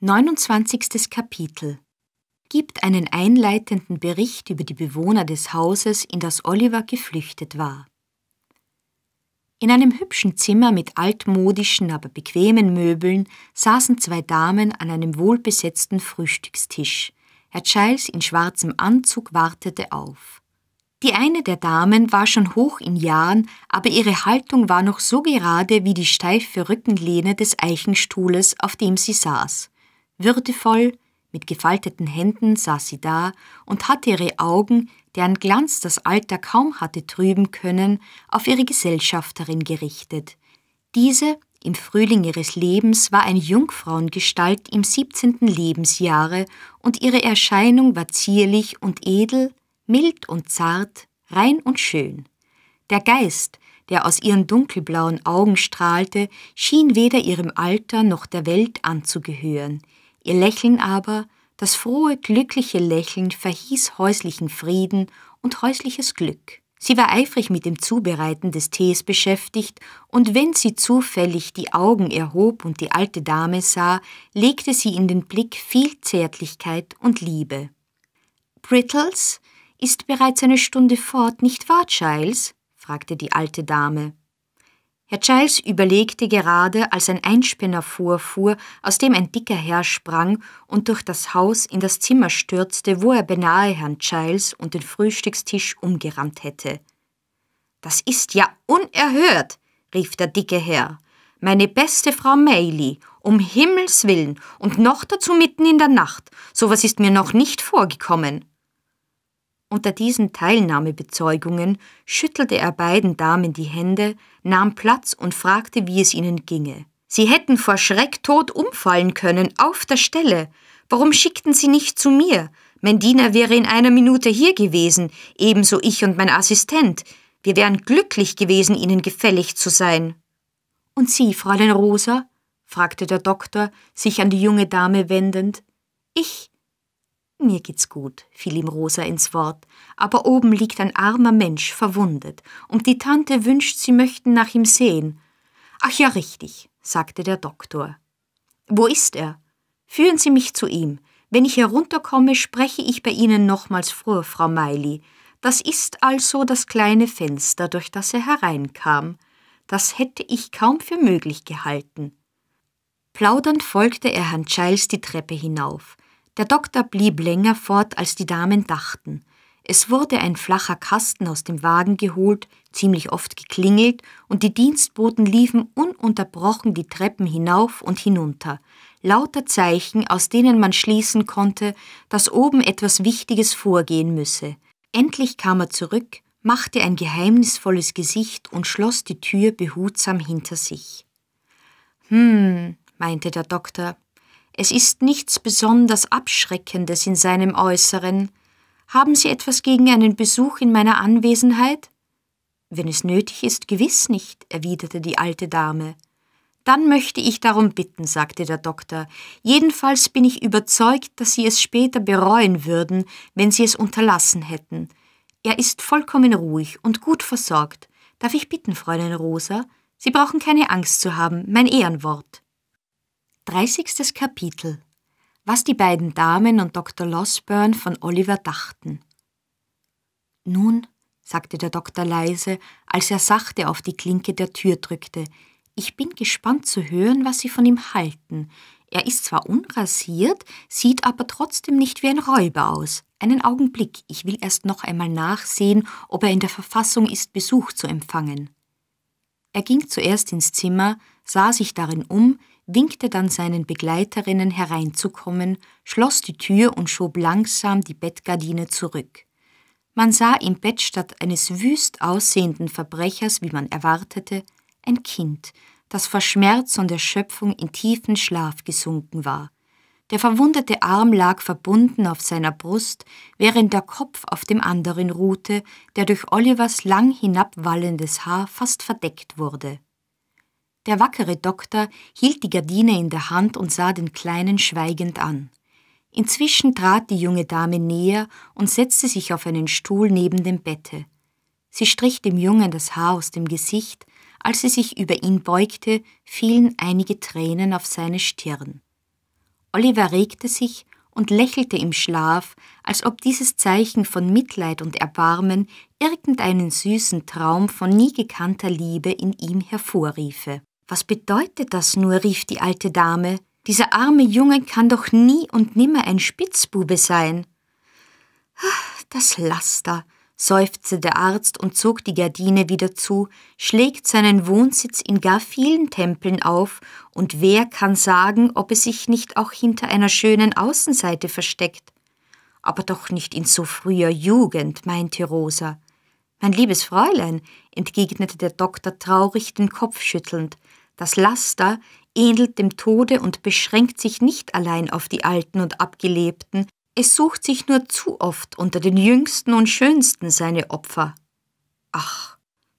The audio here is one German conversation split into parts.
29. Kapitel gibt einen einleitenden Bericht über die Bewohner des Hauses, in das Oliver geflüchtet war. In einem hübschen Zimmer mit altmodischen, aber bequemen Möbeln saßen zwei Damen an einem wohlbesetzten Frühstückstisch. Herr Giles in schwarzem Anzug wartete auf. Die eine der Damen war schon hoch in Jahren, aber ihre Haltung war noch so gerade wie die steife Rückenlehne des Eichenstuhles, auf dem sie saß. Würdevoll, mit gefalteten Händen saß sie da und hatte ihre Augen, deren Glanz das Alter kaum hatte trüben können, auf ihre Gesellschafterin gerichtet. Diese, im Frühling ihres Lebens, war eine Jungfrauengestalt im 17. Lebensjahre und ihre Erscheinung war zierlich und edel, mild und zart, rein und schön. Der Geist, der aus ihren dunkelblauen Augen strahlte, schien weder ihrem Alter noch der Welt anzugehören – Ihr Lächeln aber, das frohe, glückliche Lächeln verhieß häuslichen Frieden und häusliches Glück. Sie war eifrig mit dem Zubereiten des Tees beschäftigt, und wenn sie zufällig die Augen erhob und die alte Dame sah, legte sie in den Blick viel Zärtlichkeit und Liebe. Brittles ist bereits eine Stunde fort, nicht wahr, Giles? fragte die alte Dame. Herr Giles überlegte gerade, als ein Einspänner vorfuhr, aus dem ein dicker Herr sprang und durch das Haus in das Zimmer stürzte, wo er beinahe Herrn Giles und den Frühstückstisch umgerammt hätte. Das ist ja unerhört, rief der dicke Herr. Meine beste Frau Maylie, um Himmels willen und noch dazu mitten in der Nacht, sowas ist mir noch nicht vorgekommen. Unter diesen Teilnahmebezeugungen schüttelte er beiden Damen die Hände, nahm Platz und fragte, wie es ihnen ginge. Sie hätten vor Schreck tot umfallen können, auf der Stelle. Warum schickten Sie nicht zu mir? Mendina wäre in einer Minute hier gewesen, ebenso ich und mein Assistent. Wir wären glücklich gewesen, Ihnen gefällig zu sein. Und Sie, Fräulein Rosa? fragte der Doktor, sich an die junge Dame wendend. Ich, mir geht's gut, fiel ihm Rosa ins Wort, aber oben liegt ein armer Mensch verwundet, und die Tante wünscht, sie möchten nach ihm sehen. Ach ja, richtig, sagte der Doktor. Wo ist er? Führen Sie mich zu ihm. Wenn ich herunterkomme, spreche ich bei Ihnen nochmals vor, Frau Meili. Das ist also das kleine Fenster, durch das er hereinkam. Das hätte ich kaum für möglich gehalten. Plaudernd folgte er Herrn Giles die Treppe hinauf. Der Doktor blieb länger fort, als die Damen dachten. Es wurde ein flacher Kasten aus dem Wagen geholt, ziemlich oft geklingelt, und die Dienstboten liefen ununterbrochen die Treppen hinauf und hinunter. Lauter Zeichen, aus denen man schließen konnte, dass oben etwas Wichtiges vorgehen müsse. Endlich kam er zurück, machte ein geheimnisvolles Gesicht und schloss die Tür behutsam hinter sich. Hm, meinte der Doktor, es ist nichts besonders Abschreckendes in seinem Äußeren. Haben Sie etwas gegen einen Besuch in meiner Anwesenheit? Wenn es nötig ist, gewiss nicht, erwiderte die alte Dame. Dann möchte ich darum bitten, sagte der Doktor. Jedenfalls bin ich überzeugt, dass Sie es später bereuen würden, wenn Sie es unterlassen hätten. Er ist vollkommen ruhig und gut versorgt. Darf ich bitten, Fräulein Rosa? Sie brauchen keine Angst zu haben, mein Ehrenwort. 30. Kapitel Was die beiden Damen und Dr. Losburn von Oliver dachten. Nun, sagte der Doktor leise, als er sachte auf die Klinke der Tür drückte, ich bin gespannt zu hören, was Sie von ihm halten. Er ist zwar unrasiert, sieht aber trotzdem nicht wie ein Räuber aus. Einen Augenblick, ich will erst noch einmal nachsehen, ob er in der Verfassung ist, Besuch zu empfangen. Er ging zuerst ins Zimmer, sah sich darin um, winkte dann seinen Begleiterinnen hereinzukommen, schloss die Tür und schob langsam die Bettgardine zurück. Man sah im Bett statt eines wüst aussehenden Verbrechers, wie man erwartete, ein Kind, das vor Schmerz und Erschöpfung in tiefen Schlaf gesunken war. Der verwundete Arm lag verbunden auf seiner Brust, während der Kopf auf dem anderen ruhte, der durch Olivers lang hinabwallendes Haar fast verdeckt wurde. Der wackere Doktor hielt die Gardine in der Hand und sah den Kleinen schweigend an. Inzwischen trat die junge Dame näher und setzte sich auf einen Stuhl neben dem Bette. Sie strich dem Jungen das Haar aus dem Gesicht, als sie sich über ihn beugte, fielen einige Tränen auf seine Stirn. Oliver regte sich und lächelte im Schlaf, als ob dieses Zeichen von Mitleid und Erbarmen irgendeinen süßen Traum von nie gekannter Liebe in ihm hervorriefe. Was bedeutet das nur? rief die alte Dame. Dieser arme Junge kann doch nie und nimmer ein Spitzbube sein. Ah, das Laster, seufzte der Arzt und zog die Gardine wieder zu, schlägt seinen Wohnsitz in gar vielen Tempeln auf, und wer kann sagen, ob es sich nicht auch hinter einer schönen Außenseite versteckt? Aber doch nicht in so früher Jugend, meinte Rosa. Mein liebes Fräulein, entgegnete der Doktor traurig den Kopf schüttelnd, das Laster ähnelt dem Tode und beschränkt sich nicht allein auf die Alten und Abgelebten, es sucht sich nur zu oft unter den Jüngsten und Schönsten seine Opfer. Ach,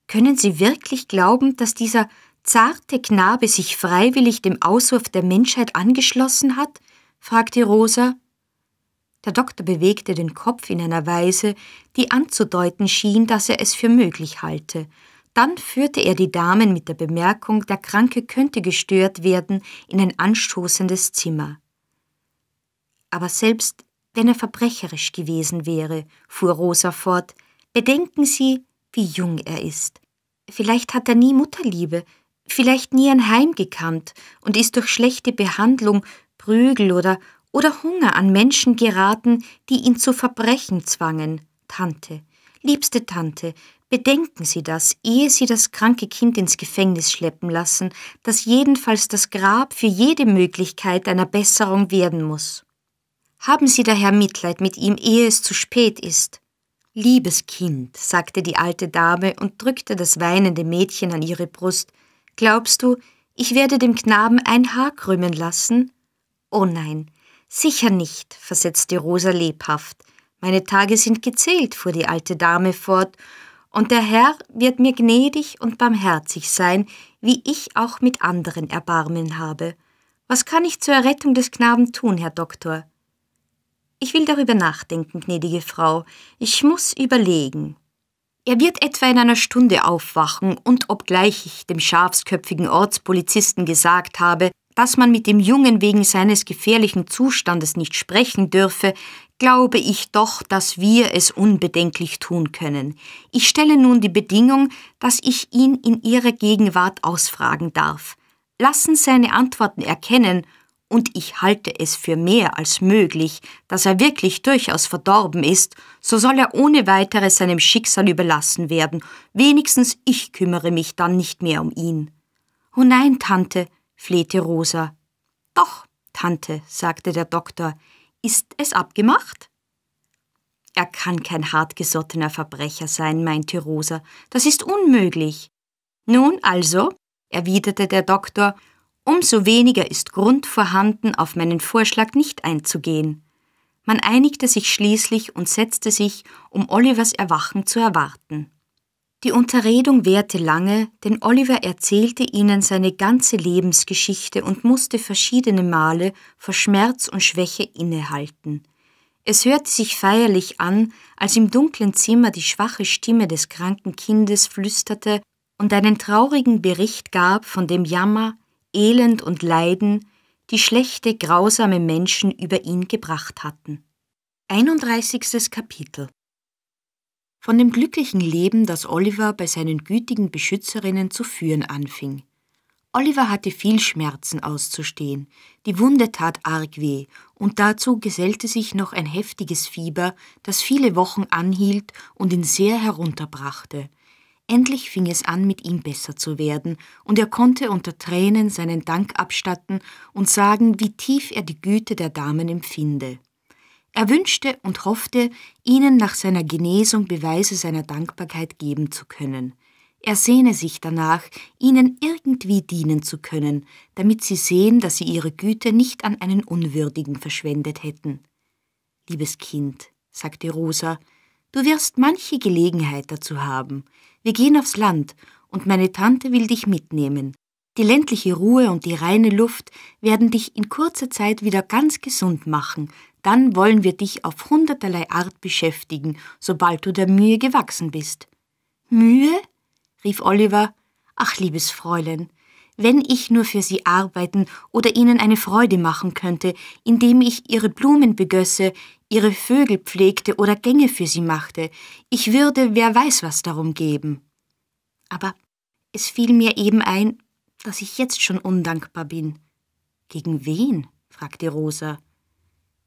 können Sie wirklich glauben, dass dieser zarte Knabe sich freiwillig dem Auswurf der Menschheit angeschlossen hat? fragte Rosa. Der Doktor bewegte den Kopf in einer Weise, die anzudeuten schien, dass er es für möglich halte, dann führte er die Damen mit der Bemerkung, der Kranke könnte gestört werden, in ein anstoßendes Zimmer. Aber selbst wenn er verbrecherisch gewesen wäre, fuhr Rosa fort, bedenken Sie, wie jung er ist. Vielleicht hat er nie Mutterliebe, vielleicht nie ein Heim gekannt und ist durch schlechte Behandlung, Prügel oder, oder Hunger an Menschen geraten, die ihn zu Verbrechen zwangen. Tante, liebste Tante, Bedenken Sie das, ehe Sie das kranke Kind ins Gefängnis schleppen lassen, das jedenfalls das Grab für jede Möglichkeit einer Besserung werden muss. Haben Sie daher Mitleid mit ihm, ehe es zu spät ist. Liebes Kind, sagte die alte Dame und drückte das weinende Mädchen an ihre Brust, glaubst du, ich werde dem Knaben ein Haar krümmen lassen? Oh nein, sicher nicht, versetzte Rosa lebhaft. Meine Tage sind gezählt, fuhr die alte Dame fort, und der Herr wird mir gnädig und barmherzig sein, wie ich auch mit anderen Erbarmen habe. Was kann ich zur Errettung des Knaben tun, Herr Doktor? Ich will darüber nachdenken, gnädige Frau. Ich muss überlegen. Er wird etwa in einer Stunde aufwachen, und obgleich ich dem schafsköpfigen Ortspolizisten gesagt habe, dass man mit dem Jungen wegen seines gefährlichen Zustandes nicht sprechen dürfe, glaube ich doch, dass wir es unbedenklich tun können. Ich stelle nun die Bedingung, dass ich ihn in Ihrer Gegenwart ausfragen darf. Lassen seine Antworten erkennen, und ich halte es für mehr als möglich, dass er wirklich durchaus verdorben ist, so soll er ohne weiteres seinem Schicksal überlassen werden. Wenigstens ich kümmere mich dann nicht mehr um ihn. Oh nein, Tante, flehte Rosa. Doch, Tante, sagte der Doktor, ist es abgemacht? Er kann kein hartgesottener Verbrecher sein, meinte Rosa. Das ist unmöglich. Nun also, erwiderte der Doktor, umso weniger ist Grund vorhanden, auf meinen Vorschlag nicht einzugehen. Man einigte sich schließlich und setzte sich, um Olivers Erwachen zu erwarten. Die Unterredung währte lange, denn Oliver erzählte ihnen seine ganze Lebensgeschichte und musste verschiedene Male vor Schmerz und Schwäche innehalten. Es hörte sich feierlich an, als im dunklen Zimmer die schwache Stimme des kranken Kindes flüsterte und einen traurigen Bericht gab von dem Jammer, Elend und Leiden, die schlechte, grausame Menschen über ihn gebracht hatten. 31. Kapitel von dem glücklichen Leben, das Oliver bei seinen gütigen Beschützerinnen zu führen anfing. Oliver hatte viel Schmerzen auszustehen, die Wunde tat arg weh, und dazu gesellte sich noch ein heftiges Fieber, das viele Wochen anhielt und ihn sehr herunterbrachte. Endlich fing es an, mit ihm besser zu werden, und er konnte unter Tränen seinen Dank abstatten und sagen, wie tief er die Güte der Damen empfinde. Er wünschte und hoffte, ihnen nach seiner Genesung Beweise seiner Dankbarkeit geben zu können. Er sehne sich danach, ihnen irgendwie dienen zu können, damit sie sehen, dass sie ihre Güte nicht an einen Unwürdigen verschwendet hätten. Liebes Kind, sagte Rosa, du wirst manche Gelegenheit dazu haben. Wir gehen aufs Land, und meine Tante will dich mitnehmen. Die ländliche Ruhe und die reine Luft werden dich in kurzer Zeit wieder ganz gesund machen, dann wollen wir dich auf hunderterlei Art beschäftigen, sobald du der Mühe gewachsen bist. Mühe? rief Oliver. Ach, liebes Fräulein, wenn ich nur für Sie arbeiten oder Ihnen eine Freude machen könnte, indem ich Ihre Blumen begösse, Ihre Vögel pflegte oder Gänge für Sie machte, ich würde wer weiß was darum geben. Aber es fiel mir eben ein, dass ich jetzt schon undankbar bin. Gegen wen? fragte Rosa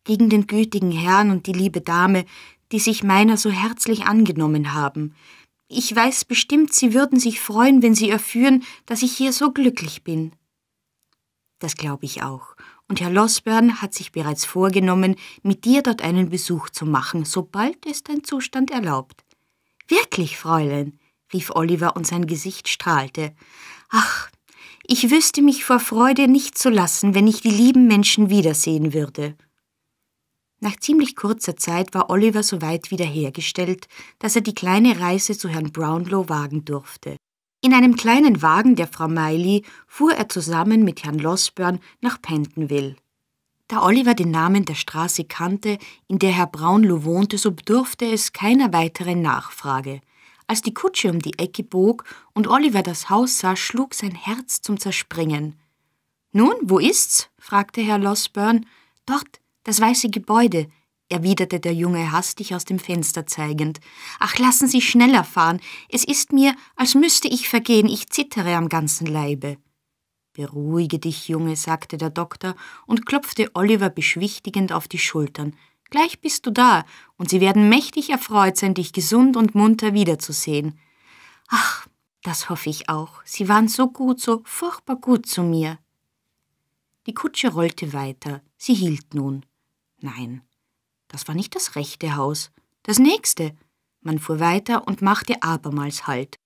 gegen den gütigen Herrn und die liebe Dame, die sich meiner so herzlich angenommen haben. Ich weiß bestimmt, Sie würden sich freuen, wenn Sie erführen, dass ich hier so glücklich bin. Das glaube ich auch. Und Herr Losbern hat sich bereits vorgenommen, mit dir dort einen Besuch zu machen, sobald es dein Zustand erlaubt. Wirklich, Fräulein, rief Oliver und sein Gesicht strahlte. Ach, ich wüsste mich vor Freude nicht zu lassen, wenn ich die lieben Menschen wiedersehen würde. Nach ziemlich kurzer Zeit war Oliver so weit wiederhergestellt, dass er die kleine Reise zu Herrn Brownlow wagen durfte. In einem kleinen Wagen der Frau Miley fuhr er zusammen mit Herrn Losburn nach Pentonville. Da Oliver den Namen der Straße kannte, in der Herr Brownlow wohnte, so bedurfte es keiner weiteren Nachfrage. Als die Kutsche um die Ecke bog und Oliver das Haus sah, schlug sein Herz zum Zerspringen. Nun, wo ist's? fragte Herr Losburn. Dort, das weiße Gebäude, erwiderte der Junge hastig aus dem Fenster zeigend. Ach, lassen Sie schneller fahren. Es ist mir, als müsste ich vergehen. Ich zittere am ganzen Leibe. Beruhige dich, Junge, sagte der Doktor und klopfte Oliver beschwichtigend auf die Schultern. Gleich bist du da, und sie werden mächtig erfreut sein, dich gesund und munter wiederzusehen. Ach, das hoffe ich auch. Sie waren so gut, so furchtbar gut zu mir. Die Kutsche rollte weiter. Sie hielt nun. Nein, das war nicht das rechte Haus, das nächste. Man fuhr weiter und machte abermals Halt.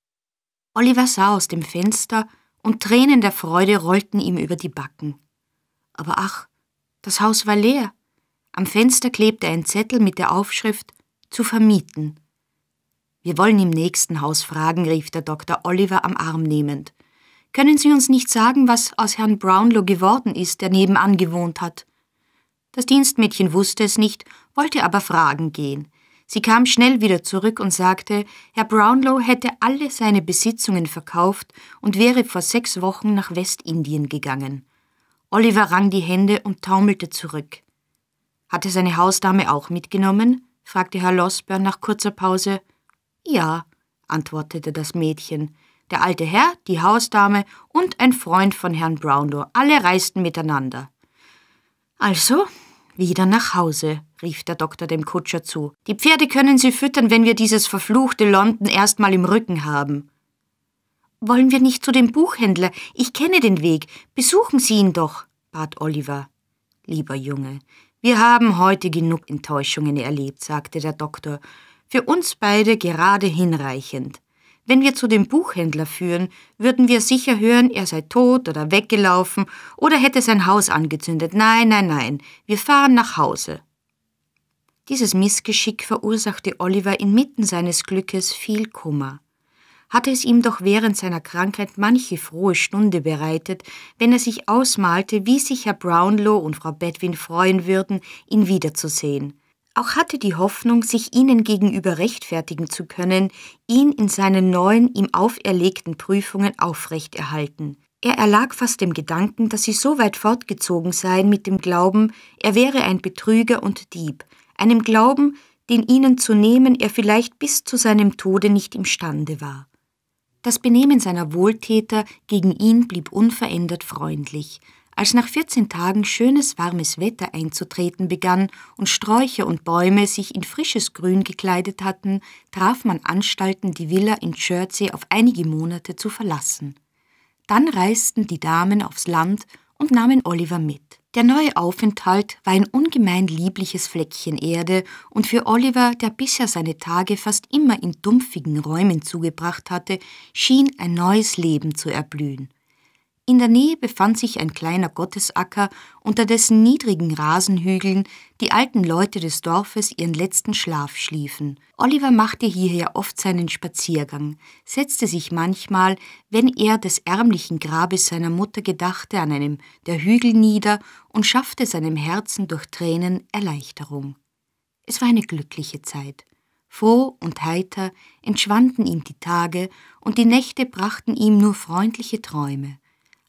Oliver sah aus dem Fenster, und Tränen der Freude rollten ihm über die Backen. Aber ach, das Haus war leer. Am Fenster klebte ein Zettel mit der Aufschrift zu vermieten. Wir wollen im nächsten Haus fragen, rief der Dr. Oliver am Arm nehmend. Können Sie uns nicht sagen, was aus Herrn Brownlow geworden ist, der nebenan gewohnt hat? Das Dienstmädchen wusste es nicht, wollte aber fragen gehen. Sie kam schnell wieder zurück und sagte, Herr Brownlow hätte alle seine Besitzungen verkauft und wäre vor sechs Wochen nach Westindien gegangen. Oliver rang die Hände und taumelte zurück. Hatte seine Hausdame auch mitgenommen? fragte Herr Losbern nach kurzer Pause. Ja, antwortete das Mädchen. Der alte Herr, die Hausdame und ein Freund von Herrn Brownlow, alle reisten miteinander. Also, wieder nach Hause, rief der Doktor dem Kutscher zu. Die Pferde können Sie füttern, wenn wir dieses verfluchte London erstmal im Rücken haben. Wollen wir nicht zu dem Buchhändler? Ich kenne den Weg. Besuchen Sie ihn doch, bat Oliver. Lieber Junge, wir haben heute genug Enttäuschungen erlebt, sagte der Doktor. Für uns beide gerade hinreichend. Wenn wir zu dem Buchhändler führen, würden wir sicher hören, er sei tot oder weggelaufen oder hätte sein Haus angezündet. Nein, nein, nein, wir fahren nach Hause. Dieses Missgeschick verursachte Oliver inmitten seines Glückes viel Kummer. Hatte es ihm doch während seiner Krankheit manche frohe Stunde bereitet, wenn er sich ausmalte, wie sich Herr Brownlow und Frau Bedwin freuen würden, ihn wiederzusehen auch hatte die Hoffnung, sich ihnen gegenüber rechtfertigen zu können, ihn in seinen neuen, ihm auferlegten Prüfungen aufrechterhalten. Er erlag fast dem Gedanken, dass sie so weit fortgezogen seien mit dem Glauben, er wäre ein Betrüger und Dieb, einem Glauben, den ihnen zu nehmen er vielleicht bis zu seinem Tode nicht imstande war. Das Benehmen seiner Wohltäter gegen ihn blieb unverändert freundlich, als nach 14 Tagen schönes warmes Wetter einzutreten begann und Sträucher und Bäume sich in frisches Grün gekleidet hatten, traf man Anstalten, die Villa in Chertsey auf einige Monate zu verlassen. Dann reisten die Damen aufs Land und nahmen Oliver mit. Der neue Aufenthalt war ein ungemein liebliches Fleckchen Erde und für Oliver, der bisher seine Tage fast immer in dumpfigen Räumen zugebracht hatte, schien ein neues Leben zu erblühen. In der Nähe befand sich ein kleiner Gottesacker, unter dessen niedrigen Rasenhügeln die alten Leute des Dorfes ihren letzten Schlaf schliefen. Oliver machte hierher oft seinen Spaziergang, setzte sich manchmal, wenn er des ärmlichen Grabes seiner Mutter gedachte, an einem der Hügel nieder und schaffte seinem Herzen durch Tränen Erleichterung. Es war eine glückliche Zeit. Froh und heiter entschwanden ihm die Tage, und die Nächte brachten ihm nur freundliche Träume.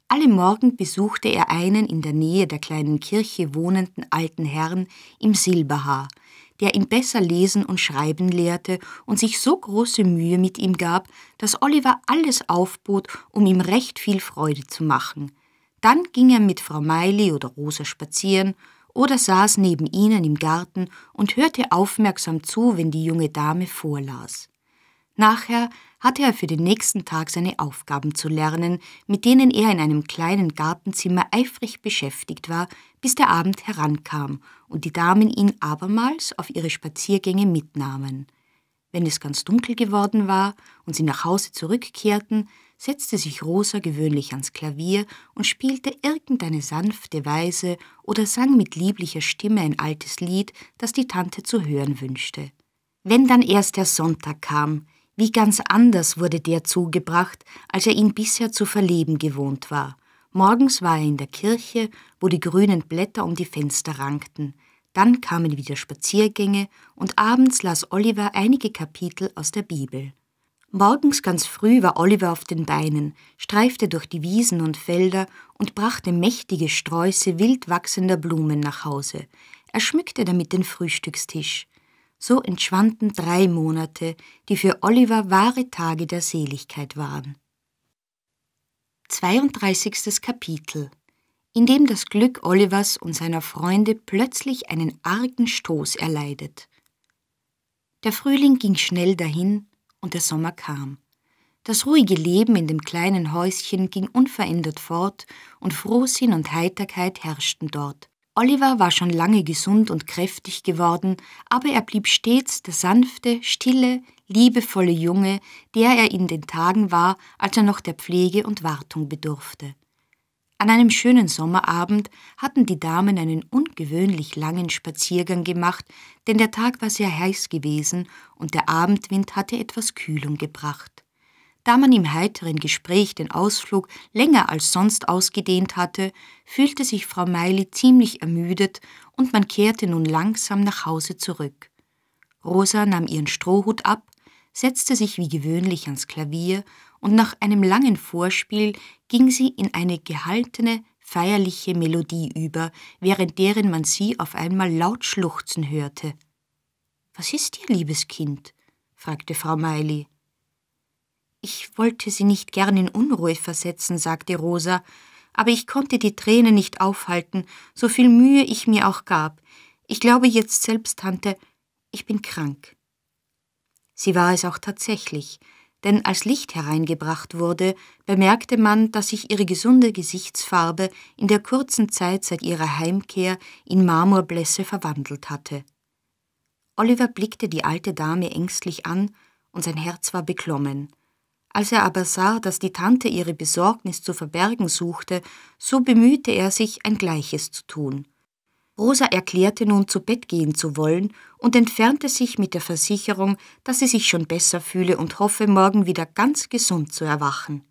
Alle Morgen besuchte er einen in der Nähe der kleinen Kirche wohnenden alten Herrn im Silberhaar, der ihn besser lesen und schreiben lehrte und sich so große Mühe mit ihm gab, dass Oliver alles aufbot, um ihm recht viel Freude zu machen. Dann ging er mit Frau Meili oder Rosa spazieren oder saß neben ihnen im Garten und hörte aufmerksam zu, wenn die junge Dame vorlas. Nachher hatte er für den nächsten Tag seine Aufgaben zu lernen, mit denen er in einem kleinen Gartenzimmer eifrig beschäftigt war, bis der Abend herankam und die Damen ihn abermals auf ihre Spaziergänge mitnahmen. Wenn es ganz dunkel geworden war und sie nach Hause zurückkehrten, setzte sich Rosa gewöhnlich ans Klavier und spielte irgendeine sanfte Weise oder sang mit lieblicher Stimme ein altes Lied, das die Tante zu hören wünschte. Wenn dann erst der Sonntag kam, wie ganz anders wurde der zugebracht, als er ihn bisher zu verleben gewohnt war. Morgens war er in der Kirche, wo die grünen Blätter um die Fenster rankten. Dann kamen wieder Spaziergänge und abends las Oliver einige Kapitel aus der Bibel. Morgens ganz früh war Oliver auf den Beinen, streifte durch die Wiesen und Felder und brachte mächtige Sträuße wild wachsender Blumen nach Hause. Er schmückte damit den Frühstückstisch. So entschwanden drei Monate, die für Oliver wahre Tage der Seligkeit waren. 32. Kapitel in dem das Glück Olivers und seiner Freunde plötzlich einen argen Stoß erleidet. Der Frühling ging schnell dahin und der Sommer kam. Das ruhige Leben in dem kleinen Häuschen ging unverändert fort und Frohsinn und Heiterkeit herrschten dort. Oliver war schon lange gesund und kräftig geworden, aber er blieb stets der sanfte, stille, liebevolle Junge, der er in den Tagen war, als er noch der Pflege und Wartung bedurfte. An einem schönen Sommerabend hatten die Damen einen ungewöhnlich langen Spaziergang gemacht, denn der Tag war sehr heiß gewesen und der Abendwind hatte etwas Kühlung gebracht. Da man im heiteren Gespräch den Ausflug länger als sonst ausgedehnt hatte, fühlte sich Frau Meili ziemlich ermüdet und man kehrte nun langsam nach Hause zurück. Rosa nahm ihren Strohhut ab, setzte sich wie gewöhnlich ans Klavier und nach einem langen Vorspiel ging sie in eine gehaltene, feierliche Melodie über, während deren man sie auf einmal laut schluchzen hörte. Was ist dir, liebes Kind? fragte Frau Meili. Ich wollte sie nicht gern in Unruhe versetzen, sagte Rosa, aber ich konnte die Tränen nicht aufhalten, so viel Mühe ich mir auch gab. Ich glaube jetzt selbst, Tante, ich bin krank. Sie war es auch tatsächlich, denn als Licht hereingebracht wurde, bemerkte man, dass sich ihre gesunde Gesichtsfarbe in der kurzen Zeit seit ihrer Heimkehr in Marmorblässe verwandelt hatte. Oliver blickte die alte Dame ängstlich an, und sein Herz war beklommen. Als er aber sah, dass die Tante ihre Besorgnis zu verbergen suchte, so bemühte er sich, ein Gleiches zu tun. Rosa erklärte nun, zu Bett gehen zu wollen und entfernte sich mit der Versicherung, dass sie sich schon besser fühle und hoffe, morgen wieder ganz gesund zu erwachen.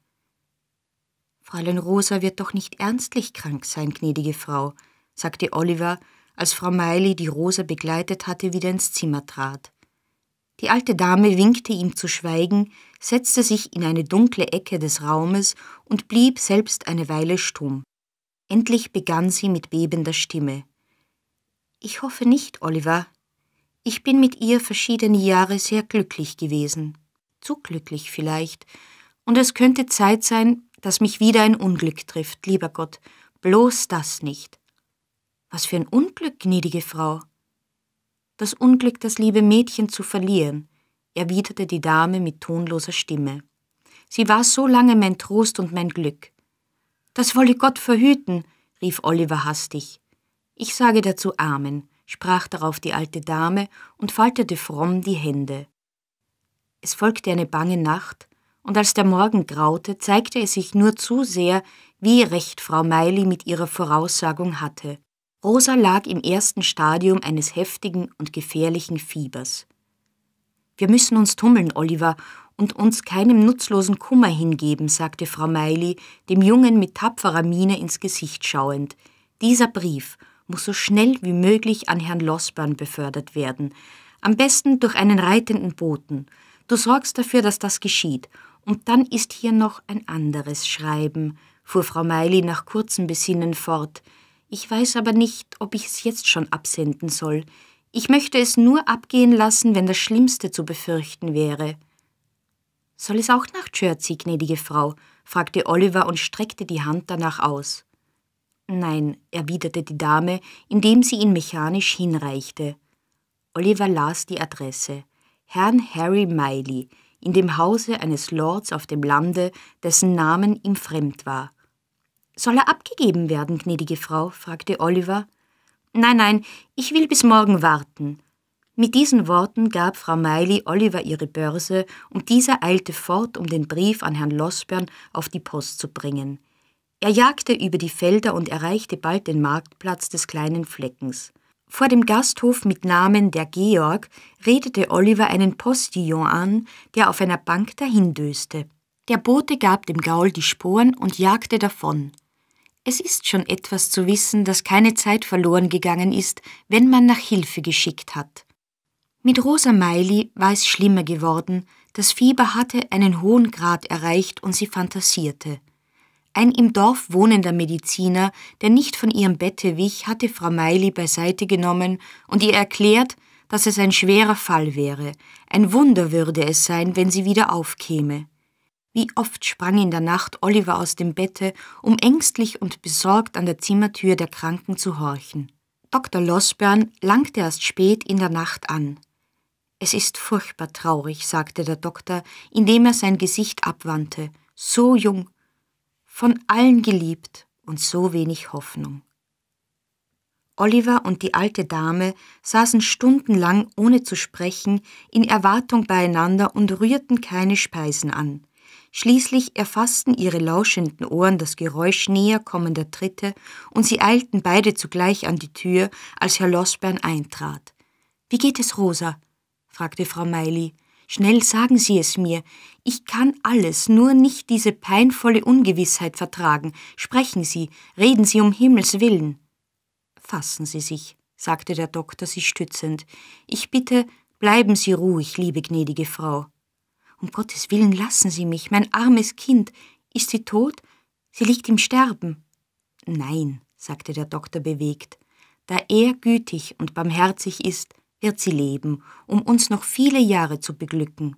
Fräulein Rosa wird doch nicht ernstlich krank sein, gnädige Frau, sagte Oliver, als Frau Meili, die Rosa begleitet hatte, wieder ins Zimmer trat. Die alte Dame winkte ihm zu schweigen, setzte sich in eine dunkle Ecke des Raumes und blieb selbst eine Weile stumm. Endlich begann sie mit bebender Stimme. Ich hoffe nicht, Oliver. Ich bin mit ihr verschiedene Jahre sehr glücklich gewesen. Zu glücklich vielleicht. Und es könnte Zeit sein, dass mich wieder ein Unglück trifft, lieber Gott. Bloß das nicht. Was für ein Unglück, gnädige Frau. Das Unglück, das liebe Mädchen zu verlieren erwiderte die Dame mit tonloser Stimme. Sie war so lange mein Trost und mein Glück. Das wolle Gott verhüten, rief Oliver hastig. Ich sage dazu Amen, sprach darauf die alte Dame und faltete fromm die Hände. Es folgte eine bange Nacht, und als der Morgen graute, zeigte es sich nur zu sehr, wie recht Frau Meili mit ihrer Voraussagung hatte. Rosa lag im ersten Stadium eines heftigen und gefährlichen Fiebers. Wir müssen uns tummeln, Oliver, und uns keinem nutzlosen Kummer hingeben, sagte Frau Meili, dem Jungen mit tapferer Miene ins Gesicht schauend. Dieser Brief muss so schnell wie möglich an Herrn Losburn befördert werden, am besten durch einen reitenden Boten. Du sorgst dafür, dass das geschieht. Und dann ist hier noch ein anderes Schreiben, fuhr Frau Meili nach kurzem Besinnen fort. Ich weiß aber nicht, ob ich es jetzt schon absenden soll. Ich möchte es nur abgehen lassen, wenn das Schlimmste zu befürchten wäre. Soll es auch nach Jersey, gnädige Frau? fragte Oliver und streckte die Hand danach aus. Nein, erwiderte die Dame, indem sie ihn mechanisch hinreichte. Oliver las die Adresse. Herrn Harry Miley, in dem Hause eines Lords auf dem Lande, dessen Namen ihm fremd war. Soll er abgegeben werden, gnädige Frau? fragte Oliver. Nein, nein, ich will bis morgen warten. Mit diesen Worten gab Frau Meili Oliver ihre Börse und dieser eilte fort, um den Brief an Herrn Losbern auf die Post zu bringen. Er jagte über die Felder und erreichte bald den Marktplatz des kleinen Fleckens. Vor dem Gasthof mit Namen der Georg redete Oliver einen Postillon an, der auf einer Bank dahindöste. Der Bote gab dem Gaul die Sporen und jagte davon. Es ist schon etwas zu wissen, dass keine Zeit verloren gegangen ist, wenn man nach Hilfe geschickt hat. Mit Rosa Meili war es schlimmer geworden, das Fieber hatte einen hohen Grad erreicht und sie fantasierte. Ein im Dorf wohnender Mediziner, der nicht von ihrem Bette wich, hatte Frau Meili beiseite genommen und ihr erklärt, dass es ein schwerer Fall wäre, ein Wunder würde es sein, wenn sie wieder aufkäme. Wie oft sprang in der Nacht Oliver aus dem Bette, um ängstlich und besorgt an der Zimmertür der Kranken zu horchen. Dr. Losbern langte erst spät in der Nacht an. Es ist furchtbar traurig, sagte der Doktor, indem er sein Gesicht abwandte. So jung, von allen geliebt und so wenig Hoffnung. Oliver und die alte Dame saßen stundenlang ohne zu sprechen in Erwartung beieinander und rührten keine Speisen an. Schließlich erfassten ihre lauschenden Ohren das Geräusch näher kommender Tritte und sie eilten beide zugleich an die Tür, als Herr Losbern eintrat. Wie geht es, Rosa? fragte Frau Meili. Schnell sagen Sie es mir. Ich kann alles, nur nicht diese peinvolle Ungewissheit vertragen. Sprechen Sie, reden Sie um Himmels willen. Fassen Sie sich, sagte der Doktor sich stützend. Ich bitte, bleiben Sie ruhig, liebe gnädige Frau. Um Gottes Willen lassen Sie mich, mein armes Kind. Ist sie tot? Sie liegt im Sterben. Nein, sagte der Doktor bewegt. Da er gütig und barmherzig ist, wird sie leben, um uns noch viele Jahre zu beglücken.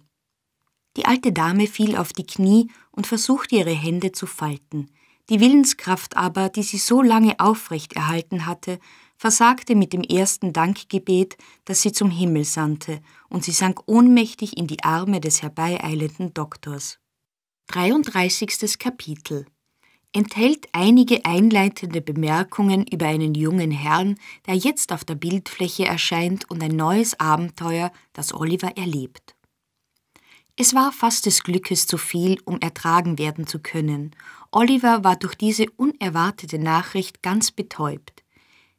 Die alte Dame fiel auf die Knie und versuchte ihre Hände zu falten. Die Willenskraft aber, die sie so lange aufrecht erhalten hatte, versagte mit dem ersten Dankgebet, das sie zum Himmel sandte, und sie sank ohnmächtig in die Arme des herbeieilenden Doktors. 33. Kapitel enthält einige einleitende Bemerkungen über einen jungen Herrn, der jetzt auf der Bildfläche erscheint und ein neues Abenteuer, das Oliver erlebt. Es war fast des Glückes zu viel, um ertragen werden zu können. Oliver war durch diese unerwartete Nachricht ganz betäubt.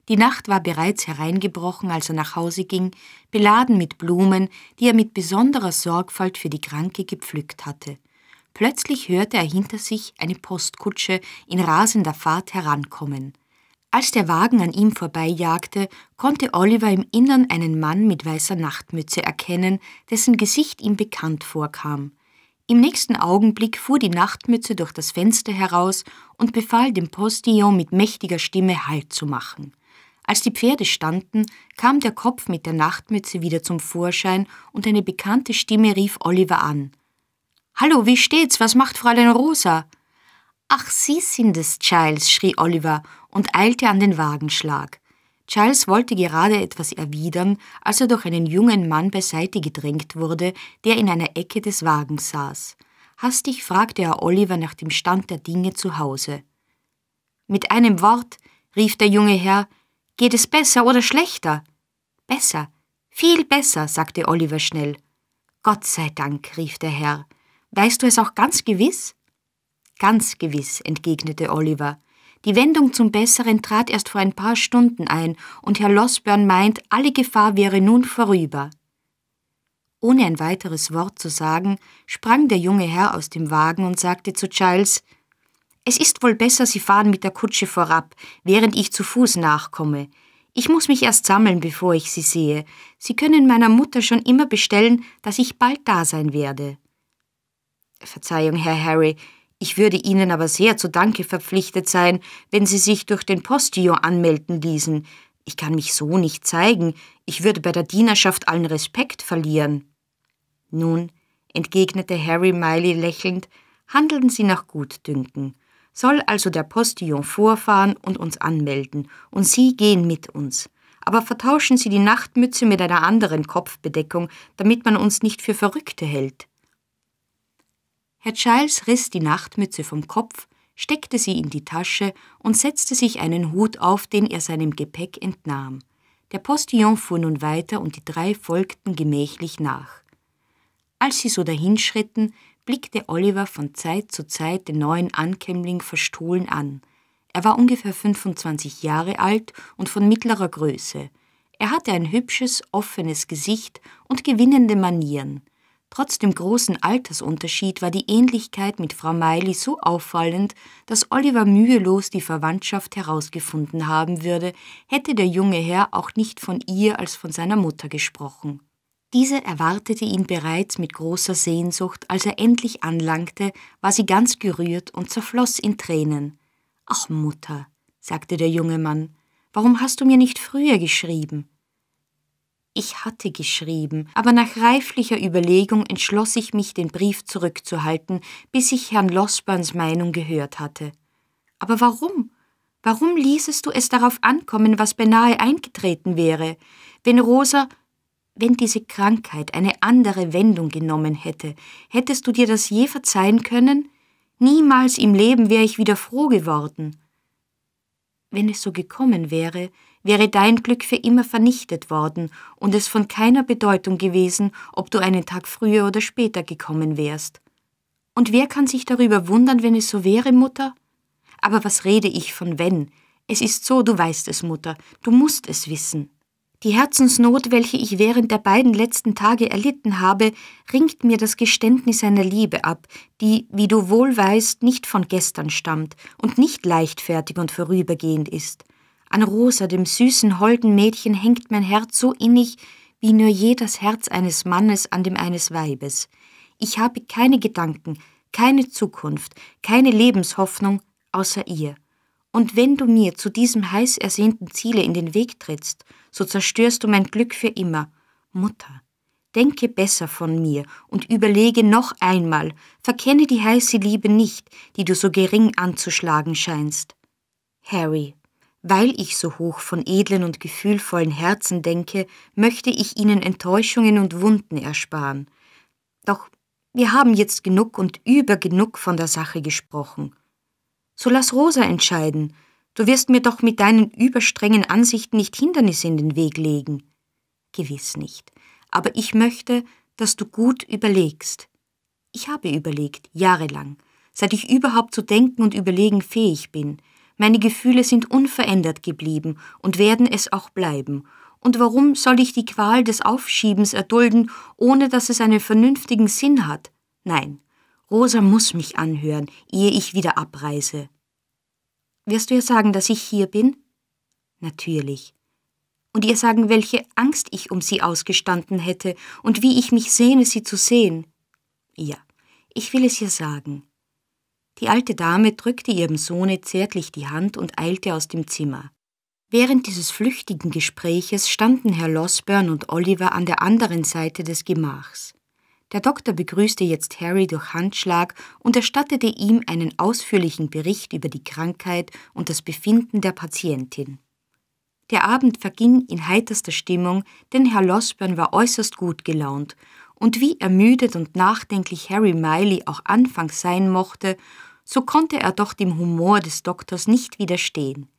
Die Nacht war bereits hereingebrochen, als er nach Hause ging, beladen mit Blumen, die er mit besonderer Sorgfalt für die Kranke gepflückt hatte. Plötzlich hörte er hinter sich eine Postkutsche in rasender Fahrt herankommen. Als der Wagen an ihm vorbeijagte, konnte Oliver im Innern einen Mann mit weißer Nachtmütze erkennen, dessen Gesicht ihm bekannt vorkam. Im nächsten Augenblick fuhr die Nachtmütze durch das Fenster heraus und befahl dem Postillon mit mächtiger Stimme Halt zu machen. Als die Pferde standen, kam der Kopf mit der Nachtmütze wieder zum Vorschein und eine bekannte Stimme rief Oliver an. Hallo, wie steht's? Was macht Fräulein Rosa? Ach, Sie sind es, Giles, schrie Oliver und eilte an den Wagenschlag. Giles wollte gerade etwas erwidern, als er durch einen jungen Mann beiseite gedrängt wurde, der in einer Ecke des Wagens saß. Hastig fragte er Oliver nach dem Stand der Dinge zu Hause. Mit einem Wort, rief der junge Herr, Geht es besser oder schlechter? Besser, viel besser, sagte Oliver schnell. Gott sei Dank, rief der Herr. Weißt du es auch ganz gewiss? Ganz gewiss, entgegnete Oliver. Die Wendung zum Besseren trat erst vor ein paar Stunden ein, und Herr Losburn meint, alle Gefahr wäre nun vorüber. Ohne ein weiteres Wort zu sagen, sprang der junge Herr aus dem Wagen und sagte zu Giles es ist wohl besser, Sie fahren mit der Kutsche vorab, während ich zu Fuß nachkomme. Ich muss mich erst sammeln, bevor ich Sie sehe. Sie können meiner Mutter schon immer bestellen, dass ich bald da sein werde. Verzeihung, Herr Harry, ich würde Ihnen aber sehr zu Danke verpflichtet sein, wenn Sie sich durch den Postillon anmelden ließen. Ich kann mich so nicht zeigen. Ich würde bei der Dienerschaft allen Respekt verlieren. Nun, entgegnete Harry Miley lächelnd, handeln Sie nach Gutdünken soll also der Postillon vorfahren und uns anmelden, und Sie gehen mit uns. Aber vertauschen Sie die Nachtmütze mit einer anderen Kopfbedeckung, damit man uns nicht für Verrückte hält. Herr Giles riss die Nachtmütze vom Kopf, steckte sie in die Tasche und setzte sich einen Hut auf, den er seinem Gepäck entnahm. Der Postillon fuhr nun weiter und die drei folgten gemächlich nach. Als sie so dahinschritten, blickte Oliver von Zeit zu Zeit den neuen Ankömmling verstohlen an. Er war ungefähr 25 Jahre alt und von mittlerer Größe. Er hatte ein hübsches, offenes Gesicht und gewinnende Manieren. Trotz dem großen Altersunterschied war die Ähnlichkeit mit Frau Miley so auffallend, dass Oliver mühelos die Verwandtschaft herausgefunden haben würde, hätte der junge Herr auch nicht von ihr als von seiner Mutter gesprochen. Diese erwartete ihn bereits mit großer Sehnsucht, als er endlich anlangte, war sie ganz gerührt und zerfloss in Tränen. Ach Mutter, sagte der junge Mann, warum hast du mir nicht früher geschrieben? Ich hatte geschrieben, aber nach reiflicher Überlegung entschloss ich mich, den Brief zurückzuhalten, bis ich Herrn Losberns Meinung gehört hatte. Aber warum? Warum ließest du es darauf ankommen, was beinahe eingetreten wäre? Wenn Rosa wenn diese Krankheit eine andere Wendung genommen hätte, hättest du dir das je verzeihen können? Niemals im Leben wäre ich wieder froh geworden. Wenn es so gekommen wäre, wäre dein Glück für immer vernichtet worden und es von keiner Bedeutung gewesen, ob du einen Tag früher oder später gekommen wärst. Und wer kann sich darüber wundern, wenn es so wäre, Mutter? Aber was rede ich von wenn? Es ist so, du weißt es, Mutter, du musst es wissen. Die Herzensnot, welche ich während der beiden letzten Tage erlitten habe, ringt mir das Geständnis einer Liebe ab, die, wie du wohl weißt, nicht von gestern stammt und nicht leichtfertig und vorübergehend ist. An Rosa, dem süßen, holden Mädchen, hängt mein Herz so innig, wie nur je das Herz eines Mannes an dem eines Weibes. Ich habe keine Gedanken, keine Zukunft, keine Lebenshoffnung außer ihr. Und wenn du mir zu diesem heiß ersehnten Ziele in den Weg trittst, so zerstörst du mein Glück für immer. Mutter, denke besser von mir und überlege noch einmal, verkenne die heiße Liebe nicht, die du so gering anzuschlagen scheinst. Harry, weil ich so hoch von edlen und gefühlvollen Herzen denke, möchte ich ihnen Enttäuschungen und Wunden ersparen. Doch wir haben jetzt genug und über genug von der Sache gesprochen. So lass Rosa entscheiden. Du wirst mir doch mit deinen überstrengen Ansichten nicht Hindernisse in den Weg legen. Gewiss nicht. Aber ich möchte, dass du gut überlegst. Ich habe überlegt, jahrelang, seit ich überhaupt zu denken und überlegen fähig bin. Meine Gefühle sind unverändert geblieben und werden es auch bleiben. Und warum soll ich die Qual des Aufschiebens erdulden, ohne dass es einen vernünftigen Sinn hat? Nein, Rosa muss mich anhören, ehe ich wieder abreise. Wirst du ihr sagen, dass ich hier bin? Natürlich. Und ihr sagen, welche Angst ich um sie ausgestanden hätte und wie ich mich sehne, sie zu sehen. Ja, ich will es ihr sagen. Die alte Dame drückte ihrem Sohne zärtlich die Hand und eilte aus dem Zimmer. Während dieses flüchtigen Gespräches standen Herr Losburn und Oliver an der anderen Seite des Gemachs. Der Doktor begrüßte jetzt Harry durch Handschlag und erstattete ihm einen ausführlichen Bericht über die Krankheit und das Befinden der Patientin. Der Abend verging in heiterster Stimmung, denn Herr Losburn war äußerst gut gelaunt, und wie ermüdet und nachdenklich Harry Miley auch anfangs sein mochte, so konnte er doch dem Humor des Doktors nicht widerstehen.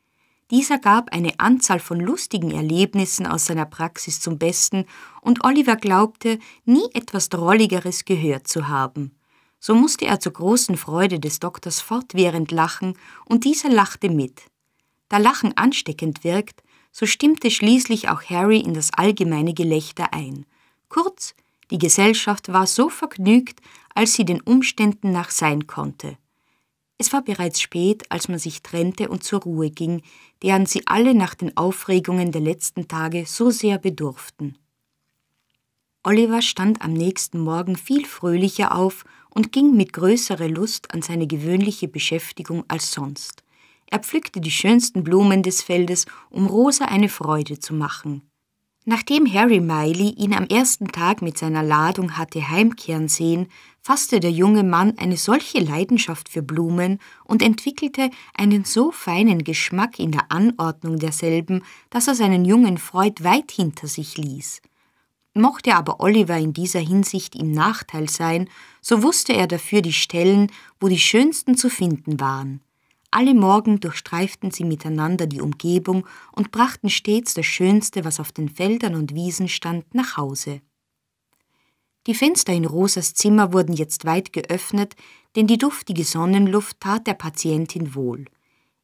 Dieser gab eine Anzahl von lustigen Erlebnissen aus seiner Praxis zum Besten, und Oliver glaubte, nie etwas Drolligeres gehört zu haben. So musste er zur großen Freude des Doktors fortwährend lachen, und dieser lachte mit. Da Lachen ansteckend wirkt, so stimmte schließlich auch Harry in das allgemeine Gelächter ein. Kurz, die Gesellschaft war so vergnügt, als sie den Umständen nach sein konnte. Es war bereits spät, als man sich trennte und zur Ruhe ging, deren sie alle nach den Aufregungen der letzten Tage so sehr bedurften. Oliver stand am nächsten Morgen viel fröhlicher auf und ging mit größerer Lust an seine gewöhnliche Beschäftigung als sonst. Er pflückte die schönsten Blumen des Feldes, um Rosa eine Freude zu machen. Nachdem Harry Miley ihn am ersten Tag mit seiner Ladung hatte heimkehren sehen, fasste der junge Mann eine solche Leidenschaft für Blumen und entwickelte einen so feinen Geschmack in der Anordnung derselben, dass er seinen jungen Freund weit hinter sich ließ. Mochte aber Oliver in dieser Hinsicht im Nachteil sein, so wusste er dafür die Stellen, wo die schönsten zu finden waren. Alle Morgen durchstreiften sie miteinander die Umgebung und brachten stets das Schönste, was auf den Feldern und Wiesen stand, nach Hause. Die Fenster in Rosas Zimmer wurden jetzt weit geöffnet, denn die duftige Sonnenluft tat der Patientin wohl.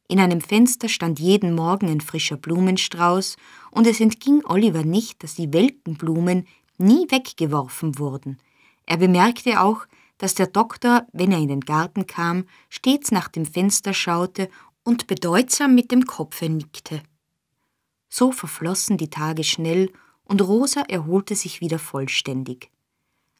In einem Fenster stand jeden Morgen ein frischer Blumenstrauß, und es entging Oliver nicht, dass die welken Blumen nie weggeworfen wurden. Er bemerkte auch, dass der Doktor, wenn er in den Garten kam, stets nach dem Fenster schaute und bedeutsam mit dem Kopfe nickte. So verflossen die Tage schnell, und Rosa erholte sich wieder vollständig.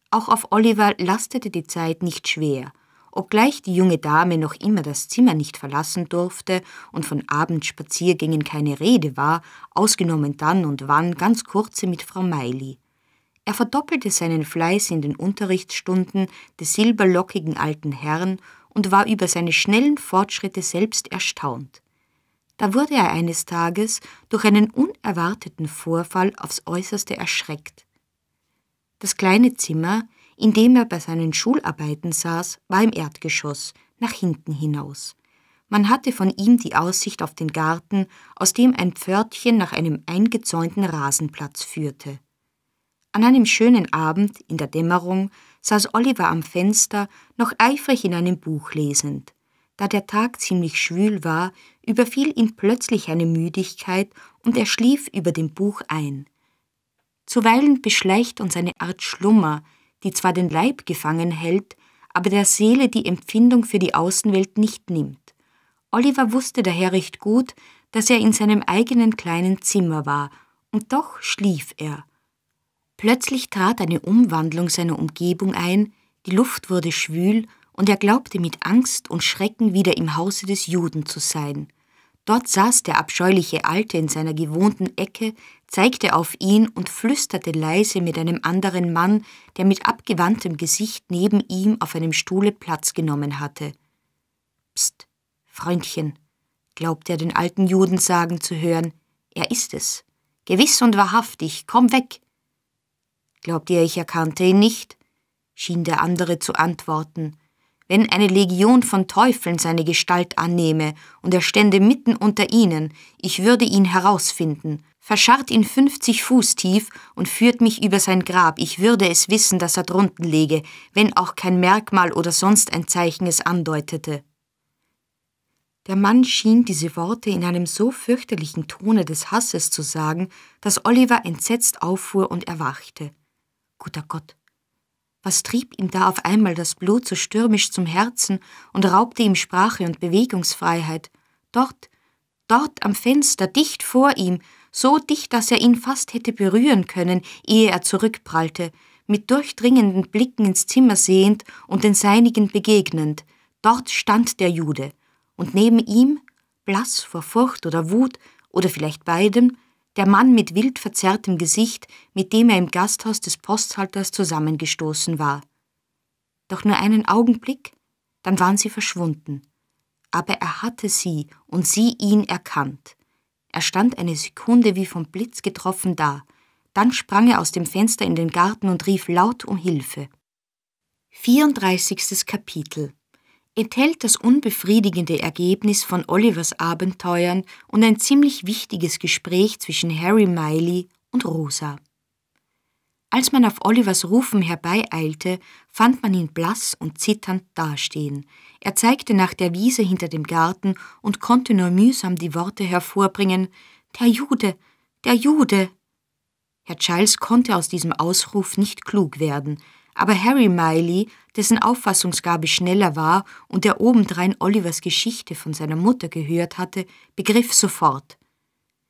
Auch auf Oliver lastete die Zeit nicht schwer, obgleich die junge Dame noch immer das Zimmer nicht verlassen durfte und von Abendspaziergängen keine Rede war, ausgenommen dann und wann ganz kurze mit Frau Meili. Er verdoppelte seinen Fleiß in den Unterrichtsstunden des silberlockigen alten Herrn und war über seine schnellen Fortschritte selbst erstaunt. Da wurde er eines Tages durch einen unerwarteten Vorfall aufs äußerste erschreckt. Das kleine Zimmer, in dem er bei seinen Schularbeiten saß, war im Erdgeschoss, nach hinten hinaus. Man hatte von ihm die Aussicht auf den Garten, aus dem ein Pförtchen nach einem eingezäunten Rasenplatz führte. An einem schönen Abend, in der Dämmerung, saß Oliver am Fenster, noch eifrig in einem Buch lesend. Da der Tag ziemlich schwül war, überfiel ihn plötzlich eine Müdigkeit und er schlief über dem Buch ein. Zuweilen beschleicht uns eine Art Schlummer, die zwar den Leib gefangen hält, aber der Seele die Empfindung für die Außenwelt nicht nimmt. Oliver wusste daher recht gut, dass er in seinem eigenen kleinen Zimmer war, und doch schlief er. Plötzlich trat eine Umwandlung seiner Umgebung ein, die Luft wurde schwül, und er glaubte mit Angst und Schrecken wieder im Hause des Juden zu sein. Dort saß der abscheuliche Alte in seiner gewohnten Ecke, zeigte auf ihn und flüsterte leise mit einem anderen Mann, der mit abgewandtem Gesicht neben ihm auf einem Stuhle Platz genommen hatte. Psst, Freundchen, glaubte er den alten Juden sagen zu hören, er ist es. Gewiss und wahrhaftig, komm weg. Glaubt ihr, ich erkannte ihn nicht? schien der andere zu antworten, wenn eine Legion von Teufeln seine Gestalt annehme und er stände mitten unter ihnen, ich würde ihn herausfinden. Verscharrt ihn fünfzig Fuß tief und führt mich über sein Grab, ich würde es wissen, dass er drunten lege, wenn auch kein Merkmal oder sonst ein Zeichen es andeutete. Der Mann schien diese Worte in einem so fürchterlichen Tone des Hasses zu sagen, dass Oliver entsetzt auffuhr und erwachte. Guter Gott, was trieb ihm da auf einmal das Blut so stürmisch zum Herzen und raubte ihm Sprache und Bewegungsfreiheit? Dort, dort am Fenster, dicht vor ihm, so dicht, dass er ihn fast hätte berühren können, ehe er zurückprallte, mit durchdringenden Blicken ins Zimmer sehend und den seinigen begegnend. Dort stand der Jude, und neben ihm, blass vor Furcht oder Wut oder vielleicht beidem, der Mann mit wild verzerrtem Gesicht, mit dem er im Gasthaus des Posthalters zusammengestoßen war. Doch nur einen Augenblick, dann waren sie verschwunden. Aber er hatte sie und sie ihn erkannt. Er stand eine Sekunde wie vom Blitz getroffen da, dann sprang er aus dem Fenster in den Garten und rief laut um Hilfe. 34. Kapitel enthält das unbefriedigende Ergebnis von Olivers Abenteuern und ein ziemlich wichtiges Gespräch zwischen Harry Miley und Rosa. Als man auf Olivers Rufen herbeieilte, fand man ihn blass und zitternd dastehen. Er zeigte nach der Wiese hinter dem Garten und konnte nur mühsam die Worte hervorbringen Der Jude, der Jude. Herr Charles konnte aus diesem Ausruf nicht klug werden, aber Harry Miley, dessen Auffassungsgabe schneller war und der obendrein Olivers Geschichte von seiner Mutter gehört hatte, begriff sofort.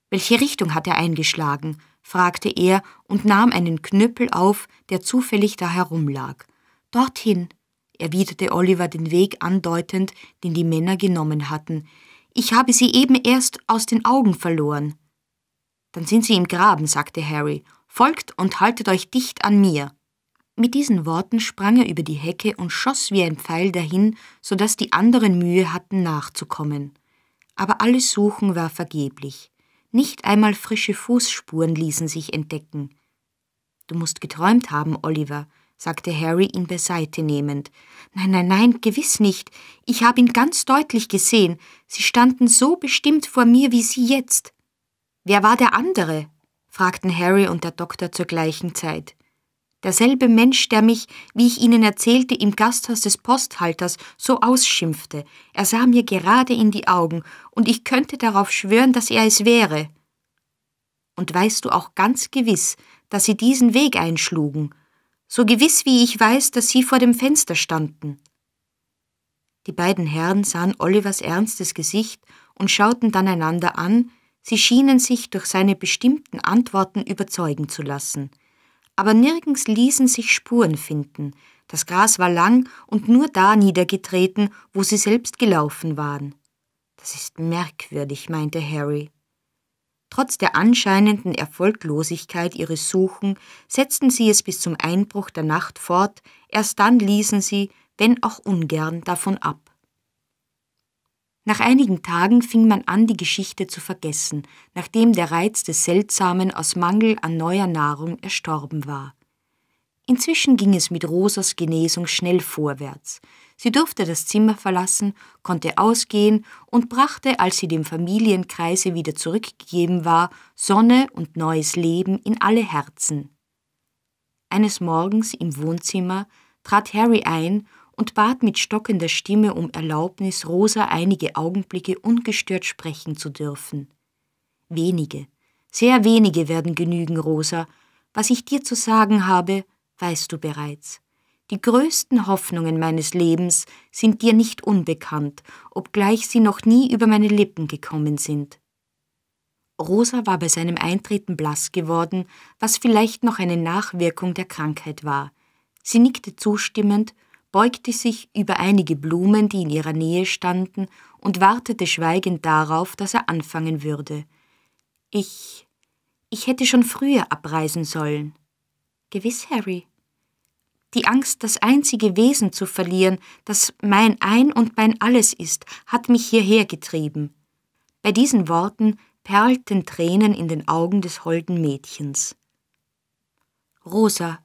Welche Richtung hat er eingeschlagen? fragte er und nahm einen Knüppel auf, der zufällig da herumlag. Dorthin, erwiderte Oliver den Weg andeutend, den die Männer genommen hatten. Ich habe sie eben erst aus den Augen verloren. Dann sind sie im Graben, sagte Harry. Folgt und haltet euch dicht an mir. Mit diesen Worten sprang er über die Hecke und schoss wie ein Pfeil dahin, so daß die anderen Mühe hatten nachzukommen. Aber alles Suchen war vergeblich. Nicht einmal frische Fußspuren ließen sich entdecken. Du musst geträumt haben, Oliver, sagte Harry ihn beiseite nehmend. Nein, nein, nein, gewiß nicht. Ich habe ihn ganz deutlich gesehen. Sie standen so bestimmt vor mir wie Sie jetzt. Wer war der andere? fragten Harry und der Doktor zur gleichen Zeit. Derselbe Mensch, der mich, wie ich Ihnen erzählte, im Gasthaus des Posthalters so ausschimpfte. Er sah mir gerade in die Augen, und ich könnte darauf schwören, dass er es wäre. Und weißt du auch ganz gewiss, dass Sie diesen Weg einschlugen, so gewiss wie ich weiß, dass Sie vor dem Fenster standen. Die beiden Herren sahen Olivers ernstes Gesicht und schauten dann einander an, sie schienen sich durch seine bestimmten Antworten überzeugen zu lassen aber nirgends ließen sich Spuren finden. Das Gras war lang und nur da niedergetreten, wo sie selbst gelaufen waren. Das ist merkwürdig, meinte Harry. Trotz der anscheinenden Erfolglosigkeit ihres Suchen setzten sie es bis zum Einbruch der Nacht fort, erst dann ließen sie, wenn auch ungern, davon ab. Nach einigen Tagen fing man an, die Geschichte zu vergessen, nachdem der Reiz des Seltsamen aus Mangel an neuer Nahrung erstorben war. Inzwischen ging es mit Rosas Genesung schnell vorwärts. Sie durfte das Zimmer verlassen, konnte ausgehen und brachte, als sie dem Familienkreise wieder zurückgegeben war, Sonne und neues Leben in alle Herzen. Eines Morgens im Wohnzimmer trat Harry ein und bat mit stockender Stimme um Erlaubnis, Rosa einige Augenblicke ungestört sprechen zu dürfen. Wenige, sehr wenige werden genügen, Rosa. Was ich dir zu sagen habe, weißt du bereits. Die größten Hoffnungen meines Lebens sind dir nicht unbekannt, obgleich sie noch nie über meine Lippen gekommen sind. Rosa war bei seinem Eintreten blass geworden, was vielleicht noch eine Nachwirkung der Krankheit war. Sie nickte zustimmend beugte sich über einige Blumen, die in ihrer Nähe standen, und wartete schweigend darauf, dass er anfangen würde. Ich. ich hätte schon früher abreisen sollen. Gewiss, Harry. Die Angst, das einzige Wesen zu verlieren, das mein Ein und mein Alles ist, hat mich hierher getrieben. Bei diesen Worten perlten Tränen in den Augen des holden Mädchens. Rosa,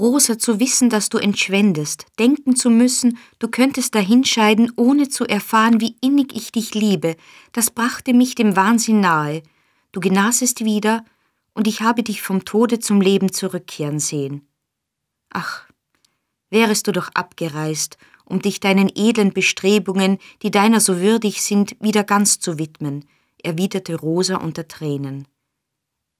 Rosa, zu wissen, dass du entschwendest, denken zu müssen, du könntest dahinscheiden, ohne zu erfahren, wie innig ich dich liebe, das brachte mich dem Wahnsinn nahe. Du genasest wieder, und ich habe dich vom Tode zum Leben zurückkehren sehen. Ach, wärest du doch abgereist, um dich deinen edlen Bestrebungen, die deiner so würdig sind, wieder ganz zu widmen, erwiderte Rosa unter Tränen.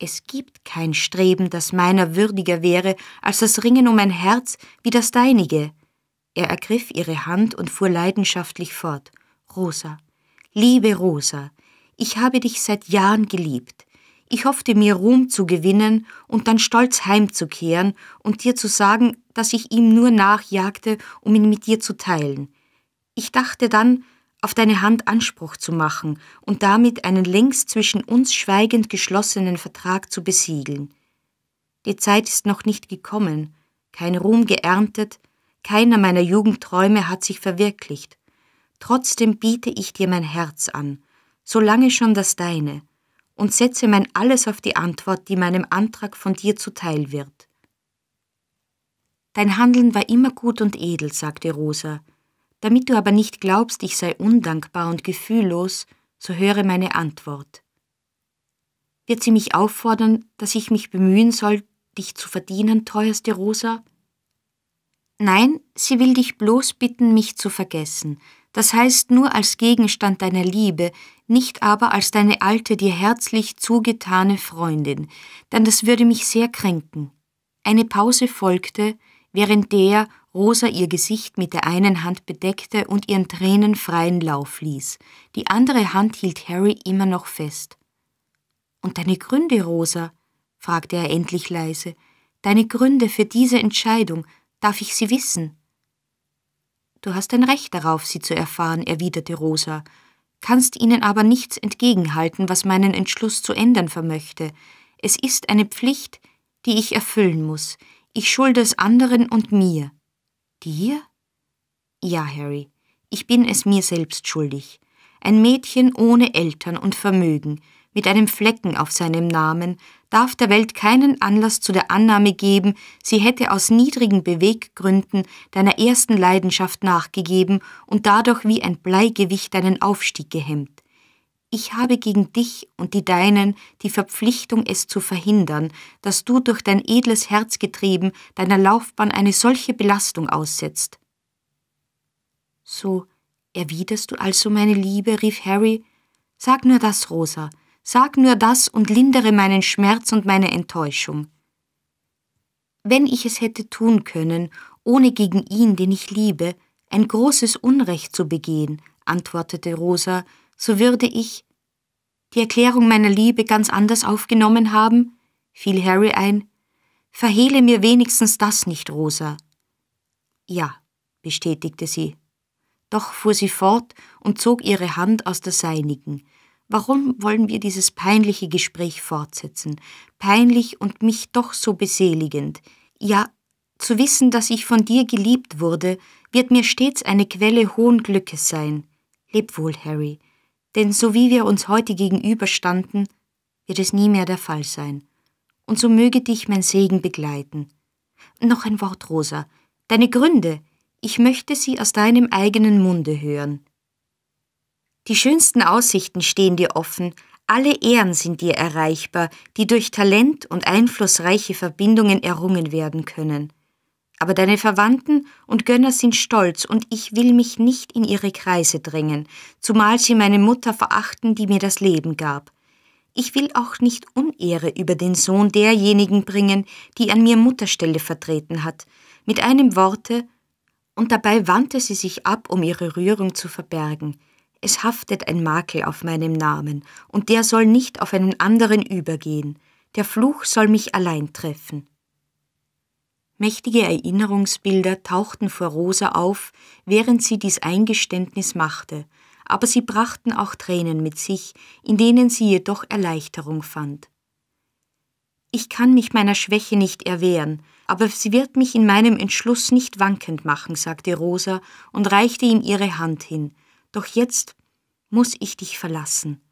Es gibt kein Streben, das meiner würdiger wäre, als das Ringen um ein Herz wie das deinige. Er ergriff ihre Hand und fuhr leidenschaftlich fort. Rosa, liebe Rosa, ich habe dich seit Jahren geliebt. Ich hoffte mir Ruhm zu gewinnen und dann stolz heimzukehren und dir zu sagen, dass ich ihm nur nachjagte, um ihn mit dir zu teilen. Ich dachte dann, auf deine Hand Anspruch zu machen und damit einen längst zwischen uns schweigend geschlossenen Vertrag zu besiegeln. Die Zeit ist noch nicht gekommen, kein Ruhm geerntet, keiner meiner Jugendträume hat sich verwirklicht. Trotzdem biete ich dir mein Herz an, solange schon das deine, und setze mein alles auf die Antwort, die meinem Antrag von dir zuteil wird. Dein Handeln war immer gut und edel, sagte Rosa, damit du aber nicht glaubst, ich sei undankbar und gefühllos, so höre meine Antwort. Wird sie mich auffordern, dass ich mich bemühen soll, dich zu verdienen, teuerste Rosa? Nein, sie will dich bloß bitten, mich zu vergessen, das heißt nur als Gegenstand deiner Liebe, nicht aber als deine alte, dir herzlich zugetane Freundin, denn das würde mich sehr kränken. Eine Pause folgte, während der Rosa ihr Gesicht mit der einen Hand bedeckte und ihren Tränen freien Lauf ließ. Die andere Hand hielt Harry immer noch fest. Und deine Gründe, Rosa? fragte er endlich leise. Deine Gründe für diese Entscheidung, darf ich sie wissen? Du hast ein Recht darauf, sie zu erfahren, erwiderte Rosa, kannst ihnen aber nichts entgegenhalten, was meinen Entschluss zu ändern vermöchte. Es ist eine Pflicht, die ich erfüllen muss. Ich schulde es anderen und mir. Dir? Ja, Harry, ich bin es mir selbst schuldig. Ein Mädchen ohne Eltern und Vermögen, mit einem Flecken auf seinem Namen, darf der Welt keinen Anlass zu der Annahme geben, sie hätte aus niedrigen Beweggründen deiner ersten Leidenschaft nachgegeben und dadurch wie ein Bleigewicht deinen Aufstieg gehemmt ich habe gegen dich und die Deinen die Verpflichtung, es zu verhindern, dass du durch dein edles Herz getrieben deiner Laufbahn eine solche Belastung aussetzt. So erwiderst du also meine Liebe, rief Harry. Sag nur das, Rosa, sag nur das und lindere meinen Schmerz und meine Enttäuschung. Wenn ich es hätte tun können, ohne gegen ihn, den ich liebe, ein großes Unrecht zu begehen, antwortete Rosa, so würde ich die Erklärung meiner Liebe ganz anders aufgenommen haben, fiel Harry ein. Verhehle mir wenigstens das nicht, Rosa. Ja, bestätigte sie. Doch fuhr sie fort und zog ihre Hand aus der seinigen. Warum wollen wir dieses peinliche Gespräch fortsetzen? Peinlich und mich doch so beseligend. Ja, zu wissen, dass ich von dir geliebt wurde, wird mir stets eine Quelle hohen Glückes sein. Leb wohl, Harry denn so wie wir uns heute gegenüberstanden, wird es nie mehr der Fall sein. Und so möge dich mein Segen begleiten. Noch ein Wort, Rosa. Deine Gründe, ich möchte sie aus deinem eigenen Munde hören. Die schönsten Aussichten stehen dir offen, alle Ehren sind dir erreichbar, die durch Talent und einflussreiche Verbindungen errungen werden können aber deine Verwandten und Gönner sind stolz, und ich will mich nicht in ihre Kreise drängen, zumal sie meine Mutter verachten, die mir das Leben gab. Ich will auch nicht Unehre über den Sohn derjenigen bringen, die an mir Mutterstelle vertreten hat. Mit einem Worte, und dabei wandte sie sich ab, um ihre Rührung zu verbergen. Es haftet ein Makel auf meinem Namen, und der soll nicht auf einen anderen übergehen. Der Fluch soll mich allein treffen. Mächtige Erinnerungsbilder tauchten vor Rosa auf, während sie dies Eingeständnis machte, aber sie brachten auch Tränen mit sich, in denen sie jedoch Erleichterung fand. Ich kann mich meiner Schwäche nicht erwehren, aber sie wird mich in meinem Entschluss nicht wankend machen, sagte Rosa und reichte ihm ihre Hand hin. Doch jetzt muss ich dich verlassen.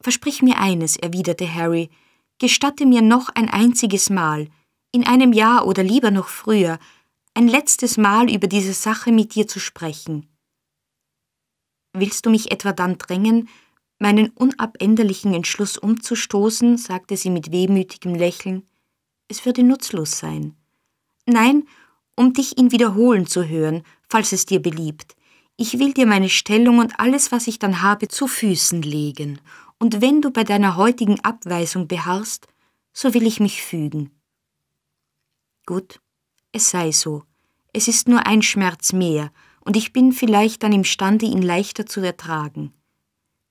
Versprich mir eines, erwiderte Harry, gestatte mir noch ein einziges Mal, in einem Jahr oder lieber noch früher, ein letztes Mal über diese Sache mit dir zu sprechen. Willst du mich etwa dann drängen, meinen unabänderlichen Entschluss umzustoßen, sagte sie mit wehmütigem Lächeln, es würde nutzlos sein. Nein, um dich ihn wiederholen zu hören, falls es dir beliebt. Ich will dir meine Stellung und alles, was ich dann habe, zu Füßen legen, und wenn du bei deiner heutigen Abweisung beharrst, so will ich mich fügen. Gut, es sei so. Es ist nur ein Schmerz mehr, und ich bin vielleicht dann imstande, ihn leichter zu ertragen.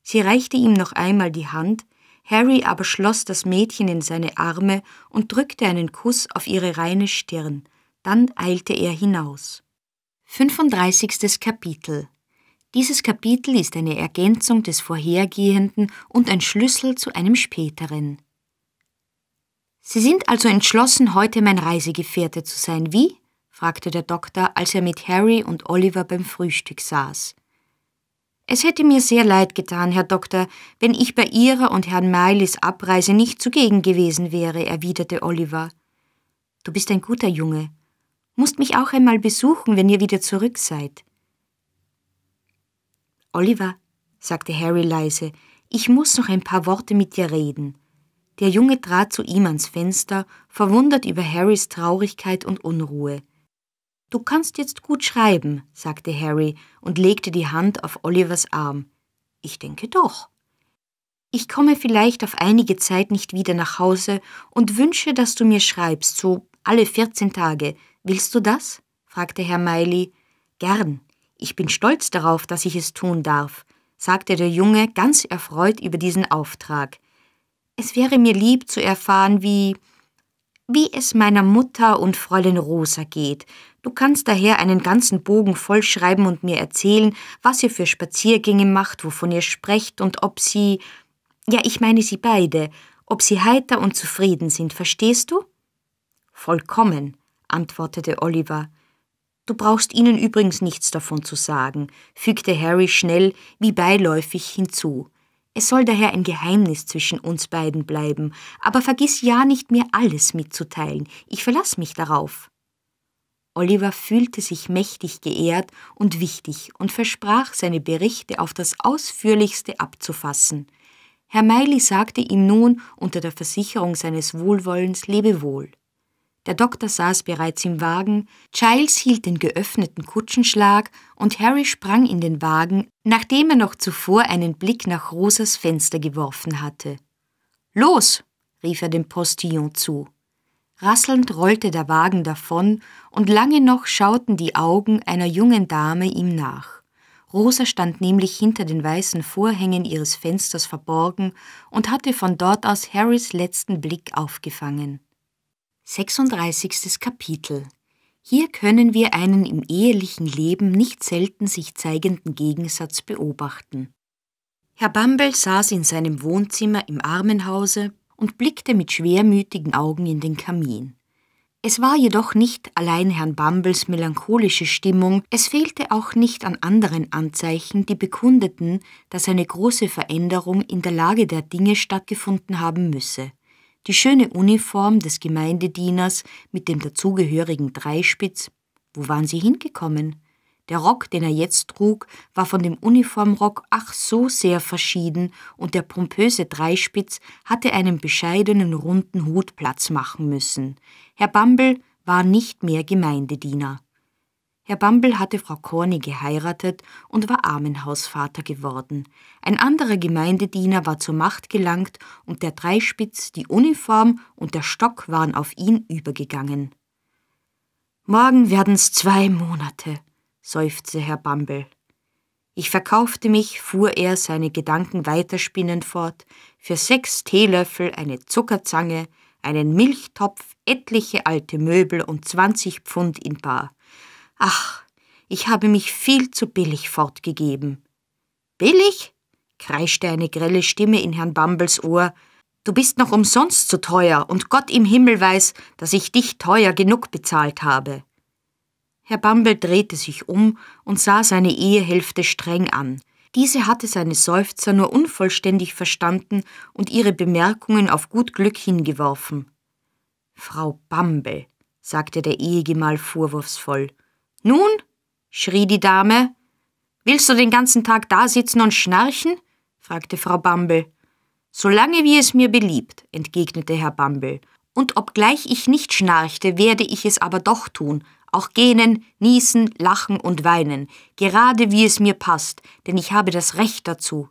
Sie reichte ihm noch einmal die Hand, Harry aber schloss das Mädchen in seine Arme und drückte einen Kuss auf ihre reine Stirn, dann eilte er hinaus. 35. Kapitel Dieses Kapitel ist eine Ergänzung des vorhergehenden und ein Schlüssel zu einem späteren. Sie sind also entschlossen, heute mein Reisegefährte zu sein, wie? fragte der Doktor, als er mit Harry und Oliver beim Frühstück saß. Es hätte mir sehr leid getan, Herr Doktor, wenn ich bei Ihrer und Herrn Mileys Abreise nicht zugegen gewesen wäre, erwiderte Oliver. Du bist ein guter Junge. Musst mich auch einmal besuchen, wenn ihr wieder zurück seid. Oliver, sagte Harry leise, ich muss noch ein paar Worte mit dir reden. Der Junge trat zu ihm ans Fenster, verwundert über Harrys Traurigkeit und Unruhe. Du kannst jetzt gut schreiben, sagte Harry und legte die Hand auf Olivers Arm. Ich denke doch. Ich komme vielleicht auf einige Zeit nicht wieder nach Hause und wünsche, dass du mir schreibst, so alle vierzehn Tage. Willst du das? fragte Herr Miley. Gern. Ich bin stolz darauf, dass ich es tun darf, sagte der Junge ganz erfreut über diesen Auftrag. Es wäre mir lieb zu erfahren, wie wie es meiner Mutter und Fräulein Rosa geht. Du kannst daher einen ganzen Bogen vollschreiben und mir erzählen, was ihr für Spaziergänge macht, wovon ihr sprecht und ob sie ja, ich meine sie beide, ob sie heiter und zufrieden sind, verstehst du? Vollkommen, antwortete Oliver. Du brauchst ihnen übrigens nichts davon zu sagen, fügte Harry schnell wie beiläufig hinzu. Es soll daher ein Geheimnis zwischen uns beiden bleiben, aber vergiss ja nicht, mir alles mitzuteilen. Ich verlass mich darauf. Oliver fühlte sich mächtig geehrt und wichtig und versprach, seine Berichte auf das ausführlichste abzufassen. Herr Meili sagte ihm nun unter der Versicherung seines Wohlwollens Lebewohl. Der Doktor saß bereits im Wagen, Giles hielt den geöffneten Kutschenschlag und Harry sprang in den Wagen, nachdem er noch zuvor einen Blick nach Rosas Fenster geworfen hatte. Los! rief er dem Postillon zu. Rasselnd rollte der Wagen davon und lange noch schauten die Augen einer jungen Dame ihm nach. Rosa stand nämlich hinter den weißen Vorhängen ihres Fensters verborgen und hatte von dort aus Harrys letzten Blick aufgefangen. 36. Kapitel Hier können wir einen im ehelichen Leben nicht selten sich zeigenden Gegensatz beobachten. Herr Bumble saß in seinem Wohnzimmer im Armenhause und blickte mit schwermütigen Augen in den Kamin. Es war jedoch nicht allein Herrn Bumbles melancholische Stimmung, es fehlte auch nicht an anderen Anzeichen, die bekundeten, dass eine große Veränderung in der Lage der Dinge stattgefunden haben müsse. Die schöne Uniform des Gemeindedieners mit dem dazugehörigen Dreispitz, wo waren sie hingekommen? Der Rock, den er jetzt trug, war von dem Uniformrock ach so sehr verschieden, und der pompöse Dreispitz hatte einem bescheidenen runden Hut Platz machen müssen. Herr Bambel war nicht mehr Gemeindediener. Herr Bambel hatte Frau Korni geheiratet und war Armenhausvater geworden. Ein anderer Gemeindediener war zur Macht gelangt und der Dreispitz, die Uniform und der Stock waren auf ihn übergegangen. Morgen werden's zwei Monate, seufzte Herr Bambel. Ich verkaufte mich, fuhr er seine Gedanken weiterspinnend fort, für sechs Teelöffel eine Zuckerzange, einen Milchtopf, etliche alte Möbel und zwanzig Pfund in Bar. Ach, ich habe mich viel zu billig fortgegeben. Billig? kreischte eine grelle Stimme in Herrn Bumbles Ohr. Du bist noch umsonst zu teuer, und Gott im Himmel weiß, dass ich dich teuer genug bezahlt habe. Herr Bumble drehte sich um und sah seine Ehehälfte streng an. Diese hatte seine Seufzer nur unvollständig verstanden und ihre Bemerkungen auf gut Glück hingeworfen. Frau Bumble, sagte der Ehegemahl vorwurfsvoll, nun, schrie die Dame, willst du den ganzen Tag da sitzen und schnarchen? fragte Frau Bumble. Solange wie es mir beliebt, entgegnete Herr Bumble. Und obgleich ich nicht schnarchte, werde ich es aber doch tun, auch gähnen, niesen, lachen und weinen, gerade wie es mir passt, denn ich habe das Recht dazu.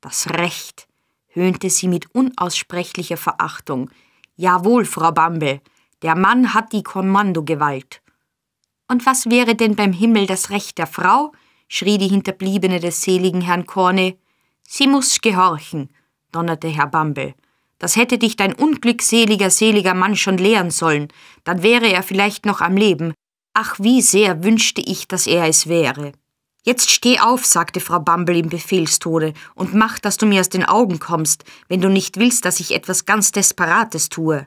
Das Recht, höhnte sie mit unaussprechlicher Verachtung. Jawohl, Frau Bumble, der Mann hat die Kommandogewalt. Und was wäre denn beim Himmel das Recht der Frau? schrie die Hinterbliebene des seligen Herrn Korne. Sie muss gehorchen, donnerte Herr Bambel. Das hätte dich dein unglückseliger, seliger Mann schon lehren sollen, dann wäre er vielleicht noch am Leben. Ach, wie sehr wünschte ich, dass er es wäre. Jetzt steh auf, sagte Frau Bumble im Befehlstode, und mach, dass du mir aus den Augen kommst, wenn du nicht willst, dass ich etwas ganz Desperates tue.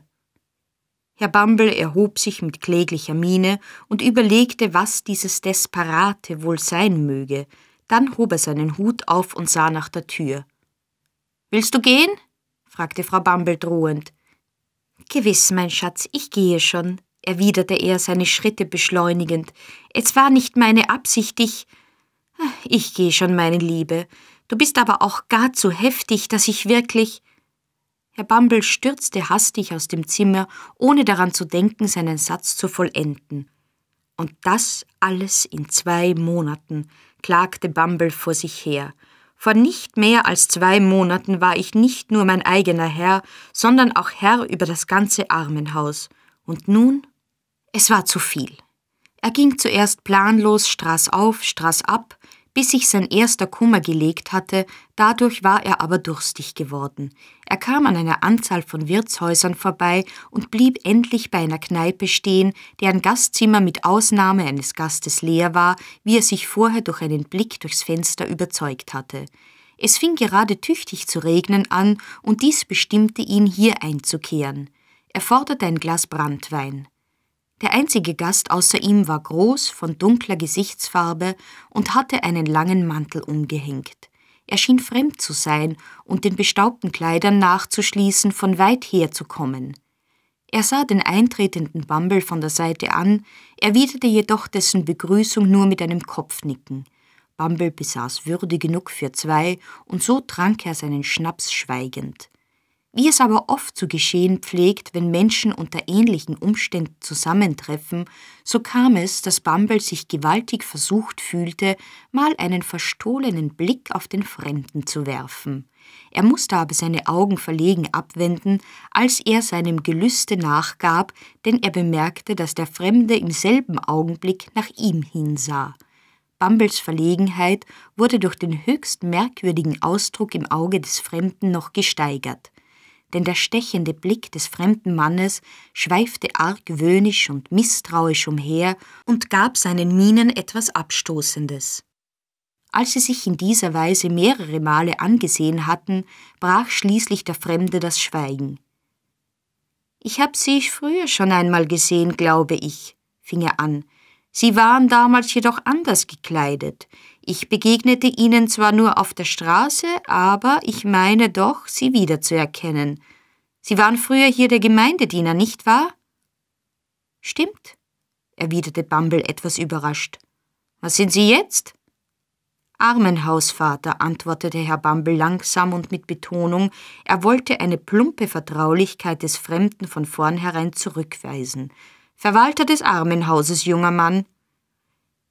Herr Bumble erhob sich mit kläglicher Miene und überlegte, was dieses Desperate wohl sein möge. Dann hob er seinen Hut auf und sah nach der Tür. Willst du gehen? fragte Frau Bumble drohend. Gewiss, mein Schatz, ich gehe schon, erwiderte er seine Schritte beschleunigend. Es war nicht meine Absicht, ich. Ich gehe schon, meine Liebe. Du bist aber auch gar zu heftig, dass ich wirklich. Herr Bumble stürzte hastig aus dem Zimmer, ohne daran zu denken, seinen Satz zu vollenden. Und das alles in zwei Monaten, klagte Bumble vor sich her. Vor nicht mehr als zwei Monaten war ich nicht nur mein eigener Herr, sondern auch Herr über das ganze Armenhaus. Und nun? Es war zu viel. Er ging zuerst planlos Straß auf, Straß ab, bis sich sein erster Kummer gelegt hatte, dadurch war er aber durstig geworden. Er kam an einer Anzahl von Wirtshäusern vorbei und blieb endlich bei einer Kneipe stehen, deren Gastzimmer mit Ausnahme eines Gastes leer war, wie er sich vorher durch einen Blick durchs Fenster überzeugt hatte. Es fing gerade tüchtig zu regnen an, und dies bestimmte ihn, hier einzukehren. Er forderte ein Glas Brandwein. Der einzige Gast außer ihm war groß, von dunkler Gesichtsfarbe und hatte einen langen Mantel umgehängt. Er schien fremd zu sein und den bestaubten Kleidern nachzuschließen, von weit her zu kommen. Er sah den eintretenden Bumble von der Seite an, erwiderte jedoch dessen Begrüßung nur mit einem Kopfnicken. Bumble besaß Würde genug für zwei, und so trank er seinen Schnaps schweigend. Wie es aber oft zu geschehen pflegt, wenn Menschen unter ähnlichen Umständen zusammentreffen, so kam es, dass Bumble sich gewaltig versucht fühlte, mal einen verstohlenen Blick auf den Fremden zu werfen. Er musste aber seine Augen verlegen abwenden, als er seinem Gelüste nachgab, denn er bemerkte, dass der Fremde im selben Augenblick nach ihm hinsah. Bumbles Verlegenheit wurde durch den höchst merkwürdigen Ausdruck im Auge des Fremden noch gesteigert denn der stechende Blick des fremden Mannes schweifte argwöhnisch und misstrauisch umher und gab seinen Mienen etwas Abstoßendes. Als sie sich in dieser Weise mehrere Male angesehen hatten, brach schließlich der Fremde das Schweigen. Ich habe sie früher schon einmal gesehen, glaube ich, fing er an. Sie waren damals jedoch anders gekleidet. Ich begegnete ihnen zwar nur auf der Straße, aber ich meine doch, sie wiederzuerkennen. Sie waren früher hier der Gemeindediener, nicht wahr? Stimmt, erwiderte Bumble etwas überrascht. Was sind Sie jetzt? Armenhausvater, antwortete Herr Bumble langsam und mit Betonung, er wollte eine plumpe Vertraulichkeit des Fremden von vornherein zurückweisen. Verwalter des Armenhauses, junger Mann.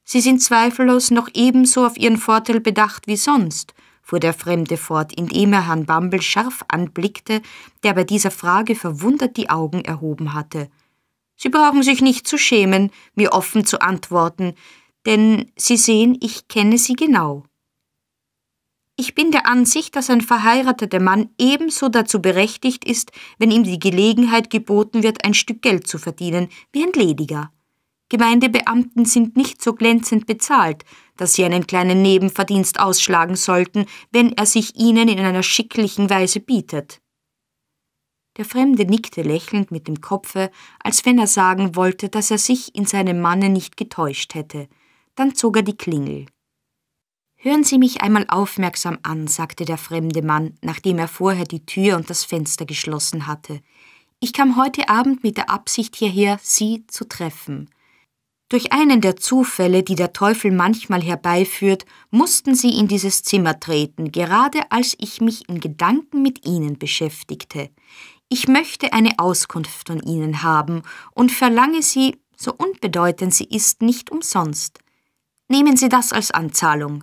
Sie sind zweifellos noch ebenso auf Ihren Vorteil bedacht wie sonst, fuhr der Fremde fort, indem er Herrn Bumble scharf anblickte, der bei dieser Frage verwundert die Augen erhoben hatte. Sie brauchen sich nicht zu schämen, mir offen zu antworten, denn Sie sehen, ich kenne Sie genau. Ich bin der Ansicht, dass ein verheirateter Mann ebenso dazu berechtigt ist, wenn ihm die Gelegenheit geboten wird, ein Stück Geld zu verdienen, wie ein lediger. Gemeindebeamten sind nicht so glänzend bezahlt, dass sie einen kleinen Nebenverdienst ausschlagen sollten, wenn er sich ihnen in einer schicklichen Weise bietet. Der Fremde nickte lächelnd mit dem Kopfe, als wenn er sagen wollte, dass er sich in seinem Manne nicht getäuscht hätte. Dann zog er die Klingel. Hören Sie mich einmal aufmerksam an, sagte der fremde Mann, nachdem er vorher die Tür und das Fenster geschlossen hatte. Ich kam heute Abend mit der Absicht hierher, Sie zu treffen. Durch einen der Zufälle, die der Teufel manchmal herbeiführt, mussten sie in dieses Zimmer treten, gerade als ich mich in Gedanken mit ihnen beschäftigte. Ich möchte eine Auskunft von ihnen haben und verlange sie, so unbedeutend sie ist, nicht umsonst. Nehmen Sie das als Anzahlung.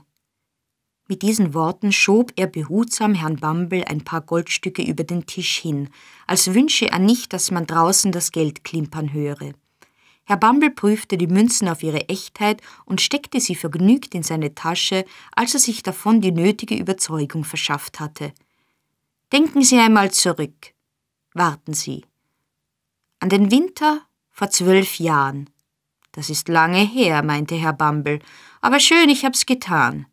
Mit diesen Worten schob er behutsam Herrn Bumble ein paar Goldstücke über den Tisch hin, als wünsche er nicht, dass man draußen das Geld klimpern höre. Herr Bumble prüfte die Münzen auf ihre Echtheit und steckte sie vergnügt in seine Tasche, als er sich davon die nötige Überzeugung verschafft hatte. Denken Sie einmal zurück. Warten Sie. An den Winter vor zwölf Jahren. Das ist lange her, meinte Herr Bumble, aber schön, ich hab's getan.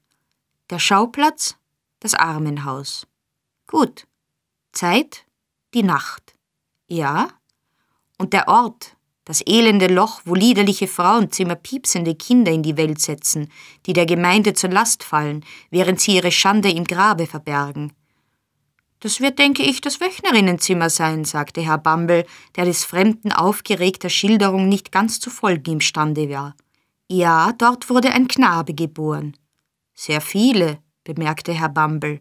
Der Schauplatz? Das Armenhaus. Gut. Zeit? Die Nacht. Ja? Und der Ort? das elende Loch, wo liederliche Frauenzimmer piepsende Kinder in die Welt setzen, die der Gemeinde zur Last fallen, während sie ihre Schande im Grabe verbergen. Das wird, denke ich, das Wöchnerinnenzimmer sein, sagte Herr Bumble, der des Fremden aufgeregter Schilderung nicht ganz zu folgen imstande war. Ja, dort wurde ein Knabe geboren. Sehr viele, bemerkte Herr Bumble.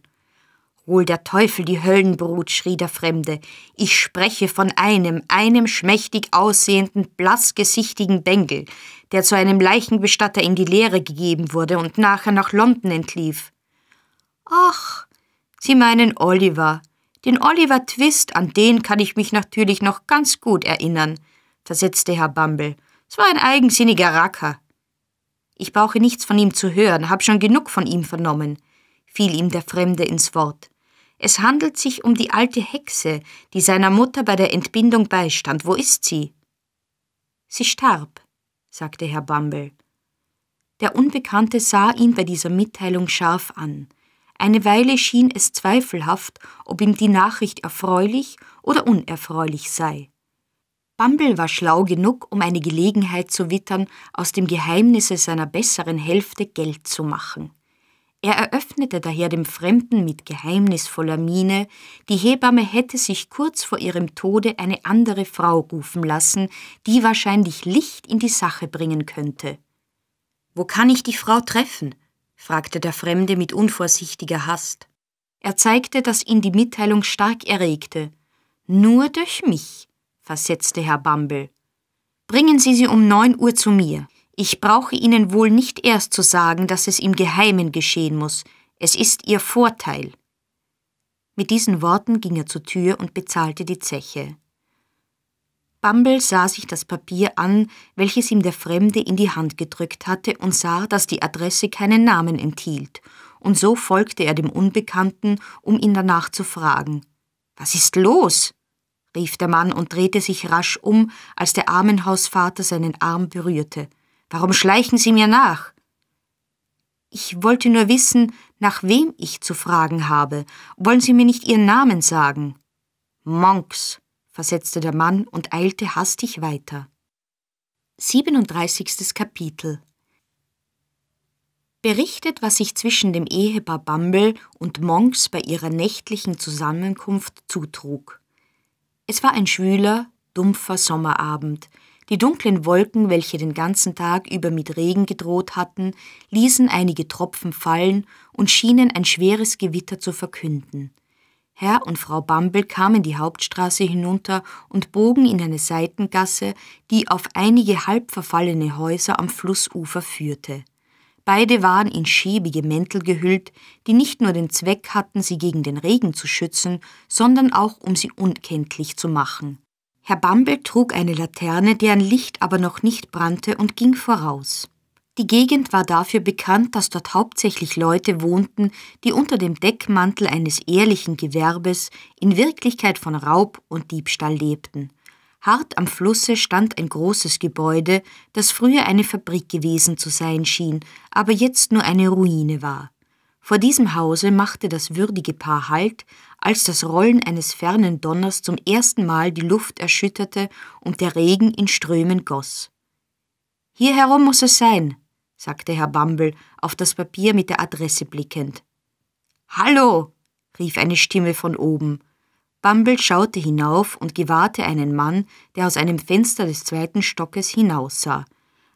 Hol der Teufel die Höllenbrut, schrie der Fremde. Ich spreche von einem, einem schmächtig aussehenden, blassgesichtigen Bengel, der zu einem Leichenbestatter in die Lehre gegeben wurde und nachher nach London entlief. Ach, Sie meinen Oliver. Den Oliver Twist, an den kann ich mich natürlich noch ganz gut erinnern, versetzte Herr Bumble. Es war ein eigensinniger Racker. Ich brauche nichts von ihm zu hören, hab schon genug von ihm vernommen, fiel ihm der Fremde ins Wort. Es handelt sich um die alte Hexe, die seiner Mutter bei der Entbindung beistand. Wo ist sie? Sie starb, sagte Herr Bumble. Der Unbekannte sah ihn bei dieser Mitteilung scharf an. Eine Weile schien es zweifelhaft, ob ihm die Nachricht erfreulich oder unerfreulich sei. Bumble war schlau genug, um eine Gelegenheit zu wittern, aus dem Geheimnisse seiner besseren Hälfte Geld zu machen. Er eröffnete daher dem Fremden mit geheimnisvoller Miene, die Hebamme hätte sich kurz vor ihrem Tode eine andere Frau rufen lassen, die wahrscheinlich Licht in die Sache bringen könnte. Wo kann ich die Frau treffen? fragte der Fremde mit unvorsichtiger Hast. Er zeigte, dass ihn die Mitteilung stark erregte. Nur durch mich, versetzte Herr Bumble. Bringen Sie sie um neun Uhr zu mir. Ich brauche Ihnen wohl nicht erst zu sagen, dass es im Geheimen geschehen muss. Es ist Ihr Vorteil. Mit diesen Worten ging er zur Tür und bezahlte die Zeche. Bumble sah sich das Papier an, welches ihm der Fremde in die Hand gedrückt hatte, und sah, dass die Adresse keinen Namen enthielt, und so folgte er dem Unbekannten, um ihn danach zu fragen. Was ist los? rief der Mann und drehte sich rasch um, als der Armenhausvater seinen Arm berührte. Warum schleichen Sie mir nach? Ich wollte nur wissen, nach wem ich zu fragen habe. Wollen Sie mir nicht Ihren Namen sagen? Monks, versetzte der Mann und eilte hastig weiter. 37. Kapitel Berichtet, was sich zwischen dem Ehepaar Bumble und Monks bei ihrer nächtlichen Zusammenkunft zutrug. Es war ein schwüler, dumpfer Sommerabend, die dunklen Wolken, welche den ganzen Tag über mit Regen gedroht hatten, ließen einige Tropfen fallen und schienen ein schweres Gewitter zu verkünden. Herr und Frau Bumble kamen die Hauptstraße hinunter und bogen in eine Seitengasse, die auf einige halb verfallene Häuser am Flussufer führte. Beide waren in schäbige Mäntel gehüllt, die nicht nur den Zweck hatten, sie gegen den Regen zu schützen, sondern auch um sie unkenntlich zu machen. Herr Bumble trug eine Laterne, deren Licht aber noch nicht brannte, und ging voraus. Die Gegend war dafür bekannt, dass dort hauptsächlich Leute wohnten, die unter dem Deckmantel eines ehrlichen Gewerbes in Wirklichkeit von Raub und Diebstahl lebten. Hart am Flusse stand ein großes Gebäude, das früher eine Fabrik gewesen zu sein schien, aber jetzt nur eine Ruine war. Vor diesem Hause machte das würdige Paar Halt, als das Rollen eines fernen Donners zum ersten Mal die Luft erschütterte und der Regen in Strömen goss. Hier herum muss es sein, sagte Herr Bumble, auf das Papier mit der Adresse blickend. Hallo, rief eine Stimme von oben. Bumble schaute hinauf und gewahrte einen Mann, der aus einem Fenster des zweiten Stockes hinaussah.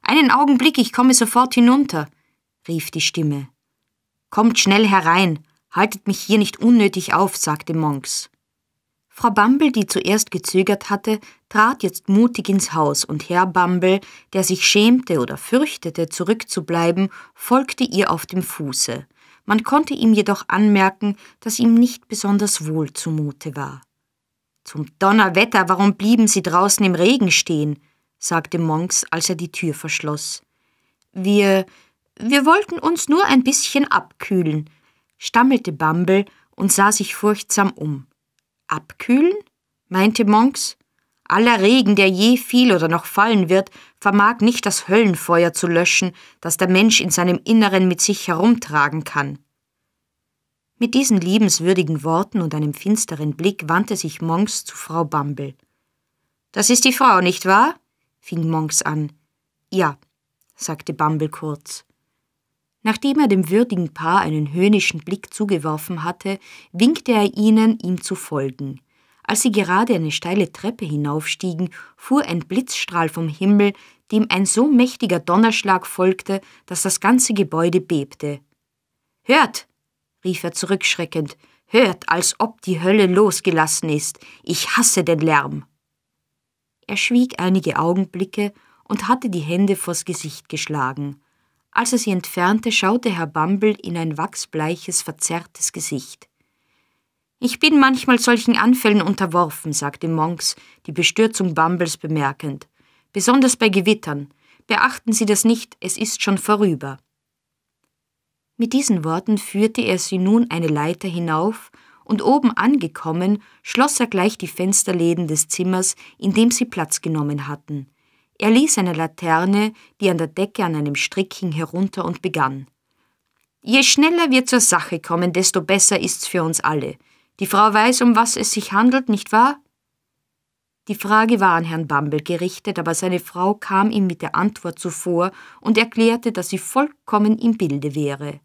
Einen Augenblick, ich komme sofort hinunter, rief die Stimme. Kommt schnell herein, Haltet mich hier nicht unnötig auf, sagte Monks. Frau Bumble, die zuerst gezögert hatte, trat jetzt mutig ins Haus, und Herr Bumble, der sich schämte oder fürchtete, zurückzubleiben, folgte ihr auf dem Fuße. Man konnte ihm jedoch anmerken, dass ihm nicht besonders wohl zumute war. Zum Donnerwetter, warum blieben Sie draußen im Regen stehen? sagte Monks, als er die Tür verschloss. Wir wir wollten uns nur ein bisschen abkühlen, stammelte Bumble und sah sich furchtsam um. Abkühlen? meinte Monks. Aller Regen, der je fiel oder noch fallen wird, vermag nicht das Höllenfeuer zu löschen, das der Mensch in seinem Inneren mit sich herumtragen kann. Mit diesen liebenswürdigen Worten und einem finsteren Blick wandte sich Monks zu Frau Bumble. Das ist die Frau, nicht wahr? fing Monks an. Ja, sagte Bumble kurz. Nachdem er dem würdigen Paar einen höhnischen Blick zugeworfen hatte, winkte er ihnen, ihm zu folgen. Als sie gerade eine steile Treppe hinaufstiegen, fuhr ein Blitzstrahl vom Himmel, dem ein so mächtiger Donnerschlag folgte, dass das ganze Gebäude bebte. Hört! rief er zurückschreckend, hört, als ob die Hölle losgelassen ist. Ich hasse den Lärm. Er schwieg einige Augenblicke und hatte die Hände vors Gesicht geschlagen. Als er sie entfernte, schaute Herr Bumble in ein wachsbleiches, verzerrtes Gesicht. Ich bin manchmal solchen Anfällen unterworfen, sagte Monks, die Bestürzung Bumbles bemerkend. Besonders bei Gewittern. Beachten Sie das nicht, es ist schon vorüber. Mit diesen Worten führte er sie nun eine Leiter hinauf, und oben angekommen, schloss er gleich die Fensterläden des Zimmers, in dem sie Platz genommen hatten. Er ließ eine Laterne, die an der Decke an einem Strick hing, herunter und begann. Je schneller wir zur Sache kommen, desto besser ist's für uns alle. Die Frau weiß, um was es sich handelt, nicht wahr? Die Frage war an Herrn Bumble gerichtet, aber seine Frau kam ihm mit der Antwort zuvor und erklärte, dass sie vollkommen im Bilde wäre.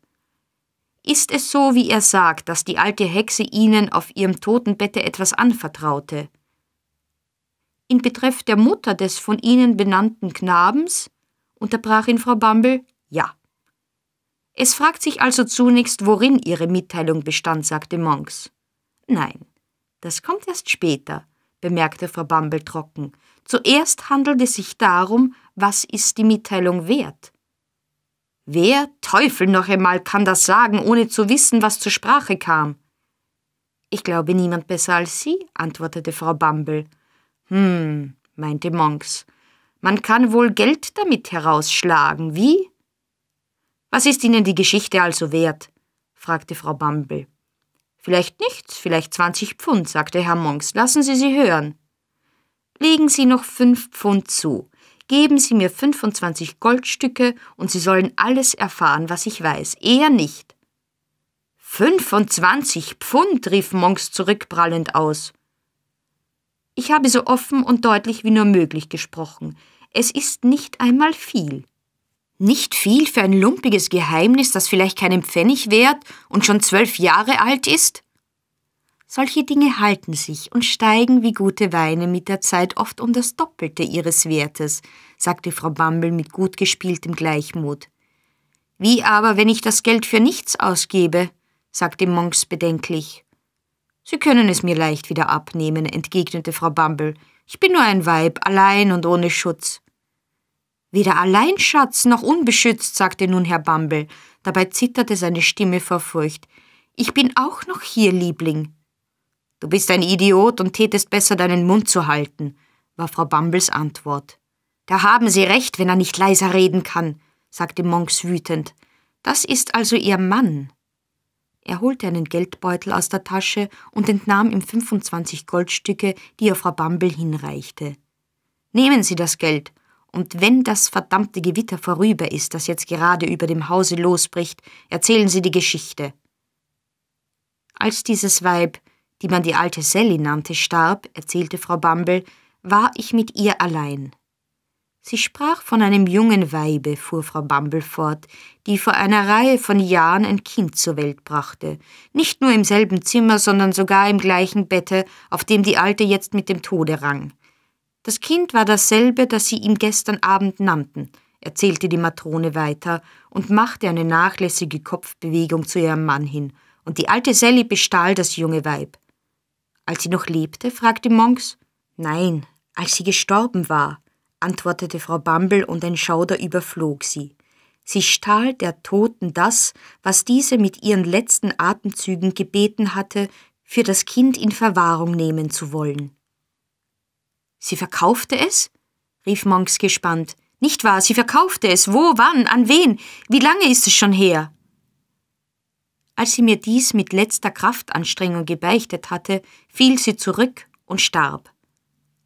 Ist es so, wie er sagt, dass die alte Hexe Ihnen auf Ihrem Totenbette etwas anvertraute? in Betreff der Mutter des von Ihnen benannten Knabens? unterbrach ihn Frau Bumble. Ja. Es fragt sich also zunächst, worin Ihre Mitteilung bestand, sagte Monks. Nein, das kommt erst später, bemerkte Frau Bumble trocken. Zuerst handelt es sich darum, was ist die Mitteilung wert? Wer Teufel noch einmal kann das sagen, ohne zu wissen, was zur Sprache kam? Ich glaube niemand besser als Sie, antwortete Frau Bumble. Hm, meinte Monks, man kann wohl Geld damit herausschlagen, wie? Was ist Ihnen die Geschichte also wert? fragte Frau Bumble. Vielleicht nichts, vielleicht zwanzig Pfund, sagte Herr Monks. Lassen Sie sie hören. Legen Sie noch fünf Pfund zu. Geben Sie mir 25 Goldstücke und Sie sollen alles erfahren, was ich weiß. Eher nicht. 25 Pfund, rief Monks zurückprallend aus. Ich habe so offen und deutlich wie nur möglich gesprochen. Es ist nicht einmal viel. Nicht viel für ein lumpiges Geheimnis, das vielleicht keinen Pfennig wert und schon zwölf Jahre alt ist? Solche Dinge halten sich und steigen wie gute Weine mit der Zeit oft um das Doppelte ihres Wertes, sagte Frau Bumble mit gut gespieltem Gleichmut. Wie aber, wenn ich das Geld für nichts ausgebe? sagte Monks bedenklich. Sie können es mir leicht wieder abnehmen, entgegnete Frau Bumble. Ich bin nur ein Weib, allein und ohne Schutz. Weder allein, Schatz, noch unbeschützt, sagte nun Herr Bumble. Dabei zitterte seine Stimme vor Furcht. Ich bin auch noch hier, Liebling. Du bist ein Idiot und tätest besser, deinen Mund zu halten, war Frau Bumbles Antwort. Da haben Sie recht, wenn er nicht leiser reden kann, sagte Monks wütend. Das ist also Ihr Mann. Er holte einen Geldbeutel aus der Tasche und entnahm ihm 25 Goldstücke, die er Frau Bumble hinreichte. Nehmen Sie das Geld, und wenn das verdammte Gewitter vorüber ist, das jetzt gerade über dem Hause losbricht, erzählen Sie die Geschichte. Als dieses Weib, die man die alte Sally nannte, starb, erzählte Frau Bumble, war ich mit ihr allein. Sie sprach von einem jungen Weibe, fuhr Frau Bumble fort, die vor einer Reihe von Jahren ein Kind zur Welt brachte, nicht nur im selben Zimmer, sondern sogar im gleichen Bette, auf dem die Alte jetzt mit dem Tode rang. Das Kind war dasselbe, das sie ihm gestern Abend nannten, erzählte die Matrone weiter und machte eine nachlässige Kopfbewegung zu ihrem Mann hin, und die alte Sally bestahl das junge Weib. Als sie noch lebte? fragte Monks. Nein, als sie gestorben war antwortete Frau Bumble und ein Schauder überflog sie. Sie stahl der Toten das, was diese mit ihren letzten Atemzügen gebeten hatte, für das Kind in Verwahrung nehmen zu wollen. Sie verkaufte es? rief Monks gespannt. Nicht wahr, sie verkaufte es. Wo, wann, an wen? Wie lange ist es schon her? Als sie mir dies mit letzter Kraftanstrengung gebeichtet hatte, fiel sie zurück und starb.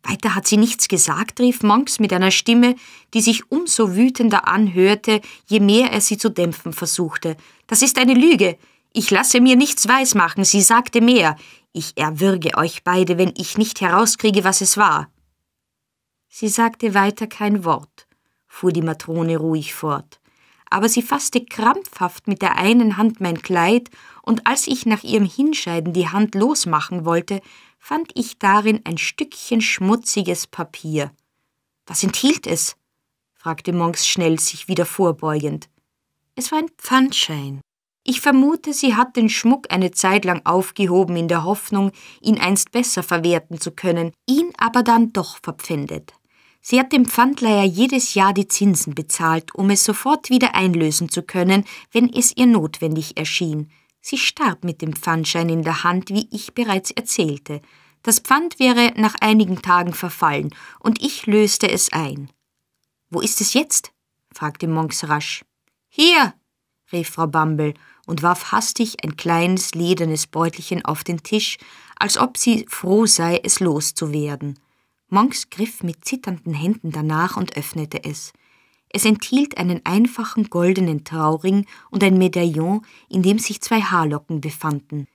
Weiter hat sie nichts gesagt, rief Monks mit einer Stimme, die sich umso wütender anhörte, je mehr er sie zu dämpfen versuchte. Das ist eine Lüge. Ich lasse mir nichts weismachen. Sie sagte mehr. Ich erwürge euch beide, wenn ich nicht herauskriege, was es war. Sie sagte weiter kein Wort, fuhr die Matrone ruhig fort. Aber sie fasste krampfhaft mit der einen Hand mein Kleid, und als ich nach ihrem Hinscheiden die Hand losmachen wollte, fand ich darin ein Stückchen schmutziges Papier. Was enthielt es? fragte Monks schnell, sich wieder vorbeugend. Es war ein Pfandschein. Ich vermute, sie hat den Schmuck eine Zeit lang aufgehoben in der Hoffnung, ihn einst besser verwerten zu können, ihn aber dann doch verpfändet. Sie hat dem Pfandleiher jedes Jahr die Zinsen bezahlt, um es sofort wieder einlösen zu können, wenn es ihr notwendig erschien. Sie starb mit dem Pfandschein in der Hand, wie ich bereits erzählte. Das Pfand wäre nach einigen Tagen verfallen, und ich löste es ein. Wo ist es jetzt? fragte Monks rasch. Hier, rief Frau Bumble und warf hastig ein kleines ledernes Beutelchen auf den Tisch, als ob sie froh sei, es loszuwerden. Monks griff mit zitternden Händen danach und öffnete es. Es enthielt einen einfachen goldenen Trauring und ein Medaillon, in dem sich zwei Haarlocken befanden.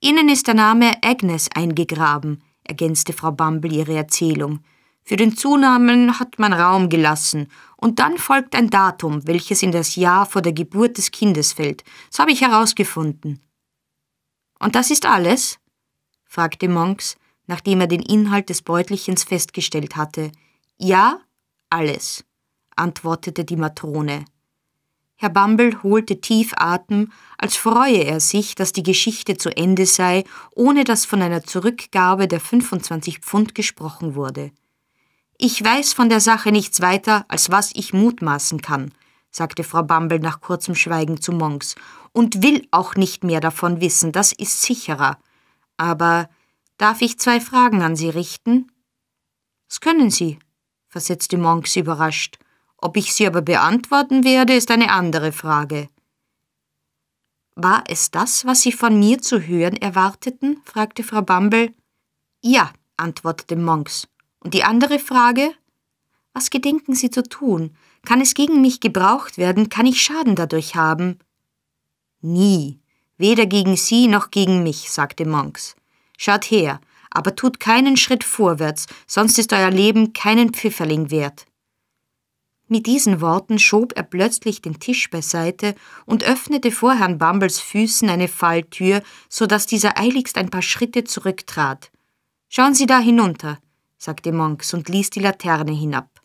Innen ist der Name Agnes eingegraben, ergänzte Frau Bumble ihre Erzählung. Für den Zunamen hat man Raum gelassen, und dann folgt ein Datum, welches in das Jahr vor der Geburt des Kindes fällt. Das habe ich herausgefunden. Und das ist alles? fragte Monks, nachdem er den Inhalt des Beutelchens festgestellt hatte. Ja, alles antwortete die Matrone. Herr Bumble holte tief Atem, als freue er sich, dass die Geschichte zu Ende sei, ohne dass von einer Zurückgabe der 25 Pfund gesprochen wurde. Ich weiß von der Sache nichts weiter, als was ich mutmaßen kann, sagte Frau Bumble nach kurzem Schweigen zu Monks, und will auch nicht mehr davon wissen, das ist sicherer. Aber darf ich zwei Fragen an Sie richten? Das können Sie, versetzte Monks überrascht. Ob ich sie aber beantworten werde, ist eine andere Frage. War es das, was Sie von mir zu hören erwarteten? fragte Frau Bumble. Ja, antwortete Monks. Und die andere Frage? Was gedenken Sie zu tun? Kann es gegen mich gebraucht werden? Kann ich Schaden dadurch haben? Nie, weder gegen Sie noch gegen mich, sagte Monks. Schaut her, aber tut keinen Schritt vorwärts, sonst ist euer Leben keinen Pfifferling wert. Mit diesen Worten schob er plötzlich den Tisch beiseite und öffnete vor Herrn Bumbles Füßen eine Falltür, so dass dieser eiligst ein paar Schritte zurücktrat. Schauen Sie da hinunter, sagte Monks und ließ die Laterne hinab.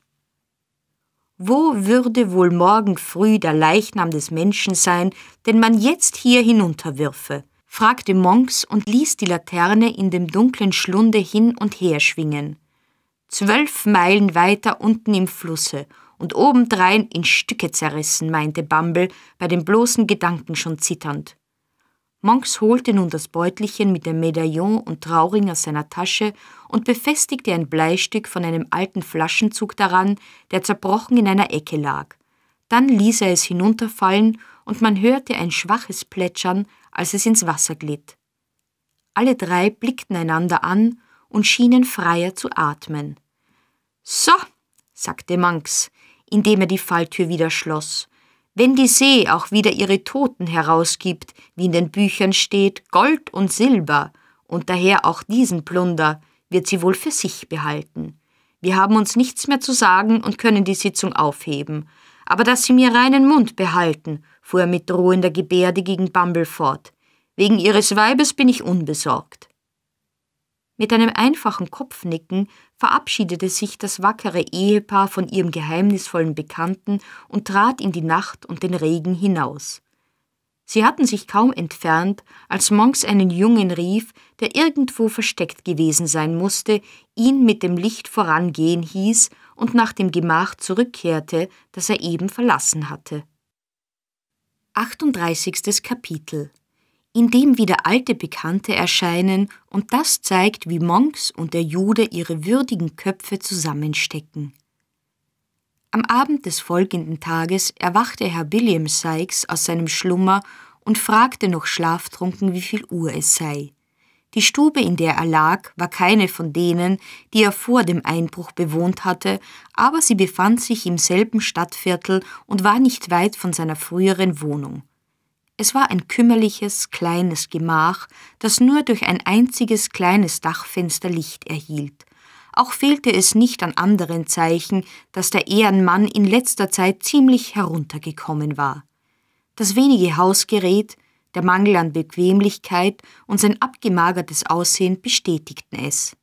Wo würde wohl morgen früh der Leichnam des Menschen sein, den man jetzt hier hinunterwürfe? fragte Monks und ließ die Laterne in dem dunklen Schlunde hin und her schwingen. Zwölf Meilen weiter unten im Flusse und obendrein in Stücke zerrissen, meinte Bumble, bei dem bloßen Gedanken schon zitternd. Monks holte nun das Beutelchen mit dem Medaillon und Trauring aus seiner Tasche und befestigte ein Bleistück von einem alten Flaschenzug daran, der zerbrochen in einer Ecke lag. Dann ließ er es hinunterfallen und man hörte ein schwaches Plätschern, als es ins Wasser glitt. Alle drei blickten einander an und schienen freier zu atmen. So, sagte Manx, indem er die Falltür wieder schloss. Wenn die See auch wieder ihre Toten herausgibt, wie in den Büchern steht, Gold und Silber, und daher auch diesen Plunder, wird sie wohl für sich behalten. Wir haben uns nichts mehr zu sagen und können die Sitzung aufheben. Aber dass sie mir reinen Mund behalten, fuhr er mit drohender Gebärde gegen Bumble fort. Wegen ihres Weibes bin ich unbesorgt. Mit einem einfachen Kopfnicken verabschiedete sich das wackere Ehepaar von ihrem geheimnisvollen Bekannten und trat in die Nacht und den Regen hinaus. Sie hatten sich kaum entfernt, als Monks einen Jungen rief, der irgendwo versteckt gewesen sein musste, ihn mit dem Licht vorangehen hieß und nach dem Gemach zurückkehrte, das er eben verlassen hatte. 38. Kapitel in dem wieder alte Bekannte erscheinen und das zeigt, wie Monks und der Jude ihre würdigen Köpfe zusammenstecken. Am Abend des folgenden Tages erwachte Herr William Sykes aus seinem Schlummer und fragte noch schlaftrunken, wie viel Uhr es sei. Die Stube, in der er lag, war keine von denen, die er vor dem Einbruch bewohnt hatte, aber sie befand sich im selben Stadtviertel und war nicht weit von seiner früheren Wohnung. Es war ein kümmerliches, kleines Gemach, das nur durch ein einziges kleines Dachfenster Licht erhielt. Auch fehlte es nicht an anderen Zeichen, dass der Ehrenmann in letzter Zeit ziemlich heruntergekommen war. Das wenige Hausgerät, der Mangel an Bequemlichkeit und sein abgemagertes Aussehen bestätigten es.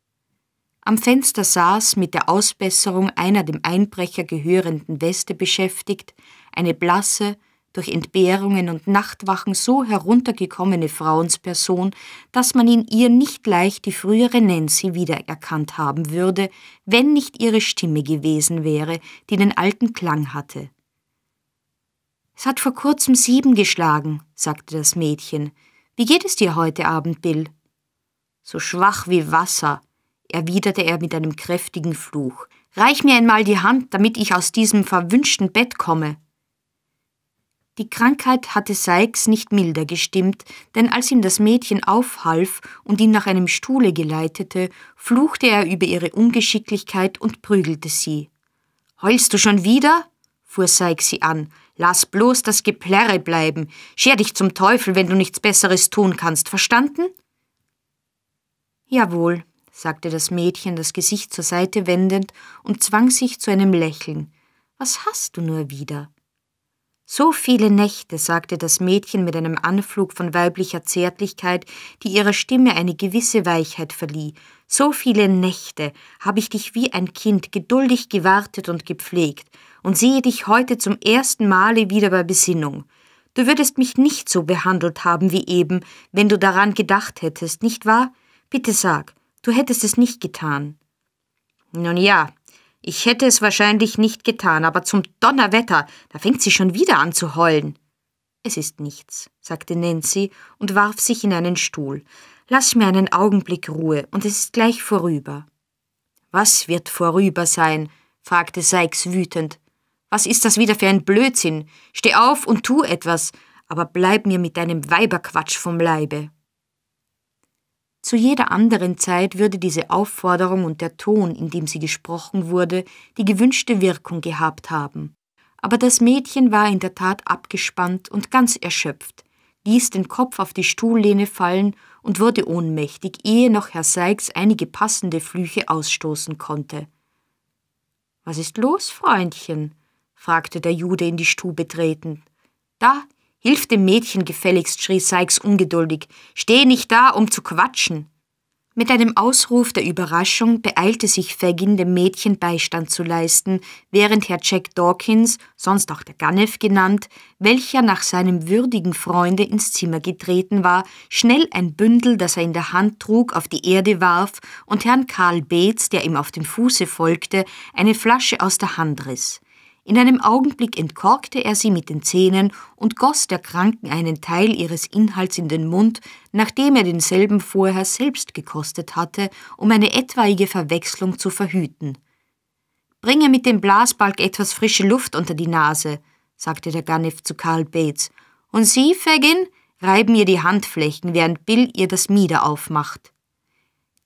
Am Fenster saß, mit der Ausbesserung einer dem Einbrecher gehörenden Weste beschäftigt, eine blasse, durch Entbehrungen und Nachtwachen so heruntergekommene Frauensperson, dass man in ihr nicht leicht die frühere Nancy wiedererkannt haben würde, wenn nicht ihre Stimme gewesen wäre, die den alten Klang hatte. Es hat vor kurzem sieben geschlagen, sagte das Mädchen. Wie geht es dir heute Abend, Bill? So schwach wie Wasser, erwiderte er mit einem kräftigen Fluch. Reich mir einmal die Hand, damit ich aus diesem verwünschten Bett komme. Die Krankheit hatte Sykes nicht milder gestimmt, denn als ihm das Mädchen aufhalf und ihn nach einem Stuhle geleitete, fluchte er über ihre Ungeschicklichkeit und prügelte sie. Heulst du schon wieder? fuhr Sykes sie an. Lass bloß das Geplärre bleiben. Scher dich zum Teufel, wenn du nichts Besseres tun kannst, verstanden? Jawohl, sagte das Mädchen, das Gesicht zur Seite wendend und zwang sich zu einem Lächeln. Was hast du nur wieder? So viele Nächte, sagte das Mädchen mit einem Anflug von weiblicher Zärtlichkeit, die ihrer Stimme eine gewisse Weichheit verlieh, so viele Nächte habe ich dich wie ein Kind geduldig gewartet und gepflegt und sehe dich heute zum ersten Male wieder bei Besinnung. Du würdest mich nicht so behandelt haben wie eben, wenn du daran gedacht hättest, nicht wahr? Bitte sag, du hättest es nicht getan. Nun ja, ich hätte es wahrscheinlich nicht getan, aber zum Donnerwetter, da fängt sie schon wieder an zu heulen. Es ist nichts, sagte Nancy und warf sich in einen Stuhl. Lass mir einen Augenblick Ruhe, und es ist gleich vorüber. Was wird vorüber sein? fragte Sykes wütend. Was ist das wieder für ein Blödsinn? Steh auf und tu etwas, aber bleib mir mit deinem Weiberquatsch vom Leibe. Zu jeder anderen Zeit würde diese Aufforderung und der Ton, in dem sie gesprochen wurde, die gewünschte Wirkung gehabt haben. Aber das Mädchen war in der Tat abgespannt und ganz erschöpft, ließ den Kopf auf die Stuhllehne fallen und wurde ohnmächtig, ehe noch Herr Sykes einige passende Flüche ausstoßen konnte. Was ist los, Freundchen? fragte der Jude in die Stube tretend. Da Hilf dem Mädchen gefälligst, schrie Sykes ungeduldig. Steh nicht da, um zu quatschen. Mit einem Ausruf der Überraschung beeilte sich Fagin, dem Mädchen Beistand zu leisten, während Herr Jack Dawkins, sonst auch der Ganef genannt, welcher nach seinem würdigen Freunde ins Zimmer getreten war, schnell ein Bündel, das er in der Hand trug, auf die Erde warf und Herrn Karl Beetz, der ihm auf dem Fuße folgte, eine Flasche aus der Hand riss. In einem Augenblick entkorkte er sie mit den Zähnen und goss der Kranken einen Teil ihres Inhalts in den Mund, nachdem er denselben vorher selbst gekostet hatte, um eine etwaige Verwechslung zu verhüten. Bringe mit dem Blasbalg etwas frische Luft unter die Nase, sagte der Ganef zu Karl Bates, und Sie, Fagin, reiben ihr die Handflächen, während Bill ihr das Mieder aufmacht.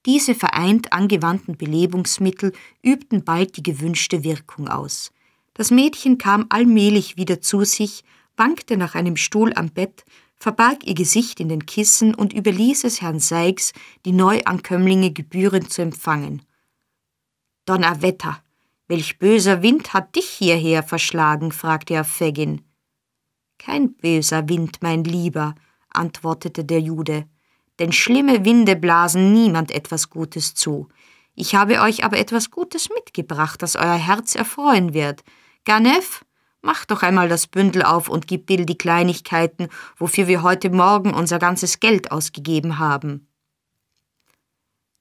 Diese vereint angewandten Belebungsmittel übten bald die gewünschte Wirkung aus. Das Mädchen kam allmählich wieder zu sich, wankte nach einem Stuhl am Bett, verbarg ihr Gesicht in den Kissen und überließ es Herrn Seix, die Neuankömmlinge gebührend zu empfangen. Donnerwetter! Welch böser Wind hat dich hierher verschlagen? fragte er Fegin. Kein böser Wind, mein Lieber, antwortete der Jude, denn schlimme Winde blasen niemand etwas Gutes zu. Ich habe euch aber etwas Gutes mitgebracht, das euer Herz erfreuen wird. Ganef, mach doch einmal das Bündel auf und gib Bill die Kleinigkeiten, wofür wir heute Morgen unser ganzes Geld ausgegeben haben.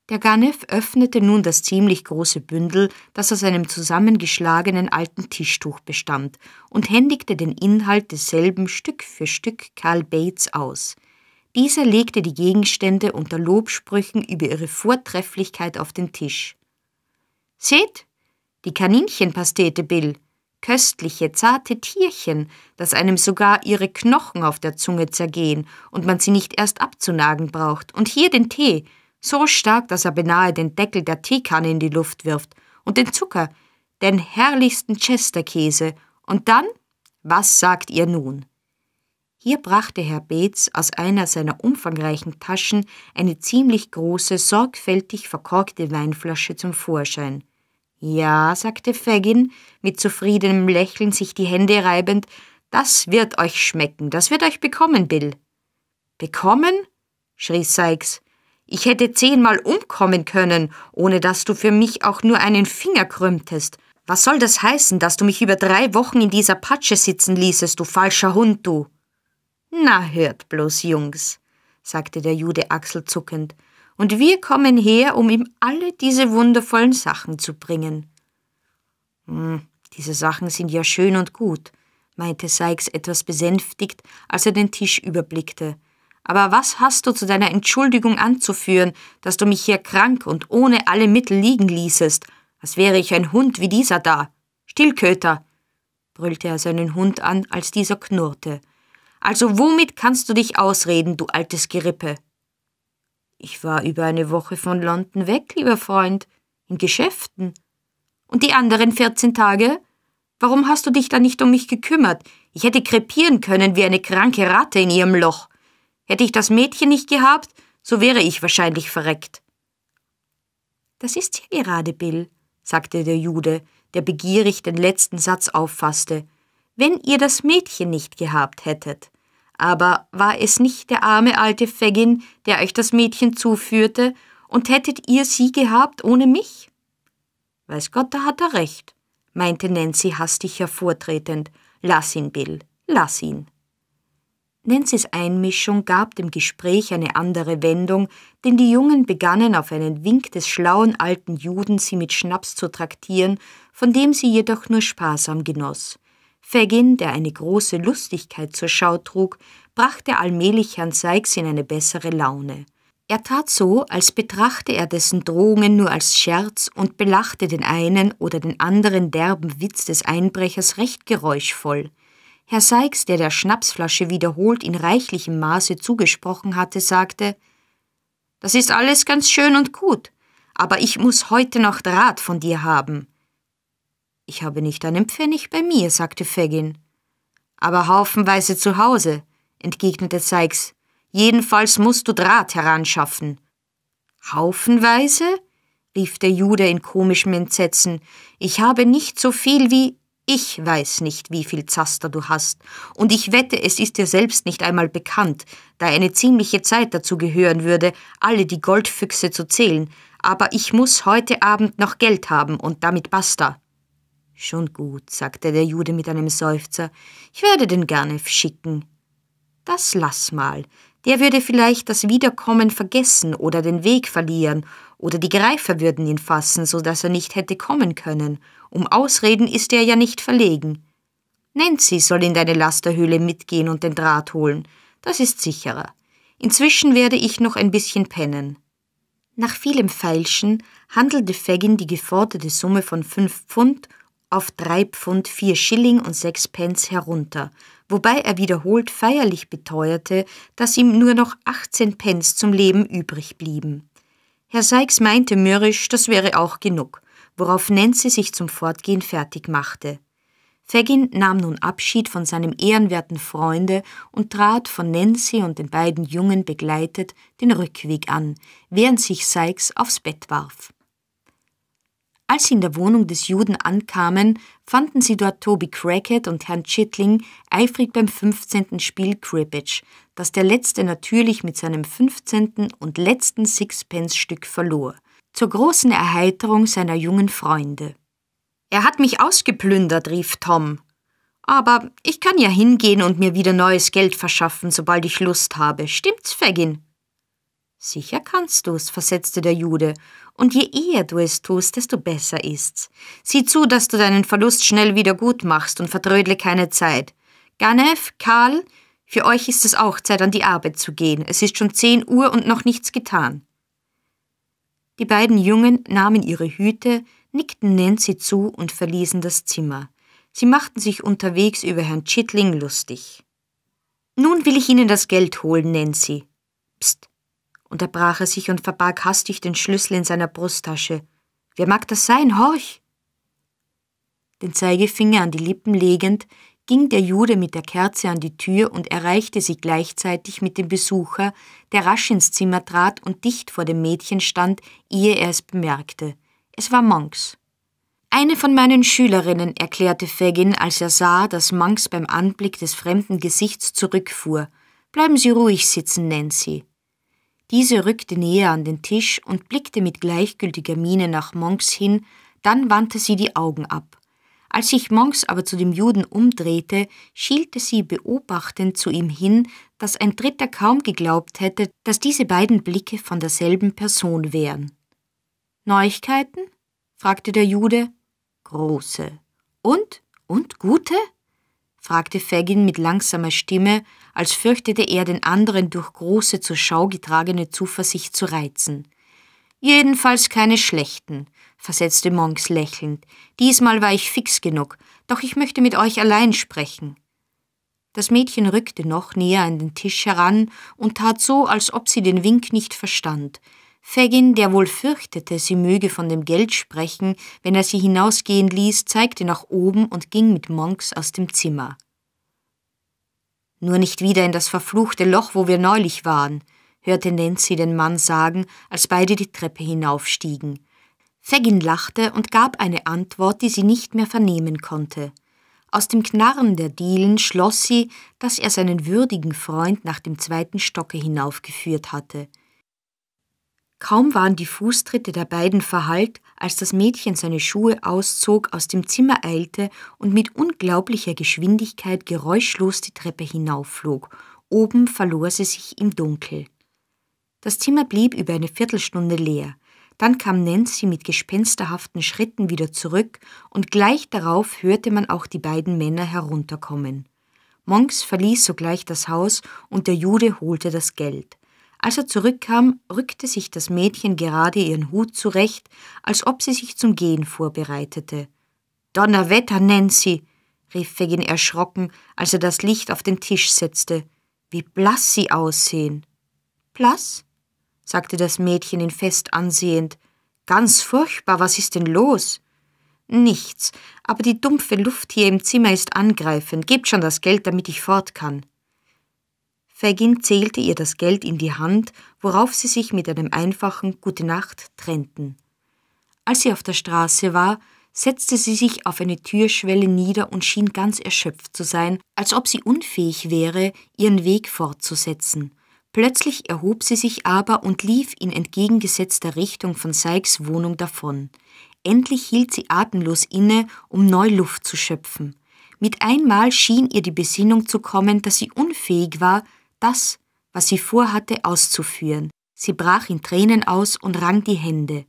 Der Ganef öffnete nun das ziemlich große Bündel, das aus einem zusammengeschlagenen alten Tischtuch bestand, und händigte den Inhalt desselben Stück für Stück Karl Bates aus. Dieser legte die Gegenstände unter Lobsprüchen über ihre Vortrefflichkeit auf den Tisch. Seht, die Kaninchenpastete, Bill, köstliche, zarte Tierchen, dass einem sogar ihre Knochen auf der Zunge zergehen und man sie nicht erst abzunagen braucht. Und hier den Tee, so stark, dass er beinahe den Deckel der Teekanne in die Luft wirft, und den Zucker, den herrlichsten Chesterkäse, und dann, was sagt ihr nun? Hier brachte Herr Beetz aus einer seiner umfangreichen Taschen eine ziemlich große, sorgfältig verkorkte Weinflasche zum Vorschein. Ja, sagte Fagin, mit zufriedenem Lächeln sich die Hände reibend, das wird euch schmecken, das wird euch bekommen, Bill. Bekommen? schrie Sykes. Ich hätte zehnmal umkommen können, ohne dass du für mich auch nur einen Finger krümmtest. Was soll das heißen, dass du mich über drei Wochen in dieser Patsche sitzen ließest, du falscher Hund, du? Na, hört bloß, Jungs, sagte der Jude achselzuckend und wir kommen her, um ihm alle diese wundervollen Sachen zu bringen. Hm, diese Sachen sind ja schön und gut, meinte Sykes etwas besänftigt, als er den Tisch überblickte. Aber was hast du zu deiner Entschuldigung anzuführen, dass du mich hier krank und ohne alle Mittel liegen ließest, als wäre ich ein Hund wie dieser da? Stillköter! brüllte er seinen Hund an, als dieser knurrte. Also womit kannst du dich ausreden, du altes Gerippe? Ich war über eine Woche von London weg, lieber Freund, in Geschäften. Und die anderen vierzehn Tage? Warum hast du dich da nicht um mich gekümmert? Ich hätte krepieren können wie eine kranke Ratte in ihrem Loch. Hätte ich das Mädchen nicht gehabt, so wäre ich wahrscheinlich verreckt. Das ist ja gerade, Bill, sagte der Jude, der begierig den letzten Satz auffasste. Wenn ihr das Mädchen nicht gehabt hättet aber war es nicht der arme alte Fagin, der euch das Mädchen zuführte, und hättet ihr sie gehabt ohne mich? Weiß Gott, da hat er recht, meinte Nancy hastig hervortretend. Lass ihn, Bill, lass ihn. Nancy's Einmischung gab dem Gespräch eine andere Wendung, denn die Jungen begannen auf einen Wink des schlauen alten Juden sie mit Schnaps zu traktieren, von dem sie jedoch nur sparsam genoss. Fagin, der eine große Lustigkeit zur Schau trug, brachte allmählich Herrn Sykes in eine bessere Laune. Er tat so, als betrachte er dessen Drohungen nur als Scherz und belachte den einen oder den anderen derben Witz des Einbrechers recht geräuschvoll. Herr Sykes, der der Schnapsflasche wiederholt in reichlichem Maße zugesprochen hatte, sagte, das ist alles ganz schön und gut, aber ich muss heute noch Rat von dir haben. Ich habe nicht einen Pfennig bei mir, sagte Fagin. Aber haufenweise zu Hause, entgegnete Sykes. Jedenfalls musst du Draht heranschaffen. Haufenweise? rief der Jude in komischem Entsetzen. Ich habe nicht so viel wie ich weiß nicht, wie viel Zaster du hast, und ich wette, es ist dir selbst nicht einmal bekannt, da eine ziemliche Zeit dazu gehören würde, alle die Goldfüchse zu zählen, aber ich muss heute Abend noch Geld haben und damit basta. Schon gut, sagte der Jude mit einem Seufzer, ich werde den gerne schicken. Das lass mal, der würde vielleicht das Wiederkommen vergessen oder den Weg verlieren, oder die Greifer würden ihn fassen, so dass er nicht hätte kommen können. Um Ausreden ist er ja nicht verlegen. Nancy soll in deine Lasterhöhle mitgehen und den Draht holen, das ist sicherer. Inzwischen werde ich noch ein bisschen pennen. Nach vielem Feilschen handelte Fagin die geforderte Summe von fünf Pfund auf drei Pfund vier Schilling und sechs Pence herunter, wobei er wiederholt feierlich beteuerte, dass ihm nur noch 18 Pence zum Leben übrig blieben. Herr Sykes meinte mürrisch, das wäre auch genug, worauf Nancy sich zum Fortgehen fertig machte. Fagin nahm nun Abschied von seinem ehrenwerten Freunde und trat von Nancy und den beiden Jungen begleitet den Rückweg an, während sich Sykes aufs Bett warf. Als sie in der Wohnung des Juden ankamen, fanden sie dort Toby Crackett und Herrn Chitling eifrig beim 15. Spiel Cribbage, das der Letzte natürlich mit seinem 15. und letzten Sixpence-Stück verlor, zur großen Erheiterung seiner jungen Freunde. Er hat mich ausgeplündert, rief Tom. Aber ich kann ja hingehen und mir wieder neues Geld verschaffen, sobald ich Lust habe. Stimmt's, Fagin? Sicher kannst du's, versetzte der Jude, und je eher du es tust, desto besser ist's. Sieh zu, dass du deinen Verlust schnell wieder gut machst und vertrödle keine Zeit. Ganef, Karl, für euch ist es auch Zeit, an die Arbeit zu gehen. Es ist schon zehn Uhr und noch nichts getan. Die beiden Jungen nahmen ihre Hüte, nickten Nancy zu und verließen das Zimmer. Sie machten sich unterwegs über Herrn Chittling lustig. Nun will ich Ihnen das Geld holen, Nancy. Psst, unterbrach er sich und verbarg hastig den Schlüssel in seiner Brusttasche. Wer mag das sein? Horch! Den Zeigefinger an die Lippen legend, ging der Jude mit der Kerze an die Tür und erreichte sie gleichzeitig mit dem Besucher, der rasch ins Zimmer trat und dicht vor dem Mädchen stand, ehe er es bemerkte. Es war Monks. Eine von meinen Schülerinnen, erklärte Fagin, als er sah, dass Monks beim Anblick des fremden Gesichts zurückfuhr. Bleiben Sie ruhig sitzen, Nancy. Diese rückte näher an den Tisch und blickte mit gleichgültiger Miene nach Monks hin, dann wandte sie die Augen ab. Als sich Monks aber zu dem Juden umdrehte, schielte sie beobachtend zu ihm hin, dass ein Dritter kaum geglaubt hätte, dass diese beiden Blicke von derselben Person wären. Neuigkeiten? fragte der Jude. Große. Und? Und gute? fragte Fagin mit langsamer Stimme, als fürchtete er, den anderen durch große zur Schau getragene Zuversicht zu reizen. Jedenfalls keine schlechten, versetzte Monks lächelnd. Diesmal war ich fix genug, doch ich möchte mit euch allein sprechen. Das Mädchen rückte noch näher an den Tisch heran und tat so, als ob sie den Wink nicht verstand. Fagin, der wohl fürchtete, sie möge von dem Geld sprechen, wenn er sie hinausgehen ließ, zeigte nach oben und ging mit Monks aus dem Zimmer. Nur nicht wieder in das verfluchte Loch, wo wir neulich waren, hörte Nancy den Mann sagen, als beide die Treppe hinaufstiegen. Fagin lachte und gab eine Antwort, die sie nicht mehr vernehmen konnte. Aus dem Knarren der Dielen schloss sie, dass er seinen würdigen Freund nach dem zweiten Stocke hinaufgeführt hatte. Kaum waren die Fußtritte der beiden verhallt, als das Mädchen seine Schuhe auszog, aus dem Zimmer eilte und mit unglaublicher Geschwindigkeit geräuschlos die Treppe hinaufflog. Oben verlor sie sich im Dunkel. Das Zimmer blieb über eine Viertelstunde leer. Dann kam Nancy mit gespensterhaften Schritten wieder zurück, und gleich darauf hörte man auch die beiden Männer herunterkommen. Monks verließ sogleich das Haus, und der Jude holte das Geld. Als er zurückkam, rückte sich das Mädchen gerade ihren Hut zurecht, als ob sie sich zum Gehen vorbereitete. Donnerwetter, Nancy! rief Fagin erschrocken, als er das Licht auf den Tisch setzte. Wie blass Sie aussehen! Blass? sagte das Mädchen ihn fest ansehend. Ganz furchtbar, was ist denn los? Nichts, aber die dumpfe Luft hier im Zimmer ist angreifend. Gebt schon das Geld, damit ich fort kann. Fagin zählte ihr das Geld in die Hand, worauf sie sich mit einem einfachen Gute Nacht trennten. Als sie auf der Straße war, setzte sie sich auf eine Türschwelle nieder und schien ganz erschöpft zu sein, als ob sie unfähig wäre, ihren Weg fortzusetzen. Plötzlich erhob sie sich aber und lief in entgegengesetzter Richtung von Sykes Wohnung davon. Endlich hielt sie atemlos inne, um neu Luft zu schöpfen. Mit einmal schien ihr die Besinnung zu kommen, dass sie unfähig war, das, was sie vorhatte, auszuführen. Sie brach in Tränen aus und rang die Hände.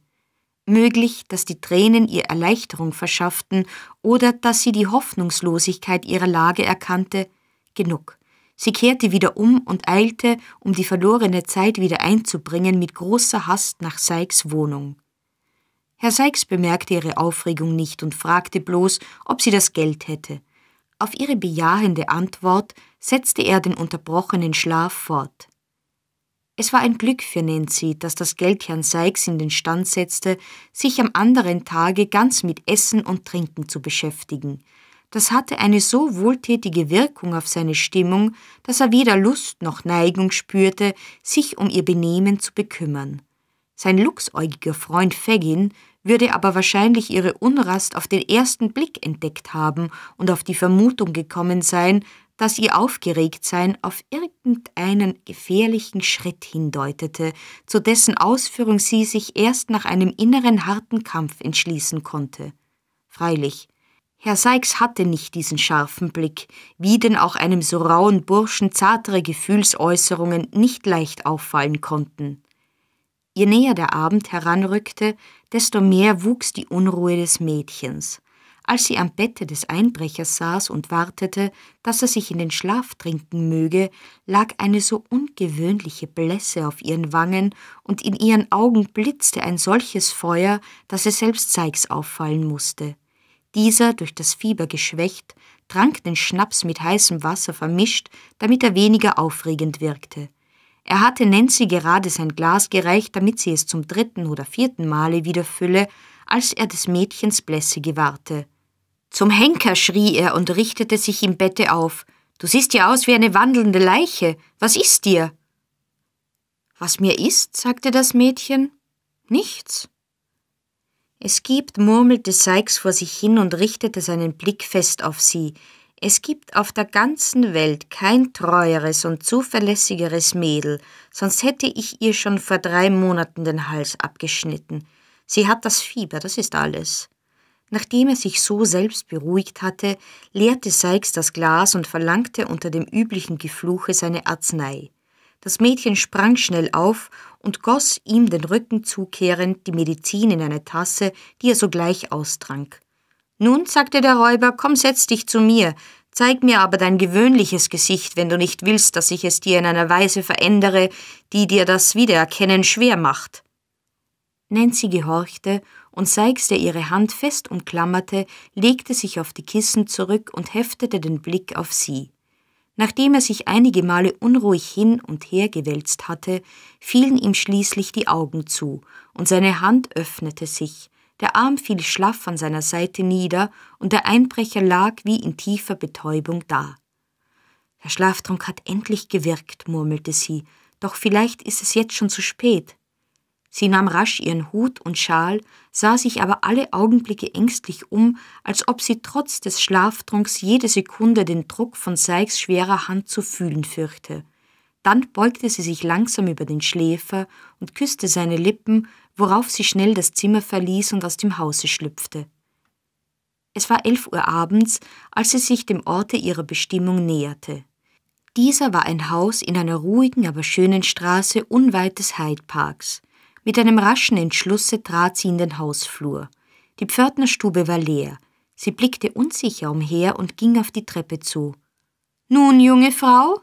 Möglich, dass die Tränen ihr Erleichterung verschafften oder dass sie die Hoffnungslosigkeit ihrer Lage erkannte, genug. Sie kehrte wieder um und eilte, um die verlorene Zeit wieder einzubringen, mit großer Hast nach Sykes Wohnung. Herr Sykes bemerkte ihre Aufregung nicht und fragte bloß, ob sie das Geld hätte. Auf ihre bejahende Antwort setzte er den unterbrochenen Schlaf fort. Es war ein Glück für Nancy, dass das Geld Herrn Sykes in den Stand setzte, sich am anderen Tage ganz mit Essen und Trinken zu beschäftigen. Das hatte eine so wohltätige Wirkung auf seine Stimmung, dass er weder Lust noch Neigung spürte, sich um ihr Benehmen zu bekümmern. Sein luchsäugiger Freund Fagin würde aber wahrscheinlich ihre Unrast auf den ersten Blick entdeckt haben und auf die Vermutung gekommen sein, dass ihr Aufgeregtsein auf irgendeinen gefährlichen Schritt hindeutete, zu dessen Ausführung sie sich erst nach einem inneren harten Kampf entschließen konnte. Freilich, Herr Sykes hatte nicht diesen scharfen Blick, wie denn auch einem so rauen Burschen zartere Gefühlsäußerungen nicht leicht auffallen konnten. Je näher der Abend heranrückte, desto mehr wuchs die Unruhe des Mädchens. Als sie am Bette des Einbrechers saß und wartete, dass er sich in den Schlaf trinken möge, lag eine so ungewöhnliche Blässe auf ihren Wangen und in ihren Augen blitzte ein solches Feuer, dass es selbst Zeigs auffallen musste. Dieser, durch das Fieber geschwächt, trank den Schnaps mit heißem Wasser vermischt, damit er weniger aufregend wirkte. Er hatte Nancy gerade sein Glas gereicht, damit sie es zum dritten oder vierten Male wieder fülle, als er des Mädchens Blässe gewahrte. Zum Henker schrie er und richtete sich im Bette auf. Du siehst ja aus wie eine wandelnde Leiche. Was ist dir? Was mir ist, sagte das Mädchen. Nichts. Es gibt, murmelte Sykes vor sich hin und richtete seinen Blick fest auf sie. Es gibt auf der ganzen Welt kein treueres und zuverlässigeres Mädel, sonst hätte ich ihr schon vor drei Monaten den Hals abgeschnitten. Sie hat das Fieber, das ist alles. Nachdem er sich so selbst beruhigt hatte, leerte Sykes das Glas und verlangte unter dem üblichen Gefluche seine Arznei. Das Mädchen sprang schnell auf und goss ihm den Rücken zukehrend die Medizin in eine Tasse, die er sogleich austrank. Nun, sagte der Räuber, komm, setz dich zu mir, zeig mir aber dein gewöhnliches Gesicht, wenn du nicht willst, dass ich es dir in einer Weise verändere, die dir das Wiedererkennen schwer macht. Nancy gehorchte, und Sykes, der ihre Hand fest umklammerte, legte sich auf die Kissen zurück und heftete den Blick auf sie. Nachdem er sich einige Male unruhig hin und her gewälzt hatte, fielen ihm schließlich die Augen zu, und seine Hand öffnete sich, der Arm fiel schlaff an seiner Seite nieder und der Einbrecher lag wie in tiefer Betäubung da. Der Schlaftrunk hat endlich gewirkt, murmelte sie, doch vielleicht ist es jetzt schon zu spät. Sie nahm rasch ihren Hut und Schal, sah sich aber alle Augenblicke ängstlich um, als ob sie trotz des Schlaftrunks jede Sekunde den Druck von Sykes schwerer Hand zu fühlen fürchte. Dann beugte sie sich langsam über den Schläfer und küsste seine Lippen, worauf sie schnell das Zimmer verließ und aus dem Hause schlüpfte. Es war elf Uhr abends, als sie sich dem Orte ihrer Bestimmung näherte. Dieser war ein Haus in einer ruhigen, aber schönen Straße unweit des Hyde Parks. Mit einem raschen Entschlusse trat sie in den Hausflur. Die Pförtnerstube war leer. Sie blickte unsicher umher und ging auf die Treppe zu. Nun, junge Frau?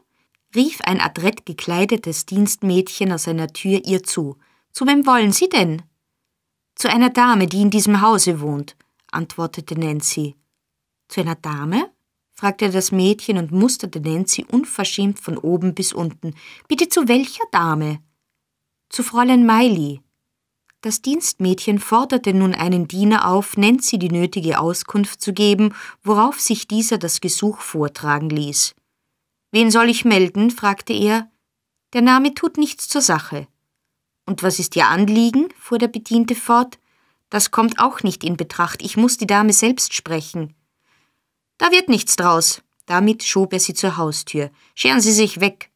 rief ein adrett gekleidetes Dienstmädchen aus einer Tür ihr zu. Zu wem wollen Sie denn? Zu einer Dame, die in diesem Hause wohnt, antwortete Nancy. Zu einer Dame? fragte das Mädchen und musterte Nancy unverschämt von oben bis unten. Bitte zu welcher Dame? Zu Fräulein Miley. Das Dienstmädchen forderte nun einen Diener auf, Nancy die nötige Auskunft zu geben, worauf sich dieser das Gesuch vortragen ließ. Wen soll ich melden? fragte er. Der Name tut nichts zur Sache. Und was ist Ihr Anliegen? fuhr der Bediente fort. Das kommt auch nicht in Betracht. Ich muss die Dame selbst sprechen. Da wird nichts draus. Damit schob er sie zur Haustür. Scheren Sie sich weg.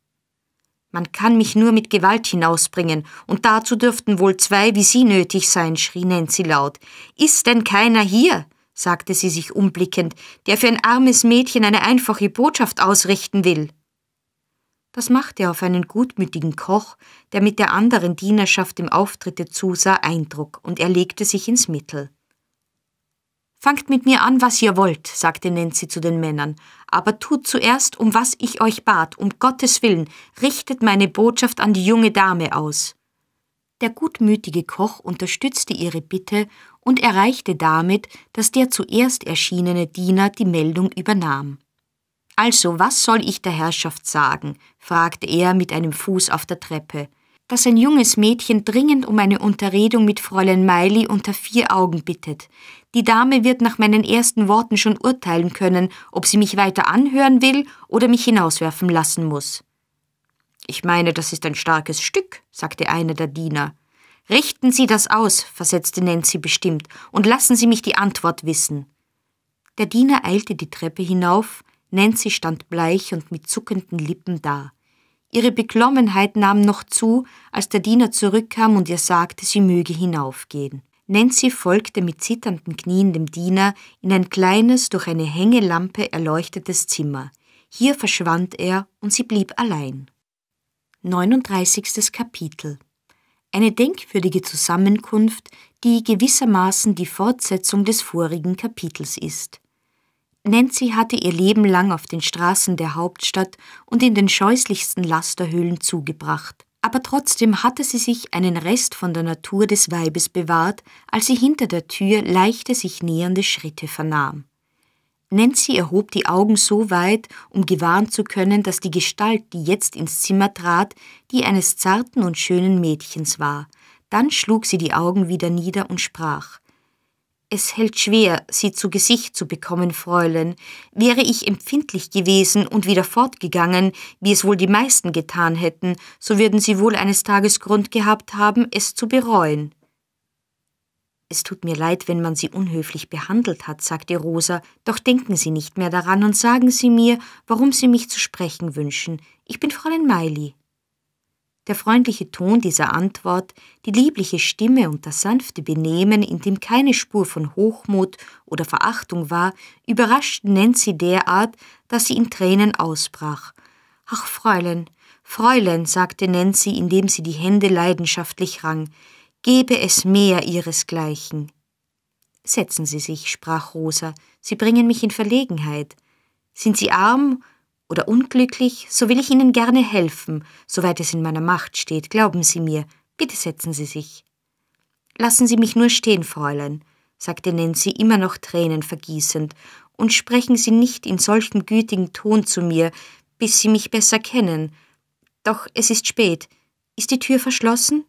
Man kann mich nur mit Gewalt hinausbringen, und dazu dürften wohl zwei wie Sie nötig sein, schrie Nancy laut. Ist denn keiner hier? sagte sie sich umblickend, der für ein armes Mädchen eine einfache Botschaft ausrichten will. Das machte auf einen gutmütigen Koch, der mit der anderen Dienerschaft im Auftritte zusah, Eindruck, und er legte sich ins Mittel. Fangt mit mir an, was ihr wollt, sagte Nancy zu den Männern, aber tut zuerst, um was ich euch bat, um Gottes willen, richtet meine Botschaft an die junge Dame aus. Der gutmütige Koch unterstützte ihre Bitte und erreichte damit, dass der zuerst erschienene Diener die Meldung übernahm. Also, was soll ich der Herrschaft sagen? fragte er mit einem Fuß auf der Treppe. Dass ein junges Mädchen dringend um eine Unterredung mit Fräulein Meili unter vier Augen bittet. Die Dame wird nach meinen ersten Worten schon urteilen können, ob sie mich weiter anhören will oder mich hinauswerfen lassen muss. Ich meine, das ist ein starkes Stück, sagte einer der Diener. Richten Sie das aus, versetzte Nancy bestimmt, und lassen Sie mich die Antwort wissen. Der Diener eilte die Treppe hinauf, Nancy stand bleich und mit zuckenden Lippen da. Ihre Beklommenheit nahm noch zu, als der Diener zurückkam und ihr sagte, sie möge hinaufgehen. Nancy folgte mit zitternden Knien dem Diener in ein kleines, durch eine Hängelampe erleuchtetes Zimmer. Hier verschwand er und sie blieb allein. 39. Kapitel Eine denkwürdige Zusammenkunft, die gewissermaßen die Fortsetzung des vorigen Kapitels ist. Nancy hatte ihr Leben lang auf den Straßen der Hauptstadt und in den scheußlichsten Lasterhöhlen zugebracht. Aber trotzdem hatte sie sich einen Rest von der Natur des Weibes bewahrt, als sie hinter der Tür leichte sich nähernde Schritte vernahm. Nancy erhob die Augen so weit, um gewahren zu können, dass die Gestalt, die jetzt ins Zimmer trat, die eines zarten und schönen Mädchens war. Dann schlug sie die Augen wieder nieder und sprach es hält schwer, Sie zu Gesicht zu bekommen, Fräulein. Wäre ich empfindlich gewesen und wieder fortgegangen, wie es wohl die meisten getan hätten, so würden Sie wohl eines Tages Grund gehabt haben, es zu bereuen. Es tut mir leid, wenn man Sie unhöflich behandelt hat, sagte Rosa, doch denken Sie nicht mehr daran und sagen Sie mir, warum Sie mich zu sprechen wünschen. Ich bin Fräulein Meili. Der freundliche Ton dieser Antwort, die liebliche Stimme und das sanfte Benehmen, in dem keine Spur von Hochmut oder Verachtung war, überraschten Nancy derart, dass sie in Tränen ausbrach. Ach, Fräulein, Fräulein, sagte Nancy, indem sie die Hände leidenschaftlich rang, gebe es mehr ihresgleichen. Setzen Sie sich, sprach Rosa, Sie bringen mich in Verlegenheit. Sind Sie arm oder unglücklich, so will ich Ihnen gerne helfen, soweit es in meiner Macht steht, glauben Sie mir. Bitte setzen Sie sich. Lassen Sie mich nur stehen, Fräulein, sagte Nancy immer noch Tränen vergießend, und sprechen Sie nicht in solchem gütigen Ton zu mir, bis Sie mich besser kennen. Doch es ist spät. Ist die Tür verschlossen?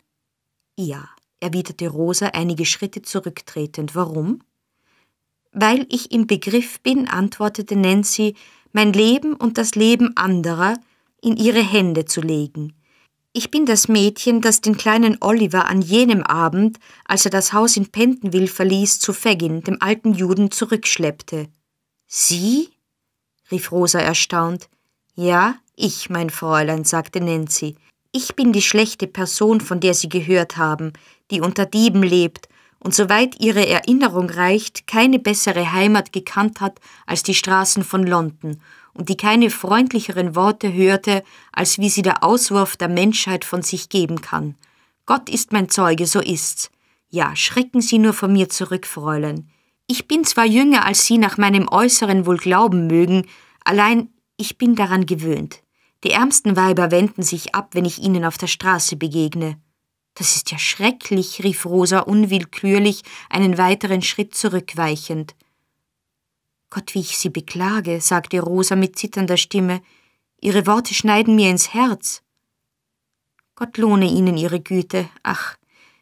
Ja, erwiderte Rosa einige Schritte zurücktretend. Warum? Weil ich im Begriff bin, antwortete Nancy, mein Leben und das Leben anderer in ihre Hände zu legen. Ich bin das Mädchen, das den kleinen Oliver an jenem Abend, als er das Haus in Pentonville verließ, zu Fagin, dem alten Juden, zurückschleppte. Sie? rief Rosa erstaunt. Ja, ich, mein Fräulein, sagte Nancy. Ich bin die schlechte Person, von der Sie gehört haben, die unter Dieben lebt und soweit ihre Erinnerung reicht, keine bessere Heimat gekannt hat als die Straßen von London und die keine freundlicheren Worte hörte, als wie sie der Auswurf der Menschheit von sich geben kann. Gott ist mein Zeuge, so ist's. Ja, schrecken Sie nur von mir zurück, Fräulein. Ich bin zwar jünger, als Sie nach meinem Äußeren wohl glauben mögen, allein ich bin daran gewöhnt. Die ärmsten Weiber wenden sich ab, wenn ich ihnen auf der Straße begegne. Das ist ja schrecklich, rief Rosa unwillkürlich, einen weiteren Schritt zurückweichend. Gott, wie ich Sie beklage, sagte Rosa mit zitternder Stimme, Ihre Worte schneiden mir ins Herz. Gott lohne Ihnen Ihre Güte. Ach,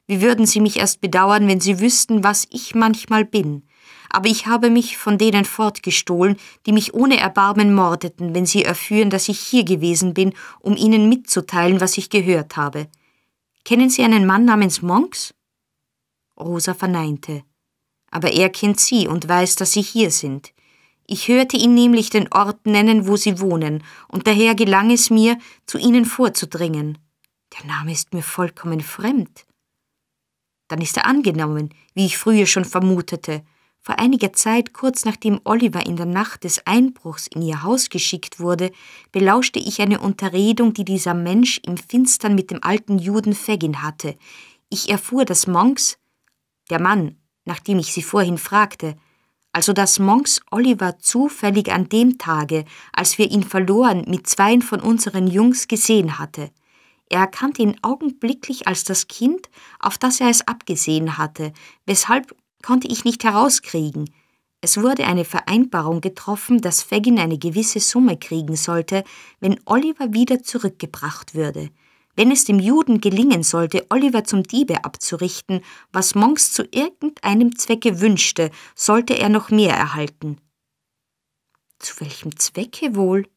wie würden Sie mich erst bedauern, wenn Sie wüssten, was ich manchmal bin. Aber ich habe mich von denen fortgestohlen, die mich ohne Erbarmen mordeten, wenn sie erführen, dass ich hier gewesen bin, um Ihnen mitzuteilen, was ich gehört habe. Kennen Sie einen Mann namens Monks? Rosa verneinte. Aber er kennt Sie und weiß, dass Sie hier sind. Ich hörte ihn nämlich den Ort nennen, wo Sie wohnen, und daher gelang es mir, zu Ihnen vorzudringen. Der Name ist mir vollkommen fremd. Dann ist er angenommen, wie ich früher schon vermutete, vor einiger Zeit, kurz nachdem Oliver in der Nacht des Einbruchs in ihr Haus geschickt wurde, belauschte ich eine Unterredung, die dieser Mensch im Finstern mit dem alten Juden Fagin hatte. Ich erfuhr, dass Monks, der Mann, nachdem ich sie vorhin fragte, also dass Monks Oliver zufällig an dem Tage, als wir ihn verloren, mit zweien von unseren Jungs gesehen hatte. Er erkannte ihn augenblicklich als das Kind, auf das er es abgesehen hatte, weshalb konnte ich nicht herauskriegen. Es wurde eine Vereinbarung getroffen, dass Fagin eine gewisse Summe kriegen sollte, wenn Oliver wieder zurückgebracht würde. Wenn es dem Juden gelingen sollte, Oliver zum Diebe abzurichten, was Monks zu irgendeinem Zwecke wünschte, sollte er noch mehr erhalten. Zu welchem Zwecke wohl?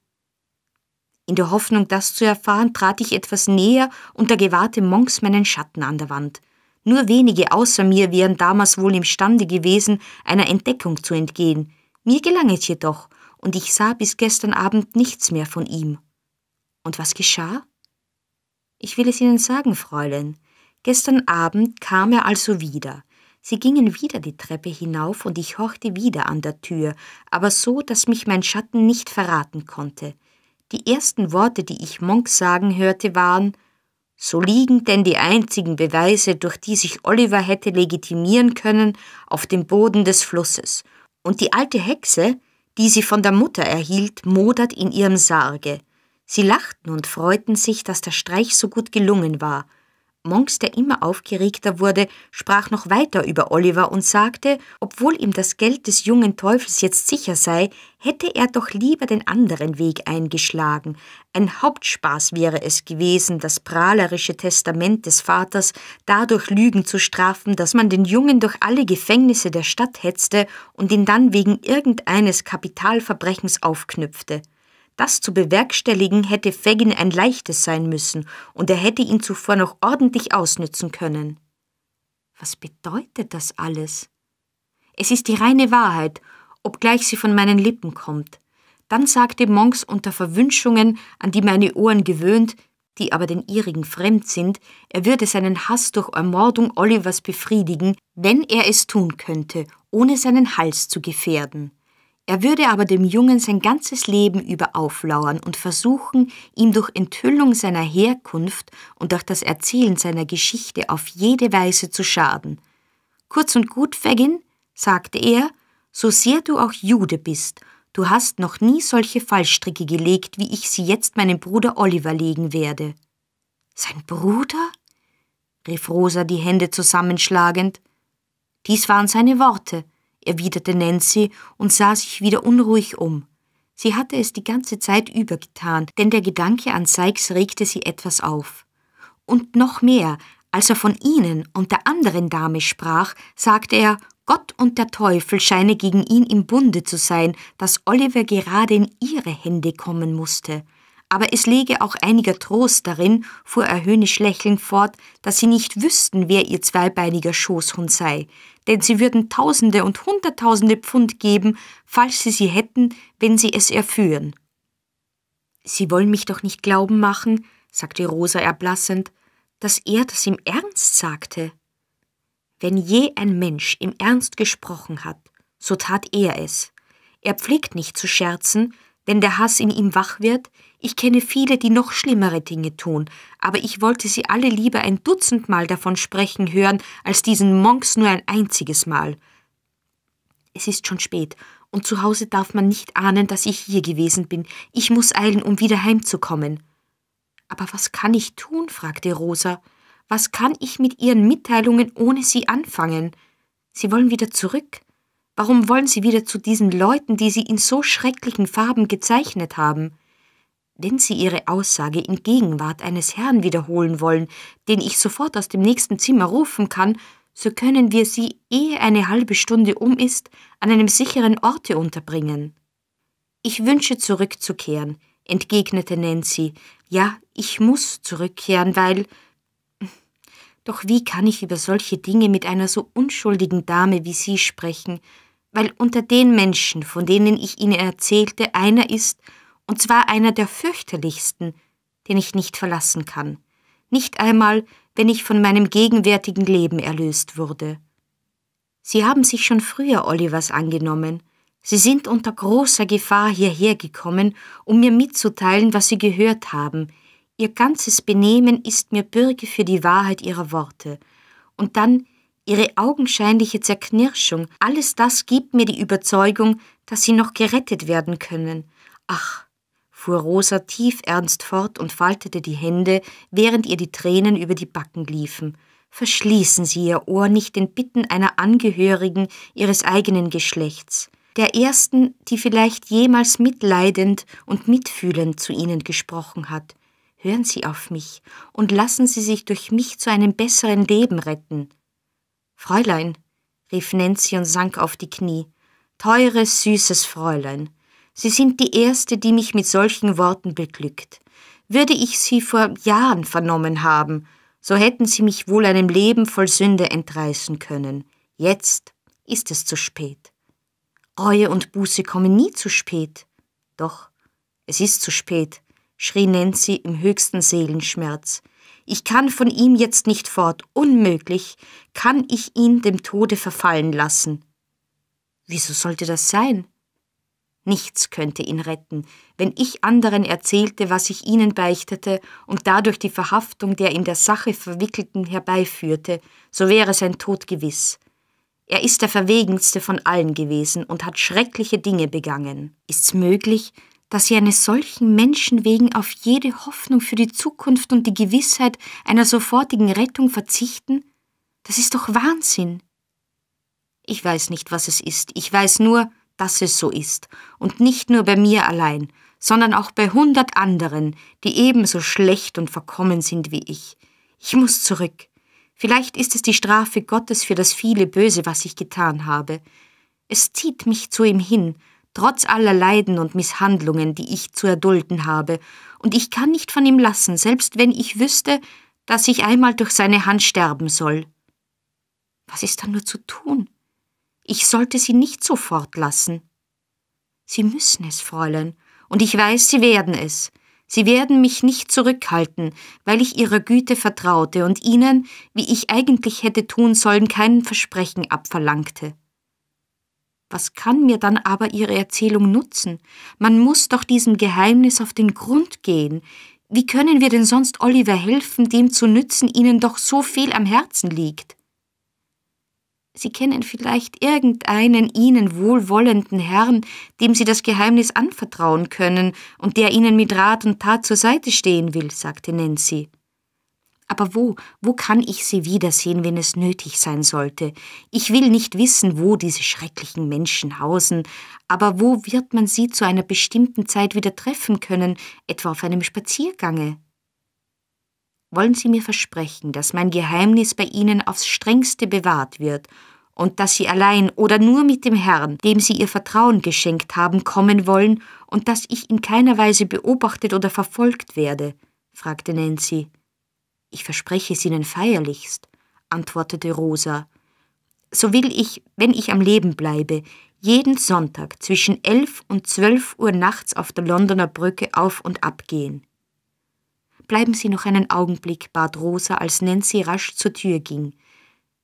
In der Hoffnung, das zu erfahren, trat ich etwas näher und da gewahrte Monks meinen Schatten an der Wand. Nur wenige außer mir wären damals wohl imstande gewesen, einer Entdeckung zu entgehen. Mir gelang es jedoch, und ich sah bis gestern Abend nichts mehr von ihm. Und was geschah? Ich will es Ihnen sagen, Fräulein. Gestern Abend kam er also wieder. Sie gingen wieder die Treppe hinauf und ich horchte wieder an der Tür, aber so, dass mich mein Schatten nicht verraten konnte. Die ersten Worte, die ich Monk sagen hörte, waren so liegen denn die einzigen Beweise, durch die sich Oliver hätte legitimieren können, auf dem Boden des Flusses. Und die alte Hexe, die sie von der Mutter erhielt, modert in ihrem Sarge. Sie lachten und freuten sich, dass der Streich so gut gelungen war – Monks, der immer aufgeregter wurde, sprach noch weiter über Oliver und sagte, obwohl ihm das Geld des jungen Teufels jetzt sicher sei, hätte er doch lieber den anderen Weg eingeschlagen. Ein Hauptspaß wäre es gewesen, das prahlerische Testament des Vaters dadurch Lügen zu strafen, dass man den Jungen durch alle Gefängnisse der Stadt hetzte und ihn dann wegen irgendeines Kapitalverbrechens aufknüpfte. Das zu bewerkstelligen hätte Fagin ein leichtes sein müssen, und er hätte ihn zuvor noch ordentlich ausnützen können. Was bedeutet das alles? Es ist die reine Wahrheit, obgleich sie von meinen Lippen kommt. Dann sagte Monks unter Verwünschungen, an die meine Ohren gewöhnt, die aber den ihrigen fremd sind, er würde seinen Hass durch Ermordung Olivers befriedigen, wenn er es tun könnte, ohne seinen Hals zu gefährden. Er würde aber dem Jungen sein ganzes Leben über auflauern und versuchen, ihm durch Enthüllung seiner Herkunft und durch das Erzählen seiner Geschichte auf jede Weise zu schaden. Kurz und gut, Fagin, sagte er, so sehr du auch Jude bist, du hast noch nie solche Fallstricke gelegt, wie ich sie jetzt meinem Bruder Oliver legen werde. Sein Bruder? rief Rosa die Hände zusammenschlagend. Dies waren seine Worte erwiderte Nancy und sah sich wieder unruhig um. Sie hatte es die ganze Zeit über getan, denn der Gedanke an Sykes regte sie etwas auf. Und noch mehr, als er von ihnen und der anderen Dame sprach, sagte er, Gott und der Teufel scheine gegen ihn im Bunde zu sein, dass Oliver gerade in ihre Hände kommen musste. Aber es läge auch einiger Trost darin, fuhr er höhnisch lächelnd fort, dass sie nicht wüssten, wer ihr zweibeiniger Schoßhund sei, denn sie würden Tausende und Hunderttausende Pfund geben, falls sie sie hätten, wenn sie es erführen. Sie wollen mich doch nicht glauben machen, sagte Rosa erblassend, dass er das im Ernst sagte. Wenn je ein Mensch im Ernst gesprochen hat, so tat er es. Er pflegt nicht zu scherzen, wenn der Hass in ihm wach wird, ich kenne viele, die noch schlimmere Dinge tun, aber ich wollte sie alle lieber ein Dutzendmal davon sprechen hören, als diesen Monks nur ein einziges Mal. Es ist schon spät, und zu Hause darf man nicht ahnen, dass ich hier gewesen bin. Ich muss eilen, um wieder heimzukommen. Aber was kann ich tun? fragte Rosa. Was kann ich mit ihren Mitteilungen ohne sie anfangen? Sie wollen wieder zurück. Warum wollen Sie wieder zu diesen Leuten, die Sie in so schrecklichen Farben gezeichnet haben? Wenn Sie Ihre Aussage in Gegenwart eines Herrn wiederholen wollen, den ich sofort aus dem nächsten Zimmer rufen kann, so können wir Sie, ehe eine halbe Stunde um ist, an einem sicheren Orte unterbringen. Ich wünsche zurückzukehren, entgegnete Nancy. Ja, ich muss zurückkehren, weil. Doch wie kann ich über solche Dinge mit einer so unschuldigen Dame wie Sie sprechen? weil unter den Menschen, von denen ich ihnen erzählte, einer ist, und zwar einer der fürchterlichsten, den ich nicht verlassen kann, nicht einmal, wenn ich von meinem gegenwärtigen Leben erlöst wurde. Sie haben sich schon früher Olivers angenommen. Sie sind unter großer Gefahr hierher gekommen, um mir mitzuteilen, was Sie gehört haben. Ihr ganzes Benehmen ist mir Bürge für die Wahrheit Ihrer Worte. Und dann ihre augenscheinliche Zerknirschung, alles das gibt mir die Überzeugung, dass sie noch gerettet werden können. Ach, fuhr Rosa tief ernst fort und faltete die Hände, während ihr die Tränen über die Backen liefen. Verschließen Sie Ihr Ohr nicht den Bitten einer Angehörigen Ihres eigenen Geschlechts, der ersten, die vielleicht jemals mitleidend und mitfühlend zu Ihnen gesprochen hat. Hören Sie auf mich und lassen Sie sich durch mich zu einem besseren Leben retten. Fräulein, rief Nancy und sank auf die Knie. Teures, süßes Fräulein, Sie sind die Erste, die mich mit solchen Worten beglückt. Würde ich Sie vor Jahren vernommen haben, so hätten Sie mich wohl einem Leben voll Sünde entreißen können. Jetzt ist es zu spät. Reue und Buße kommen nie zu spät. Doch, es ist zu spät, schrie Nancy im höchsten Seelenschmerz. Ich kann von ihm jetzt nicht fort, unmöglich kann ich ihn dem Tode verfallen lassen. Wieso sollte das sein? Nichts könnte ihn retten, wenn ich anderen erzählte, was ich ihnen beichtete und dadurch die Verhaftung der in der Sache Verwickelten herbeiführte, so wäre sein Tod gewiss. Er ist der verwegenste von allen gewesen und hat schreckliche Dinge begangen. Ist's möglich, dass sie eines solchen Menschen wegen auf jede Hoffnung für die Zukunft und die Gewissheit einer sofortigen Rettung verzichten? Das ist doch Wahnsinn. Ich weiß nicht, was es ist. Ich weiß nur, dass es so ist. Und nicht nur bei mir allein, sondern auch bei hundert anderen, die ebenso schlecht und verkommen sind wie ich. Ich muss zurück. Vielleicht ist es die Strafe Gottes für das viele Böse, was ich getan habe. Es zieht mich zu ihm hin, trotz aller Leiden und Misshandlungen, die ich zu erdulden habe, und ich kann nicht von ihm lassen, selbst wenn ich wüsste, dass ich einmal durch seine Hand sterben soll. Was ist dann nur zu tun? Ich sollte sie nicht sofort lassen. Sie müssen es, Fräulein, und ich weiß, Sie werden es. Sie werden mich nicht zurückhalten, weil ich Ihrer Güte vertraute und Ihnen, wie ich eigentlich hätte tun sollen, kein Versprechen abverlangte. Was kann mir dann aber Ihre Erzählung nutzen? Man muss doch diesem Geheimnis auf den Grund gehen. Wie können wir denn sonst Oliver helfen, dem zu nützen Ihnen doch so viel am Herzen liegt? Sie kennen vielleicht irgendeinen Ihnen wohlwollenden Herrn, dem Sie das Geheimnis anvertrauen können und der Ihnen mit Rat und Tat zur Seite stehen will, sagte Nancy. Aber wo, wo kann ich sie wiedersehen, wenn es nötig sein sollte? Ich will nicht wissen, wo diese schrecklichen Menschen hausen, aber wo wird man sie zu einer bestimmten Zeit wieder treffen können, etwa auf einem Spaziergange? Wollen Sie mir versprechen, dass mein Geheimnis bei Ihnen aufs strengste bewahrt wird und dass Sie allein oder nur mit dem Herrn, dem Sie Ihr Vertrauen geschenkt haben, kommen wollen und dass ich in keiner Weise beobachtet oder verfolgt werde? fragte Nancy. Ich verspreche es Ihnen feierlichst, antwortete Rosa. So will ich, wenn ich am Leben bleibe, jeden Sonntag zwischen elf und zwölf Uhr nachts auf der Londoner Brücke auf und ab gehen. Bleiben Sie noch einen Augenblick, bat Rosa, als Nancy rasch zur Tür ging.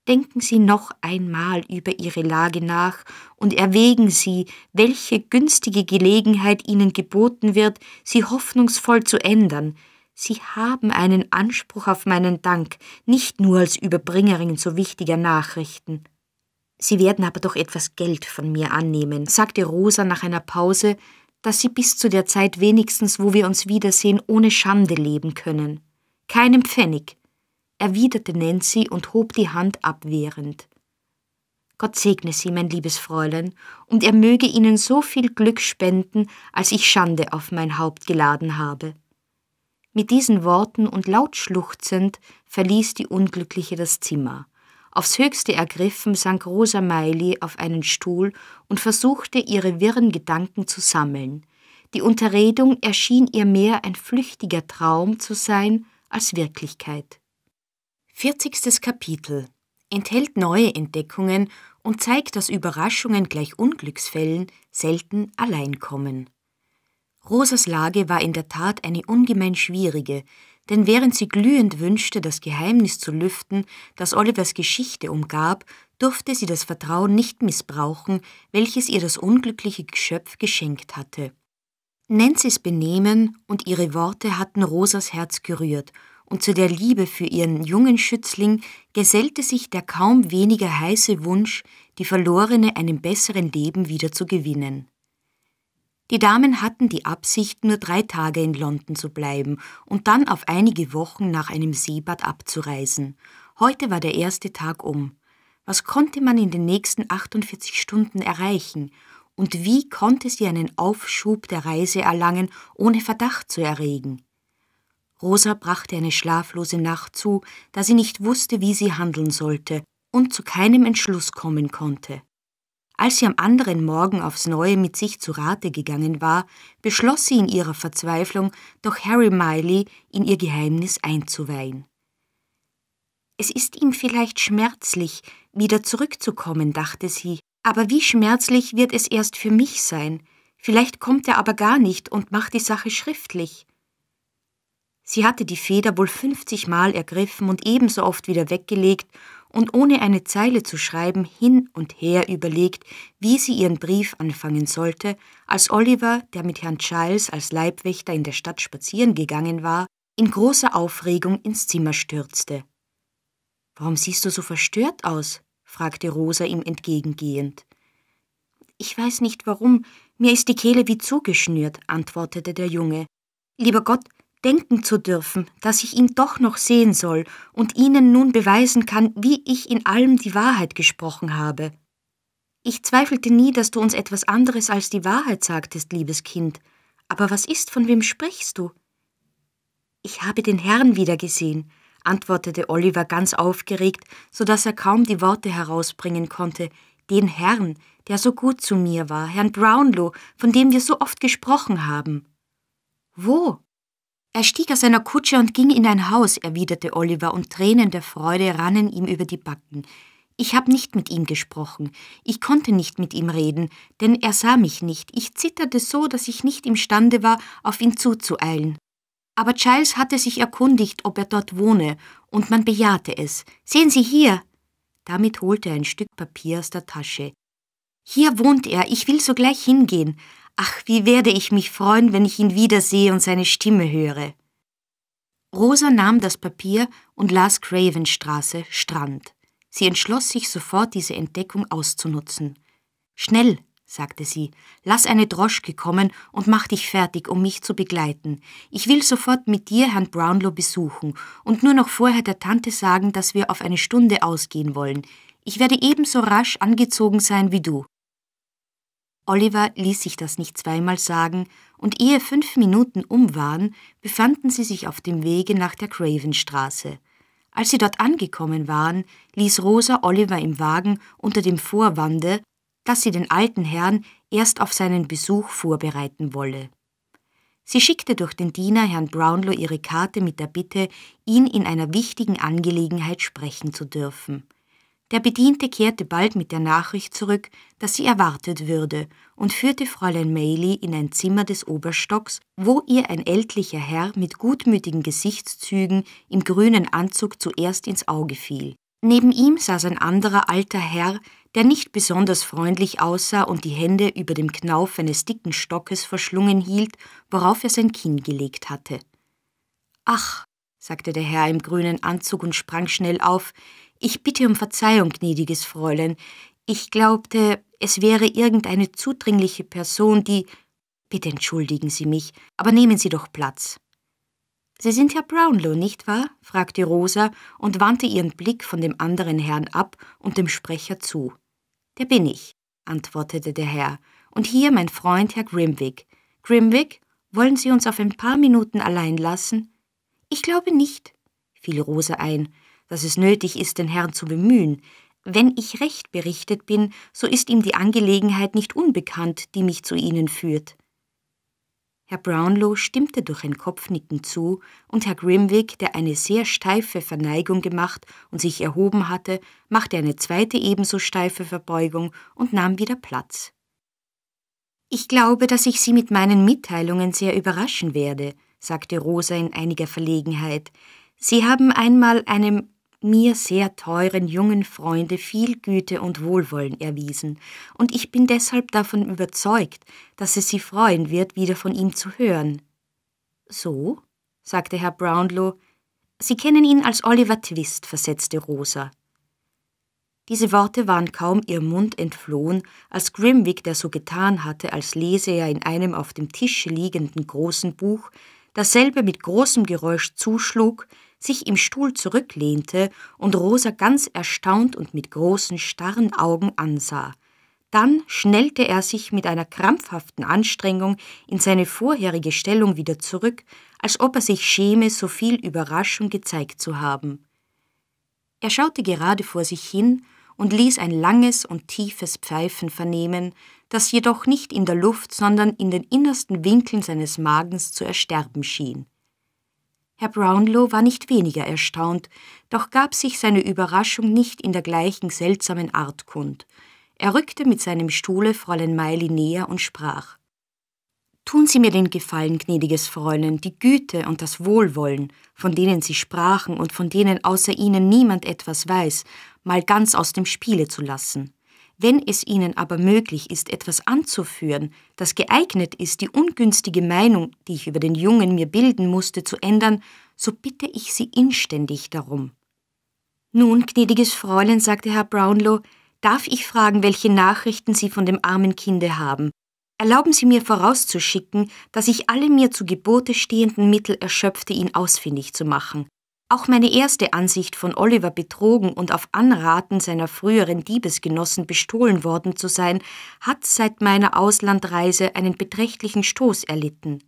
Denken Sie noch einmal über Ihre Lage nach und erwägen Sie, welche günstige Gelegenheit Ihnen geboten wird, sie hoffnungsvoll zu ändern, Sie haben einen Anspruch auf meinen Dank, nicht nur als Überbringerin so wichtiger Nachrichten. Sie werden aber doch etwas Geld von mir annehmen, sagte Rosa nach einer Pause, dass sie bis zu der Zeit wenigstens, wo wir uns wiedersehen, ohne Schande leben können. Keinen Pfennig, erwiderte Nancy und hob die Hand abwehrend. Gott segne Sie, mein liebes Fräulein, und er möge Ihnen so viel Glück spenden, als ich Schande auf mein Haupt geladen habe. Mit diesen Worten und laut schluchzend verließ die Unglückliche das Zimmer. Aufs höchste ergriffen sank Rosa Meili auf einen Stuhl und versuchte, ihre wirren Gedanken zu sammeln. Die Unterredung erschien ihr mehr ein flüchtiger Traum zu sein als Wirklichkeit. 40. Kapitel enthält neue Entdeckungen und zeigt, dass Überraschungen gleich Unglücksfällen selten allein kommen. Rosas Lage war in der Tat eine ungemein schwierige, denn während sie glühend wünschte, das Geheimnis zu lüften, das Olivers Geschichte umgab, durfte sie das Vertrauen nicht missbrauchen, welches ihr das unglückliche Geschöpf geschenkt hatte. Nancy's Benehmen und ihre Worte hatten Rosas Herz gerührt, und zu der Liebe für ihren jungen Schützling gesellte sich der kaum weniger heiße Wunsch, die Verlorene einem besseren Leben wieder zu gewinnen. Die Damen hatten die Absicht, nur drei Tage in London zu bleiben und dann auf einige Wochen nach einem Seebad abzureisen. Heute war der erste Tag um. Was konnte man in den nächsten 48 Stunden erreichen? Und wie konnte sie einen Aufschub der Reise erlangen, ohne Verdacht zu erregen? Rosa brachte eine schlaflose Nacht zu, da sie nicht wusste, wie sie handeln sollte und zu keinem Entschluss kommen konnte. Als sie am anderen Morgen aufs Neue mit sich zu Rate gegangen war, beschloss sie in ihrer Verzweiflung, doch Harry Miley in ihr Geheimnis einzuweihen. Es ist ihm vielleicht schmerzlich, wieder zurückzukommen, dachte sie, aber wie schmerzlich wird es erst für mich sein? Vielleicht kommt er aber gar nicht und macht die Sache schriftlich. Sie hatte die Feder wohl fünfzigmal ergriffen und ebenso oft wieder weggelegt und ohne eine Zeile zu schreiben hin und her überlegt, wie sie ihren Brief anfangen sollte, als Oliver, der mit Herrn Giles als Leibwächter in der Stadt spazieren gegangen war, in großer Aufregung ins Zimmer stürzte. Warum siehst du so verstört aus? fragte Rosa ihm entgegengehend. Ich weiß nicht warum, mir ist die Kehle wie zugeschnürt, antwortete der Junge. Lieber Gott, denken zu dürfen, dass ich ihn doch noch sehen soll und ihnen nun beweisen kann, wie ich in allem die Wahrheit gesprochen habe. Ich zweifelte nie, dass du uns etwas anderes als die Wahrheit sagtest, liebes Kind. Aber was ist, von wem sprichst du? Ich habe den Herrn wiedergesehen, antwortete Oliver ganz aufgeregt, so daß er kaum die Worte herausbringen konnte. Den Herrn, der so gut zu mir war, Herrn Brownlow, von dem wir so oft gesprochen haben. Wo? Er stieg aus seiner Kutsche und ging in ein Haus, erwiderte Oliver, und Tränen der Freude rannen ihm über die Backen. Ich habe nicht mit ihm gesprochen. Ich konnte nicht mit ihm reden, denn er sah mich nicht. Ich zitterte so, dass ich nicht imstande war, auf ihn zuzueilen. Aber Giles hatte sich erkundigt, ob er dort wohne, und man bejahte es. Sehen Sie hier! Damit holte er ein Stück Papier aus der Tasche. Hier wohnt er, ich will sogleich hingehen, Ach, wie werde ich mich freuen, wenn ich ihn wiedersehe und seine Stimme höre. Rosa nahm das Papier und las Cravenstraße, Strand. Sie entschloss sich sofort, diese Entdeckung auszunutzen. Schnell, sagte sie, lass eine Droschke kommen und mach dich fertig, um mich zu begleiten. Ich will sofort mit dir Herrn Brownlow besuchen und nur noch vorher der Tante sagen, dass wir auf eine Stunde ausgehen wollen. Ich werde ebenso rasch angezogen sein wie du. Oliver ließ sich das nicht zweimal sagen, und ehe fünf Minuten um waren, befanden sie sich auf dem Wege nach der Cravenstraße. Als sie dort angekommen waren, ließ Rosa Oliver im Wagen unter dem Vorwande, dass sie den alten Herrn erst auf seinen Besuch vorbereiten wolle. Sie schickte durch den Diener Herrn Brownlow ihre Karte mit der Bitte, ihn in einer wichtigen Angelegenheit sprechen zu dürfen. Der Bediente kehrte bald mit der Nachricht zurück, dass sie erwartet würde, und führte Fräulein Maylie in ein Zimmer des Oberstocks, wo ihr ein ältlicher Herr mit gutmütigen Gesichtszügen im grünen Anzug zuerst ins Auge fiel. Neben ihm saß ein anderer alter Herr, der nicht besonders freundlich aussah und die Hände über dem Knauf eines dicken Stockes verschlungen hielt, worauf er sein Kinn gelegt hatte. Ach, sagte der Herr im grünen Anzug und sprang schnell auf, ich bitte um Verzeihung, gnädiges Fräulein. Ich glaubte, es wäre irgendeine zudringliche Person, die. Bitte entschuldigen Sie mich, aber nehmen Sie doch Platz. Sie sind Herr Brownlow, nicht wahr? fragte Rosa und wandte ihren Blick von dem anderen Herrn ab und dem Sprecher zu. Der bin ich, antwortete der Herr, und hier mein Freund Herr Grimwig. Grimwig, wollen Sie uns auf ein paar Minuten allein lassen? Ich glaube nicht, fiel Rosa ein dass es nötig ist, den Herrn zu bemühen. Wenn ich recht berichtet bin, so ist ihm die Angelegenheit nicht unbekannt, die mich zu Ihnen führt. Herr Brownlow stimmte durch ein Kopfnicken zu, und Herr Grimwig, der eine sehr steife Verneigung gemacht und sich erhoben hatte, machte eine zweite ebenso steife Verbeugung und nahm wieder Platz. Ich glaube, dass ich Sie mit meinen Mitteilungen sehr überraschen werde, sagte Rosa in einiger Verlegenheit. Sie haben einmal einem mir sehr teuren jungen Freunde viel Güte und Wohlwollen erwiesen, und ich bin deshalb davon überzeugt, dass es sie freuen wird, wieder von ihm zu hören. So? sagte Herr Brownlow. Sie kennen ihn als Oliver Twist, versetzte Rosa. Diese Worte waren kaum ihr Mund entflohen, als Grimwig, der so getan hatte, als lese er in einem auf dem Tische liegenden großen Buch, dasselbe mit großem Geräusch zuschlug, sich im Stuhl zurücklehnte und Rosa ganz erstaunt und mit großen, starren Augen ansah. Dann schnellte er sich mit einer krampfhaften Anstrengung in seine vorherige Stellung wieder zurück, als ob er sich schäme, so viel Überraschung gezeigt zu haben. Er schaute gerade vor sich hin und ließ ein langes und tiefes Pfeifen vernehmen, das jedoch nicht in der Luft, sondern in den innersten Winkeln seines Magens zu ersterben schien. Herr Brownlow war nicht weniger erstaunt, doch gab sich seine Überraschung nicht in der gleichen seltsamen Art kund. Er rückte mit seinem Stuhle Fräulein Meili näher und sprach Tun Sie mir den Gefallen, gnädiges Fräulein, die Güte und das Wohlwollen, von denen Sie sprachen und von denen außer Ihnen niemand etwas weiß, mal ganz aus dem Spiele zu lassen. Wenn es ihnen aber möglich ist, etwas anzuführen, das geeignet ist, die ungünstige Meinung, die ich über den Jungen mir bilden musste, zu ändern, so bitte ich Sie inständig darum. Nun, gnädiges Fräulein, sagte Herr Brownlow, darf ich fragen, welche Nachrichten Sie von dem armen Kinde haben? Erlauben Sie mir vorauszuschicken, dass ich alle mir zu Gebote stehenden Mittel erschöpfte, ihn ausfindig zu machen. Auch meine erste Ansicht von Oliver betrogen und auf Anraten seiner früheren Diebesgenossen bestohlen worden zu sein, hat seit meiner Auslandreise einen beträchtlichen Stoß erlitten.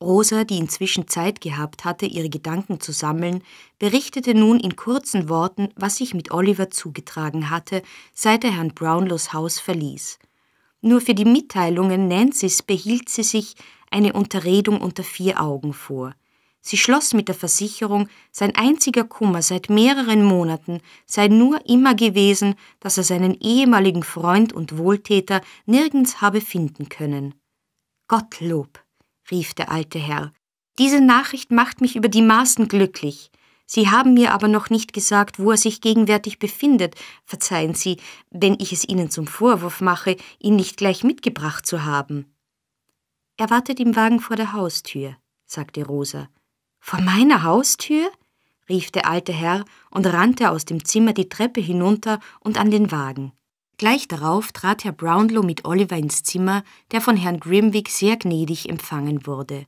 Rosa, die inzwischen Zeit gehabt hatte, ihre Gedanken zu sammeln, berichtete nun in kurzen Worten, was sich mit Oliver zugetragen hatte, seit er Herrn Brownlows Haus verließ. Nur für die Mitteilungen Nancy's behielt sie sich eine Unterredung unter vier Augen vor – Sie schloss mit der Versicherung, sein einziger Kummer seit mehreren Monaten sei nur immer gewesen, dass er seinen ehemaligen Freund und Wohltäter nirgends habe finden können. Gottlob, rief der alte Herr, diese Nachricht macht mich über die Maßen glücklich. Sie haben mir aber noch nicht gesagt, wo er sich gegenwärtig befindet. Verzeihen Sie, wenn ich es Ihnen zum Vorwurf mache, ihn nicht gleich mitgebracht zu haben. Er wartet im Wagen vor der Haustür, sagte Rosa. Vor meiner Haustür? rief der alte Herr und rannte aus dem Zimmer die Treppe hinunter und an den Wagen. Gleich darauf trat Herr Brownlow mit Oliver ins Zimmer, der von Herrn Grimwig sehr gnädig empfangen wurde.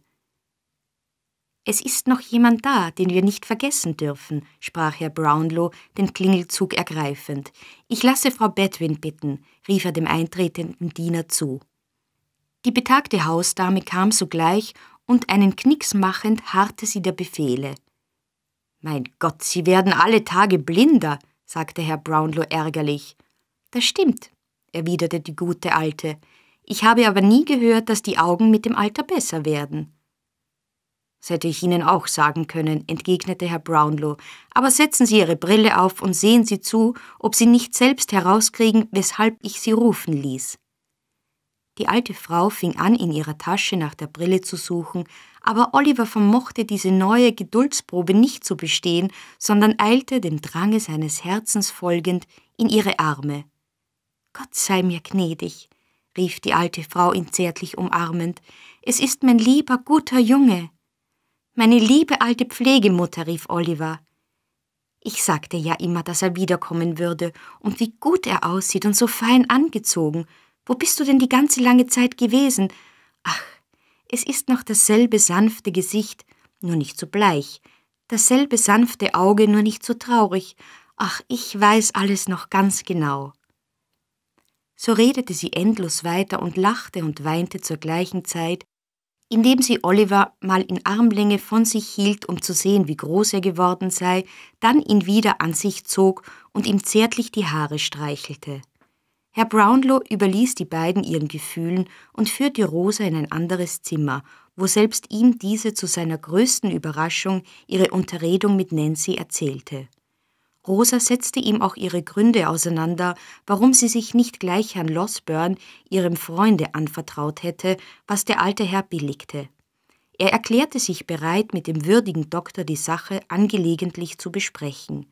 Es ist noch jemand da, den wir nicht vergessen dürfen, sprach Herr Brownlow, den Klingelzug ergreifend. Ich lasse Frau Bedwin bitten, rief er dem eintretenden Diener zu. Die betagte Hausdame kam sogleich und einen Knicks machend harrte sie der Befehle. Mein Gott, Sie werden alle Tage blinder, sagte Herr Brownlow ärgerlich. Das stimmt, erwiderte die gute Alte. Ich habe aber nie gehört, dass die Augen mit dem Alter besser werden. Das hätte ich Ihnen auch sagen können, entgegnete Herr Brownlow. Aber setzen Sie Ihre Brille auf und sehen Sie zu, ob Sie nicht selbst herauskriegen, weshalb ich Sie rufen ließ. Die alte Frau fing an, in ihrer Tasche nach der Brille zu suchen, aber Oliver vermochte diese neue Geduldsprobe nicht zu bestehen, sondern eilte dem Drange seines Herzens folgend in ihre Arme. Gott sei mir gnädig, rief die alte Frau ihn zärtlich umarmend, es ist mein lieber, guter Junge. Meine liebe alte Pflegemutter, rief Oliver. Ich sagte ja immer, dass er wiederkommen würde, und wie gut er aussieht und so fein angezogen, wo bist du denn die ganze lange Zeit gewesen? Ach, es ist noch dasselbe sanfte Gesicht, nur nicht so bleich, dasselbe sanfte Auge, nur nicht so traurig. Ach, ich weiß alles noch ganz genau. So redete sie endlos weiter und lachte und weinte zur gleichen Zeit, indem sie Oliver mal in Armlänge von sich hielt, um zu sehen, wie groß er geworden sei, dann ihn wieder an sich zog und ihm zärtlich die Haare streichelte. Herr Brownlow überließ die beiden ihren Gefühlen und führte Rosa in ein anderes Zimmer, wo selbst ihm diese zu seiner größten Überraschung ihre Unterredung mit Nancy erzählte. Rosa setzte ihm auch ihre Gründe auseinander, warum sie sich nicht gleich Herrn Losburn, ihrem Freunde, anvertraut hätte, was der alte Herr billigte. Er erklärte sich bereit, mit dem würdigen Doktor die Sache angelegentlich zu besprechen.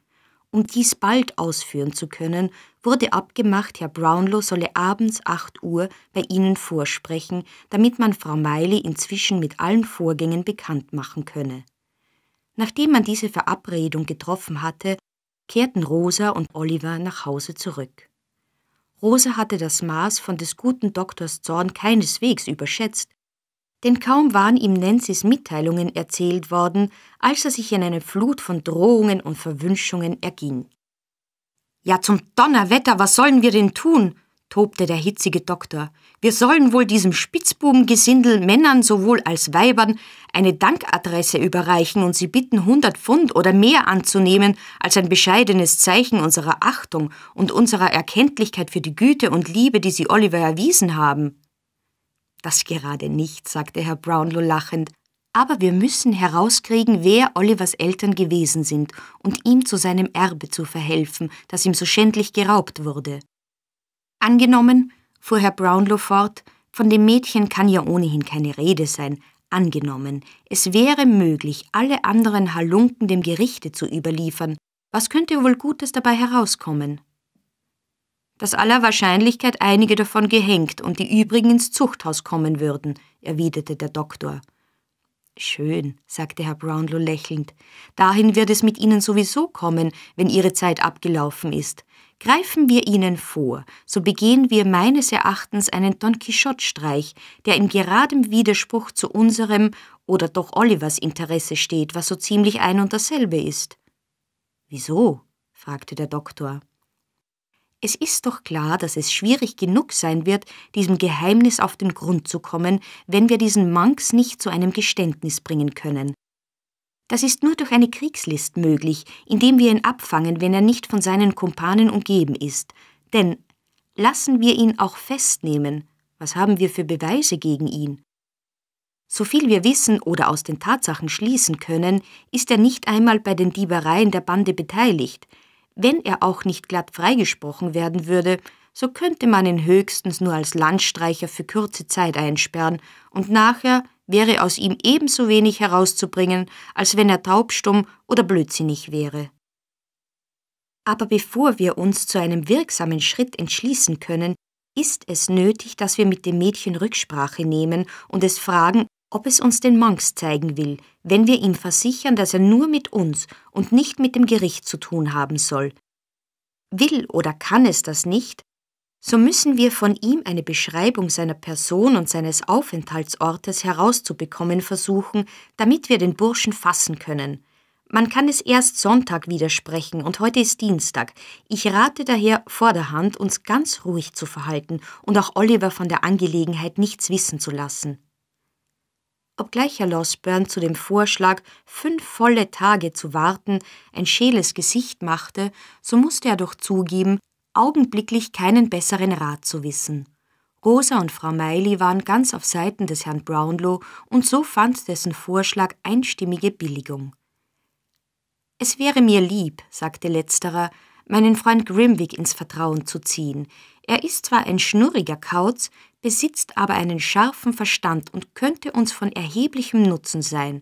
Um dies bald ausführen zu können, wurde abgemacht, Herr Brownlow solle abends 8 Uhr bei Ihnen vorsprechen, damit man Frau Miley inzwischen mit allen Vorgängen bekannt machen könne. Nachdem man diese Verabredung getroffen hatte, kehrten Rosa und Oliver nach Hause zurück. Rosa hatte das Maß von des guten Doktors Zorn keineswegs überschätzt, denn kaum waren ihm Nancy's Mitteilungen erzählt worden, als er sich in eine Flut von Drohungen und Verwünschungen erging. Ja, zum Donnerwetter, was sollen wir denn tun? tobte der hitzige Doktor. Wir sollen wohl diesem Spitzbubengesindel Männern sowohl als Weibern eine Dankadresse überreichen und sie bitten, 100 Pfund oder mehr anzunehmen als ein bescheidenes Zeichen unserer Achtung und unserer Erkenntlichkeit für die Güte und Liebe, die sie Oliver erwiesen haben. Das gerade nicht, sagte Herr Brownlow lachend, aber wir müssen herauskriegen, wer Olivers Eltern gewesen sind und ihm zu seinem Erbe zu verhelfen, das ihm so schändlich geraubt wurde. Angenommen, fuhr Herr Brownlow fort, von dem Mädchen kann ja ohnehin keine Rede sein, angenommen, es wäre möglich, alle anderen Halunken dem Gerichte zu überliefern, was könnte wohl Gutes dabei herauskommen? dass aller Wahrscheinlichkeit einige davon gehängt und die übrigen ins Zuchthaus kommen würden, erwiderte der Doktor. Schön, sagte Herr Brownlow lächelnd. Dahin wird es mit Ihnen sowieso kommen, wenn Ihre Zeit abgelaufen ist. Greifen wir Ihnen vor, so begehen wir meines Erachtens einen Don Quixote-Streich, der in geradem Widerspruch zu unserem oder doch Olivers Interesse steht, was so ziemlich ein und dasselbe ist. Wieso? fragte der Doktor. Es ist doch klar, dass es schwierig genug sein wird, diesem Geheimnis auf den Grund zu kommen, wenn wir diesen Manx nicht zu einem Geständnis bringen können. Das ist nur durch eine Kriegslist möglich, indem wir ihn abfangen, wenn er nicht von seinen Kumpanen umgeben ist. Denn lassen wir ihn auch festnehmen, was haben wir für Beweise gegen ihn? Soviel wir wissen oder aus den Tatsachen schließen können, ist er nicht einmal bei den Diebereien der Bande beteiligt, wenn er auch nicht glatt freigesprochen werden würde, so könnte man ihn höchstens nur als Landstreicher für kurze Zeit einsperren, und nachher wäre aus ihm ebenso wenig herauszubringen, als wenn er taubstumm oder blödsinnig wäre. Aber bevor wir uns zu einem wirksamen Schritt entschließen können, ist es nötig, dass wir mit dem Mädchen Rücksprache nehmen und es fragen, ob es uns den Monks zeigen will, wenn wir ihm versichern, dass er nur mit uns und nicht mit dem Gericht zu tun haben soll. Will oder kann es das nicht, so müssen wir von ihm eine Beschreibung seiner Person und seines Aufenthaltsortes herauszubekommen versuchen, damit wir den Burschen fassen können. Man kann es erst Sonntag widersprechen und heute ist Dienstag. Ich rate daher vorderhand, uns ganz ruhig zu verhalten und auch Oliver von der Angelegenheit nichts wissen zu lassen. Obgleich Herr Losburn zu dem Vorschlag, fünf volle Tage zu warten, ein scheles Gesicht machte, so musste er doch zugeben, augenblicklich keinen besseren Rat zu wissen. Rosa und Frau Meili waren ganz auf Seiten des Herrn Brownlow und so fand dessen Vorschlag einstimmige Billigung. Es wäre mir lieb, sagte letzterer, meinen Freund Grimwig ins Vertrauen zu ziehen. Er ist zwar ein schnurriger Kauz, besitzt aber einen scharfen Verstand und könnte uns von erheblichem Nutzen sein.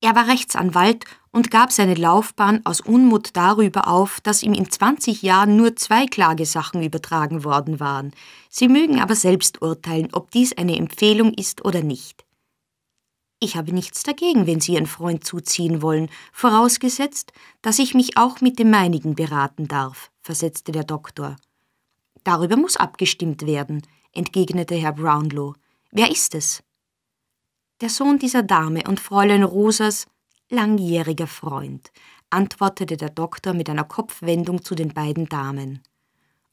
Er war Rechtsanwalt und gab seine Laufbahn aus Unmut darüber auf, dass ihm in 20 Jahren nur zwei Klagesachen übertragen worden waren. Sie mögen aber selbst urteilen, ob dies eine Empfehlung ist oder nicht. Ich habe nichts dagegen, wenn Sie Ihren Freund zuziehen wollen, vorausgesetzt, dass ich mich auch mit dem meinigen beraten darf, versetzte der Doktor. Darüber muss abgestimmt werden, entgegnete Herr Brownlow. Wer ist es? Der Sohn dieser Dame und Fräulein Rosas langjähriger Freund, antwortete der Doktor mit einer Kopfwendung zu den beiden Damen.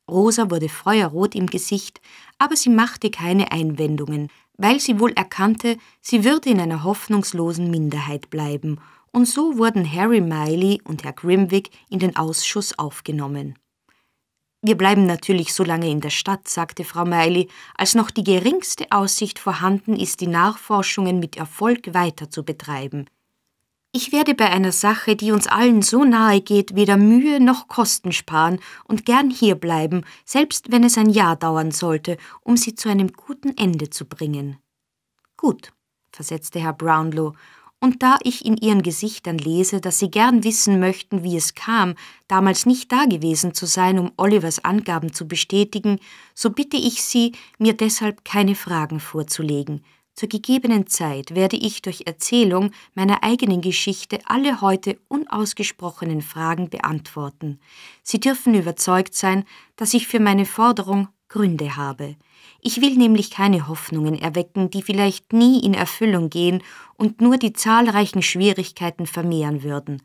Rosa wurde feuerrot im Gesicht, aber sie machte keine Einwendungen, weil sie wohl erkannte, sie würde in einer hoffnungslosen Minderheit bleiben, und so wurden Harry Miley und Herr Grimwig in den Ausschuss aufgenommen. Wir bleiben natürlich so lange in der Stadt, sagte Frau Meili, als noch die geringste Aussicht vorhanden ist, die Nachforschungen mit Erfolg weiter zu betreiben. Ich werde bei einer Sache, die uns allen so nahe geht, weder Mühe noch Kosten sparen und gern hier bleiben, selbst wenn es ein Jahr dauern sollte, um sie zu einem guten Ende zu bringen. Gut, versetzte Herr Brownlow und da ich in ihren Gesichtern lese, dass sie gern wissen möchten, wie es kam, damals nicht dagewesen zu sein, um Olivers Angaben zu bestätigen, so bitte ich Sie, mir deshalb keine Fragen vorzulegen. Zur gegebenen Zeit werde ich durch Erzählung meiner eigenen Geschichte alle heute unausgesprochenen Fragen beantworten. Sie dürfen überzeugt sein, dass ich für meine Forderung Gründe habe. Ich will nämlich keine Hoffnungen erwecken, die vielleicht nie in Erfüllung gehen und nur die zahlreichen Schwierigkeiten vermehren würden.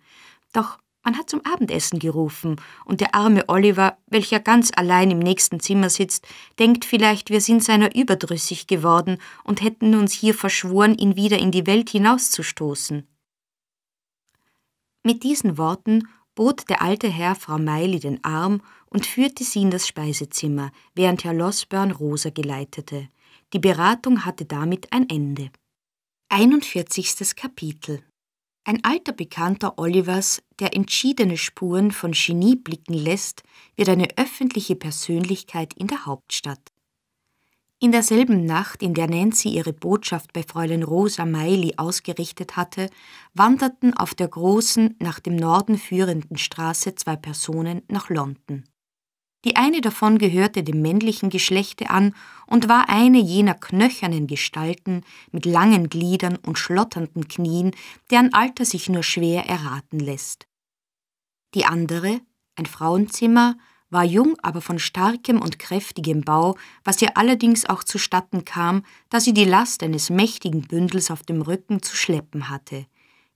Doch man hat zum Abendessen gerufen, und der arme Oliver, welcher ganz allein im nächsten Zimmer sitzt, denkt vielleicht, wir sind seiner überdrüssig geworden und hätten uns hier verschworen, ihn wieder in die Welt hinauszustoßen. Mit diesen Worten bot der alte Herr Frau Meili den Arm und führte sie in das Speisezimmer, während Herr Losburn Rosa geleitete. Die Beratung hatte damit ein Ende. 41. Kapitel Ein alter Bekannter Olivers, der entschiedene Spuren von Genie blicken lässt, wird eine öffentliche Persönlichkeit in der Hauptstadt. In derselben Nacht, in der Nancy ihre Botschaft bei Fräulein Rosa Meili ausgerichtet hatte, wanderten auf der großen, nach dem Norden führenden Straße zwei Personen nach London. Die eine davon gehörte dem männlichen Geschlechte an und war eine jener knöchernen Gestalten mit langen Gliedern und schlotternden Knien, deren Alter sich nur schwer erraten lässt. Die andere, ein Frauenzimmer, war jung, aber von starkem und kräftigem Bau, was ihr allerdings auch zustatten kam, da sie die Last eines mächtigen Bündels auf dem Rücken zu schleppen hatte.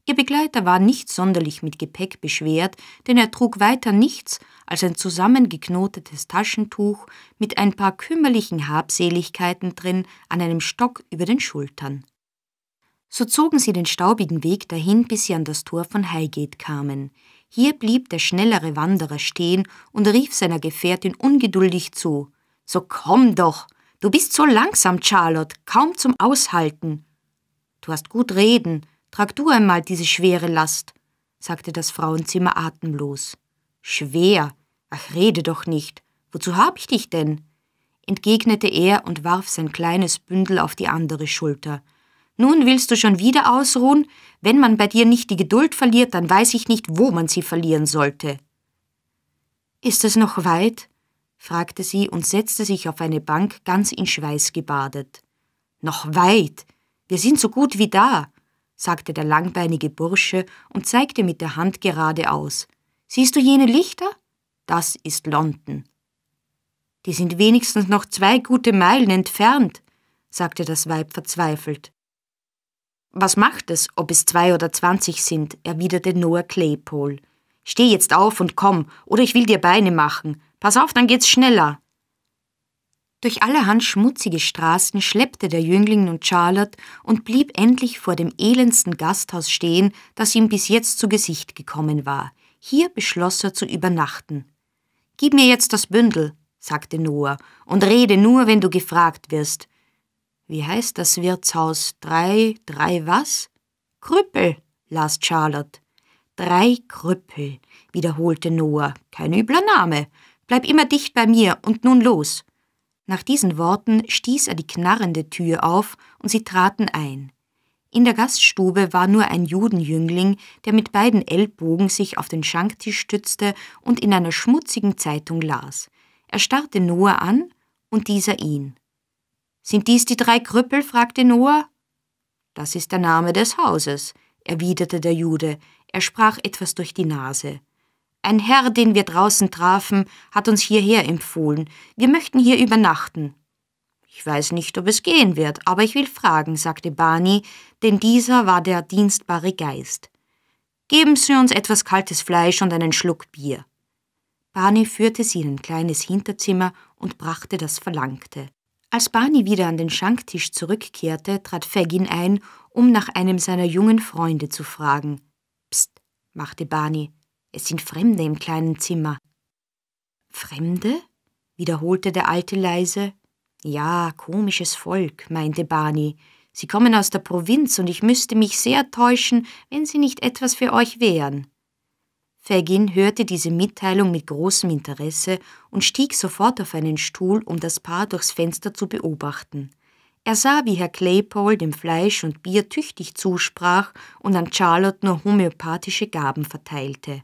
Ihr Begleiter war nicht sonderlich mit Gepäck beschwert, denn er trug weiter nichts als ein zusammengeknotetes Taschentuch mit ein paar kümmerlichen Habseligkeiten drin an einem Stock über den Schultern. So zogen sie den staubigen Weg dahin, bis sie an das Tor von Highgate kamen. Hier blieb der schnellere Wanderer stehen und rief seiner Gefährtin ungeduldig zu. So komm doch! Du bist so langsam, Charlotte, kaum zum Aushalten. Du hast gut reden, trag du einmal diese schwere Last, sagte das Frauenzimmer atemlos. Schwer? Ach, rede doch nicht. Wozu hab ich dich denn? entgegnete er und warf sein kleines Bündel auf die andere Schulter. Nun willst du schon wieder ausruhen? Wenn man bei dir nicht die Geduld verliert, dann weiß ich nicht, wo man sie verlieren sollte. Ist es noch weit? fragte sie und setzte sich auf eine Bank ganz in Schweiß gebadet. Noch weit. Wir sind so gut wie da, sagte der langbeinige Bursche und zeigte mit der Hand geradeaus. Siehst du jene Lichter? Das ist London. Die sind wenigstens noch zwei gute Meilen entfernt, sagte das Weib verzweifelt. Was macht es, ob es zwei oder zwanzig sind, erwiderte Noah Claypole. Steh jetzt auf und komm, oder ich will dir Beine machen. Pass auf, dann geht's schneller. Durch allerhand schmutzige Straßen schleppte der Jüngling nun Charlotte und blieb endlich vor dem elendsten Gasthaus stehen, das ihm bis jetzt zu Gesicht gekommen war. Hier beschloss er zu übernachten. Gib mir jetzt das Bündel, sagte Noah, und rede nur, wenn du gefragt wirst. Wie heißt das Wirtshaus? Drei, drei was? Krüppel, las Charlotte. Drei Krüppel, wiederholte Noah. Kein übler Name. Bleib immer dicht bei mir und nun los. Nach diesen Worten stieß er die knarrende Tür auf und sie traten ein. In der Gaststube war nur ein Judenjüngling, der mit beiden Ellbogen sich auf den Schanktisch stützte und in einer schmutzigen Zeitung las. Er starrte Noah an und dieser ihn. Sind dies die drei Krüppel? fragte Noah. Das ist der Name des Hauses, erwiderte der Jude. Er sprach etwas durch die Nase. Ein Herr, den wir draußen trafen, hat uns hierher empfohlen. Wir möchten hier übernachten. Ich weiß nicht, ob es gehen wird, aber ich will fragen, sagte Barney, denn dieser war der dienstbare Geist. Geben Sie uns etwas kaltes Fleisch und einen Schluck Bier. Barney führte sie in ein kleines Hinterzimmer und brachte das Verlangte. Als Barney wieder an den Schanktisch zurückkehrte, trat Fagin ein, um nach einem seiner jungen Freunde zu fragen. Psst, machte Barney, es sind Fremde im kleinen Zimmer. Fremde? wiederholte der Alte leise. Ja, komisches Volk, meinte Barney. Sie kommen aus der Provinz und ich müsste mich sehr täuschen, wenn sie nicht etwas für euch wären. Fagin hörte diese Mitteilung mit großem Interesse und stieg sofort auf einen Stuhl, um das Paar durchs Fenster zu beobachten. Er sah, wie Herr Claypole dem Fleisch und Bier tüchtig zusprach und an Charlotte nur homöopathische Gaben verteilte.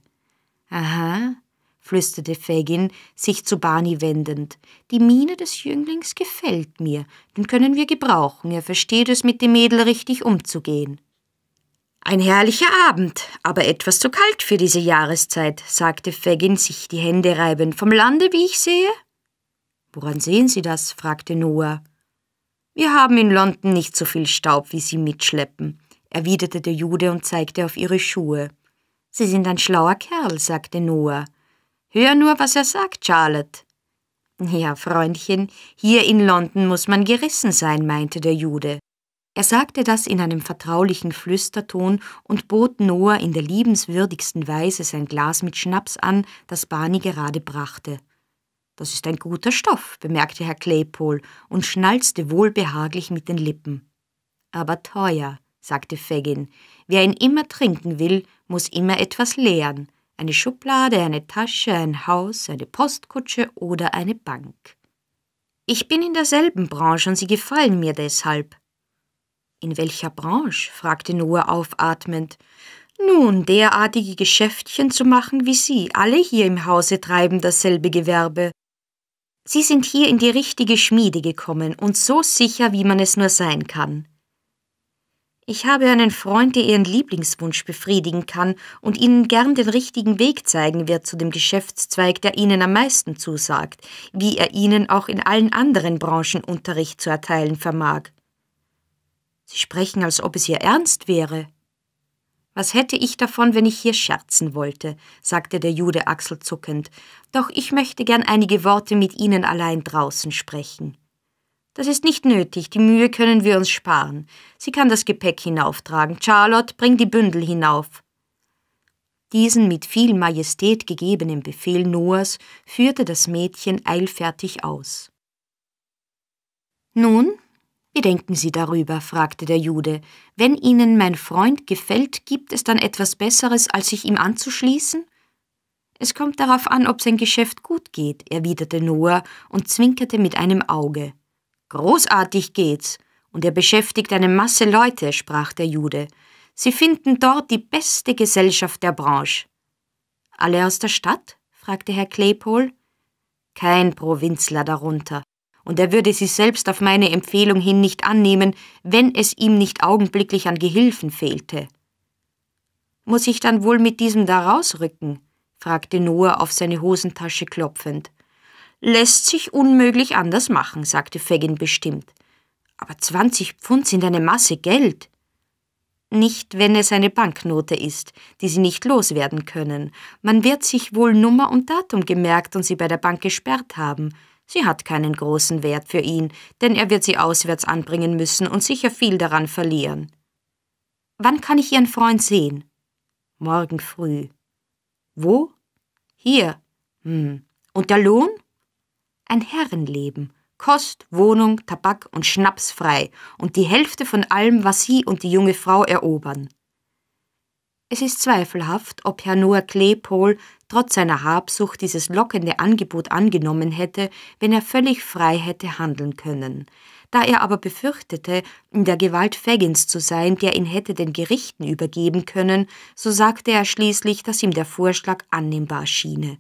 Aha, flüsterte Fagin, sich zu Barney wendend. Die Miene des Jünglings gefällt mir. Den können wir gebrauchen. Er versteht es, mit dem Mädel richtig umzugehen. Ein herrlicher Abend, aber etwas zu kalt für diese Jahreszeit, sagte Fagin, sich die Hände reibend. Vom Lande, wie ich sehe? Woran sehen Sie das? fragte Noah. Wir haben in London nicht so viel Staub, wie Sie mitschleppen, erwiderte der Jude und zeigte auf ihre Schuhe. Sie sind ein schlauer Kerl, sagte Noah. Hör nur, was er sagt, Charlotte. Ja, Freundchen, hier in London muss man gerissen sein, meinte der Jude. Er sagte das in einem vertraulichen Flüsterton und bot Noah in der liebenswürdigsten Weise sein Glas mit Schnaps an, das Barney gerade brachte. Das ist ein guter Stoff, bemerkte Herr Claypole und schnalzte wohlbehaglich mit den Lippen. Aber teuer, sagte Fagin. Wer ihn immer trinken will, muss immer etwas leeren. Eine Schublade, eine Tasche, ein Haus, eine Postkutsche oder eine Bank. Ich bin in derselben Branche und sie gefallen mir deshalb, in welcher Branche? fragte Noah aufatmend. Nun, derartige Geschäftchen zu machen wie Sie. Alle hier im Hause treiben dasselbe Gewerbe. Sie sind hier in die richtige Schmiede gekommen und so sicher, wie man es nur sein kann. Ich habe einen Freund, der Ihren Lieblingswunsch befriedigen kann und Ihnen gern den richtigen Weg zeigen wird zu dem Geschäftszweig, der Ihnen am meisten zusagt, wie er Ihnen auch in allen anderen Branchen Unterricht zu erteilen vermag. Sie sprechen, als ob es Ihr Ernst wäre. Was hätte ich davon, wenn ich hier scherzen wollte, sagte der Jude achselzuckend, doch ich möchte gern einige Worte mit Ihnen allein draußen sprechen. Das ist nicht nötig, die Mühe können wir uns sparen. Sie kann das Gepäck hinauftragen. Charlotte, bring die Bündel hinauf. Diesen mit viel Majestät gegebenen Befehl Noahs führte das Mädchen eilfertig aus. Nun, wie denken Sie darüber? fragte der Jude. Wenn Ihnen mein Freund gefällt, gibt es dann etwas Besseres, als sich ihm anzuschließen? Es kommt darauf an, ob sein Geschäft gut geht, erwiderte Noah und zwinkerte mit einem Auge. Großartig geht's, und er beschäftigt eine Masse Leute, sprach der Jude. Sie finden dort die beste Gesellschaft der Branche. Alle aus der Stadt? fragte Herr Claypole. Kein Provinzler darunter, und er würde sie selbst auf meine Empfehlung hin nicht annehmen, wenn es ihm nicht augenblicklich an Gehilfen fehlte. Muss ich dann wohl mit diesem da rausrücken? fragte Noah auf seine Hosentasche klopfend. Lässt sich unmöglich anders machen, sagte Fagin bestimmt. Aber zwanzig Pfund sind eine Masse Geld. Nicht, wenn es eine Banknote ist, die Sie nicht loswerden können. Man wird sich wohl Nummer und Datum gemerkt und sie bei der Bank gesperrt haben. Sie hat keinen großen Wert für ihn, denn er wird sie auswärts anbringen müssen und sicher viel daran verlieren. Wann kann ich Ihren Freund sehen? Morgen früh. Wo? Hier. Hm. Und der Lohn? Ein Herrenleben. Kost, Wohnung, Tabak und Schnaps frei und die Hälfte von allem, was Sie und die junge Frau erobern. Es ist zweifelhaft, ob Herr Noah Claypole trotz seiner Habsucht dieses lockende Angebot angenommen hätte, wenn er völlig frei hätte handeln können. Da er aber befürchtete, in der Gewalt Faggins zu sein, der ihn hätte den Gerichten übergeben können, so sagte er schließlich, dass ihm der Vorschlag annehmbar schiene.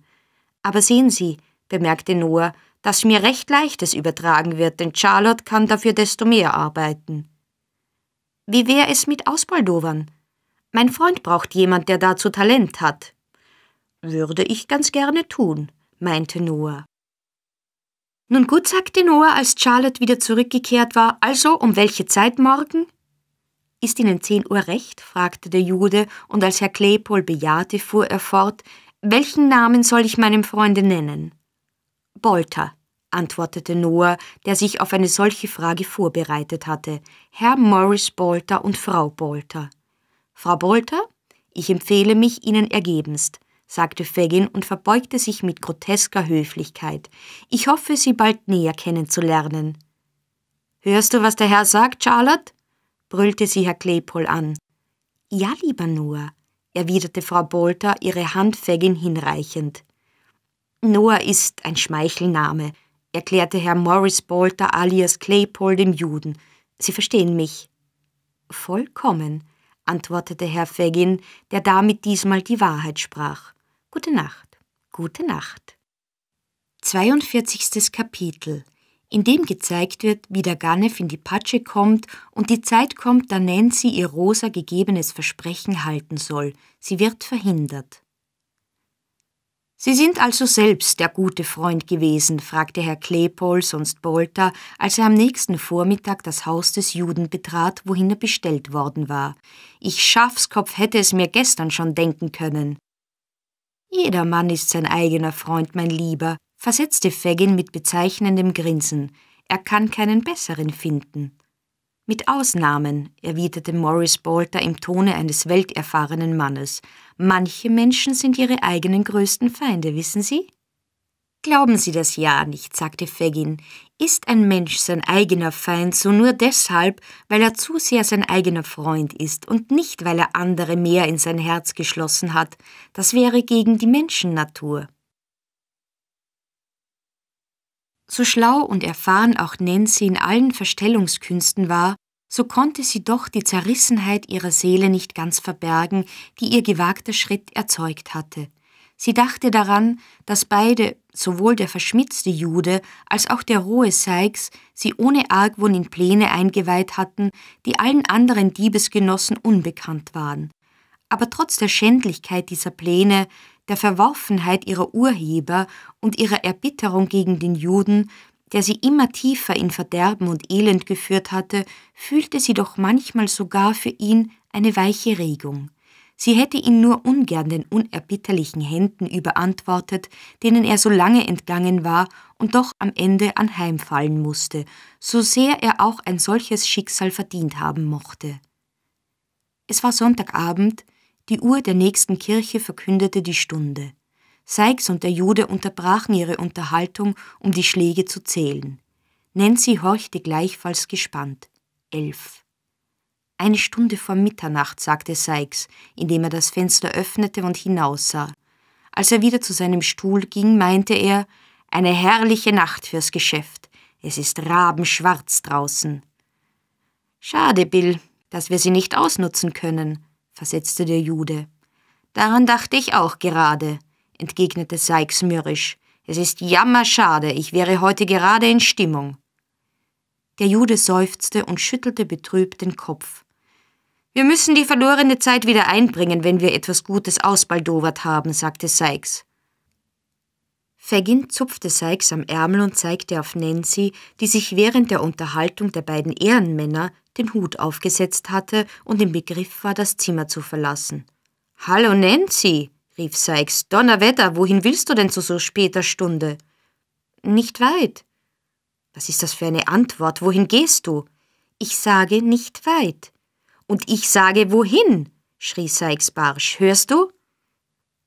Aber sehen Sie, bemerkte Noah, dass mir recht leichtes übertragen wird, denn Charlotte kann dafür desto mehr arbeiten. Wie wäre es mit Ausbaldowern? Mein Freund braucht jemand, der dazu Talent hat. Würde ich ganz gerne tun, meinte Noah. Nun gut, sagte Noah, als Charlotte wieder zurückgekehrt war. Also, um welche Zeit morgen? Ist Ihnen zehn Uhr recht? fragte der Jude, und als Herr Claypole bejahte, fuhr er fort. Welchen Namen soll ich meinem Freunde nennen? Bolter, antwortete Noah, der sich auf eine solche Frage vorbereitet hatte. Herr Morris Bolter und Frau Bolter. Frau Bolter, ich empfehle mich Ihnen ergebenst, sagte Fagin und verbeugte sich mit grotesker Höflichkeit. Ich hoffe, Sie bald näher kennenzulernen. Hörst du, was der Herr sagt, Charlotte? brüllte sie Herr Claypole an. Ja, lieber Noah, erwiderte Frau Bolter, ihre Hand Fagin hinreichend. Noah ist ein Schmeichelname, erklärte Herr Morris Bolter alias Claypole dem Juden. Sie verstehen mich. Vollkommen, antwortete Herr Fagin, der damit diesmal die Wahrheit sprach. Gute Nacht, gute Nacht. 42. Kapitel, in dem gezeigt wird, wie der Ganef in die Patsche kommt und die Zeit kommt, da Nancy ihr Rosa gegebenes Versprechen halten soll. Sie wird verhindert. Sie sind also selbst der gute Freund gewesen, fragte Herr Klepol, sonst Bolter, als er am nächsten Vormittag das Haus des Juden betrat, wohin er bestellt worden war. Ich Schafskopf hätte es mir gestern schon denken können. Jeder Mann ist sein eigener Freund, mein Lieber, versetzte Fagin mit bezeichnendem Grinsen. Er kann keinen besseren finden. Mit Ausnahmen, erwiderte Morris Bolter im Tone eines welterfahrenen Mannes. Manche Menschen sind ihre eigenen größten Feinde, wissen Sie? Glauben Sie das ja nicht, sagte Fagin. Ist ein Mensch sein eigener Feind, so nur deshalb, weil er zu sehr sein eigener Freund ist und nicht, weil er andere mehr in sein Herz geschlossen hat. Das wäre gegen die Menschennatur. So schlau und erfahren auch Nancy in allen Verstellungskünsten war, so konnte sie doch die Zerrissenheit ihrer Seele nicht ganz verbergen, die ihr gewagter Schritt erzeugt hatte. Sie dachte daran, dass beide, sowohl der verschmitzte Jude als auch der rohe Sykes, sie ohne Argwohn in Pläne eingeweiht hatten, die allen anderen Diebesgenossen unbekannt waren. Aber trotz der Schändlichkeit dieser Pläne, der Verworfenheit ihrer Urheber und ihrer Erbitterung gegen den Juden der sie immer tiefer in Verderben und Elend geführt hatte, fühlte sie doch manchmal sogar für ihn eine weiche Regung. Sie hätte ihn nur ungern den unerbitterlichen Händen überantwortet, denen er so lange entgangen war und doch am Ende anheimfallen musste, so sehr er auch ein solches Schicksal verdient haben mochte. Es war Sonntagabend, die Uhr der nächsten Kirche verkündete die Stunde. Sykes und der Jude unterbrachen ihre Unterhaltung, um die Schläge zu zählen. Nancy horchte gleichfalls gespannt. Elf. Eine Stunde vor Mitternacht, sagte Sykes, indem er das Fenster öffnete und hinaussah. Als er wieder zu seinem Stuhl ging, meinte er, eine herrliche Nacht fürs Geschäft. Es ist rabenschwarz draußen. Schade, Bill, dass wir sie nicht ausnutzen können, versetzte der Jude. Daran dachte ich auch gerade entgegnete Sykes mürrisch. Es ist jammerschade, ich wäre heute gerade in Stimmung. Der Jude seufzte und schüttelte betrübt den Kopf. Wir müssen die verlorene Zeit wieder einbringen, wenn wir etwas Gutes ausbaldowert haben, sagte Sykes. Fagin zupfte Sykes am Ärmel und zeigte auf Nancy, die sich während der Unterhaltung der beiden Ehrenmänner den Hut aufgesetzt hatte und im Begriff war, das Zimmer zu verlassen. Hallo Nancy, rief Sykes. Donnerwetter, wohin willst du denn zu so später Stunde? Nicht weit. Was ist das für eine Antwort? Wohin gehst du? Ich sage nicht weit. Und ich sage wohin? schrie Sykes barsch. Hörst du?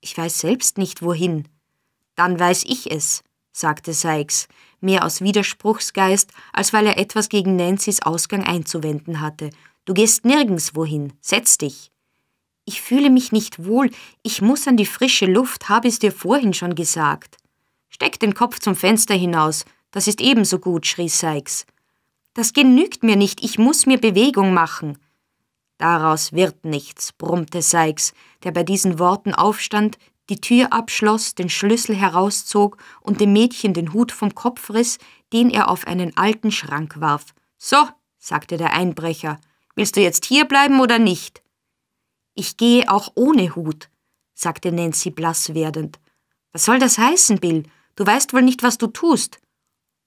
Ich weiß selbst nicht wohin. Dann weiß ich es, sagte Sykes, mehr aus Widerspruchsgeist, als weil er etwas gegen Nancy's Ausgang einzuwenden hatte. Du gehst nirgends wohin. Setz dich. Ich fühle mich nicht wohl, ich muss an die frische Luft, habe es dir vorhin schon gesagt. Steck den Kopf zum Fenster hinaus, das ist ebenso gut, schrie Sykes. Das genügt mir nicht, ich muss mir Bewegung machen. Daraus wird nichts, brummte Sykes, der bei diesen Worten aufstand, die Tür abschloss, den Schlüssel herauszog und dem Mädchen den Hut vom Kopf riss, den er auf einen alten Schrank warf. So, sagte der Einbrecher, willst du jetzt hier bleiben oder nicht? Ich gehe auch ohne Hut, sagte Nancy blass werdend. Was soll das heißen, Bill? Du weißt wohl nicht, was du tust.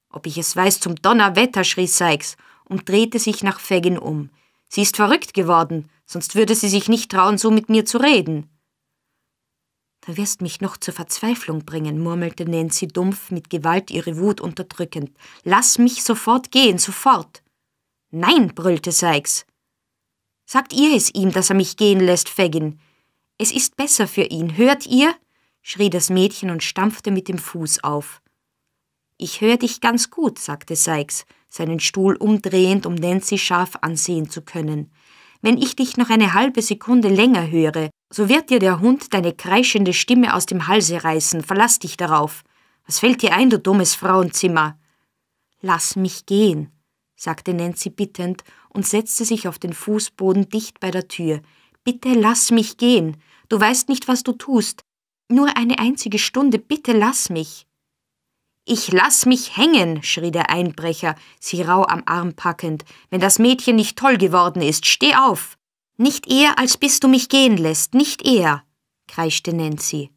Ob ich es weiß zum Donnerwetter, schrie Sykes und drehte sich nach Fagin um. Sie ist verrückt geworden, sonst würde sie sich nicht trauen, so mit mir zu reden. Du wirst mich noch zur Verzweiflung bringen, murmelte Nancy dumpf, mit Gewalt ihre Wut unterdrückend. Lass mich sofort gehen, sofort. Nein, brüllte Sykes. Sagt ihr es ihm, dass er mich gehen lässt, Fagin. Es ist besser für ihn, hört ihr? schrie das Mädchen und stampfte mit dem Fuß auf. Ich höre dich ganz gut, sagte Sykes, seinen Stuhl umdrehend, um Nancy scharf ansehen zu können. Wenn ich dich noch eine halbe Sekunde länger höre, so wird dir der Hund deine kreischende Stimme aus dem Halse reißen. Verlass dich darauf. Was fällt dir ein, du dummes Frauenzimmer? Lass mich gehen, sagte Nancy bittend und setzte sich auf den Fußboden dicht bei der Tür. Bitte lass mich gehen. Du weißt nicht, was du tust. Nur eine einzige Stunde, bitte lass mich. Ich lass mich hängen, schrie der Einbrecher, sie rau am Arm packend. Wenn das Mädchen nicht toll geworden ist, steh auf. Nicht eher, als bis du mich gehen lässt, nicht eher, kreischte Nancy.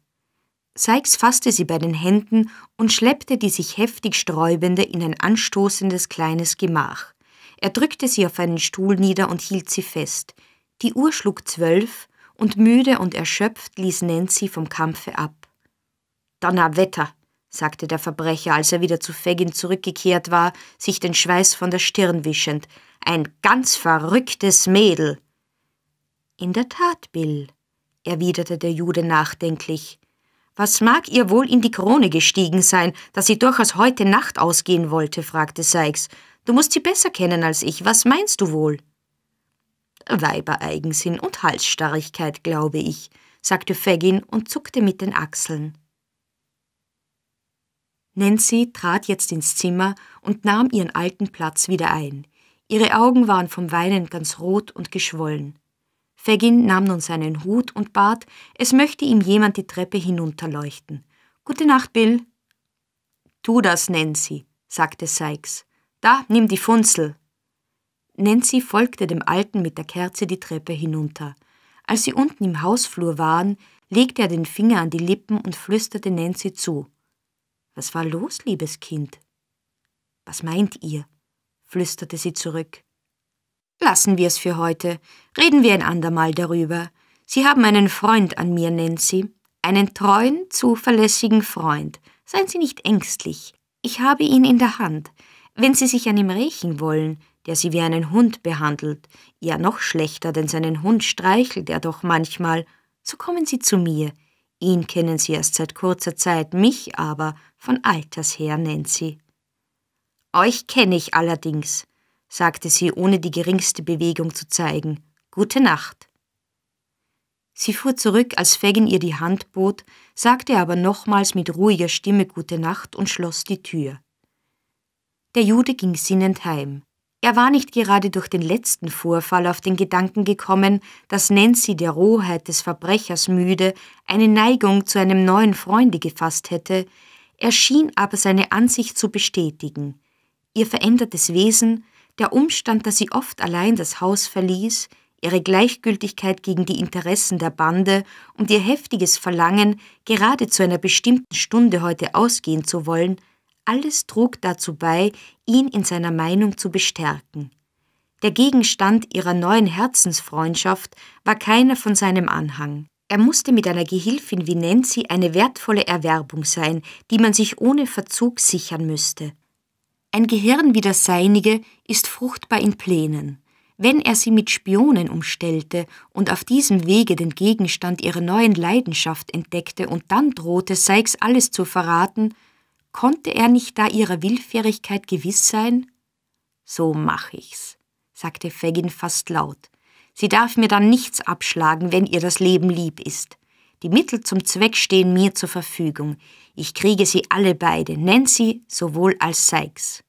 Sykes fasste sie bei den Händen und schleppte die sich heftig sträubende in ein anstoßendes kleines Gemach. Er drückte sie auf einen Stuhl nieder und hielt sie fest. Die Uhr schlug zwölf, und müde und erschöpft ließ Nancy vom Kampfe ab. Donnerwetter, sagte der Verbrecher, als er wieder zu Fagin zurückgekehrt war, sich den Schweiß von der Stirn wischend. Ein ganz verrücktes Mädel. In der Tat, Bill, erwiderte der Jude nachdenklich. Was mag ihr wohl in die Krone gestiegen sein, dass sie durchaus heute Nacht ausgehen wollte? fragte Sykes. Du musst sie besser kennen als ich. Was meinst du wohl? Weibereigensinn und Halsstarrigkeit, glaube ich, sagte Fagin und zuckte mit den Achseln. Nancy trat jetzt ins Zimmer und nahm ihren alten Platz wieder ein. Ihre Augen waren vom Weinen ganz rot und geschwollen. Fagin nahm nun seinen Hut und bat, es möchte ihm jemand die Treppe hinunterleuchten. Gute Nacht, Bill. Tu das, Nancy, sagte Sykes. Da, nimm die Funzel. Nancy folgte dem Alten mit der Kerze die Treppe hinunter. Als sie unten im Hausflur waren, legte er den Finger an die Lippen und flüsterte Nancy zu. Was war los, liebes Kind? Was meint ihr? flüsterte sie zurück. Lassen wir es für heute. Reden wir ein andermal darüber. Sie haben einen Freund an mir, Nancy. Einen treuen, zuverlässigen Freund. Seien Sie nicht ängstlich. Ich habe ihn in der Hand. Wenn Sie sich an ihm rächen wollen, der Sie wie einen Hund behandelt, ja noch schlechter, denn seinen Hund streichelt er doch manchmal, so kommen Sie zu mir. Ihn kennen Sie erst seit kurzer Zeit, mich aber von alters her, Nancy. Euch kenne ich allerdings sagte sie, ohne die geringste Bewegung zu zeigen. Gute Nacht. Sie fuhr zurück, als Fagin ihr die Hand bot, sagte aber nochmals mit ruhiger Stimme Gute Nacht und schloss die Tür. Der Jude ging sinnend heim. Er war nicht gerade durch den letzten Vorfall auf den Gedanken gekommen, dass Nancy der Rohheit des Verbrechers müde eine Neigung zu einem neuen Freunde gefasst hätte, er schien aber seine Ansicht zu bestätigen. Ihr verändertes Wesen, der Umstand, dass sie oft allein das Haus verließ, ihre Gleichgültigkeit gegen die Interessen der Bande und ihr heftiges Verlangen, gerade zu einer bestimmten Stunde heute ausgehen zu wollen, alles trug dazu bei, ihn in seiner Meinung zu bestärken. Der Gegenstand ihrer neuen Herzensfreundschaft war keiner von seinem Anhang. Er musste mit einer Gehilfin wie Nancy eine wertvolle Erwerbung sein, die man sich ohne Verzug sichern müsste. Ein Gehirn wie das seinige ist fruchtbar in Plänen. Wenn er sie mit Spionen umstellte und auf diesem Wege den Gegenstand ihrer neuen Leidenschaft entdeckte und dann drohte, Sykes alles zu verraten, konnte er nicht da ihrer Willfährigkeit gewiss sein? So mach ich's, sagte Fagin fast laut. Sie darf mir dann nichts abschlagen, wenn ihr das Leben lieb ist. Die Mittel zum Zweck stehen mir zur Verfügung. Ich kriege sie alle beide, Nancy sowohl als Sykes.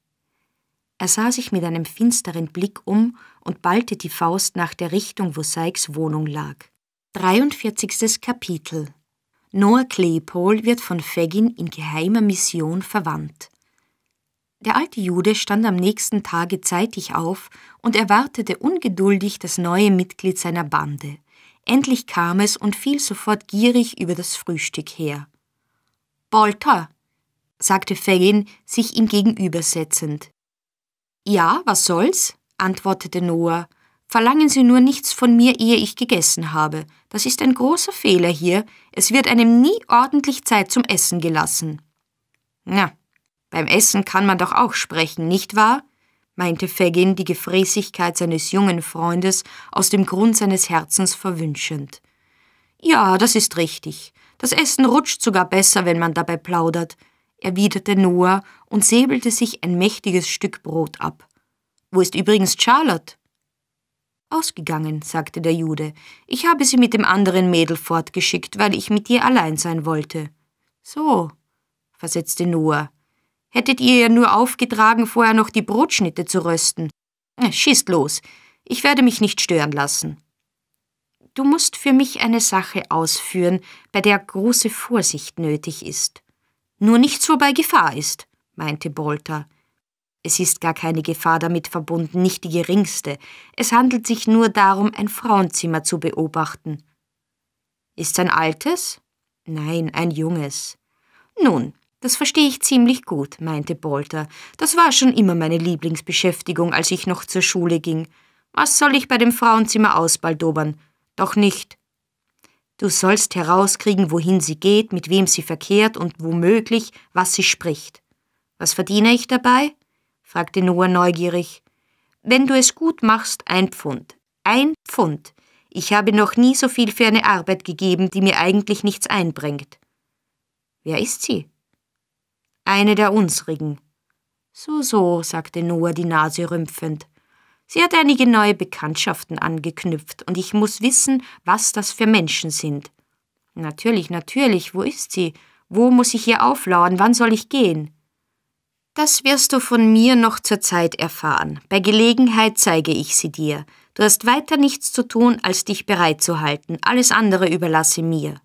Er sah sich mit einem finsteren Blick um und ballte die Faust nach der Richtung, wo Sykes Wohnung lag. 43. Kapitel Noah Claypole wird von Fagin in geheimer Mission verwandt. Der alte Jude stand am nächsten Tage zeitig auf und erwartete ungeduldig das neue Mitglied seiner Bande. Endlich kam es und fiel sofort gierig über das Frühstück her. Bolter, sagte Fagin, sich ihm gegenübersetzend. Ja, was soll's? antwortete Noah. Verlangen Sie nur nichts von mir, ehe ich gegessen habe. Das ist ein großer Fehler hier. Es wird einem nie ordentlich Zeit zum Essen gelassen. Na, beim Essen kann man doch auch sprechen, nicht wahr? meinte Fagin die Gefräßigkeit seines jungen Freundes aus dem Grund seines Herzens verwünschend. Ja, das ist richtig. Das Essen rutscht sogar besser, wenn man dabei plaudert erwiderte Noah und säbelte sich ein mächtiges Stück Brot ab. Wo ist übrigens Charlotte? Ausgegangen, sagte der Jude. Ich habe sie mit dem anderen Mädel fortgeschickt, weil ich mit ihr allein sein wollte. So, versetzte Noah. Hättet ihr ja nur aufgetragen, vorher noch die Brotschnitte zu rösten. Äh, schießt los. Ich werde mich nicht stören lassen. Du musst für mich eine Sache ausführen, bei der große Vorsicht nötig ist. Nur nichts, wobei Gefahr ist, meinte Bolter. Es ist gar keine Gefahr damit verbunden, nicht die geringste. Es handelt sich nur darum, ein Frauenzimmer zu beobachten. Ist's ein altes? Nein, ein junges. Nun, das verstehe ich ziemlich gut, meinte Bolter. Das war schon immer meine Lieblingsbeschäftigung, als ich noch zur Schule ging. Was soll ich bei dem Frauenzimmer ausbaldobern? Doch nicht. Du sollst herauskriegen, wohin sie geht, mit wem sie verkehrt und womöglich, was sie spricht. Was verdiene ich dabei? fragte Noah neugierig. Wenn du es gut machst, ein Pfund. Ein Pfund. Ich habe noch nie so viel für eine Arbeit gegeben, die mir eigentlich nichts einbringt. Wer ist sie? Eine der unsrigen. So, so, sagte Noah die Nase rümpfend. Sie hat einige neue Bekanntschaften angeknüpft und ich muss wissen, was das für Menschen sind. Natürlich, natürlich, wo ist sie? Wo muss ich ihr auflauern? Wann soll ich gehen? Das wirst du von mir noch zur Zeit erfahren. Bei Gelegenheit zeige ich sie dir. Du hast weiter nichts zu tun, als dich bereit zu halten. Alles andere überlasse mir.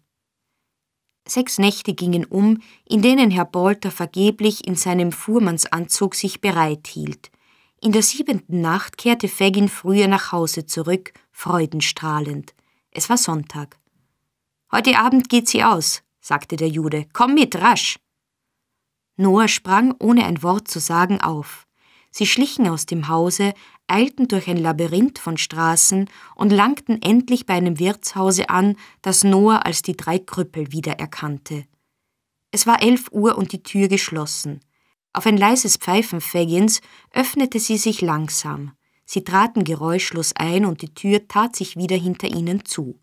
Sechs Nächte gingen um, in denen Herr Bolter vergeblich in seinem Fuhrmannsanzug sich bereit hielt. In der siebenten Nacht kehrte Fagin früher nach Hause zurück, freudenstrahlend. Es war Sonntag. Heute Abend geht sie aus, sagte der Jude. Komm mit, rasch! Noah sprang, ohne ein Wort zu sagen, auf. Sie schlichen aus dem Hause, eilten durch ein Labyrinth von Straßen und langten endlich bei einem Wirtshause an, das Noah als die drei Krüppel wiedererkannte. Es war elf Uhr und die Tür geschlossen. Auf ein leises Pfeifen Fagins öffnete sie sich langsam. Sie traten geräuschlos ein und die Tür tat sich wieder hinter ihnen zu.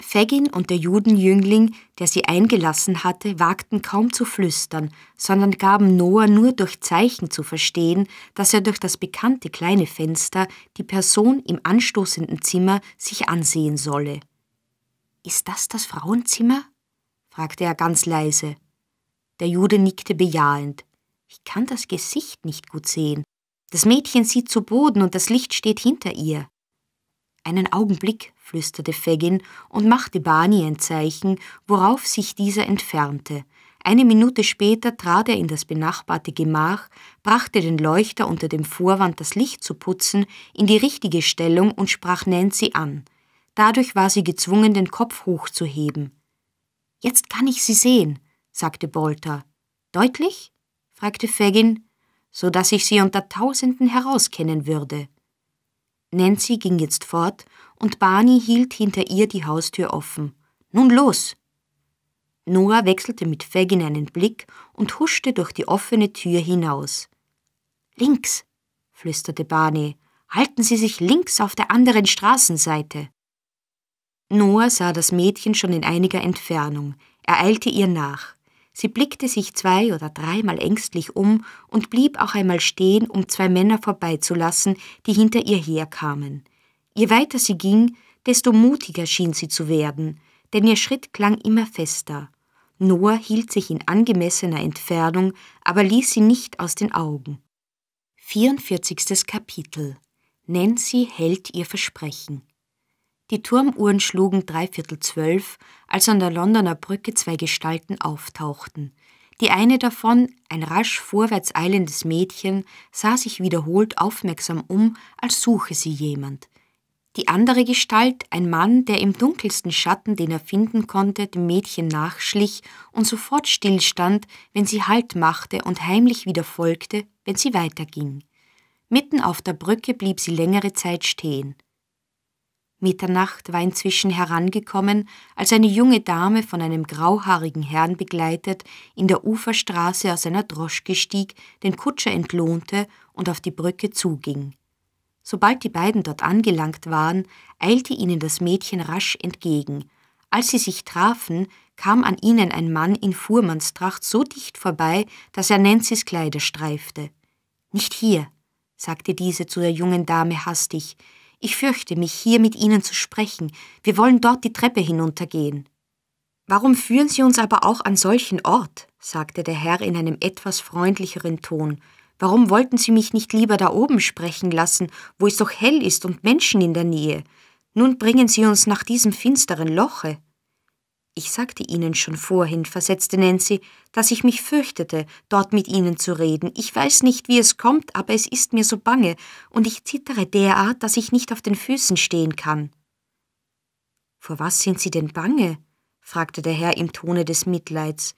Fagin und der Judenjüngling, der sie eingelassen hatte, wagten kaum zu flüstern, sondern gaben Noah nur durch Zeichen zu verstehen, dass er durch das bekannte kleine Fenster die Person im anstoßenden Zimmer sich ansehen solle. Ist das das Frauenzimmer? fragte er ganz leise. Der Jude nickte bejahend. Ich kann das Gesicht nicht gut sehen. Das Mädchen sieht zu Boden und das Licht steht hinter ihr. Einen Augenblick, flüsterte Fagin und machte Barney ein Zeichen, worauf sich dieser entfernte. Eine Minute später trat er in das benachbarte Gemach, brachte den Leuchter unter dem Vorwand, das Licht zu putzen, in die richtige Stellung und sprach Nancy an. Dadurch war sie gezwungen, den Kopf hochzuheben. Jetzt kann ich sie sehen sagte Bolter. Deutlich? fragte Fagin, so dass ich sie unter Tausenden herauskennen würde. Nancy ging jetzt fort und Barney hielt hinter ihr die Haustür offen. Nun los! Noah wechselte mit Fagin einen Blick und huschte durch die offene Tür hinaus. Links, flüsterte Barney, halten Sie sich links auf der anderen Straßenseite. Noah sah das Mädchen schon in einiger Entfernung. Er eilte ihr nach. Sie blickte sich zwei oder dreimal ängstlich um und blieb auch einmal stehen, um zwei Männer vorbeizulassen, die hinter ihr herkamen. Je weiter sie ging, desto mutiger schien sie zu werden, denn ihr Schritt klang immer fester. Noah hielt sich in angemessener Entfernung, aber ließ sie nicht aus den Augen. 44. Kapitel Nancy hält ihr Versprechen. Die Turmuhren schlugen dreiviertel zwölf, als an der Londoner Brücke zwei Gestalten auftauchten. Die eine davon, ein rasch vorwärts eilendes Mädchen, sah sich wiederholt aufmerksam um, als suche sie jemand. Die andere Gestalt, ein Mann, der im dunkelsten Schatten, den er finden konnte, dem Mädchen nachschlich und sofort stillstand, wenn sie Halt machte und heimlich wieder folgte, wenn sie weiterging. Mitten auf der Brücke blieb sie längere Zeit stehen. Mitternacht war inzwischen herangekommen, als eine junge Dame von einem grauhaarigen Herrn begleitet in der Uferstraße aus einer Droschke stieg, den Kutscher entlohnte und auf die Brücke zuging. Sobald die beiden dort angelangt waren, eilte ihnen das Mädchen rasch entgegen. Als sie sich trafen, kam an ihnen ein Mann in Fuhrmannstracht so dicht vorbei, dass er Nancy's Kleider streifte. Nicht hier, sagte diese zu der jungen Dame hastig, ich fürchte mich, hier mit Ihnen zu sprechen. Wir wollen dort die Treppe hinuntergehen. Warum führen Sie uns aber auch an solchen Ort? sagte der Herr in einem etwas freundlicheren Ton. Warum wollten Sie mich nicht lieber da oben sprechen lassen, wo es doch hell ist und Menschen in der Nähe? Nun bringen Sie uns nach diesem finsteren Loche. Ich sagte Ihnen schon vorhin, versetzte Nancy, dass ich mich fürchtete, dort mit Ihnen zu reden. Ich weiß nicht, wie es kommt, aber es ist mir so bange, und ich zittere derart, dass ich nicht auf den Füßen stehen kann. Vor was sind Sie denn bange? fragte der Herr im Tone des Mitleids.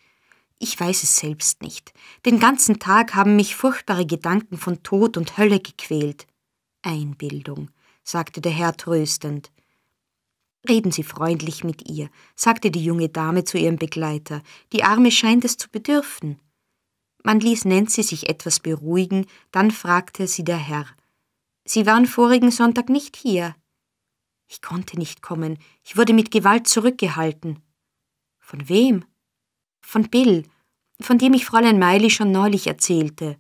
Ich weiß es selbst nicht. Den ganzen Tag haben mich furchtbare Gedanken von Tod und Hölle gequält. Einbildung, sagte der Herr tröstend. Reden Sie freundlich mit ihr, sagte die junge Dame zu ihrem Begleiter, die Arme scheint es zu bedürfen. Man ließ Nancy sich etwas beruhigen, dann fragte sie der Herr. Sie waren vorigen Sonntag nicht hier. Ich konnte nicht kommen, ich wurde mit Gewalt zurückgehalten. Von wem? Von Bill, von dem ich Fräulein Meili schon neulich erzählte.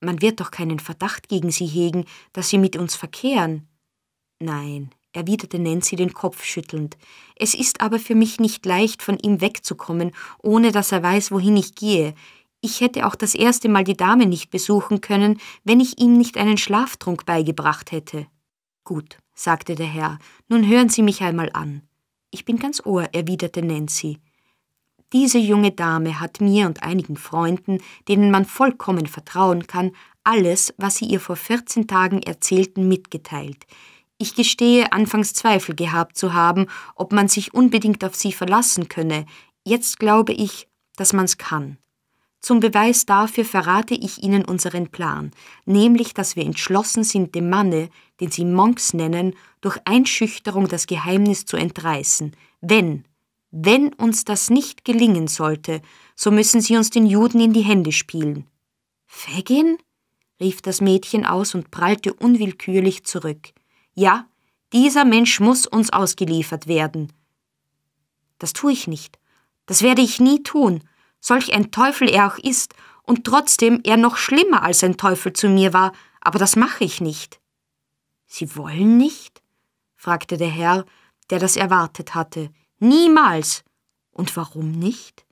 Man wird doch keinen Verdacht gegen sie hegen, dass sie mit uns verkehren. Nein, erwiderte Nancy den Kopf schüttelnd. Es ist aber für mich nicht leicht, von ihm wegzukommen, ohne dass er weiß, wohin ich gehe. Ich hätte auch das erste Mal die Dame nicht besuchen können, wenn ich ihm nicht einen Schlaftrunk beigebracht hätte. Gut, sagte der Herr, nun hören Sie mich einmal an. Ich bin ganz Ohr, erwiderte Nancy. Diese junge Dame hat mir und einigen Freunden, denen man vollkommen vertrauen kann, alles, was sie ihr vor vierzehn Tagen erzählten, mitgeteilt. Ich gestehe, anfangs Zweifel gehabt zu haben, ob man sich unbedingt auf sie verlassen könne. Jetzt glaube ich, dass man's kann. Zum Beweis dafür verrate ich Ihnen unseren Plan, nämlich, dass wir entschlossen sind, dem Manne, den Sie Monks nennen, durch Einschüchterung das Geheimnis zu entreißen. Wenn, wenn uns das nicht gelingen sollte, so müssen Sie uns den Juden in die Hände spielen. Fagin? rief das Mädchen aus und prallte unwillkürlich zurück. Ja, dieser Mensch muss uns ausgeliefert werden. Das tue ich nicht. Das werde ich nie tun, solch ein Teufel er auch ist, und trotzdem er noch schlimmer als ein Teufel zu mir war, aber das mache ich nicht. Sie wollen nicht? fragte der Herr, der das erwartet hatte. Niemals. Und warum nicht?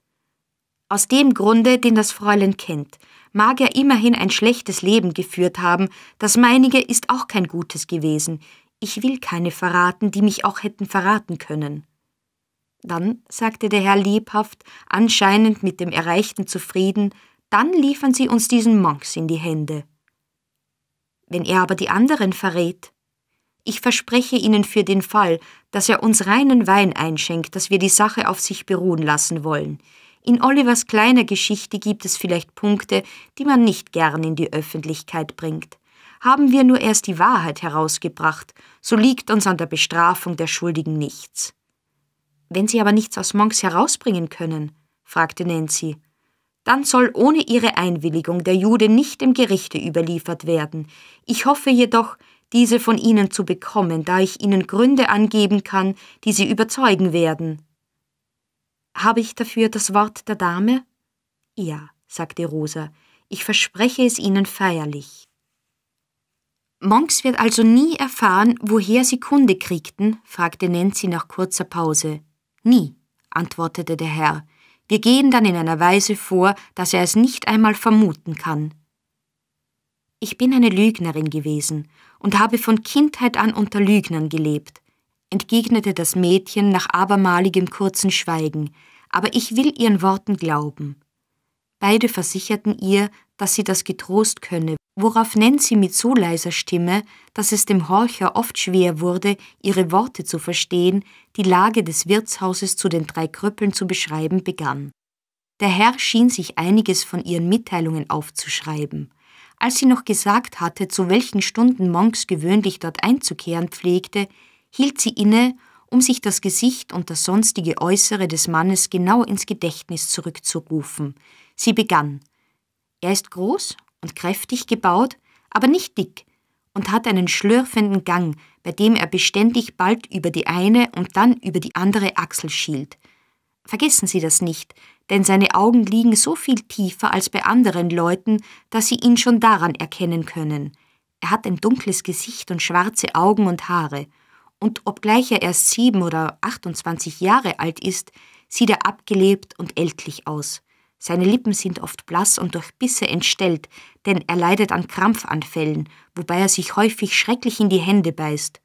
Aus dem Grunde, den das Fräulein kennt, mag er immerhin ein schlechtes Leben geführt haben, das meinige ist auch kein gutes gewesen. Ich will keine verraten, die mich auch hätten verraten können. Dann, sagte der Herr lebhaft, anscheinend mit dem Erreichten zufrieden, dann liefern Sie uns diesen Monks in die Hände. Wenn er aber die anderen verrät, ich verspreche Ihnen für den Fall, dass er uns reinen Wein einschenkt, dass wir die Sache auf sich beruhen lassen wollen. In Olivers kleiner Geschichte gibt es vielleicht Punkte, die man nicht gern in die Öffentlichkeit bringt. Haben wir nur erst die Wahrheit herausgebracht, so liegt uns an der Bestrafung der Schuldigen nichts. Wenn Sie aber nichts aus Monks herausbringen können, fragte Nancy, dann soll ohne Ihre Einwilligung der Jude nicht dem Gerichte überliefert werden. Ich hoffe jedoch, diese von Ihnen zu bekommen, da ich Ihnen Gründe angeben kann, die Sie überzeugen werden. Habe ich dafür das Wort der Dame? Ja, sagte Rosa, ich verspreche es Ihnen feierlich. Monks wird also nie erfahren, woher sie Kunde kriegten? fragte Nancy nach kurzer Pause. Nie, antwortete der Herr. Wir gehen dann in einer Weise vor, dass er es nicht einmal vermuten kann. Ich bin eine Lügnerin gewesen und habe von Kindheit an unter Lügnern gelebt entgegnete das Mädchen nach abermaligem kurzen Schweigen, aber ich will ihren Worten glauben. Beide versicherten ihr, dass sie das getrost könne, worauf Nancy mit so leiser Stimme, dass es dem Horcher oft schwer wurde, ihre Worte zu verstehen, die Lage des Wirtshauses zu den drei Kröppeln zu beschreiben begann. Der Herr schien sich einiges von ihren Mitteilungen aufzuschreiben. Als sie noch gesagt hatte, zu welchen Stunden Monks gewöhnlich dort einzukehren pflegte, hielt sie inne, um sich das Gesicht und das sonstige Äußere des Mannes genau ins Gedächtnis zurückzurufen. Sie begann. Er ist groß und kräftig gebaut, aber nicht dick und hat einen schlürfenden Gang, bei dem er beständig bald über die eine und dann über die andere Achsel schielt. Vergessen Sie das nicht, denn seine Augen liegen so viel tiefer als bei anderen Leuten, dass Sie ihn schon daran erkennen können. Er hat ein dunkles Gesicht und schwarze Augen und Haare und obgleich er erst sieben oder 28 Jahre alt ist, sieht er abgelebt und ältlich aus. Seine Lippen sind oft blass und durch Bisse entstellt, denn er leidet an Krampfanfällen, wobei er sich häufig schrecklich in die Hände beißt.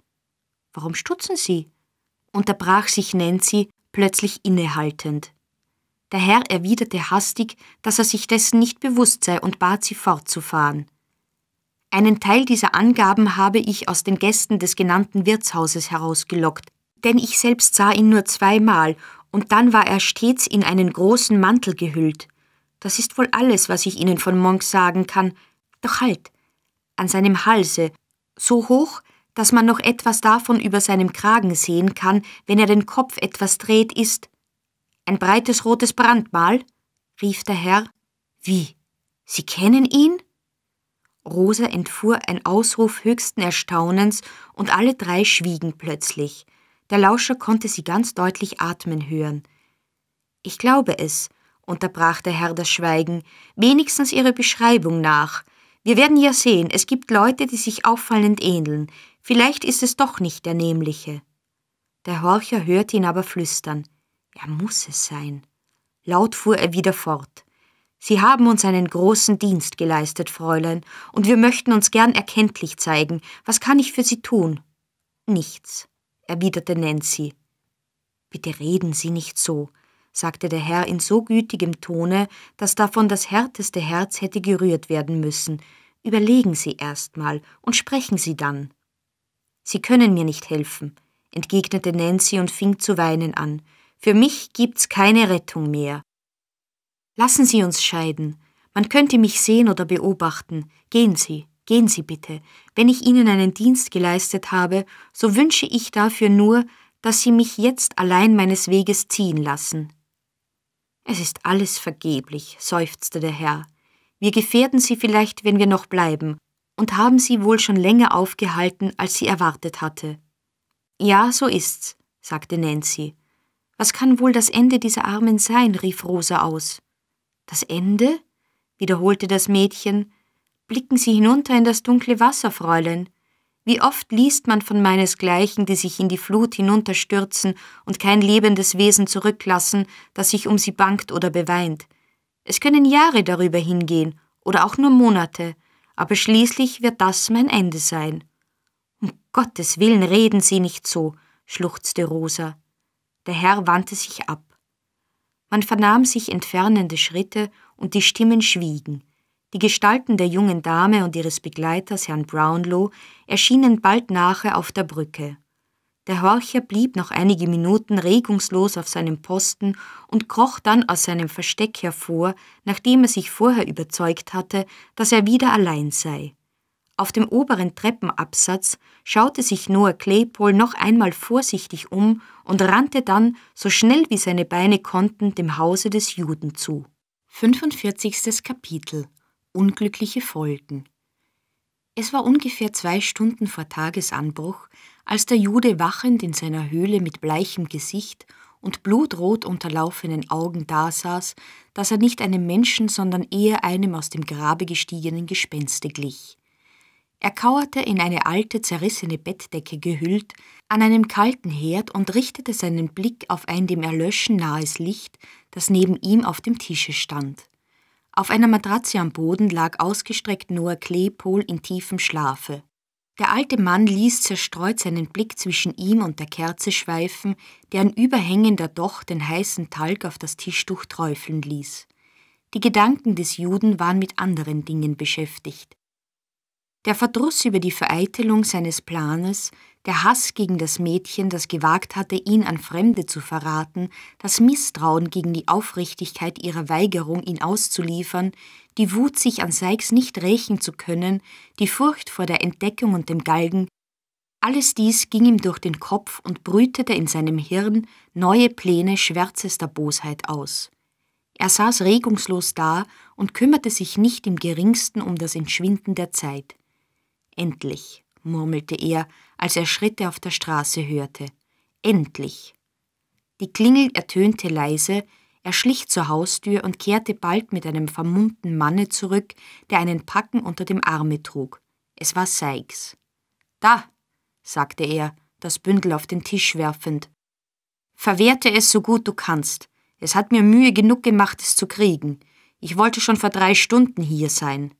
Warum stutzen Sie? unterbrach sich Nancy, plötzlich innehaltend. Der Herr erwiderte hastig, dass er sich dessen nicht bewusst sei und bat sie fortzufahren. Einen Teil dieser Angaben habe ich aus den Gästen des genannten Wirtshauses herausgelockt, denn ich selbst sah ihn nur zweimal, und dann war er stets in einen großen Mantel gehüllt. Das ist wohl alles, was ich Ihnen von Monk sagen kann. Doch halt. An seinem Halse, so hoch, dass man noch etwas davon über seinem Kragen sehen kann, wenn er den Kopf etwas dreht, ist ein breites rotes Brandmal? rief der Herr. Wie? Sie kennen ihn? Rosa entfuhr ein Ausruf höchsten Erstaunens und alle drei schwiegen plötzlich. Der Lauscher konnte sie ganz deutlich atmen hören. Ich glaube es, unterbrach der Herr das Schweigen, wenigstens ihre Beschreibung nach. Wir werden ja sehen, es gibt Leute, die sich auffallend ähneln. Vielleicht ist es doch nicht der nämliche. Der Horcher hörte ihn aber flüstern. Er muss es sein. Laut fuhr er wieder fort. Sie haben uns einen großen Dienst geleistet, Fräulein, und wir möchten uns gern erkenntlich zeigen. Was kann ich für Sie tun? Nichts, erwiderte Nancy. Bitte reden Sie nicht so, sagte der Herr in so gütigem Tone, dass davon das härteste Herz hätte gerührt werden müssen. Überlegen Sie erst mal und sprechen Sie dann. Sie können mir nicht helfen, entgegnete Nancy und fing zu weinen an. Für mich gibt's keine Rettung mehr. Lassen Sie uns scheiden. Man könnte mich sehen oder beobachten. Gehen Sie, gehen Sie bitte. Wenn ich Ihnen einen Dienst geleistet habe, so wünsche ich dafür nur, dass Sie mich jetzt allein meines Weges ziehen lassen. Es ist alles vergeblich, seufzte der Herr. Wir gefährden Sie vielleicht, wenn wir noch bleiben, und haben Sie wohl schon länger aufgehalten, als sie erwartet hatte. Ja, so ist's, sagte Nancy. Was kann wohl das Ende dieser Armen sein? rief Rosa aus. Das Ende? wiederholte das Mädchen. Blicken Sie hinunter in das dunkle Wasser, Fräulein. Wie oft liest man von meinesgleichen, die sich in die Flut hinunterstürzen und kein lebendes Wesen zurücklassen, das sich um sie bangt oder beweint. Es können Jahre darüber hingehen oder auch nur Monate, aber schließlich wird das mein Ende sein. Um Gottes willen reden Sie nicht so, schluchzte Rosa. Der Herr wandte sich ab. Man vernahm sich entfernende Schritte und die Stimmen schwiegen. Die Gestalten der jungen Dame und ihres Begleiters, Herrn Brownlow, erschienen bald nachher auf der Brücke. Der Horcher blieb noch einige Minuten regungslos auf seinem Posten und kroch dann aus seinem Versteck hervor, nachdem er sich vorher überzeugt hatte, dass er wieder allein sei. Auf dem oberen Treppenabsatz schaute sich Noah Claypole noch einmal vorsichtig um und rannte dann, so schnell wie seine Beine konnten, dem Hause des Juden zu. 45. Kapitel Unglückliche Folgen Es war ungefähr zwei Stunden vor Tagesanbruch, als der Jude wachend in seiner Höhle mit bleichem Gesicht und blutrot unterlaufenen Augen dasaß, dass er nicht einem Menschen, sondern eher einem aus dem Grabe gestiegenen Gespenste glich. Er kauerte in eine alte, zerrissene Bettdecke gehüllt, an einem kalten Herd und richtete seinen Blick auf ein dem Erlöschen nahes Licht, das neben ihm auf dem Tische stand. Auf einer Matratze am Boden lag ausgestreckt Noah Kleepohl in tiefem Schlafe. Der alte Mann ließ zerstreut seinen Blick zwischen ihm und der Kerze schweifen, deren überhängender Doch den heißen Talg auf das Tischtuch träufeln ließ. Die Gedanken des Juden waren mit anderen Dingen beschäftigt. Der Verdruss über die Vereitelung seines Planes, der Hass gegen das Mädchen, das gewagt hatte, ihn an Fremde zu verraten, das Misstrauen gegen die Aufrichtigkeit ihrer Weigerung, ihn auszuliefern, die Wut, sich an Sykes nicht rächen zu können, die Furcht vor der Entdeckung und dem Galgen, alles dies ging ihm durch den Kopf und brütete in seinem Hirn neue Pläne schwärzester Bosheit aus. Er saß regungslos da und kümmerte sich nicht im geringsten um das Entschwinden der Zeit. Endlich, murmelte er, als er Schritte auf der Straße hörte. Endlich. Die Klingel ertönte leise, er schlich zur Haustür und kehrte bald mit einem vermummten Manne zurück, der einen Packen unter dem Arme trug. Es war Sykes. Da, sagte er, das Bündel auf den Tisch werfend. Verwerte es so gut du kannst. Es hat mir Mühe genug gemacht, es zu kriegen. Ich wollte schon vor drei Stunden hier sein.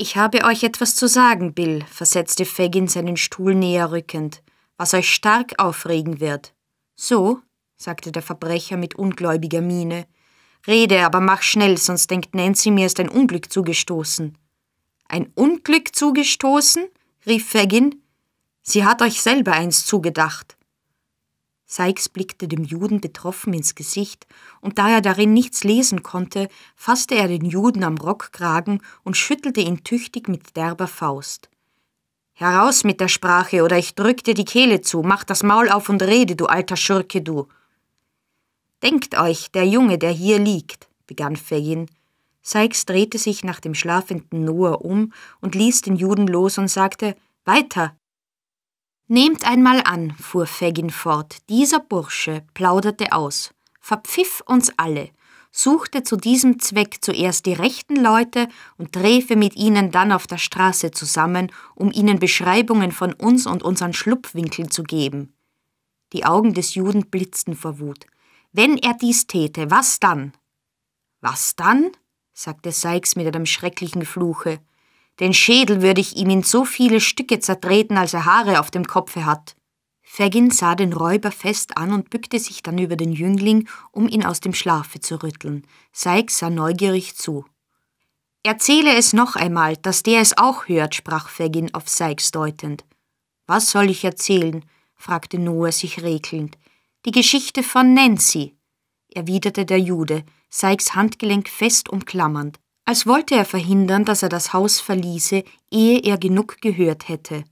Ich habe euch etwas zu sagen, Bill, versetzte Fagin seinen Stuhl näher rückend, was euch stark aufregen wird. So? sagte der Verbrecher mit ungläubiger Miene. Rede, aber mach schnell, sonst denkt Nancy, mir ist ein Unglück zugestoßen. Ein Unglück zugestoßen? rief Fagin. Sie hat euch selber eins zugedacht. Sykes blickte dem Juden betroffen ins Gesicht, und da er darin nichts lesen konnte, fasste er den Juden am Rockkragen und schüttelte ihn tüchtig mit derber Faust. Heraus mit der Sprache, oder ich drück dir die Kehle zu, mach das Maul auf und rede, du alter Schurke, du. Denkt euch, der Junge, der hier liegt, begann Fagin. Sykes drehte sich nach dem schlafenden Noah um und ließ den Juden los und sagte, Weiter, Nehmt einmal an, fuhr Fagin fort, dieser Bursche plauderte aus, verpfiff uns alle, suchte zu diesem Zweck zuerst die rechten Leute und träfe mit ihnen dann auf der Straße zusammen, um ihnen Beschreibungen von uns und unseren Schlupfwinkeln zu geben. Die Augen des Juden blitzten vor Wut. Wenn er dies täte, was dann? Was dann? sagte Sykes mit einem schrecklichen Fluche. Den Schädel würde ich ihm in so viele Stücke zertreten, als er Haare auf dem Kopfe hat. Fagin sah den Räuber fest an und bückte sich dann über den Jüngling, um ihn aus dem Schlafe zu rütteln. Sykes sah neugierig zu. Erzähle es noch einmal, dass der es auch hört, sprach Fagin auf Sykes deutend. Was soll ich erzählen? fragte Noah sich regelnd. Die Geschichte von Nancy, erwiderte der Jude, Sykes Handgelenk fest umklammernd als wollte er verhindern, dass er das Haus verließe, ehe er genug gehört hätte.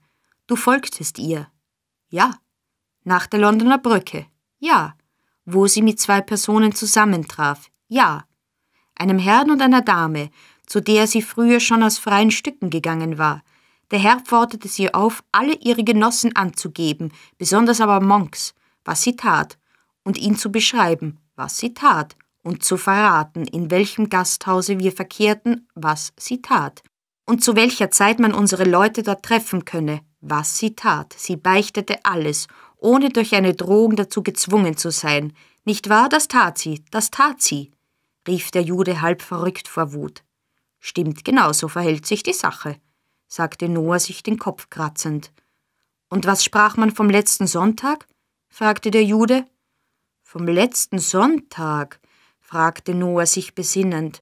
Du folgtest ihr. Ja. Nach der Londoner Brücke. Ja. Wo sie mit zwei Personen zusammentraf. Ja. Einem Herrn und einer Dame, zu der sie früher schon aus freien Stücken gegangen war. Der Herr forderte sie auf, alle ihre Genossen anzugeben, besonders aber Monks, was sie tat, und ihn zu beschreiben, was sie tat, und zu verraten, in welchem Gasthause wir verkehrten, was sie tat, und zu welcher Zeit man unsere Leute dort treffen könne, was sie tat. Sie beichtete alles, ohne durch eine Drohung dazu gezwungen zu sein. Nicht wahr, das tat sie, das tat sie, rief der Jude halb verrückt vor Wut. Stimmt, genau so verhält sich die Sache, sagte Noah sich den Kopf kratzend. Und was sprach man vom letzten Sonntag? fragte der Jude. Vom letzten Sonntag, fragte Noah sich besinnend.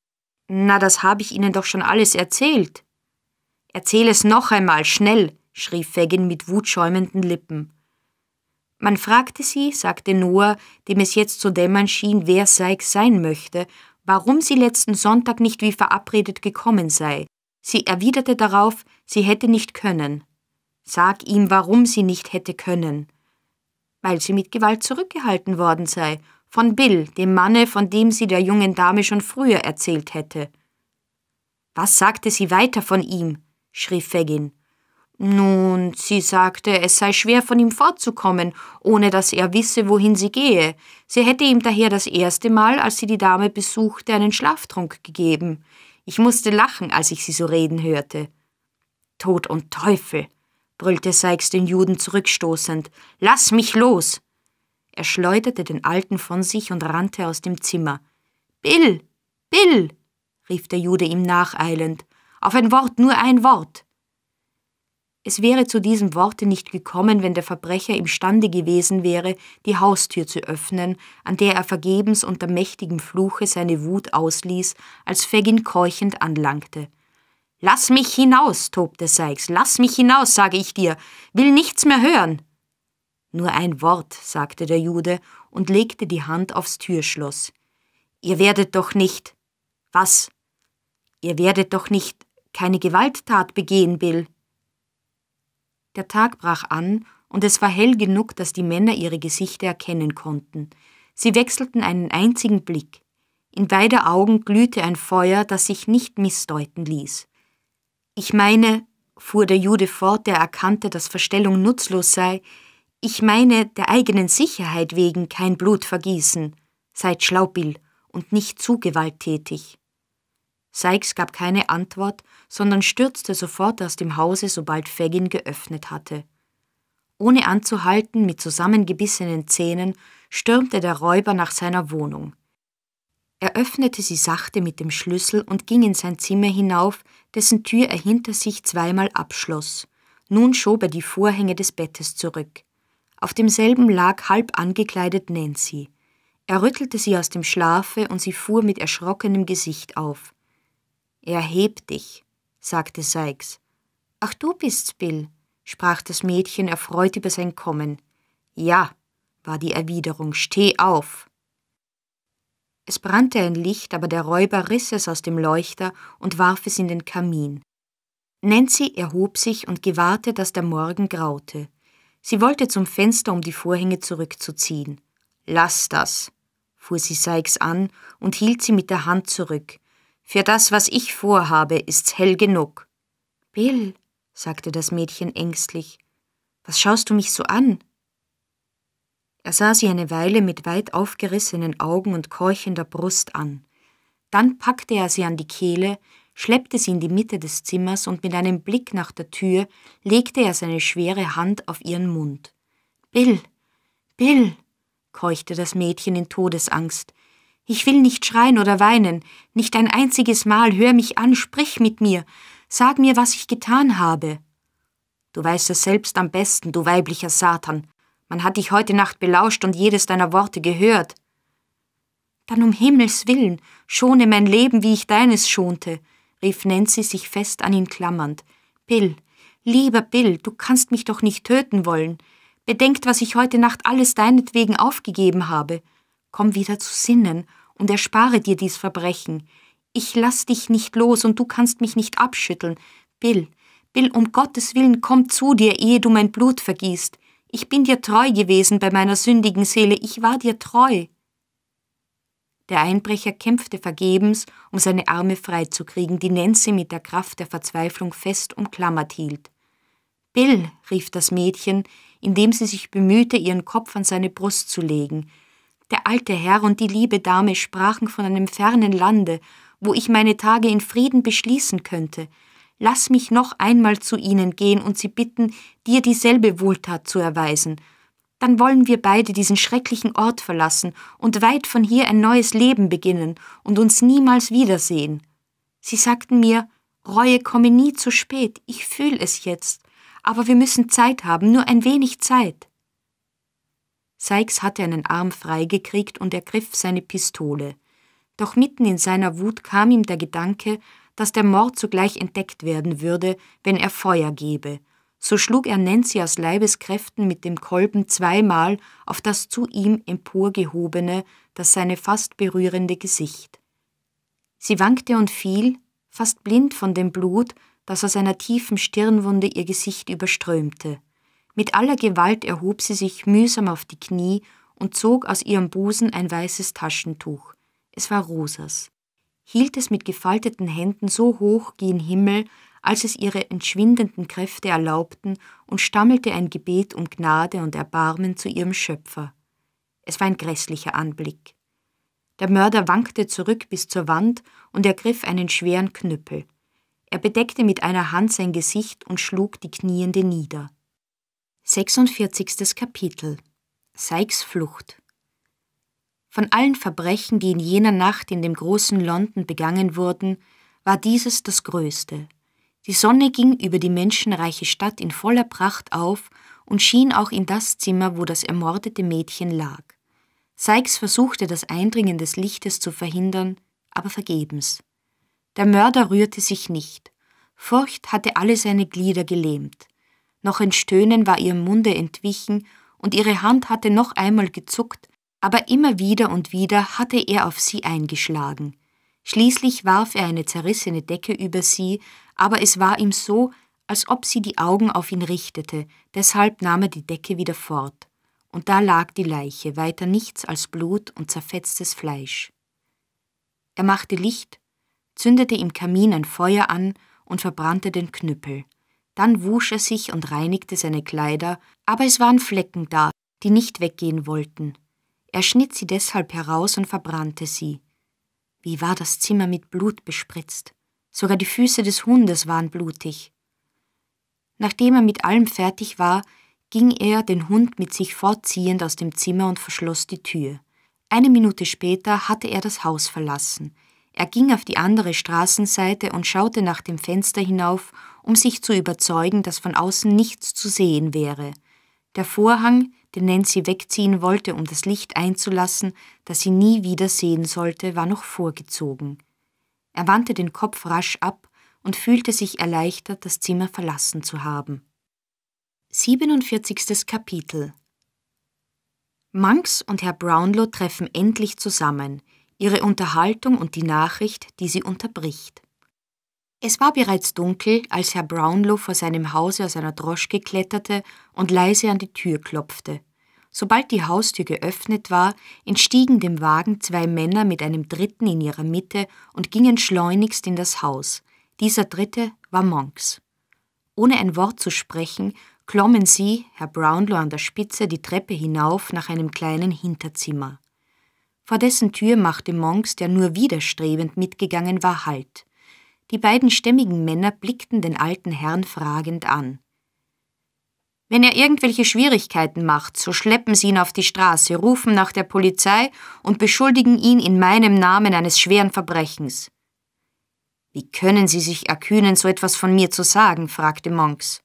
Na, das habe ich Ihnen doch schon alles erzählt. Erzähl es noch einmal, schnell, schrie Fagin mit wutschäumenden Lippen. Man fragte sie, sagte Noah, dem es jetzt zu dämmern schien, wer Sykes sein möchte, warum sie letzten Sonntag nicht wie verabredet gekommen sei. Sie erwiderte darauf, sie hätte nicht können. Sag ihm, warum sie nicht hätte können. Weil sie mit Gewalt zurückgehalten worden sei von Bill, dem Manne, von dem sie der jungen Dame schon früher erzählt hätte. Was sagte sie weiter von ihm? schrie Fagin. Nun, sie sagte, es sei schwer von ihm fortzukommen, ohne dass er wisse, wohin sie gehe. Sie hätte ihm daher das erste Mal, als sie die Dame besuchte, einen Schlaftrunk gegeben. Ich musste lachen, als ich sie so reden hörte. Tod und Teufel, brüllte Sykes den Juden zurückstoßend. Lass mich los! Er schleuderte den Alten von sich und rannte aus dem Zimmer. Bill! Bill! rief der Jude ihm nacheilend. Auf ein Wort, nur ein Wort! Es wäre zu diesem Worte nicht gekommen, wenn der Verbrecher imstande gewesen wäre, die Haustür zu öffnen, an der er vergebens unter mächtigem Fluche seine Wut ausließ, als Fagin keuchend anlangte. Lass mich hinaus, tobte Sykes, lass mich hinaus, sage ich dir, will nichts mehr hören. Nur ein Wort, sagte der Jude und legte die Hand aufs Türschloss. Ihr werdet doch nicht. Was? Ihr werdet doch nicht keine Gewalttat begehen, Bill. Der Tag brach an, und es war hell genug, dass die Männer ihre Gesichter erkennen konnten. Sie wechselten einen einzigen Blick. In beide Augen glühte ein Feuer, das sich nicht missdeuten ließ. Ich meine, fuhr der Jude fort, der erkannte, dass Verstellung nutzlos sei, ich meine der eigenen Sicherheit wegen kein Blut vergießen, seid schlau, Bill, und nicht zu gewalttätig. Sykes gab keine Antwort, sondern stürzte sofort aus dem Hause, sobald Fagin geöffnet hatte. Ohne anzuhalten, mit zusammengebissenen Zähnen, stürmte der Räuber nach seiner Wohnung. Er öffnete sie sachte mit dem Schlüssel und ging in sein Zimmer hinauf, dessen Tür er hinter sich zweimal abschloss. Nun schob er die Vorhänge des Bettes zurück. Auf demselben lag halb angekleidet Nancy. Er rüttelte sie aus dem Schlafe und sie fuhr mit erschrockenem Gesicht auf. Erheb dich, sagte Sykes. Ach, du bist's, Bill, sprach das Mädchen erfreut über sein Kommen. Ja, war die Erwiderung, steh auf. Es brannte ein Licht, aber der Räuber riss es aus dem Leuchter und warf es in den Kamin. Nancy erhob sich und gewahrte, dass der Morgen graute. Sie wollte zum Fenster, um die Vorhänge zurückzuziehen. Lass das, fuhr sie Sykes an und hielt sie mit der Hand zurück. Für das, was ich vorhabe, ist's hell genug. Bill, sagte das Mädchen ängstlich, was schaust du mich so an? Er sah sie eine Weile mit weit aufgerissenen Augen und keuchender Brust an. Dann packte er sie an die Kehle, schleppte sie in die Mitte des Zimmers und mit einem Blick nach der Tür legte er seine schwere Hand auf ihren Mund. Bill, Bill, keuchte das Mädchen in Todesangst. Ich will nicht schreien oder weinen, nicht ein einziges Mal, hör mich an, sprich mit mir, sag mir, was ich getan habe. Du weißt es selbst am besten, du weiblicher Satan. Man hat dich heute Nacht belauscht und jedes deiner Worte gehört. Dann um Himmels willen, schone mein Leben, wie ich deines schonte rief Nancy sich fest an ihn klammernd. Bill, lieber Bill, du kannst mich doch nicht töten wollen. Bedenkt, was ich heute Nacht alles deinetwegen aufgegeben habe. Komm wieder zu Sinnen und erspare dir dies Verbrechen. Ich lass dich nicht los und du kannst mich nicht abschütteln. Bill, Bill, um Gottes Willen, komm zu dir, ehe du mein Blut vergießt. Ich bin dir treu gewesen bei meiner sündigen Seele, ich war dir treu. Der Einbrecher kämpfte vergebens, um seine Arme freizukriegen, die Nancy mit der Kraft der Verzweiflung fest umklammert hielt. Bill, rief das Mädchen, indem sie sich bemühte, ihren Kopf an seine Brust zu legen. Der alte Herr und die liebe Dame sprachen von einem fernen Lande, wo ich meine Tage in Frieden beschließen könnte. Lass mich noch einmal zu ihnen gehen und sie bitten, dir dieselbe Wohltat zu erweisen – dann wollen wir beide diesen schrecklichen Ort verlassen und weit von hier ein neues Leben beginnen und uns niemals wiedersehen. Sie sagten mir, Reue komme nie zu spät, ich fühle es jetzt, aber wir müssen Zeit haben, nur ein wenig Zeit. Sykes hatte einen Arm freigekriegt und ergriff seine Pistole. Doch mitten in seiner Wut kam ihm der Gedanke, dass der Mord sogleich entdeckt werden würde, wenn er Feuer gebe, so schlug er Nancy aus Leibeskräften mit dem Kolben zweimal auf das zu ihm emporgehobene, das seine fast berührende Gesicht. Sie wankte und fiel, fast blind von dem Blut, das aus einer tiefen Stirnwunde ihr Gesicht überströmte. Mit aller Gewalt erhob sie sich mühsam auf die Knie und zog aus ihrem Busen ein weißes Taschentuch. Es war Rosas. Hielt es mit gefalteten Händen so hoch gen Himmel, als es ihre entschwindenden Kräfte erlaubten, und stammelte ein Gebet um Gnade und Erbarmen zu ihrem Schöpfer. Es war ein grässlicher Anblick. Der Mörder wankte zurück bis zur Wand und ergriff einen schweren Knüppel. Er bedeckte mit einer Hand sein Gesicht und schlug die Kniende nieder. 46. Kapitel Sykes Flucht Von allen Verbrechen, die in jener Nacht in dem großen London begangen wurden, war dieses das größte. Die Sonne ging über die menschenreiche Stadt in voller Pracht auf und schien auch in das Zimmer, wo das ermordete Mädchen lag. Sykes versuchte das Eindringen des Lichtes zu verhindern, aber vergebens. Der Mörder rührte sich nicht. Furcht hatte alle seine Glieder gelähmt. Noch ein Stöhnen war ihrem Munde entwichen und ihre Hand hatte noch einmal gezuckt, aber immer wieder und wieder hatte er auf sie eingeschlagen. Schließlich warf er eine zerrissene Decke über sie, aber es war ihm so, als ob sie die Augen auf ihn richtete, deshalb nahm er die Decke wieder fort. Und da lag die Leiche, weiter nichts als Blut und zerfetztes Fleisch. Er machte Licht, zündete im Kamin ein Feuer an und verbrannte den Knüppel. Dann wusch er sich und reinigte seine Kleider, aber es waren Flecken da, die nicht weggehen wollten. Er schnitt sie deshalb heraus und verbrannte sie. Wie war das Zimmer mit Blut bespritzt? sogar die Füße des Hundes waren blutig. Nachdem er mit allem fertig war, ging er, den Hund mit sich fortziehend, aus dem Zimmer und verschloss die Tür. Eine Minute später hatte er das Haus verlassen. Er ging auf die andere Straßenseite und schaute nach dem Fenster hinauf, um sich zu überzeugen, dass von außen nichts zu sehen wäre. Der Vorhang, den Nancy wegziehen wollte, um das Licht einzulassen, das sie nie wieder sehen sollte, war noch vorgezogen. Er wandte den Kopf rasch ab und fühlte sich erleichtert, das Zimmer verlassen zu haben. 47. Kapitel Manx und Herr Brownlow treffen endlich zusammen, ihre Unterhaltung und die Nachricht, die sie unterbricht. Es war bereits dunkel, als Herr Brownlow vor seinem Hause aus einer Droschke kletterte und leise an die Tür klopfte. Sobald die Haustür geöffnet war, entstiegen dem Wagen zwei Männer mit einem dritten in ihrer Mitte und gingen schleunigst in das Haus. Dieser dritte war Monks. Ohne ein Wort zu sprechen, klommen sie, Herr Brownlow an der Spitze, die Treppe hinauf nach einem kleinen Hinterzimmer. Vor dessen Tür machte Monks, der nur widerstrebend mitgegangen war, Halt. Die beiden stämmigen Männer blickten den alten Herrn fragend an. Wenn er irgendwelche Schwierigkeiten macht, so schleppen sie ihn auf die Straße, rufen nach der Polizei und beschuldigen ihn in meinem Namen eines schweren Verbrechens. Wie können Sie sich erkühnen, so etwas von mir zu sagen? fragte Monks.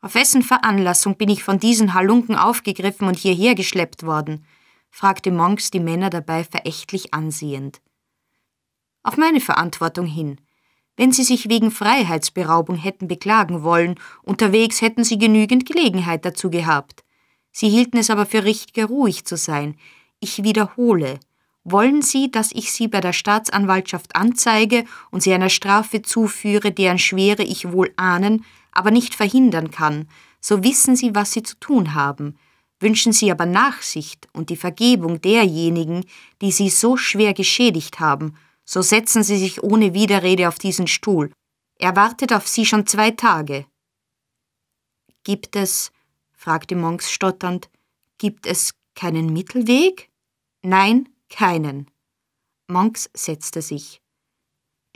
Auf wessen Veranlassung bin ich von diesen Halunken aufgegriffen und hierher geschleppt worden? fragte Monks die Männer dabei verächtlich ansehend. Auf meine Verantwortung hin. Wenn sie sich wegen Freiheitsberaubung hätten beklagen wollen, unterwegs hätten sie genügend Gelegenheit dazu gehabt. Sie hielten es aber für richtiger, ruhig zu sein. Ich wiederhole, wollen Sie, dass ich Sie bei der Staatsanwaltschaft anzeige und Sie einer Strafe zuführe, deren Schwere ich wohl ahnen, aber nicht verhindern kann, so wissen Sie, was Sie zu tun haben. Wünschen Sie aber Nachsicht und die Vergebung derjenigen, die Sie so schwer geschädigt haben, so setzen Sie sich ohne Widerrede auf diesen Stuhl. Er wartet auf Sie schon zwei Tage. Gibt es, fragte Monks stotternd, gibt es keinen Mittelweg? Nein, keinen. Monks setzte sich.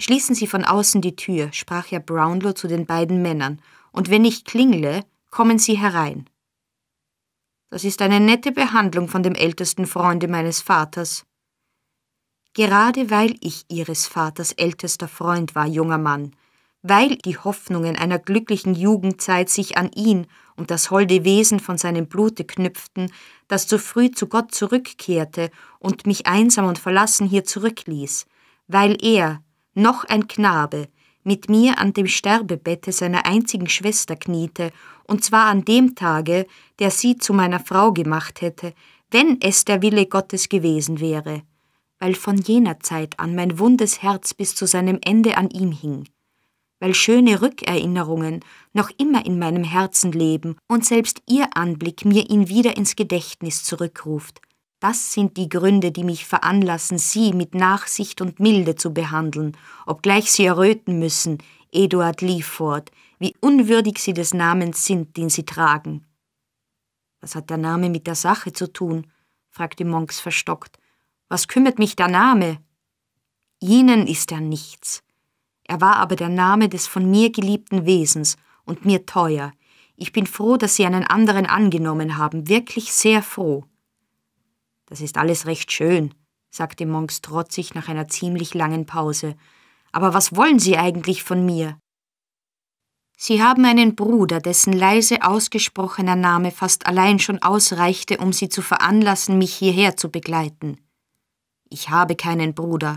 Schließen Sie von außen die Tür, sprach Herr Brownlow zu den beiden Männern, und wenn ich klingle, kommen Sie herein. Das ist eine nette Behandlung von dem ältesten Freunde meines Vaters, gerade weil ich ihres Vaters ältester Freund war, junger Mann, weil die Hoffnungen einer glücklichen Jugendzeit sich an ihn und das holde Wesen von seinem Blute knüpften, das zu früh zu Gott zurückkehrte und mich einsam und verlassen hier zurückließ, weil er, noch ein Knabe, mit mir an dem Sterbebette seiner einzigen Schwester kniete, und zwar an dem Tage, der sie zu meiner Frau gemacht hätte, wenn es der Wille Gottes gewesen wäre weil von jener Zeit an mein wundes Herz bis zu seinem Ende an ihm hing, weil schöne Rückerinnerungen noch immer in meinem Herzen leben und selbst ihr Anblick mir ihn wieder ins Gedächtnis zurückruft. Das sind die Gründe, die mich veranlassen, Sie mit Nachsicht und Milde zu behandeln, obgleich Sie erröten müssen, Eduard Leaford, wie unwürdig Sie des Namens sind, den Sie tragen. Was hat der Name mit der Sache zu tun? fragte Monks verstockt. Was kümmert mich der Name? Ihnen ist er nichts. Er war aber der Name des von mir geliebten Wesens und mir teuer. Ich bin froh, dass Sie einen anderen angenommen haben, wirklich sehr froh. Das ist alles recht schön, sagte Monks trotzig nach einer ziemlich langen Pause. Aber was wollen Sie eigentlich von mir? Sie haben einen Bruder, dessen leise ausgesprochener Name fast allein schon ausreichte, um Sie zu veranlassen, mich hierher zu begleiten. Ich habe keinen Bruder.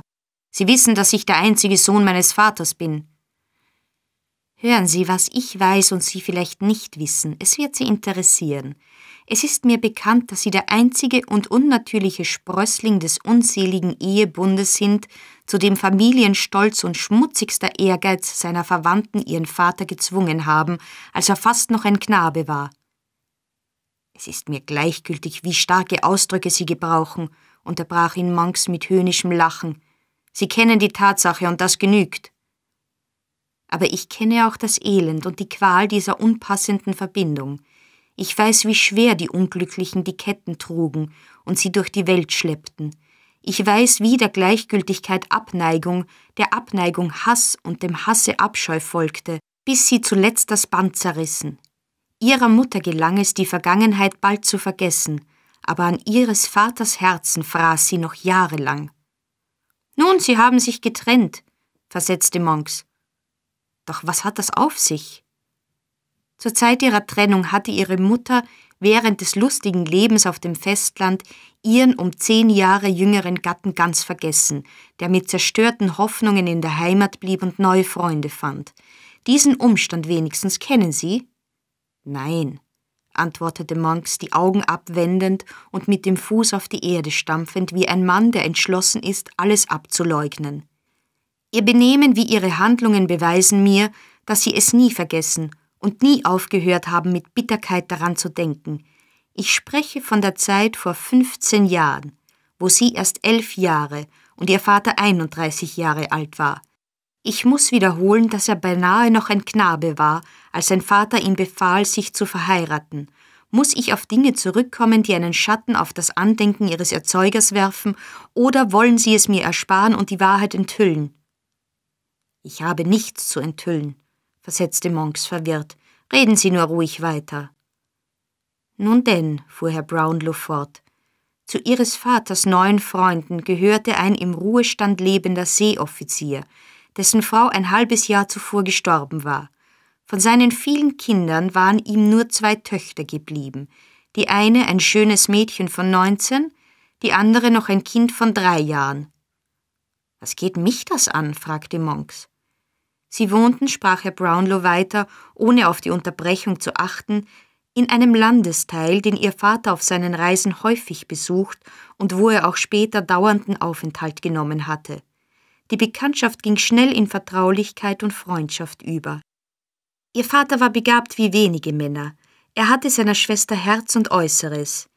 Sie wissen, dass ich der einzige Sohn meines Vaters bin. Hören Sie, was ich weiß und Sie vielleicht nicht wissen. Es wird Sie interessieren. Es ist mir bekannt, dass Sie der einzige und unnatürliche Sprössling des unseligen Ehebundes sind, zu dem Familienstolz und schmutzigster Ehrgeiz seiner Verwandten ihren Vater gezwungen haben, als er fast noch ein Knabe war. Es ist mir gleichgültig, wie starke Ausdrücke Sie gebrauchen, unterbrach ihn Monks mit höhnischem Lachen. Sie kennen die Tatsache und das genügt. Aber ich kenne auch das Elend und die Qual dieser unpassenden Verbindung. Ich weiß, wie schwer die Unglücklichen die Ketten trugen und sie durch die Welt schleppten. Ich weiß, wie der Gleichgültigkeit Abneigung, der Abneigung Hass und dem Hasse Abscheu folgte, bis sie zuletzt das Band zerrissen. Ihrer Mutter gelang es, die Vergangenheit bald zu vergessen, aber an ihres Vaters Herzen fraß sie noch jahrelang. Nun, sie haben sich getrennt, versetzte Monks. Doch was hat das auf sich? Zur Zeit ihrer Trennung hatte ihre Mutter während des lustigen Lebens auf dem Festland ihren um zehn Jahre jüngeren Gatten ganz vergessen, der mit zerstörten Hoffnungen in der Heimat blieb und neue Freunde fand. Diesen Umstand wenigstens kennen Sie? Nein antwortete Monks, die Augen abwendend und mit dem Fuß auf die Erde stampfend, wie ein Mann, der entschlossen ist, alles abzuleugnen. Ihr Benehmen wie Ihre Handlungen beweisen mir, dass Sie es nie vergessen und nie aufgehört haben, mit Bitterkeit daran zu denken. Ich spreche von der Zeit vor fünfzehn Jahren, wo Sie erst elf Jahre und Ihr Vater 31 Jahre alt war. Ich muss wiederholen, dass er beinahe noch ein Knabe war, als sein Vater ihm befahl, sich zu verheiraten, muss ich auf Dinge zurückkommen, die einen Schatten auf das Andenken ihres Erzeugers werfen, oder wollen Sie es mir ersparen und die Wahrheit enthüllen? Ich habe nichts zu enthüllen, versetzte Monks verwirrt. Reden Sie nur ruhig weiter. Nun denn, fuhr Herr Brownlow fort, zu Ihres Vaters neuen Freunden gehörte ein im Ruhestand lebender Seeoffizier, dessen Frau ein halbes Jahr zuvor gestorben war. Von seinen vielen Kindern waren ihm nur zwei Töchter geblieben, die eine ein schönes Mädchen von 19, die andere noch ein Kind von drei Jahren. Was geht mich das an? fragte Monks. Sie wohnten, sprach Herr Brownlow weiter, ohne auf die Unterbrechung zu achten, in einem Landesteil, den ihr Vater auf seinen Reisen häufig besucht und wo er auch später dauernden Aufenthalt genommen hatte. Die Bekanntschaft ging schnell in Vertraulichkeit und Freundschaft über. Ihr Vater war begabt wie wenige Männer. Er hatte seiner Schwester Herz und Äußeres.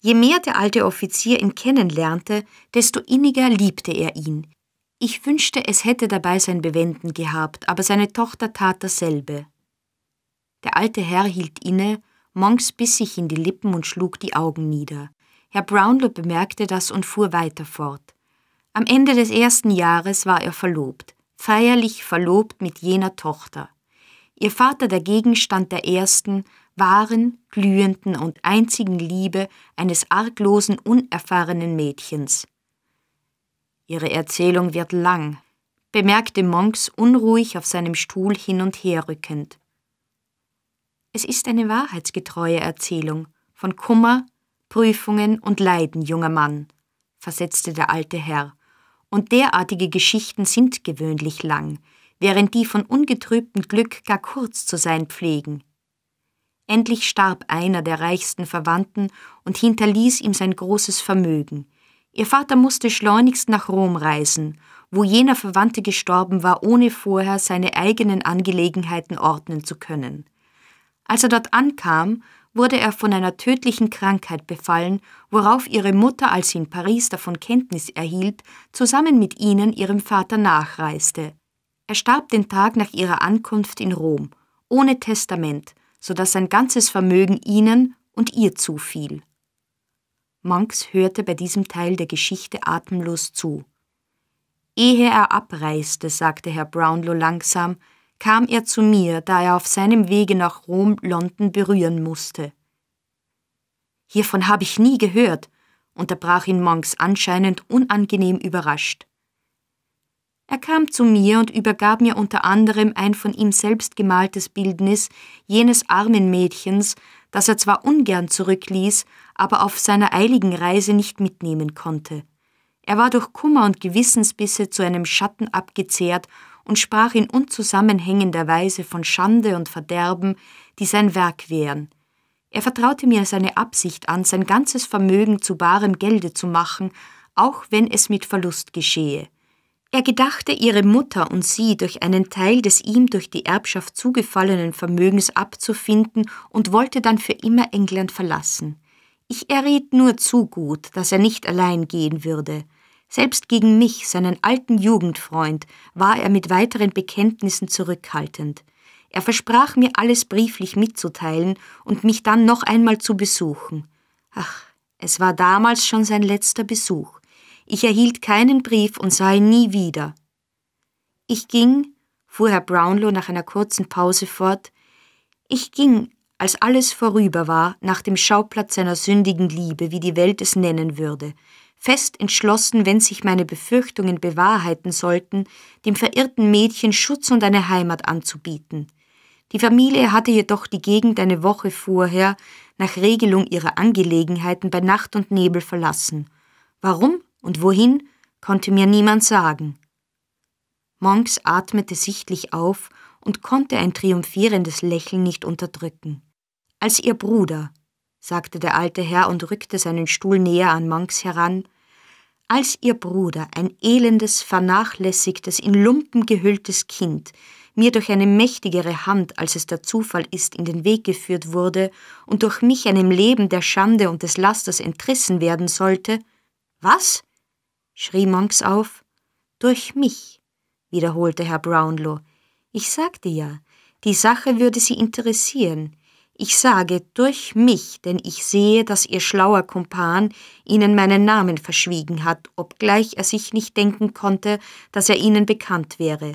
Je mehr der alte Offizier ihn kennenlernte, desto inniger liebte er ihn. Ich wünschte, es hätte dabei sein Bewenden gehabt, aber seine Tochter tat dasselbe. Der alte Herr hielt inne, Monks biss sich in die Lippen und schlug die Augen nieder. Herr Brownlow bemerkte das und fuhr weiter fort. Am Ende des ersten Jahres war er verlobt, feierlich verlobt mit jener Tochter. Ihr Vater dagegen stand der ersten, wahren, glühenden und einzigen Liebe eines arglosen, unerfahrenen Mädchens. Ihre Erzählung wird lang, bemerkte Monks unruhig auf seinem Stuhl hin und her rückend. Es ist eine wahrheitsgetreue Erzählung von Kummer, Prüfungen und Leiden, junger Mann, versetzte der alte Herr, und derartige Geschichten sind gewöhnlich lang, während die von ungetrübtem Glück gar kurz zu sein pflegen. Endlich starb einer der reichsten Verwandten und hinterließ ihm sein großes Vermögen. Ihr Vater musste schleunigst nach Rom reisen, wo jener Verwandte gestorben war, ohne vorher seine eigenen Angelegenheiten ordnen zu können. Als er dort ankam, wurde er von einer tödlichen Krankheit befallen, worauf ihre Mutter, als sie in Paris davon Kenntnis erhielt, zusammen mit ihnen ihrem Vater nachreiste. Er starb den Tag nach ihrer Ankunft in Rom, ohne Testament, so dass sein ganzes Vermögen ihnen und ihr zufiel. Monks hörte bei diesem Teil der Geschichte atemlos zu. Ehe er abreiste, sagte Herr Brownlow langsam, kam er zu mir, da er auf seinem Wege nach Rom London berühren musste. Hiervon habe ich nie gehört, unterbrach ihn Monks anscheinend unangenehm überrascht. Er kam zu mir und übergab mir unter anderem ein von ihm selbst gemaltes Bildnis jenes armen Mädchens, das er zwar ungern zurückließ, aber auf seiner eiligen Reise nicht mitnehmen konnte. Er war durch Kummer und Gewissensbisse zu einem Schatten abgezehrt und sprach in unzusammenhängender Weise von Schande und Verderben, die sein Werk wären. Er vertraute mir seine Absicht an, sein ganzes Vermögen zu barem Gelde zu machen, auch wenn es mit Verlust geschehe. Er gedachte, ihre Mutter und sie durch einen Teil des ihm durch die Erbschaft zugefallenen Vermögens abzufinden und wollte dann für immer England verlassen. Ich erriet nur zu gut, dass er nicht allein gehen würde. Selbst gegen mich, seinen alten Jugendfreund, war er mit weiteren Bekenntnissen zurückhaltend. Er versprach mir alles brieflich mitzuteilen und mich dann noch einmal zu besuchen. Ach, es war damals schon sein letzter Besuch. Ich erhielt keinen Brief und sah ihn nie wieder. Ich ging, fuhr Herr Brownlow nach einer kurzen Pause fort, ich ging, als alles vorüber war, nach dem Schauplatz seiner sündigen Liebe, wie die Welt es nennen würde, fest entschlossen, wenn sich meine Befürchtungen bewahrheiten sollten, dem verirrten Mädchen Schutz und eine Heimat anzubieten. Die Familie hatte jedoch die Gegend eine Woche vorher nach Regelung ihrer Angelegenheiten bei Nacht und Nebel verlassen. Warum? und wohin konnte mir niemand sagen. Monks atmete sichtlich auf und konnte ein triumphierendes Lächeln nicht unterdrücken. Als ihr Bruder, sagte der alte Herr und rückte seinen Stuhl näher an Monks heran, als ihr Bruder, ein elendes, vernachlässigtes, in Lumpen gehülltes Kind, mir durch eine mächtigere Hand, als es der Zufall ist, in den Weg geführt wurde und durch mich einem Leben der Schande und des Lasters entrissen werden sollte, was? schrie Monks auf. Durch mich, wiederholte Herr Brownlow. Ich sagte ja, die Sache würde Sie interessieren. Ich sage durch mich, denn ich sehe, dass Ihr schlauer Kumpan Ihnen meinen Namen verschwiegen hat, obgleich er sich nicht denken konnte, dass er Ihnen bekannt wäre.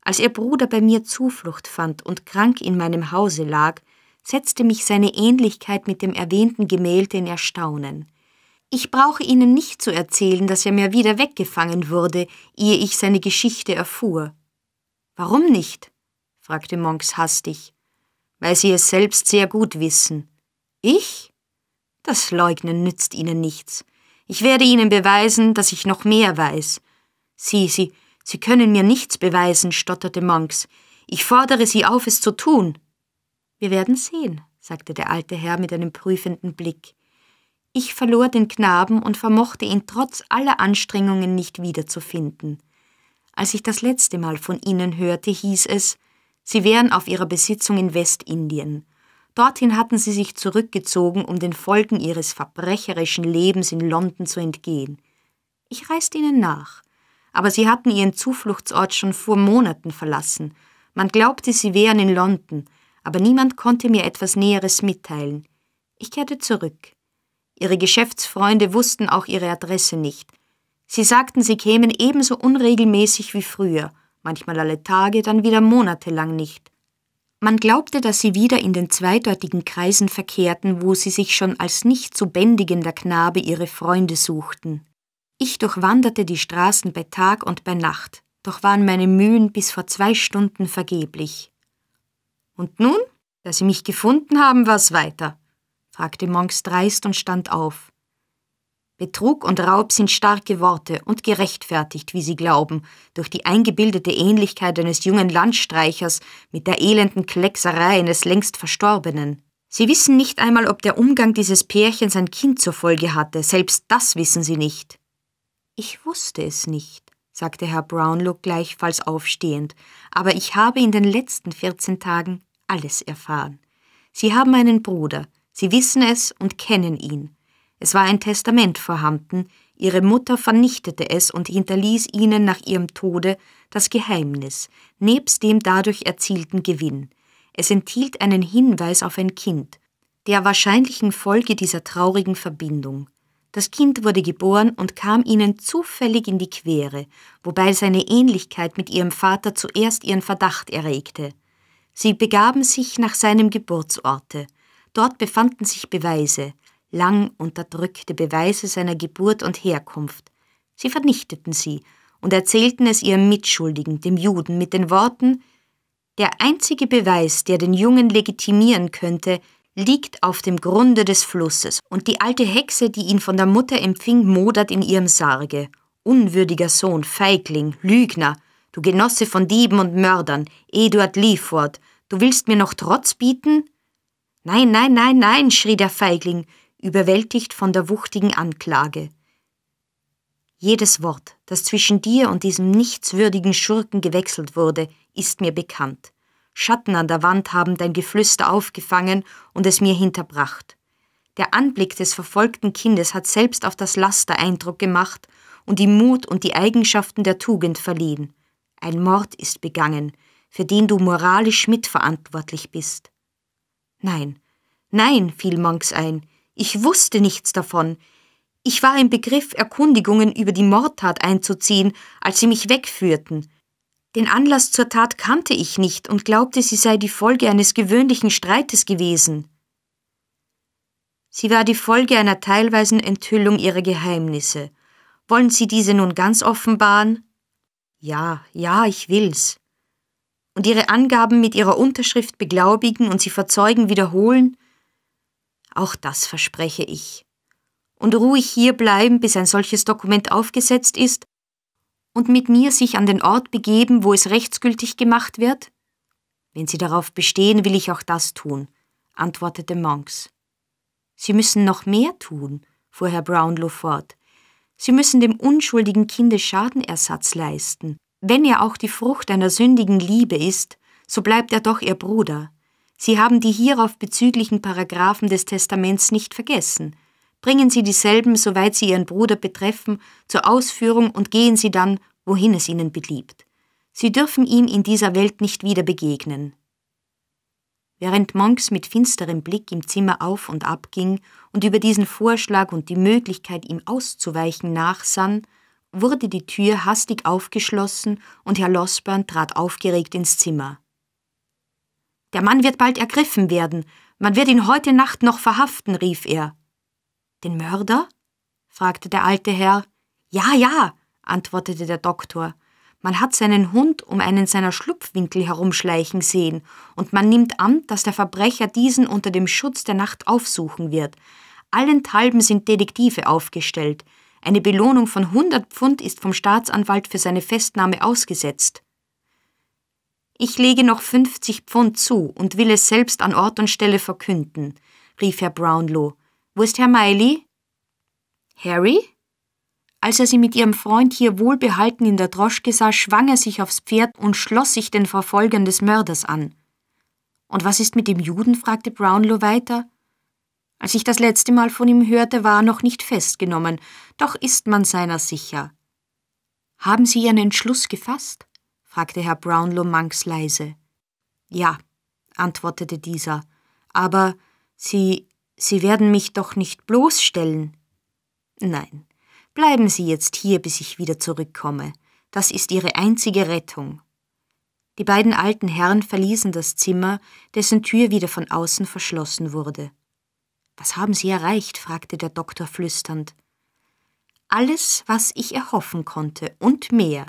Als Ihr Bruder bei mir Zuflucht fand und krank in meinem Hause lag, setzte mich seine Ähnlichkeit mit dem erwähnten Gemälde in Erstaunen. Ich brauche Ihnen nicht zu erzählen, dass er mir wieder weggefangen wurde, ehe ich seine Geschichte erfuhr. Warum nicht? fragte Monks hastig. Weil Sie es selbst sehr gut wissen. Ich? Das Leugnen nützt Ihnen nichts. Ich werde Ihnen beweisen, dass ich noch mehr weiß. Sie, Sie, Sie können mir nichts beweisen, stotterte Monks. Ich fordere Sie auf, es zu tun. Wir werden sehen, sagte der alte Herr mit einem prüfenden Blick. Ich verlor den Knaben und vermochte ihn trotz aller Anstrengungen nicht wiederzufinden. Als ich das letzte Mal von ihnen hörte, hieß es, sie wären auf ihrer Besitzung in Westindien. Dorthin hatten sie sich zurückgezogen, um den Folgen ihres verbrecherischen Lebens in London zu entgehen. Ich reiste ihnen nach, aber sie hatten ihren Zufluchtsort schon vor Monaten verlassen. Man glaubte, sie wären in London, aber niemand konnte mir etwas Näheres mitteilen. Ich kehrte zurück. Ihre Geschäftsfreunde wussten auch ihre Adresse nicht. Sie sagten, sie kämen ebenso unregelmäßig wie früher, manchmal alle Tage, dann wieder monatelang nicht. Man glaubte, dass sie wieder in den zweideutigen Kreisen verkehrten, wo sie sich schon als nicht zu bändigender Knabe ihre Freunde suchten. Ich durchwanderte die Straßen bei Tag und bei Nacht, doch waren meine Mühen bis vor zwei Stunden vergeblich. Und nun, da sie mich gefunden haben, war's weiter fragte Monks dreist und stand auf. Betrug und Raub sind starke Worte und gerechtfertigt, wie sie glauben, durch die eingebildete Ähnlichkeit eines jungen Landstreichers mit der elenden Kleckserei eines längst Verstorbenen. Sie wissen nicht einmal, ob der Umgang dieses Pärchens ein Kind zur Folge hatte, selbst das wissen sie nicht. Ich wusste es nicht, sagte Herr Brownlow gleichfalls aufstehend, aber ich habe in den letzten vierzehn Tagen alles erfahren. Sie haben einen Bruder, Sie wissen es und kennen ihn. Es war ein Testament vorhanden, ihre Mutter vernichtete es und hinterließ ihnen nach ihrem Tode das Geheimnis, nebst dem dadurch erzielten Gewinn. Es enthielt einen Hinweis auf ein Kind, der wahrscheinlichen Folge dieser traurigen Verbindung. Das Kind wurde geboren und kam ihnen zufällig in die Quere, wobei seine Ähnlichkeit mit ihrem Vater zuerst ihren Verdacht erregte. Sie begaben sich nach seinem Geburtsorte, Dort befanden sich Beweise, lang unterdrückte Beweise seiner Geburt und Herkunft. Sie vernichteten sie und erzählten es ihrem Mitschuldigen, dem Juden, mit den Worten Der einzige Beweis, der den Jungen legitimieren könnte, liegt auf dem Grunde des Flusses, und die alte Hexe, die ihn von der Mutter empfing, modert in ihrem Sarge. Unwürdiger Sohn, Feigling, Lügner, du Genosse von Dieben und Mördern, Eduard Lieford, du willst mir noch Trotz bieten? Nein, nein, nein, nein, schrie der Feigling, überwältigt von der wuchtigen Anklage. Jedes Wort, das zwischen dir und diesem nichtswürdigen Schurken gewechselt wurde, ist mir bekannt. Schatten an der Wand haben dein Geflüster aufgefangen und es mir hinterbracht. Der Anblick des verfolgten Kindes hat selbst auf das Laster Eindruck gemacht und ihm Mut und die Eigenschaften der Tugend verliehen. Ein Mord ist begangen, für den du moralisch mitverantwortlich bist. Nein, nein, fiel Monks ein, ich wusste nichts davon. Ich war im Begriff, Erkundigungen über die Mordtat einzuziehen, als sie mich wegführten. Den Anlass zur Tat kannte ich nicht und glaubte, sie sei die Folge eines gewöhnlichen Streites gewesen. Sie war die Folge einer teilweisen Enthüllung ihrer Geheimnisse. Wollen Sie diese nun ganz offenbaren? Ja, ja, ich will's und ihre Angaben mit ihrer Unterschrift beglaubigen und sie verzeugen wiederholen? Auch das verspreche ich. Und ruhig hier bleiben, bis ein solches Dokument aufgesetzt ist und mit mir sich an den Ort begeben, wo es rechtsgültig gemacht wird? Wenn Sie darauf bestehen, will ich auch das tun, antwortete Monks. Sie müssen noch mehr tun, fuhr Herr Brownlow fort. Sie müssen dem unschuldigen Kinde Schadenersatz leisten. Wenn er auch die Frucht einer sündigen Liebe ist, so bleibt er doch ihr Bruder. Sie haben die hierauf bezüglichen Paragraphen des Testaments nicht vergessen. Bringen Sie dieselben, soweit sie Ihren Bruder betreffen, zur Ausführung und gehen Sie dann, wohin es Ihnen beliebt. Sie dürfen ihm in dieser Welt nicht wieder begegnen. Während Monks mit finsterem Blick im Zimmer auf und ab ging und über diesen Vorschlag und die Möglichkeit, ihm auszuweichen, nachsann, wurde die Tür hastig aufgeschlossen und Herr Losbern trat aufgeregt ins Zimmer. Der Mann wird bald ergriffen werden. Man wird ihn heute Nacht noch verhaften, rief er. Den Mörder? fragte der alte Herr. Ja, ja, antwortete der Doktor. Man hat seinen Hund um einen seiner Schlupfwinkel herumschleichen sehen, und man nimmt an, dass der Verbrecher diesen unter dem Schutz der Nacht aufsuchen wird. Allenthalben sind Detektive aufgestellt. Eine Belohnung von 100 Pfund ist vom Staatsanwalt für seine Festnahme ausgesetzt. Ich lege noch 50 Pfund zu und will es selbst an Ort und Stelle verkünden, rief Herr Brownlow. Wo ist Herr Miley? Harry? Als er sie mit ihrem Freund hier wohlbehalten in der Droschke sah, schwang er sich aufs Pferd und schloss sich den Verfolgern des Mörders an. Und was ist mit dem Juden? fragte Brownlow weiter. Als ich das letzte Mal von ihm hörte, war er noch nicht festgenommen, doch ist man seiner sicher. Haben Sie Ihren Entschluss gefasst? fragte Herr Brownlow Manx leise. Ja, antwortete dieser, aber Sie, Sie werden mich doch nicht bloßstellen. Nein, bleiben Sie jetzt hier, bis ich wieder zurückkomme. Das ist Ihre einzige Rettung. Die beiden alten Herren verließen das Zimmer, dessen Tür wieder von außen verschlossen wurde. Was haben Sie erreicht? fragte der Doktor flüsternd. Alles, was ich erhoffen konnte und mehr.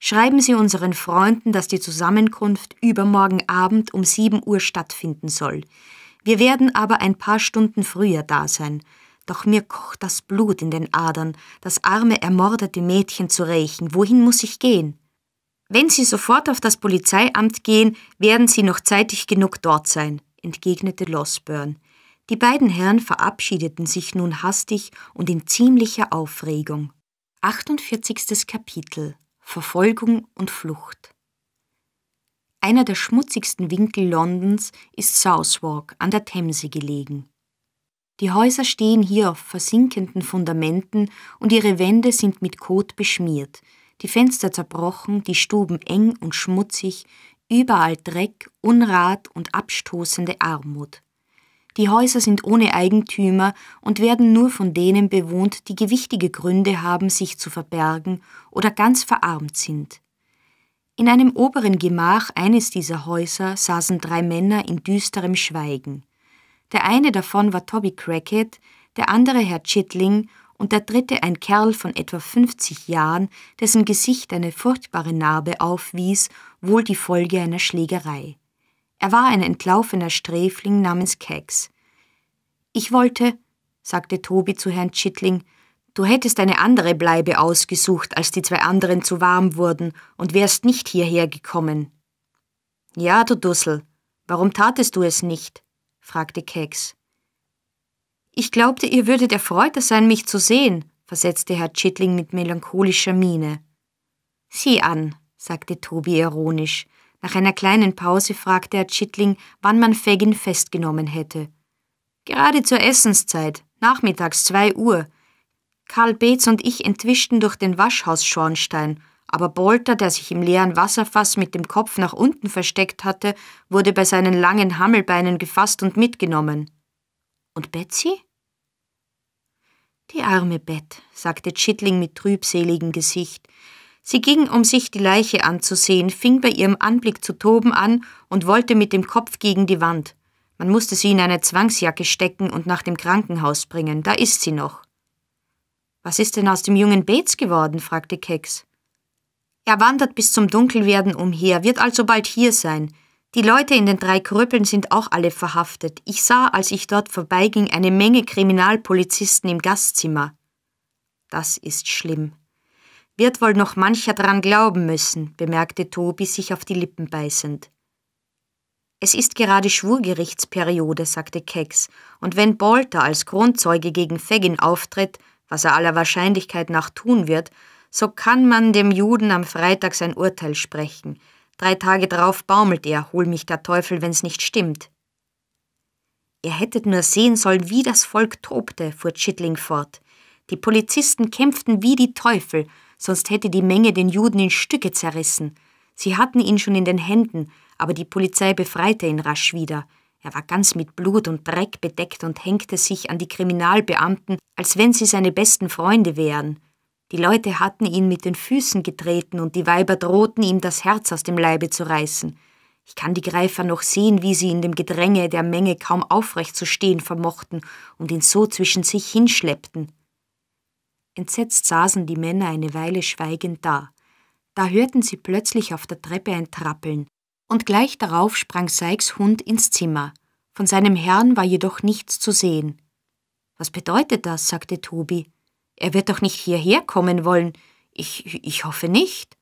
Schreiben Sie unseren Freunden, dass die Zusammenkunft übermorgen Abend um 7 Uhr stattfinden soll. Wir werden aber ein paar Stunden früher da sein. Doch mir kocht das Blut in den Adern, das arme, ermordete Mädchen zu rächen. Wohin muss ich gehen? Wenn Sie sofort auf das Polizeiamt gehen, werden Sie noch zeitig genug dort sein, entgegnete Losburn. Die beiden Herren verabschiedeten sich nun hastig und in ziemlicher Aufregung. 48. Kapitel Verfolgung und Flucht Einer der schmutzigsten Winkel Londons ist Southwark an der Themse gelegen. Die Häuser stehen hier auf versinkenden Fundamenten und ihre Wände sind mit Kot beschmiert, die Fenster zerbrochen, die Stuben eng und schmutzig, überall Dreck, Unrat und abstoßende Armut. Die Häuser sind ohne Eigentümer und werden nur von denen bewohnt, die gewichtige Gründe haben, sich zu verbergen oder ganz verarmt sind. In einem oberen Gemach eines dieser Häuser saßen drei Männer in düsterem Schweigen. Der eine davon war Toby Crackett, der andere Herr Chitling und der dritte ein Kerl von etwa 50 Jahren, dessen Gesicht eine furchtbare Narbe aufwies, wohl die Folge einer Schlägerei. Er war ein entlaufener Sträfling namens Keks. Ich wollte, sagte Tobi zu Herrn Chittling, du hättest eine andere Bleibe ausgesucht, als die zwei anderen zu warm wurden und wärst nicht hierher gekommen. Ja, du Dussel, warum tatest du es nicht? fragte Keks. Ich glaubte, ihr würdet erfreut sein, mich zu sehen, versetzte Herr Chittling mit melancholischer Miene. Sieh an, sagte Tobi ironisch, nach einer kleinen Pause fragte er Chittling, wann man Fagin festgenommen hätte. Gerade zur Essenszeit, nachmittags zwei Uhr. Karl Beetz und ich entwischten durch den Waschhausschornstein, aber Bolter, der sich im leeren Wasserfass mit dem Kopf nach unten versteckt hatte, wurde bei seinen langen Hammelbeinen gefasst und mitgenommen. Und Betsy? Die arme Bett, sagte Chittling mit trübseligem Gesicht. Sie ging, um sich die Leiche anzusehen, fing bei ihrem Anblick zu toben an und wollte mit dem Kopf gegen die Wand. Man musste sie in eine Zwangsjacke stecken und nach dem Krankenhaus bringen, da ist sie noch. Was ist denn aus dem jungen Bates geworden? fragte Keks. Er wandert bis zum Dunkelwerden umher, wird also bald hier sein. Die Leute in den drei Kröppeln sind auch alle verhaftet. Ich sah, als ich dort vorbeiging, eine Menge Kriminalpolizisten im Gastzimmer. Das ist schlimm. Wird wohl noch mancher dran glauben müssen, bemerkte Tobi sich auf die Lippen beißend. Es ist gerade Schwurgerichtsperiode, sagte Keks, und wenn Bolter als Kronzeuge gegen Fagin auftritt, was er aller Wahrscheinlichkeit nach tun wird, so kann man dem Juden am Freitag sein Urteil sprechen. Drei Tage drauf baumelt er, hol mich der Teufel, wenn's nicht stimmt. Ihr hättet nur sehen sollen, wie das Volk tobte, fuhr Schittling fort. Die Polizisten kämpften wie die Teufel, sonst hätte die Menge den Juden in Stücke zerrissen. Sie hatten ihn schon in den Händen, aber die Polizei befreite ihn rasch wieder. Er war ganz mit Blut und Dreck bedeckt und hängte sich an die Kriminalbeamten, als wenn sie seine besten Freunde wären. Die Leute hatten ihn mit den Füßen getreten und die Weiber drohten ihm das Herz aus dem Leibe zu reißen. Ich kann die Greifer noch sehen, wie sie in dem Gedränge der Menge kaum aufrecht zu stehen vermochten und ihn so zwischen sich hinschleppten. Entsetzt saßen die Männer eine Weile schweigend da. Da hörten sie plötzlich auf der Treppe ein Trappeln, und gleich darauf sprang Sykes Hund ins Zimmer. Von seinem Herrn war jedoch nichts zu sehen. Was bedeutet das? sagte Tobi. Er wird doch nicht hierher kommen wollen. Ich, ich hoffe nicht.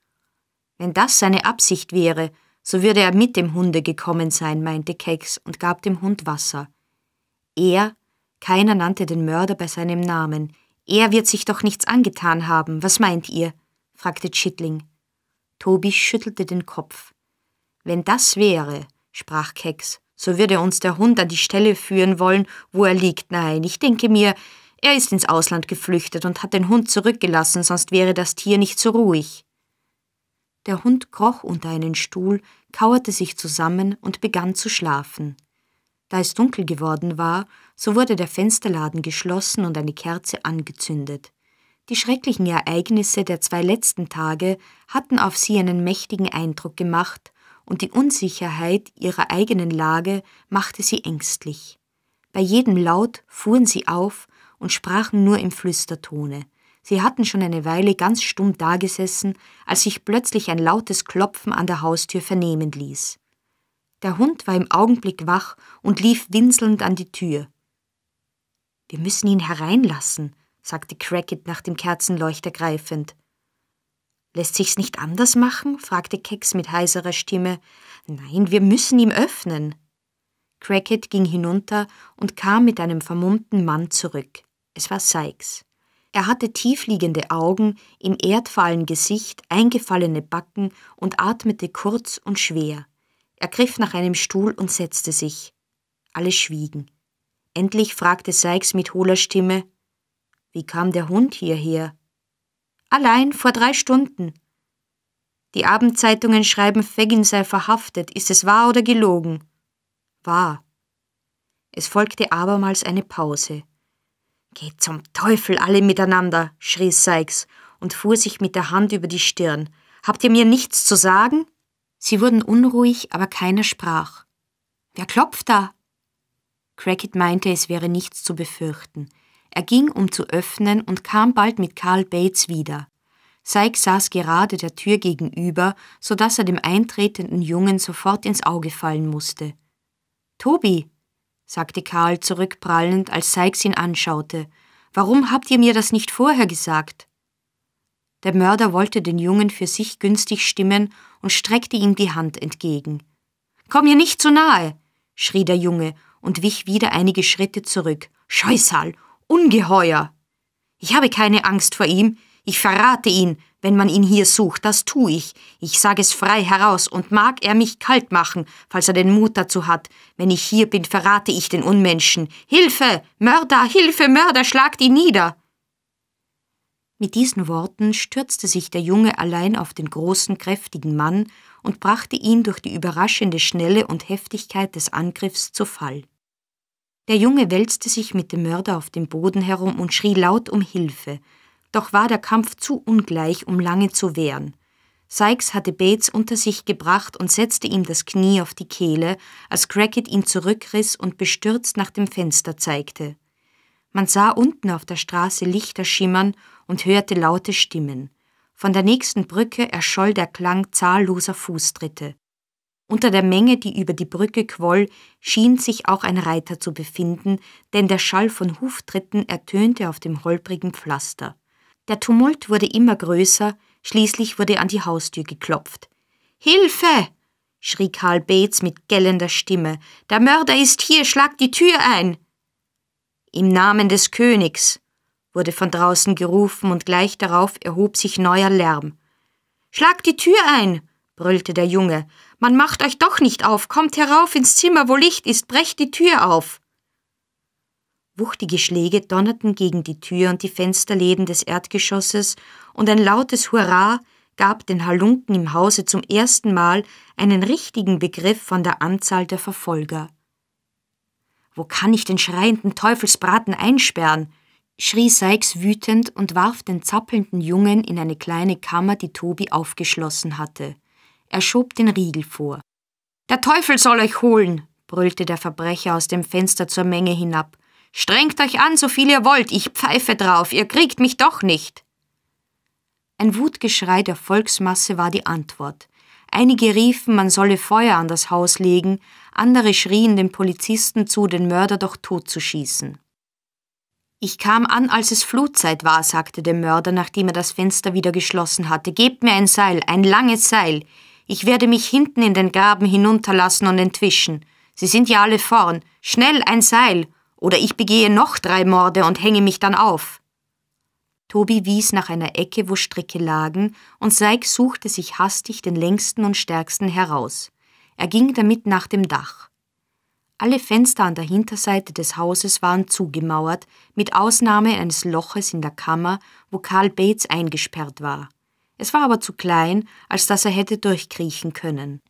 Wenn das seine Absicht wäre, so würde er mit dem Hunde gekommen sein, meinte Keks und gab dem Hund Wasser. Er, keiner nannte den Mörder bei seinem Namen, er wird sich doch nichts angetan haben, was meint ihr? fragte Schittling. Tobi schüttelte den Kopf. Wenn das wäre, sprach Keks, so würde uns der Hund an die Stelle führen wollen, wo er liegt. Nein, ich denke mir, er ist ins Ausland geflüchtet und hat den Hund zurückgelassen, sonst wäre das Tier nicht so ruhig. Der Hund kroch unter einen Stuhl, kauerte sich zusammen und begann zu schlafen. Da es dunkel geworden war, so wurde der Fensterladen geschlossen und eine Kerze angezündet. Die schrecklichen Ereignisse der zwei letzten Tage hatten auf sie einen mächtigen Eindruck gemacht, und die Unsicherheit ihrer eigenen Lage machte sie ängstlich. Bei jedem Laut fuhren sie auf und sprachen nur im Flüstertone. Sie hatten schon eine Weile ganz stumm dagesessen, als sich plötzlich ein lautes Klopfen an der Haustür vernehmen ließ. Der Hund war im Augenblick wach und lief winselnd an die Tür. Wir müssen ihn hereinlassen, sagte Crackit nach dem Kerzenleuchter greifend. Lässt sich's nicht anders machen? fragte Keks mit heiserer Stimme. Nein, wir müssen ihm öffnen. Crackit ging hinunter und kam mit einem vermummten Mann zurück. Es war Sykes. Er hatte tiefliegende Augen, im erdfallen Gesicht, eingefallene Backen und atmete kurz und schwer. Er griff nach einem Stuhl und setzte sich. Alle schwiegen. Endlich fragte Sykes mit hohler Stimme, wie kam der Hund hierher? Allein vor drei Stunden. Die Abendzeitungen schreiben, Fagin sei verhaftet. Ist es wahr oder gelogen? Wahr. Es folgte abermals eine Pause. Geht zum Teufel alle miteinander, schrie Sykes und fuhr sich mit der Hand über die Stirn. Habt ihr mir nichts zu sagen? Sie wurden unruhig, aber keiner sprach. Wer klopft da? Crackit meinte, es wäre nichts zu befürchten. Er ging, um zu öffnen, und kam bald mit Carl Bates wieder. Sykes saß gerade der Tür gegenüber, so dass er dem eintretenden Jungen sofort ins Auge fallen musste. Tobi, sagte Karl zurückprallend, als Sykes ihn anschaute, warum habt ihr mir das nicht vorher gesagt? Der Mörder wollte den Jungen für sich günstig stimmen und streckte ihm die Hand entgegen. Komm mir nicht zu nahe, schrie der Junge und wich wieder einige Schritte zurück. Scheusal, Ungeheuer! Ich habe keine Angst vor ihm. Ich verrate ihn, wenn man ihn hier sucht, das tue ich. Ich sage es frei heraus und mag er mich kalt machen, falls er den Mut dazu hat. Wenn ich hier bin, verrate ich den Unmenschen. Hilfe! Mörder! Hilfe! Mörder! Schlagt ihn nieder! Mit diesen Worten stürzte sich der Junge allein auf den großen, kräftigen Mann und brachte ihn durch die überraschende Schnelle und Heftigkeit des Angriffs zu Fall. Der Junge wälzte sich mit dem Mörder auf dem Boden herum und schrie laut um Hilfe, doch war der Kampf zu ungleich, um lange zu wehren. Sykes hatte Bates unter sich gebracht und setzte ihm das Knie auf die Kehle, als Crackett ihn zurückriss und bestürzt nach dem Fenster zeigte. Man sah unten auf der Straße Lichter schimmern und hörte laute Stimmen. Von der nächsten Brücke erscholl der Klang zahlloser Fußtritte. Unter der Menge, die über die Brücke quoll, schien sich auch ein Reiter zu befinden, denn der Schall von Huftritten ertönte auf dem holprigen Pflaster. Der Tumult wurde immer größer, schließlich wurde an die Haustür geklopft. Hilfe! schrie Karl Beetz mit gellender Stimme. Der Mörder ist hier, schlag die Tür ein! Im Namen des Königs, wurde von draußen gerufen und gleich darauf erhob sich neuer Lärm. Schlagt die Tür ein, brüllte der Junge. Man macht euch doch nicht auf. Kommt herauf ins Zimmer, wo Licht ist, brecht die Tür auf. Wuchtige Schläge donnerten gegen die Tür und die Fensterläden des Erdgeschosses, und ein lautes Hurra gab den Halunken im Hause zum ersten Mal einen richtigen Begriff von der Anzahl der Verfolger. Wo kann ich den schreienden Teufelsbraten einsperren? schrie Sykes wütend und warf den zappelnden Jungen in eine kleine Kammer, die Tobi aufgeschlossen hatte. Er schob den Riegel vor. Der Teufel soll euch holen, brüllte der Verbrecher aus dem Fenster zur Menge hinab. Strengt euch an, so viel ihr wollt, ich pfeife drauf, ihr kriegt mich doch nicht. Ein Wutgeschrei der Volksmasse war die Antwort. Einige riefen, man solle Feuer an das Haus legen, andere schrien den Polizisten zu, den Mörder doch totzuschießen. Ich kam an, als es Flutzeit war, sagte der Mörder, nachdem er das Fenster wieder geschlossen hatte. Gebt mir ein Seil, ein langes Seil. Ich werde mich hinten in den Graben hinunterlassen und entwischen. Sie sind ja alle vorn. Schnell ein Seil, oder ich begehe noch drei Morde und hänge mich dann auf. Tobi wies nach einer Ecke, wo Stricke lagen, und Seig suchte sich hastig den längsten und stärksten heraus. Er ging damit nach dem Dach. Alle Fenster an der Hinterseite des Hauses waren zugemauert, mit Ausnahme eines Loches in der Kammer, wo Karl Bates eingesperrt war. Es war aber zu klein, als dass er hätte durchkriechen können.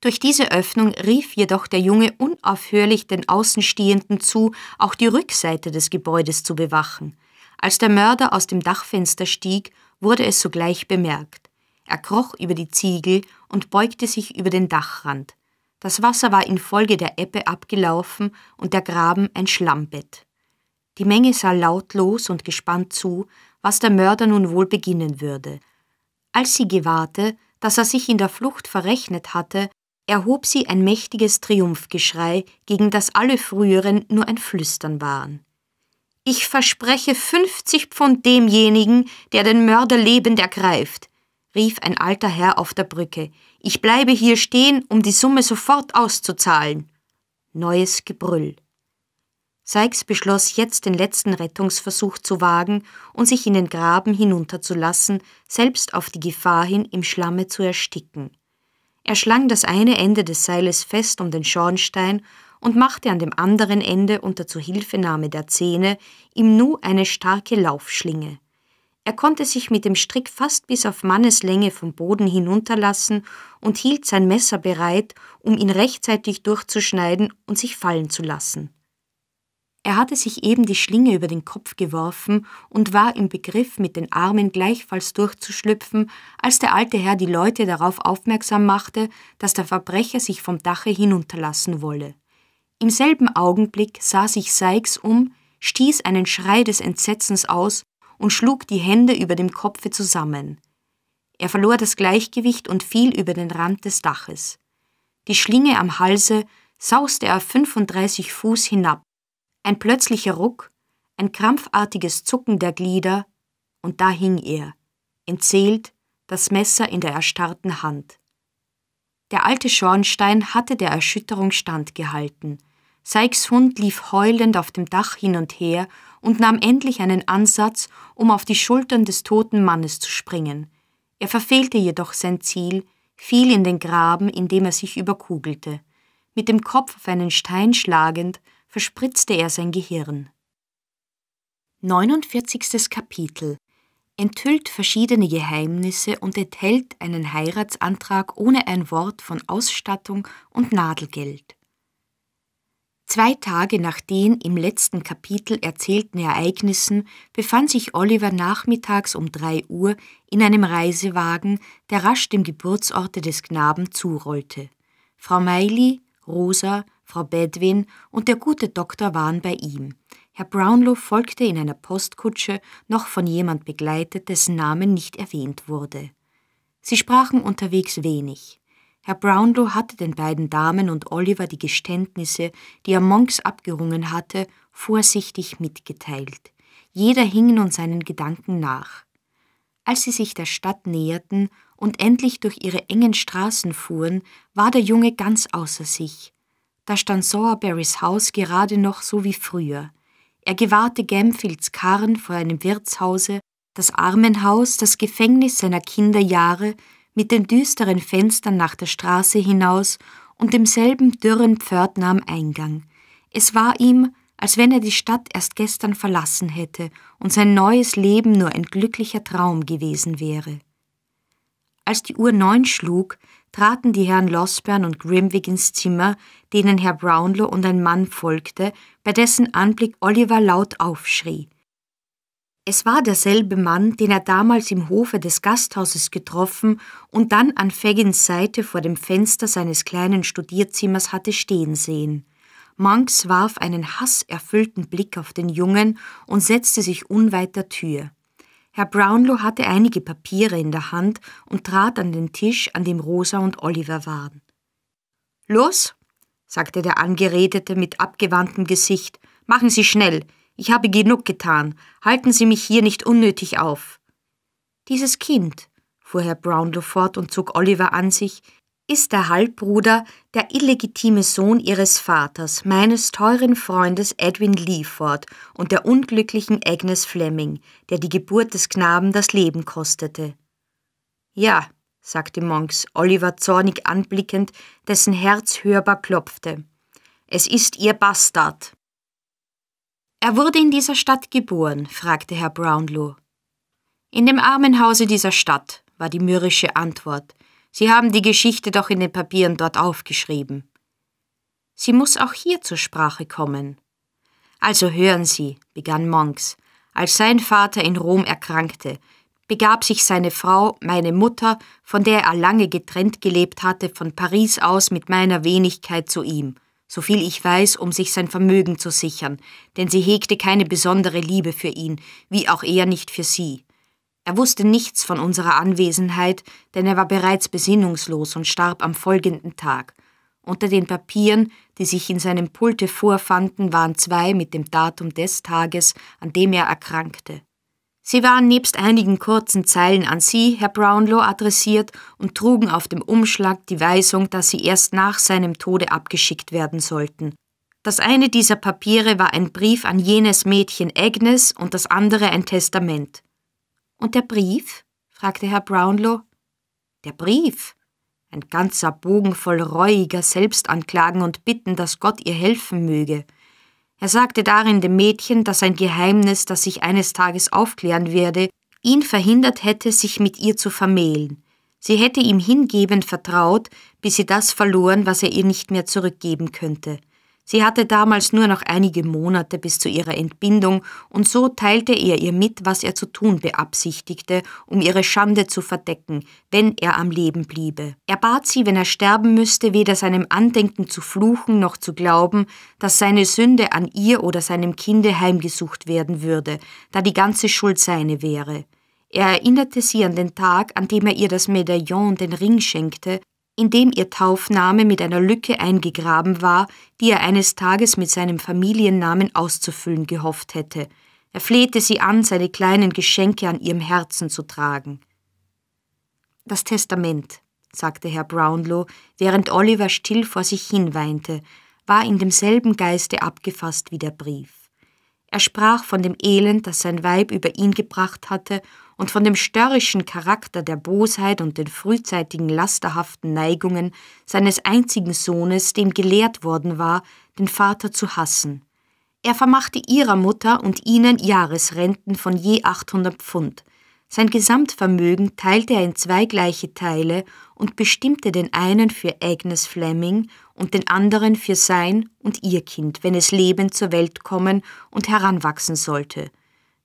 Durch diese Öffnung rief jedoch der Junge unaufhörlich den Außenstehenden zu, auch die Rückseite des Gebäudes zu bewachen. Als der Mörder aus dem Dachfenster stieg, wurde es sogleich bemerkt. Er kroch über die Ziegel und beugte sich über den Dachrand. Das Wasser war infolge der Ebbe abgelaufen und der Graben ein Schlammbett. Die Menge sah lautlos und gespannt zu, was der Mörder nun wohl beginnen würde. Als sie gewahrte, dass er sich in der Flucht verrechnet hatte, erhob sie ein mächtiges Triumphgeschrei, gegen das alle früheren nur ein Flüstern waren. Ich verspreche fünfzig Pfund demjenigen, der den Mörder lebend ergreift rief ein alter Herr auf der Brücke. Ich bleibe hier stehen, um die Summe sofort auszuzahlen. Neues Gebrüll. Sykes beschloss jetzt den letzten Rettungsversuch zu wagen und sich in den Graben hinunterzulassen, selbst auf die Gefahr hin, im Schlamme zu ersticken. Er schlang das eine Ende des Seiles fest um den Schornstein und machte an dem anderen Ende unter Zuhilfenahme der Zähne im Nu eine starke Laufschlinge. Er konnte sich mit dem Strick fast bis auf Manneslänge vom Boden hinunterlassen und hielt sein Messer bereit, um ihn rechtzeitig durchzuschneiden und sich fallen zu lassen. Er hatte sich eben die Schlinge über den Kopf geworfen und war im Begriff, mit den Armen gleichfalls durchzuschlüpfen, als der alte Herr die Leute darauf aufmerksam machte, dass der Verbrecher sich vom Dache hinunterlassen wolle. Im selben Augenblick sah sich Sykes um, stieß einen Schrei des Entsetzens aus und schlug die Hände über dem Kopfe zusammen. Er verlor das Gleichgewicht und fiel über den Rand des Daches. Die Schlinge am Halse sauste er 35 Fuß hinab. Ein plötzlicher Ruck, ein krampfartiges Zucken der Glieder, und da hing er, entseelt, das Messer in der erstarrten Hand. Der alte Schornstein hatte der Erschütterung standgehalten. Seiks Hund lief heulend auf dem Dach hin und her und nahm endlich einen Ansatz, um auf die Schultern des toten Mannes zu springen. Er verfehlte jedoch sein Ziel, fiel in den Graben, in dem er sich überkugelte. Mit dem Kopf auf einen Stein schlagend, verspritzte er sein Gehirn. 49. Kapitel enthüllt verschiedene Geheimnisse und enthält einen Heiratsantrag ohne ein Wort von Ausstattung und Nadelgeld. Zwei Tage nach den im letzten Kapitel erzählten Ereignissen befand sich Oliver nachmittags um drei Uhr in einem Reisewagen, der rasch dem Geburtsorte des Knaben zurollte. Frau Meili, Rosa, Frau Bedwin und der gute Doktor waren bei ihm. Herr Brownlow folgte in einer Postkutsche, noch von jemand begleitet, dessen Name nicht erwähnt wurde. Sie sprachen unterwegs wenig. Herr Brownlow hatte den beiden Damen und Oliver die Geständnisse, die er Monks abgerungen hatte, vorsichtig mitgeteilt. Jeder hing nun seinen Gedanken nach. Als sie sich der Stadt näherten und endlich durch ihre engen Straßen fuhren, war der Junge ganz außer sich. Da stand Sowerberrys Haus gerade noch so wie früher. Er gewahrte Gamfields Karren vor einem Wirtshause, das Armenhaus, das Gefängnis seiner Kinderjahre, mit den düsteren Fenstern nach der Straße hinaus und demselben dürren Pförtner am Eingang. Es war ihm, als wenn er die Stadt erst gestern verlassen hätte und sein neues Leben nur ein glücklicher Traum gewesen wäre. Als die Uhr neun schlug, traten die Herren Losbern und Grimwig ins Zimmer, denen Herr Brownlow und ein Mann folgte, bei dessen Anblick Oliver laut aufschrie. Es war derselbe Mann, den er damals im Hofe des Gasthauses getroffen und dann an Fagins Seite vor dem Fenster seines kleinen Studierzimmers hatte stehen sehen. Monks warf einen hasserfüllten Blick auf den Jungen und setzte sich unweit der Tür. Herr Brownlow hatte einige Papiere in der Hand und trat an den Tisch, an dem Rosa und Oliver waren. Los, sagte der Angeredete mit abgewandtem Gesicht, machen Sie schnell, ich habe genug getan. Halten Sie mich hier nicht unnötig auf. Dieses Kind, fuhr Herr Brownlow fort und zog Oliver an sich, ist der Halbbruder, der illegitime Sohn ihres Vaters, meines teuren Freundes Edwin Leeford und der unglücklichen Agnes Fleming, der die Geburt des Knaben das Leben kostete. Ja, sagte Monks, Oliver zornig anblickend, dessen Herz hörbar klopfte. Es ist ihr Bastard. Er wurde in dieser Stadt geboren, fragte Herr Brownlow. In dem Armenhause dieser Stadt, war die mürrische Antwort. Sie haben die Geschichte doch in den Papieren dort aufgeschrieben. Sie muss auch hier zur Sprache kommen. Also hören Sie, begann Monks, als sein Vater in Rom erkrankte, begab sich seine Frau, meine Mutter, von der er lange getrennt gelebt hatte, von Paris aus mit meiner Wenigkeit zu ihm, soviel ich weiß, um sich sein Vermögen zu sichern, denn sie hegte keine besondere Liebe für ihn, wie auch er nicht für sie. Er wusste nichts von unserer Anwesenheit, denn er war bereits besinnungslos und starb am folgenden Tag. Unter den Papieren, die sich in seinem Pulte vorfanden, waren zwei mit dem Datum des Tages, an dem er erkrankte. Sie waren nebst einigen kurzen Zeilen an Sie, Herr Brownlow, adressiert und trugen auf dem Umschlag die Weisung, dass sie erst nach seinem Tode abgeschickt werden sollten. Das eine dieser Papiere war ein Brief an jenes Mädchen Agnes und das andere ein Testament. Und der Brief? fragte Herr Brownlow. Der Brief? Ein ganzer Bogen voll reuiger Selbstanklagen und Bitten, dass Gott ihr helfen möge. Er sagte darin dem Mädchen, dass ein Geheimnis, das sich eines Tages aufklären werde, ihn verhindert hätte, sich mit ihr zu vermählen. Sie hätte ihm hingebend vertraut, bis sie das verloren, was er ihr nicht mehr zurückgeben könnte. Sie hatte damals nur noch einige Monate bis zu ihrer Entbindung, und so teilte er ihr mit, was er zu tun beabsichtigte, um ihre Schande zu verdecken, wenn er am Leben bliebe. Er bat sie, wenn er sterben müsste, weder seinem Andenken zu fluchen noch zu glauben, dass seine Sünde an ihr oder seinem Kinde heimgesucht werden würde, da die ganze Schuld seine wäre. Er erinnerte sie an den Tag, an dem er ihr das Medaillon und den Ring schenkte, in dem ihr Taufname mit einer Lücke eingegraben war, die er eines Tages mit seinem Familiennamen auszufüllen gehofft hätte. Er flehte sie an, seine kleinen Geschenke an ihrem Herzen zu tragen. Das Testament, sagte Herr Brownlow, während Oliver still vor sich hinweinte, war in demselben Geiste abgefasst wie der Brief. Er sprach von dem Elend, das sein Weib über ihn gebracht hatte, und von dem störrischen Charakter der Bosheit und den frühzeitigen lasterhaften Neigungen seines einzigen Sohnes, dem gelehrt worden war, den Vater zu hassen. Er vermachte ihrer Mutter und ihnen Jahresrenten von je 800 Pfund. Sein Gesamtvermögen teilte er in zwei gleiche Teile und bestimmte den einen für Agnes Fleming und den anderen für sein und ihr Kind, wenn es lebend zur Welt kommen und heranwachsen sollte –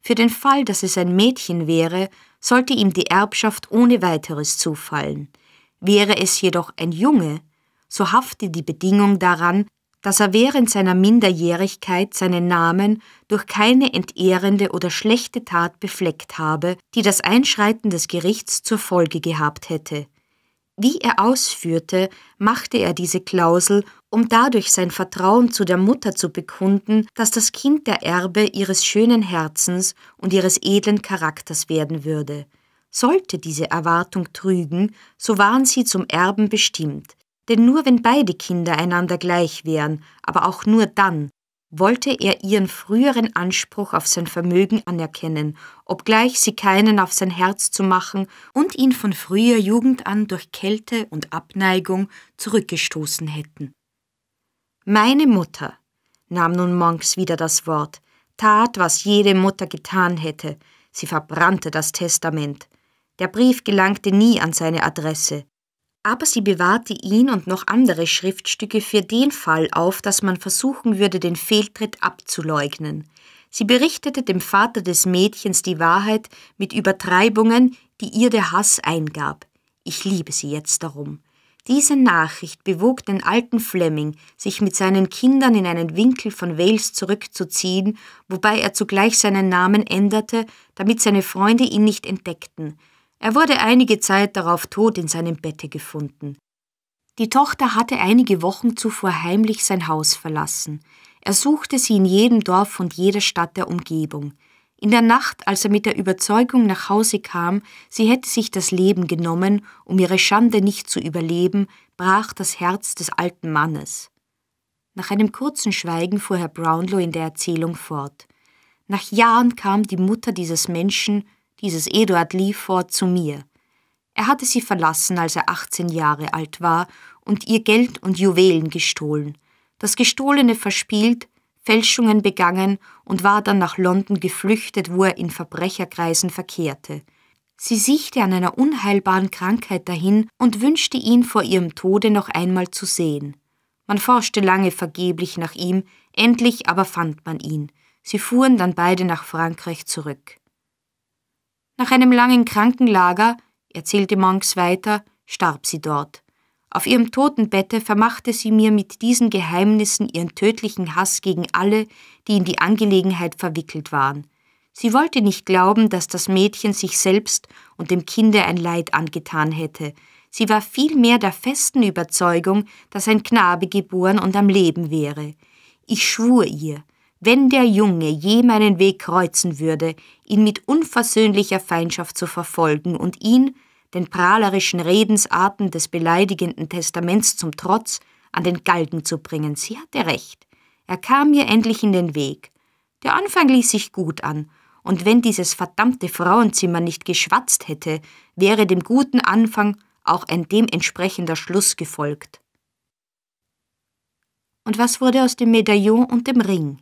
für den Fall, dass es ein Mädchen wäre, sollte ihm die Erbschaft ohne weiteres zufallen. Wäre es jedoch ein Junge, so hafte die Bedingung daran, dass er während seiner Minderjährigkeit seinen Namen durch keine entehrende oder schlechte Tat befleckt habe, die das Einschreiten des Gerichts zur Folge gehabt hätte. Wie er ausführte, machte er diese Klausel, um dadurch sein Vertrauen zu der Mutter zu bekunden, dass das Kind der Erbe ihres schönen Herzens und ihres edlen Charakters werden würde. Sollte diese Erwartung trügen, so waren sie zum Erben bestimmt, denn nur wenn beide Kinder einander gleich wären, aber auch nur dann, wollte er ihren früheren Anspruch auf sein Vermögen anerkennen, obgleich sie keinen auf sein Herz zu machen und ihn von früher Jugend an durch Kälte und Abneigung zurückgestoßen hätten. Meine Mutter, nahm nun Monks wieder das Wort, tat, was jede Mutter getan hätte, sie verbrannte das Testament. Der Brief gelangte nie an seine Adresse aber sie bewahrte ihn und noch andere Schriftstücke für den Fall auf, dass man versuchen würde, den Fehltritt abzuleugnen. Sie berichtete dem Vater des Mädchens die Wahrheit mit Übertreibungen, die ihr der Hass eingab. Ich liebe sie jetzt darum. Diese Nachricht bewog den alten Fleming, sich mit seinen Kindern in einen Winkel von Wales zurückzuziehen, wobei er zugleich seinen Namen änderte, damit seine Freunde ihn nicht entdeckten. Er wurde einige Zeit darauf tot in seinem Bette gefunden. Die Tochter hatte einige Wochen zuvor heimlich sein Haus verlassen. Er suchte sie in jedem Dorf und jeder Stadt der Umgebung. In der Nacht, als er mit der Überzeugung nach Hause kam, sie hätte sich das Leben genommen, um ihre Schande nicht zu überleben, brach das Herz des alten Mannes. Nach einem kurzen Schweigen fuhr Herr Brownlow in der Erzählung fort. Nach Jahren kam die Mutter dieses Menschen dieses Eduard Lieford zu mir. Er hatte sie verlassen, als er 18 Jahre alt war und ihr Geld und Juwelen gestohlen. Das Gestohlene verspielt, Fälschungen begangen und war dann nach London geflüchtet, wo er in Verbrecherkreisen verkehrte. Sie siechte an einer unheilbaren Krankheit dahin und wünschte ihn vor ihrem Tode noch einmal zu sehen. Man forschte lange vergeblich nach ihm, endlich aber fand man ihn. Sie fuhren dann beide nach Frankreich zurück. Nach einem langen Krankenlager, erzählte Monks weiter, starb sie dort. Auf ihrem Totenbette vermachte sie mir mit diesen Geheimnissen ihren tödlichen Hass gegen alle, die in die Angelegenheit verwickelt waren. Sie wollte nicht glauben, dass das Mädchen sich selbst und dem Kinde ein Leid angetan hätte. Sie war vielmehr der festen Überzeugung, dass ein Knabe geboren und am Leben wäre. Ich schwur ihr, wenn der Junge je meinen Weg kreuzen würde, ihn mit unversöhnlicher Feindschaft zu verfolgen und ihn, den prahlerischen Redensarten des beleidigenden Testaments zum Trotz, an den Galgen zu bringen. Sie hatte recht. Er kam ihr endlich in den Weg. Der Anfang ließ sich gut an, und wenn dieses verdammte Frauenzimmer nicht geschwatzt hätte, wäre dem guten Anfang auch ein dementsprechender Schluss gefolgt. Und was wurde aus dem Medaillon und dem Ring?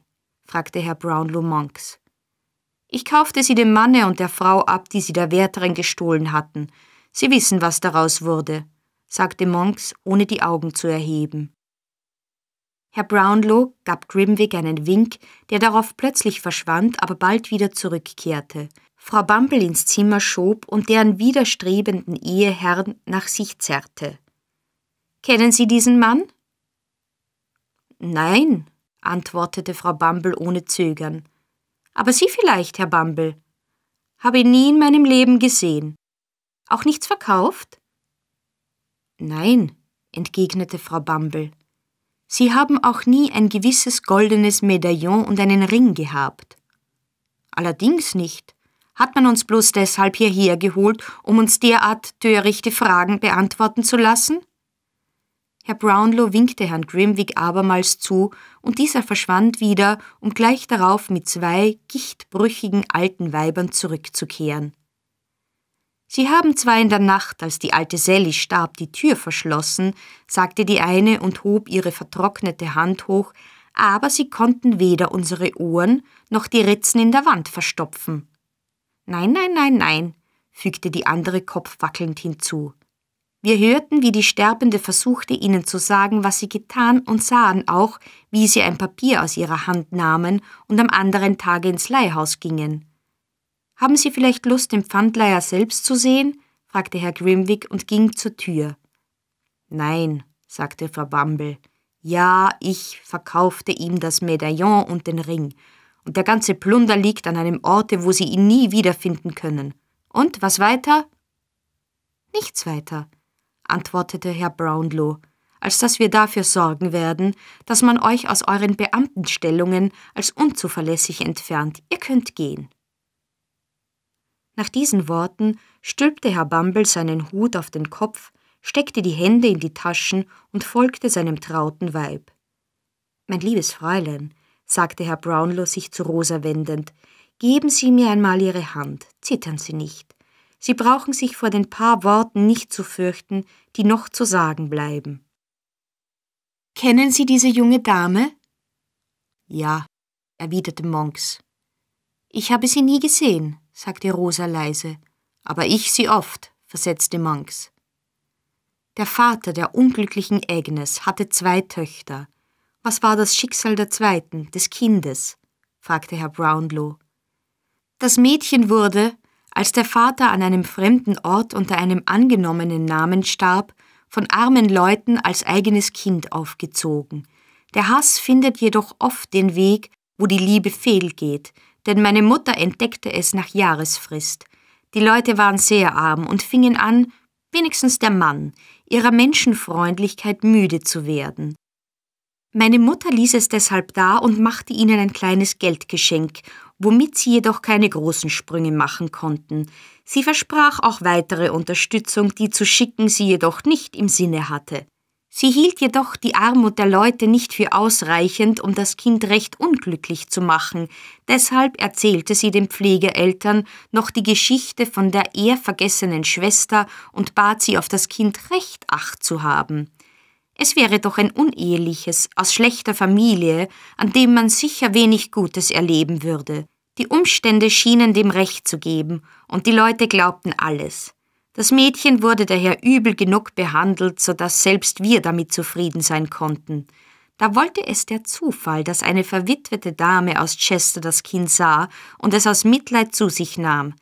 fragte Herr Brownlow Monks. Ich kaufte sie dem Manne und der Frau ab, die sie der Wärterin gestohlen hatten. Sie wissen, was daraus wurde, sagte Monks, ohne die Augen zu erheben. Herr Brownlow gab Grimwig einen Wink, der darauf plötzlich verschwand, aber bald wieder zurückkehrte. Frau Bumble ins Zimmer schob und deren widerstrebenden Eheherrn nach sich zerrte. Kennen Sie diesen Mann? Nein, antwortete Frau Bumble ohne Zögern. Aber Sie vielleicht, Herr Bumble. Habe ihn nie in meinem Leben gesehen. Auch nichts verkauft? Nein, entgegnete Frau Bumble. Sie haben auch nie ein gewisses goldenes Medaillon und einen Ring gehabt. Allerdings nicht. Hat man uns bloß deshalb hierher geholt, um uns derart törichte Fragen beantworten zu lassen? Herr Brownlow winkte Herrn Grimwig abermals zu, und dieser verschwand wieder, um gleich darauf mit zwei gichtbrüchigen alten Weibern zurückzukehren. Sie haben zwar in der Nacht, als die alte Sally starb, die Tür verschlossen, sagte die eine und hob ihre vertrocknete Hand hoch, aber sie konnten weder unsere Ohren noch die Ritzen in der Wand verstopfen. Nein, nein, nein, nein, fügte die andere kopfwackelnd hinzu. Wir hörten, wie die Sterbende versuchte, ihnen zu sagen, was sie getan, und sahen auch, wie sie ein Papier aus ihrer Hand nahmen und am anderen Tage ins Leihhaus gingen. Haben Sie vielleicht Lust, den Pfandleiher selbst zu sehen? fragte Herr Grimwig und ging zur Tür. Nein, sagte Frau Bumble. Ja, ich verkaufte ihm das Medaillon und den Ring. Und der ganze Plunder liegt an einem Orte, wo Sie ihn nie wiederfinden können. Und was weiter? Nichts weiter antwortete Herr Brownlow, als dass wir dafür sorgen werden, dass man euch aus euren Beamtenstellungen als unzuverlässig entfernt. Ihr könnt gehen. Nach diesen Worten stülpte Herr Bumble seinen Hut auf den Kopf, steckte die Hände in die Taschen und folgte seinem trauten Weib. Mein liebes Fräulein, sagte Herr Brownlow sich zu Rosa wendend, geben Sie mir einmal Ihre Hand, zittern Sie nicht. Sie brauchen sich vor den paar Worten nicht zu fürchten, die noch zu sagen bleiben. Kennen Sie diese junge Dame? Ja, erwiderte Monks. Ich habe sie nie gesehen, sagte Rosa leise, aber ich sie oft, versetzte Monks. Der Vater der unglücklichen Agnes hatte zwei Töchter. Was war das Schicksal der zweiten, des Kindes? fragte Herr Brownlow. Das Mädchen wurde, als der Vater an einem fremden Ort unter einem angenommenen Namen starb, von armen Leuten als eigenes Kind aufgezogen. Der Hass findet jedoch oft den Weg, wo die Liebe fehlgeht, denn meine Mutter entdeckte es nach Jahresfrist. Die Leute waren sehr arm und fingen an, wenigstens der Mann, ihrer Menschenfreundlichkeit müde zu werden. Meine Mutter ließ es deshalb da und machte ihnen ein kleines Geldgeschenk womit sie jedoch keine großen Sprünge machen konnten. Sie versprach auch weitere Unterstützung, die zu schicken sie jedoch nicht im Sinne hatte. Sie hielt jedoch die Armut der Leute nicht für ausreichend, um das Kind recht unglücklich zu machen, deshalb erzählte sie den Pflegeeltern noch die Geschichte von der eher vergessenen Schwester und bat sie auf das Kind recht acht zu haben. Es wäre doch ein uneheliches, aus schlechter Familie, an dem man sicher wenig Gutes erleben würde. Die Umstände schienen dem Recht zu geben, und die Leute glaubten alles. Das Mädchen wurde daher übel genug behandelt, so dass selbst wir damit zufrieden sein konnten. Da wollte es der Zufall, dass eine verwitwete Dame aus Chester das Kind sah und es aus Mitleid zu sich nahm.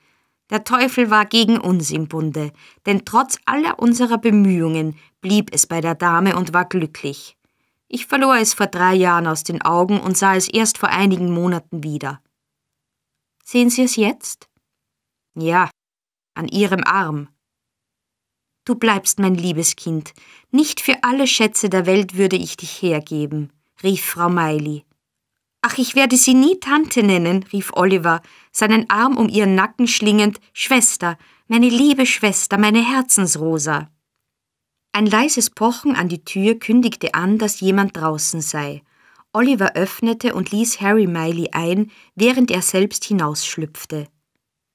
Der Teufel war gegen uns im Bunde, denn trotz aller unserer Bemühungen blieb es bei der Dame und war glücklich. Ich verlor es vor drei Jahren aus den Augen und sah es erst vor einigen Monaten wieder. Sehen Sie es jetzt? Ja, an Ihrem Arm. Du bleibst mein liebes Kind. Nicht für alle Schätze der Welt würde ich dich hergeben, rief Frau Meili. Ach, ich werde sie nie Tante nennen, rief Oliver, seinen Arm um ihren Nacken schlingend. Schwester, meine liebe Schwester, meine Herzensrosa. Ein leises Pochen an die Tür kündigte an, dass jemand draußen sei. Oliver öffnete und ließ Harry Miley ein, während er selbst hinausschlüpfte.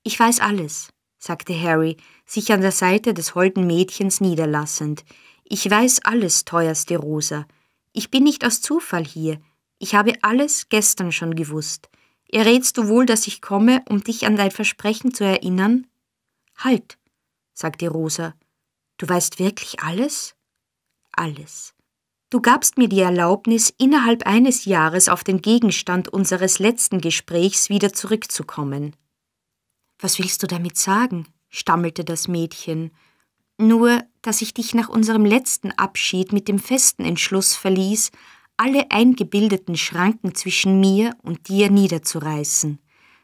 Ich weiß alles, sagte Harry, sich an der Seite des holden Mädchens niederlassend. Ich weiß alles, teuerste Rosa. Ich bin nicht aus Zufall hier. Ich habe alles gestern schon gewusst. Errätst du wohl, dass ich komme, um dich an dein Versprechen zu erinnern? Halt, sagte Rosa Du weißt wirklich alles? Alles. Du gabst mir die Erlaubnis, innerhalb eines Jahres auf den Gegenstand unseres letzten Gesprächs wieder zurückzukommen. Was willst du damit sagen? stammelte das Mädchen. Nur, dass ich dich nach unserem letzten Abschied mit dem festen Entschluss verließ, alle eingebildeten Schranken zwischen mir und dir niederzureißen.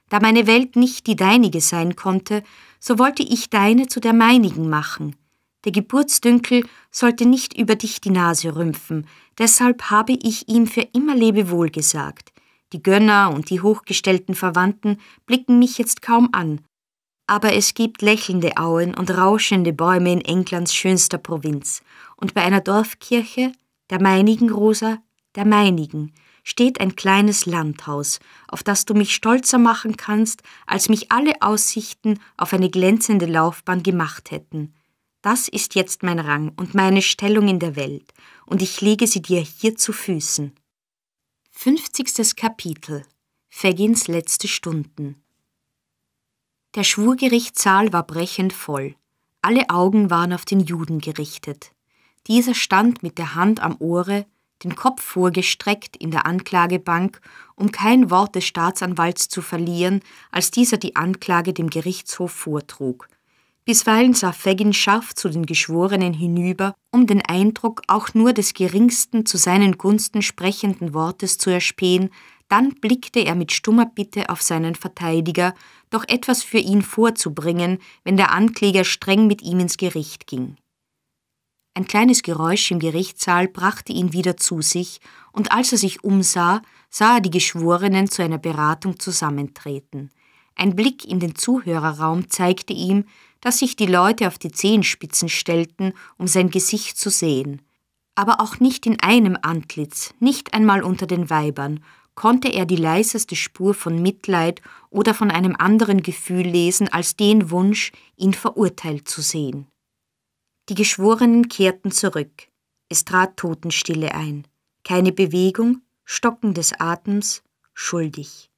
Da meine Welt nicht die deinige sein konnte, so wollte ich deine zu der meinigen machen. Der Geburtsdünkel sollte nicht über dich die Nase rümpfen, deshalb habe ich ihm für immer Lebewohl gesagt. Die Gönner und die hochgestellten Verwandten blicken mich jetzt kaum an. Aber es gibt lächelnde Auen und rauschende Bäume in Englands schönster Provinz. Und bei einer Dorfkirche, der meinigen, Rosa, der meinigen, steht ein kleines Landhaus, auf das du mich stolzer machen kannst, als mich alle Aussichten auf eine glänzende Laufbahn gemacht hätten. Das ist jetzt mein Rang und meine Stellung in der Welt, und ich lege sie dir hier zu Füßen. 50. Kapitel Fagins letzte Stunden Der Schwurgerichtssaal war brechend voll. Alle Augen waren auf den Juden gerichtet. Dieser stand mit der Hand am Ohre, den Kopf vorgestreckt in der Anklagebank, um kein Wort des Staatsanwalts zu verlieren, als dieser die Anklage dem Gerichtshof vortrug. Bisweilen sah Fagin scharf zu den Geschworenen hinüber, um den Eindruck auch nur des geringsten zu seinen Gunsten sprechenden Wortes zu erspähen, dann blickte er mit stummer Bitte auf seinen Verteidiger, doch etwas für ihn vorzubringen, wenn der Ankläger streng mit ihm ins Gericht ging. Ein kleines Geräusch im Gerichtssaal brachte ihn wieder zu sich, und als er sich umsah, sah er die Geschworenen zu einer Beratung zusammentreten. Ein Blick in den Zuhörerraum zeigte ihm, dass sich die Leute auf die Zehenspitzen stellten, um sein Gesicht zu sehen. Aber auch nicht in einem Antlitz, nicht einmal unter den Weibern, konnte er die leiseste Spur von Mitleid oder von einem anderen Gefühl lesen als den Wunsch, ihn verurteilt zu sehen. Die Geschworenen kehrten zurück. Es trat Totenstille ein. Keine Bewegung, Stocken des Atems, schuldig.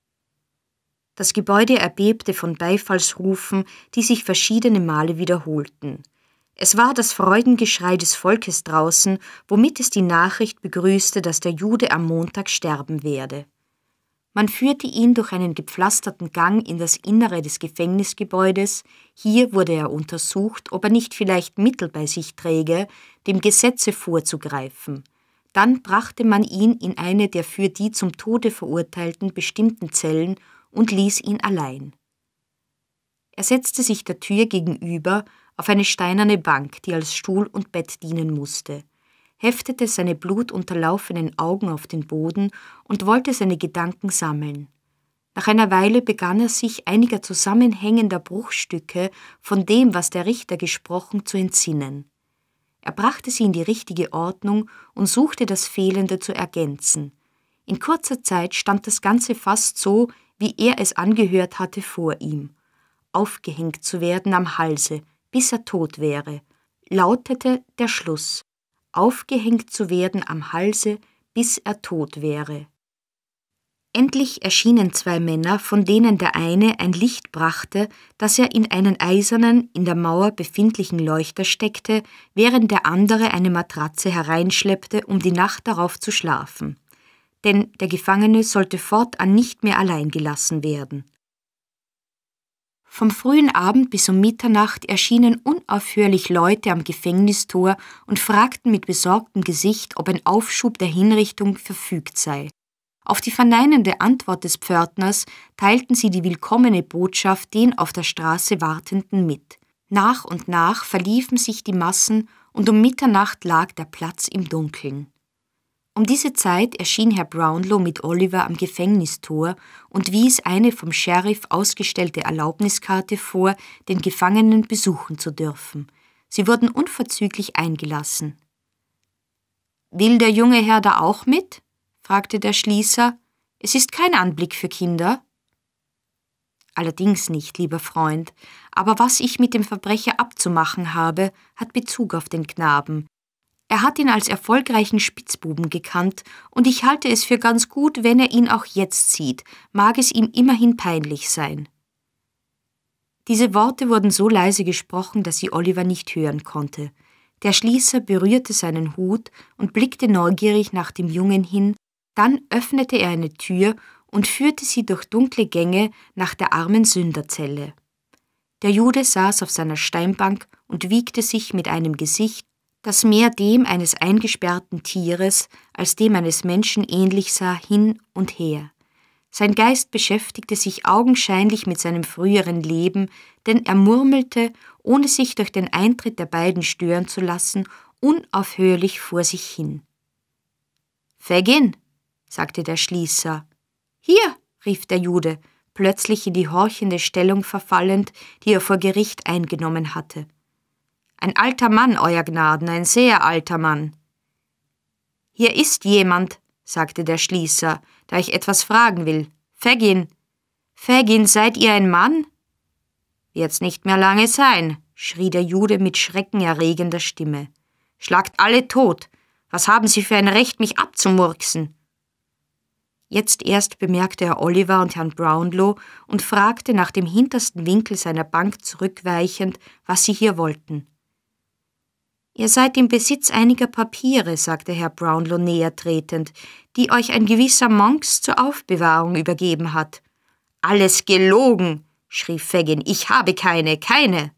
Das Gebäude erbebte von Beifallsrufen, die sich verschiedene Male wiederholten. Es war das Freudengeschrei des Volkes draußen, womit es die Nachricht begrüßte, dass der Jude am Montag sterben werde. Man führte ihn durch einen gepflasterten Gang in das Innere des Gefängnisgebäudes. Hier wurde er untersucht, ob er nicht vielleicht Mittel bei sich träge, dem Gesetze vorzugreifen. Dann brachte man ihn in eine der für die zum Tode Verurteilten bestimmten Zellen und ließ ihn allein. Er setzte sich der Tür gegenüber auf eine steinerne Bank, die als Stuhl und Bett dienen musste, heftete seine blutunterlaufenen Augen auf den Boden und wollte seine Gedanken sammeln. Nach einer Weile begann er sich einiger zusammenhängender Bruchstücke von dem, was der Richter gesprochen, zu entsinnen. Er brachte sie in die richtige Ordnung und suchte das Fehlende zu ergänzen. In kurzer Zeit stand das Ganze fast so, wie er es angehört hatte vor ihm, aufgehängt zu werden am Halse, bis er tot wäre, lautete der Schluss, aufgehängt zu werden am Halse, bis er tot wäre. Endlich erschienen zwei Männer, von denen der eine ein Licht brachte, das er in einen eisernen, in der Mauer befindlichen Leuchter steckte, während der andere eine Matratze hereinschleppte, um die Nacht darauf zu schlafen denn der Gefangene sollte fortan nicht mehr allein gelassen werden. Vom frühen Abend bis um Mitternacht erschienen unaufhörlich Leute am Gefängnistor und fragten mit besorgtem Gesicht, ob ein Aufschub der Hinrichtung verfügt sei. Auf die verneinende Antwort des Pförtners teilten sie die willkommene Botschaft den auf der Straße Wartenden mit. Nach und nach verliefen sich die Massen und um Mitternacht lag der Platz im Dunkeln. Um diese Zeit erschien Herr Brownlow mit Oliver am Gefängnistor und wies eine vom Sheriff ausgestellte Erlaubniskarte vor, den Gefangenen besuchen zu dürfen. Sie wurden unverzüglich eingelassen. Will der junge Herr da auch mit? fragte der Schließer. Es ist kein Anblick für Kinder. Allerdings nicht, lieber Freund, aber was ich mit dem Verbrecher abzumachen habe, hat Bezug auf den Knaben, er hat ihn als erfolgreichen Spitzbuben gekannt, und ich halte es für ganz gut, wenn er ihn auch jetzt sieht, mag es ihm immerhin peinlich sein. Diese Worte wurden so leise gesprochen, dass sie Oliver nicht hören konnte. Der Schließer berührte seinen Hut und blickte neugierig nach dem Jungen hin, dann öffnete er eine Tür und führte sie durch dunkle Gänge nach der armen Sünderzelle. Der Jude saß auf seiner Steinbank und wiegte sich mit einem Gesicht, das mehr dem eines eingesperrten Tieres als dem eines Menschen ähnlich sah, hin und her. Sein Geist beschäftigte sich augenscheinlich mit seinem früheren Leben, denn er murmelte, ohne sich durch den Eintritt der beiden stören zu lassen, unaufhörlich vor sich hin. Fagin, sagte der Schließer. Hier, rief der Jude, plötzlich in die horchende Stellung verfallend, die er vor Gericht eingenommen hatte. Ein alter Mann, Euer Gnaden, ein sehr alter Mann. Hier ist jemand, sagte der Schließer, da ich etwas fragen will. Fagin. Fagin, seid ihr ein Mann? Wird's nicht mehr lange sein, schrie der Jude mit schreckenerregender Stimme. Schlagt alle tot. Was haben Sie für ein Recht, mich abzumurksen? Jetzt erst bemerkte er Oliver und Herrn Brownlow und fragte nach dem hintersten Winkel seiner Bank zurückweichend, was sie hier wollten. Ihr seid im Besitz einiger Papiere, sagte Herr Brownlow näher tretend, die euch ein gewisser Monks zur Aufbewahrung übergeben hat. Alles gelogen, schrie Fagin, ich habe keine, keine.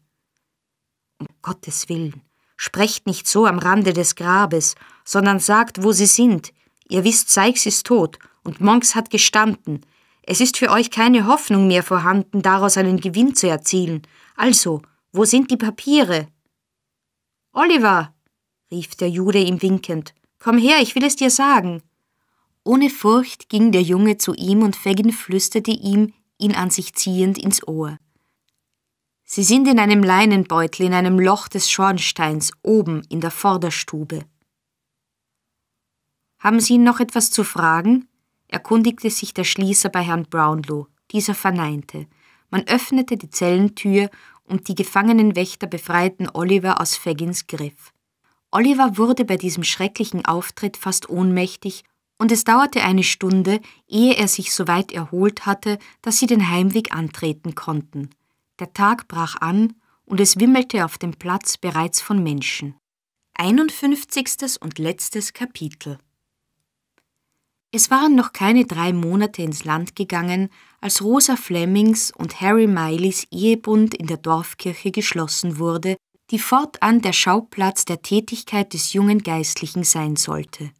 Um Gottes Willen, sprecht nicht so am Rande des Grabes, sondern sagt, wo sie sind. Ihr wisst, Sykes ist tot und Monks hat gestanden. Es ist für euch keine Hoffnung mehr vorhanden, daraus einen Gewinn zu erzielen. Also, wo sind die Papiere? Oliver, rief der Jude ihm winkend, komm her, ich will es dir sagen. Ohne Furcht ging der Junge zu ihm und Fagin flüsterte ihm, ihn an sich ziehend, ins Ohr. Sie sind in einem Leinenbeutel in einem Loch des Schornsteins oben in der Vorderstube. Haben Sie ihn noch etwas zu fragen? erkundigte sich der Schließer bei Herrn Brownlow. Dieser verneinte. Man öffnete die Zellentür und die gefangenen Wächter befreiten Oliver aus Faggins Griff. Oliver wurde bei diesem schrecklichen Auftritt fast ohnmächtig und es dauerte eine Stunde, ehe er sich so weit erholt hatte, dass sie den Heimweg antreten konnten. Der Tag brach an und es wimmelte auf dem Platz bereits von Menschen. 51. und letztes Kapitel es waren noch keine drei Monate ins Land gegangen, als Rosa Flemings und Harry Mileys Ehebund in der Dorfkirche geschlossen wurde, die fortan der Schauplatz der Tätigkeit des jungen Geistlichen sein sollte.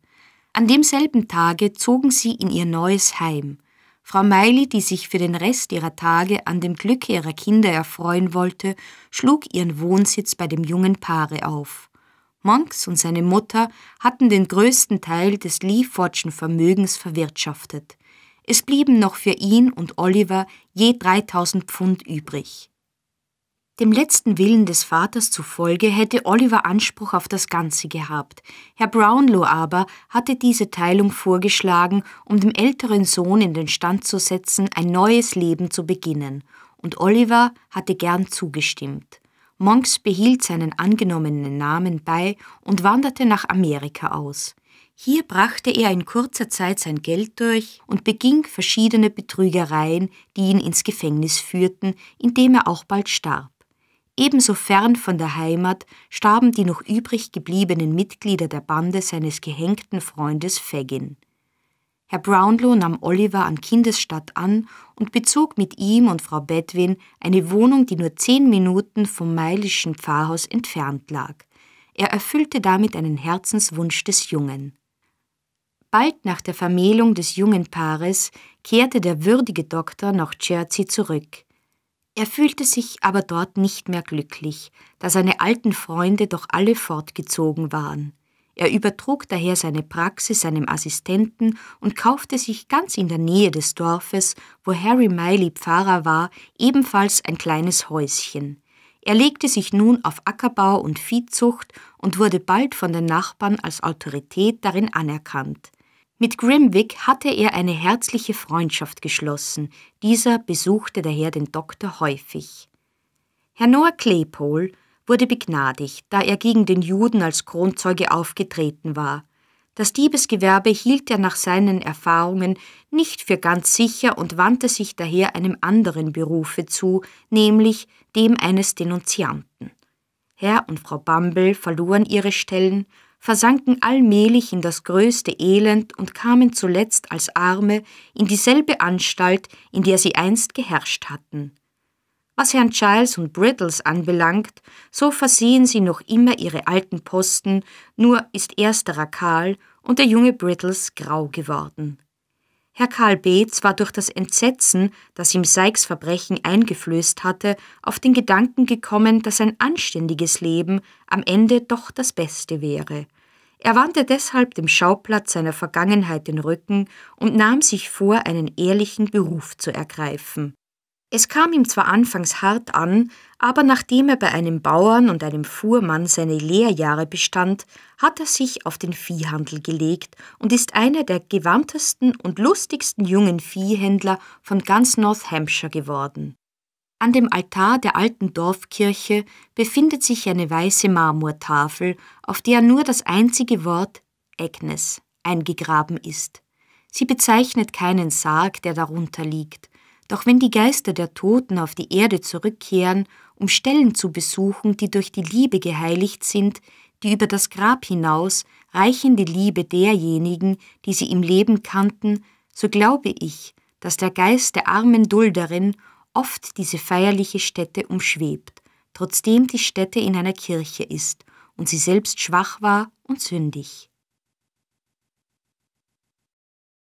An demselben Tage zogen sie in ihr neues Heim. Frau Miley, die sich für den Rest ihrer Tage an dem Glück ihrer Kinder erfreuen wollte, schlug ihren Wohnsitz bei dem jungen Paare auf. Monks und seine Mutter hatten den größten Teil des Leafordschen Vermögens verwirtschaftet. Es blieben noch für ihn und Oliver je 3000 Pfund übrig. Dem letzten Willen des Vaters zufolge hätte Oliver Anspruch auf das Ganze gehabt. Herr Brownlow aber hatte diese Teilung vorgeschlagen, um dem älteren Sohn in den Stand zu setzen, ein neues Leben zu beginnen, und Oliver hatte gern zugestimmt. Monks behielt seinen angenommenen Namen bei und wanderte nach Amerika aus. Hier brachte er in kurzer Zeit sein Geld durch und beging verschiedene Betrügereien, die ihn ins Gefängnis führten, indem er auch bald starb. Ebenso fern von der Heimat starben die noch übrig gebliebenen Mitglieder der Bande seines gehängten Freundes Fagin. Herr Brownlow nahm Oliver an Kindesstadt an und bezog mit ihm und Frau Bedwin eine Wohnung, die nur zehn Minuten vom Meilischen Pfarrhaus entfernt lag. Er erfüllte damit einen Herzenswunsch des Jungen. Bald nach der Vermählung des jungen Paares kehrte der würdige Doktor nach Jersey zurück. Er fühlte sich aber dort nicht mehr glücklich, da seine alten Freunde doch alle fortgezogen waren. Er übertrug daher seine Praxis seinem Assistenten und kaufte sich ganz in der Nähe des Dorfes, wo Harry Miley Pfarrer war, ebenfalls ein kleines Häuschen. Er legte sich nun auf Ackerbau und Viehzucht und wurde bald von den Nachbarn als Autorität darin anerkannt. Mit Grimwick hatte er eine herzliche Freundschaft geschlossen. Dieser besuchte daher den Doktor häufig. Herr Noah Claypole wurde begnadigt, da er gegen den Juden als Kronzeuge aufgetreten war. Das Diebesgewerbe hielt er nach seinen Erfahrungen nicht für ganz sicher und wandte sich daher einem anderen Berufe zu, nämlich dem eines Denunzianten. Herr und Frau Bumble verloren ihre Stellen, versanken allmählich in das größte Elend und kamen zuletzt als Arme in dieselbe Anstalt, in der sie einst geherrscht hatten. Was Herrn Giles und Brittles anbelangt, so versehen sie noch immer ihre alten Posten, nur ist ersterer kahl und der junge Brittles grau geworden. Herr Karl Beetz war durch das Entsetzen, das ihm Sykes Verbrechen eingeflößt hatte, auf den Gedanken gekommen, dass ein anständiges Leben am Ende doch das Beste wäre. Er wandte deshalb dem Schauplatz seiner Vergangenheit den Rücken und nahm sich vor, einen ehrlichen Beruf zu ergreifen. Es kam ihm zwar anfangs hart an, aber nachdem er bei einem Bauern und einem Fuhrmann seine Lehrjahre bestand, hat er sich auf den Viehhandel gelegt und ist einer der gewandtesten und lustigsten jungen Viehhändler von ganz North Hampshire geworden. An dem Altar der alten Dorfkirche befindet sich eine weiße Marmortafel, auf der nur das einzige Wort Agnes eingegraben ist. Sie bezeichnet keinen Sarg, der darunter liegt, doch wenn die Geister der Toten auf die Erde zurückkehren, um Stellen zu besuchen, die durch die Liebe geheiligt sind, die über das Grab hinaus reichende Liebe derjenigen, die sie im Leben kannten, so glaube ich, dass der Geist der armen Dulderin oft diese feierliche Stätte umschwebt, trotzdem die Stätte in einer Kirche ist und sie selbst schwach war und sündig.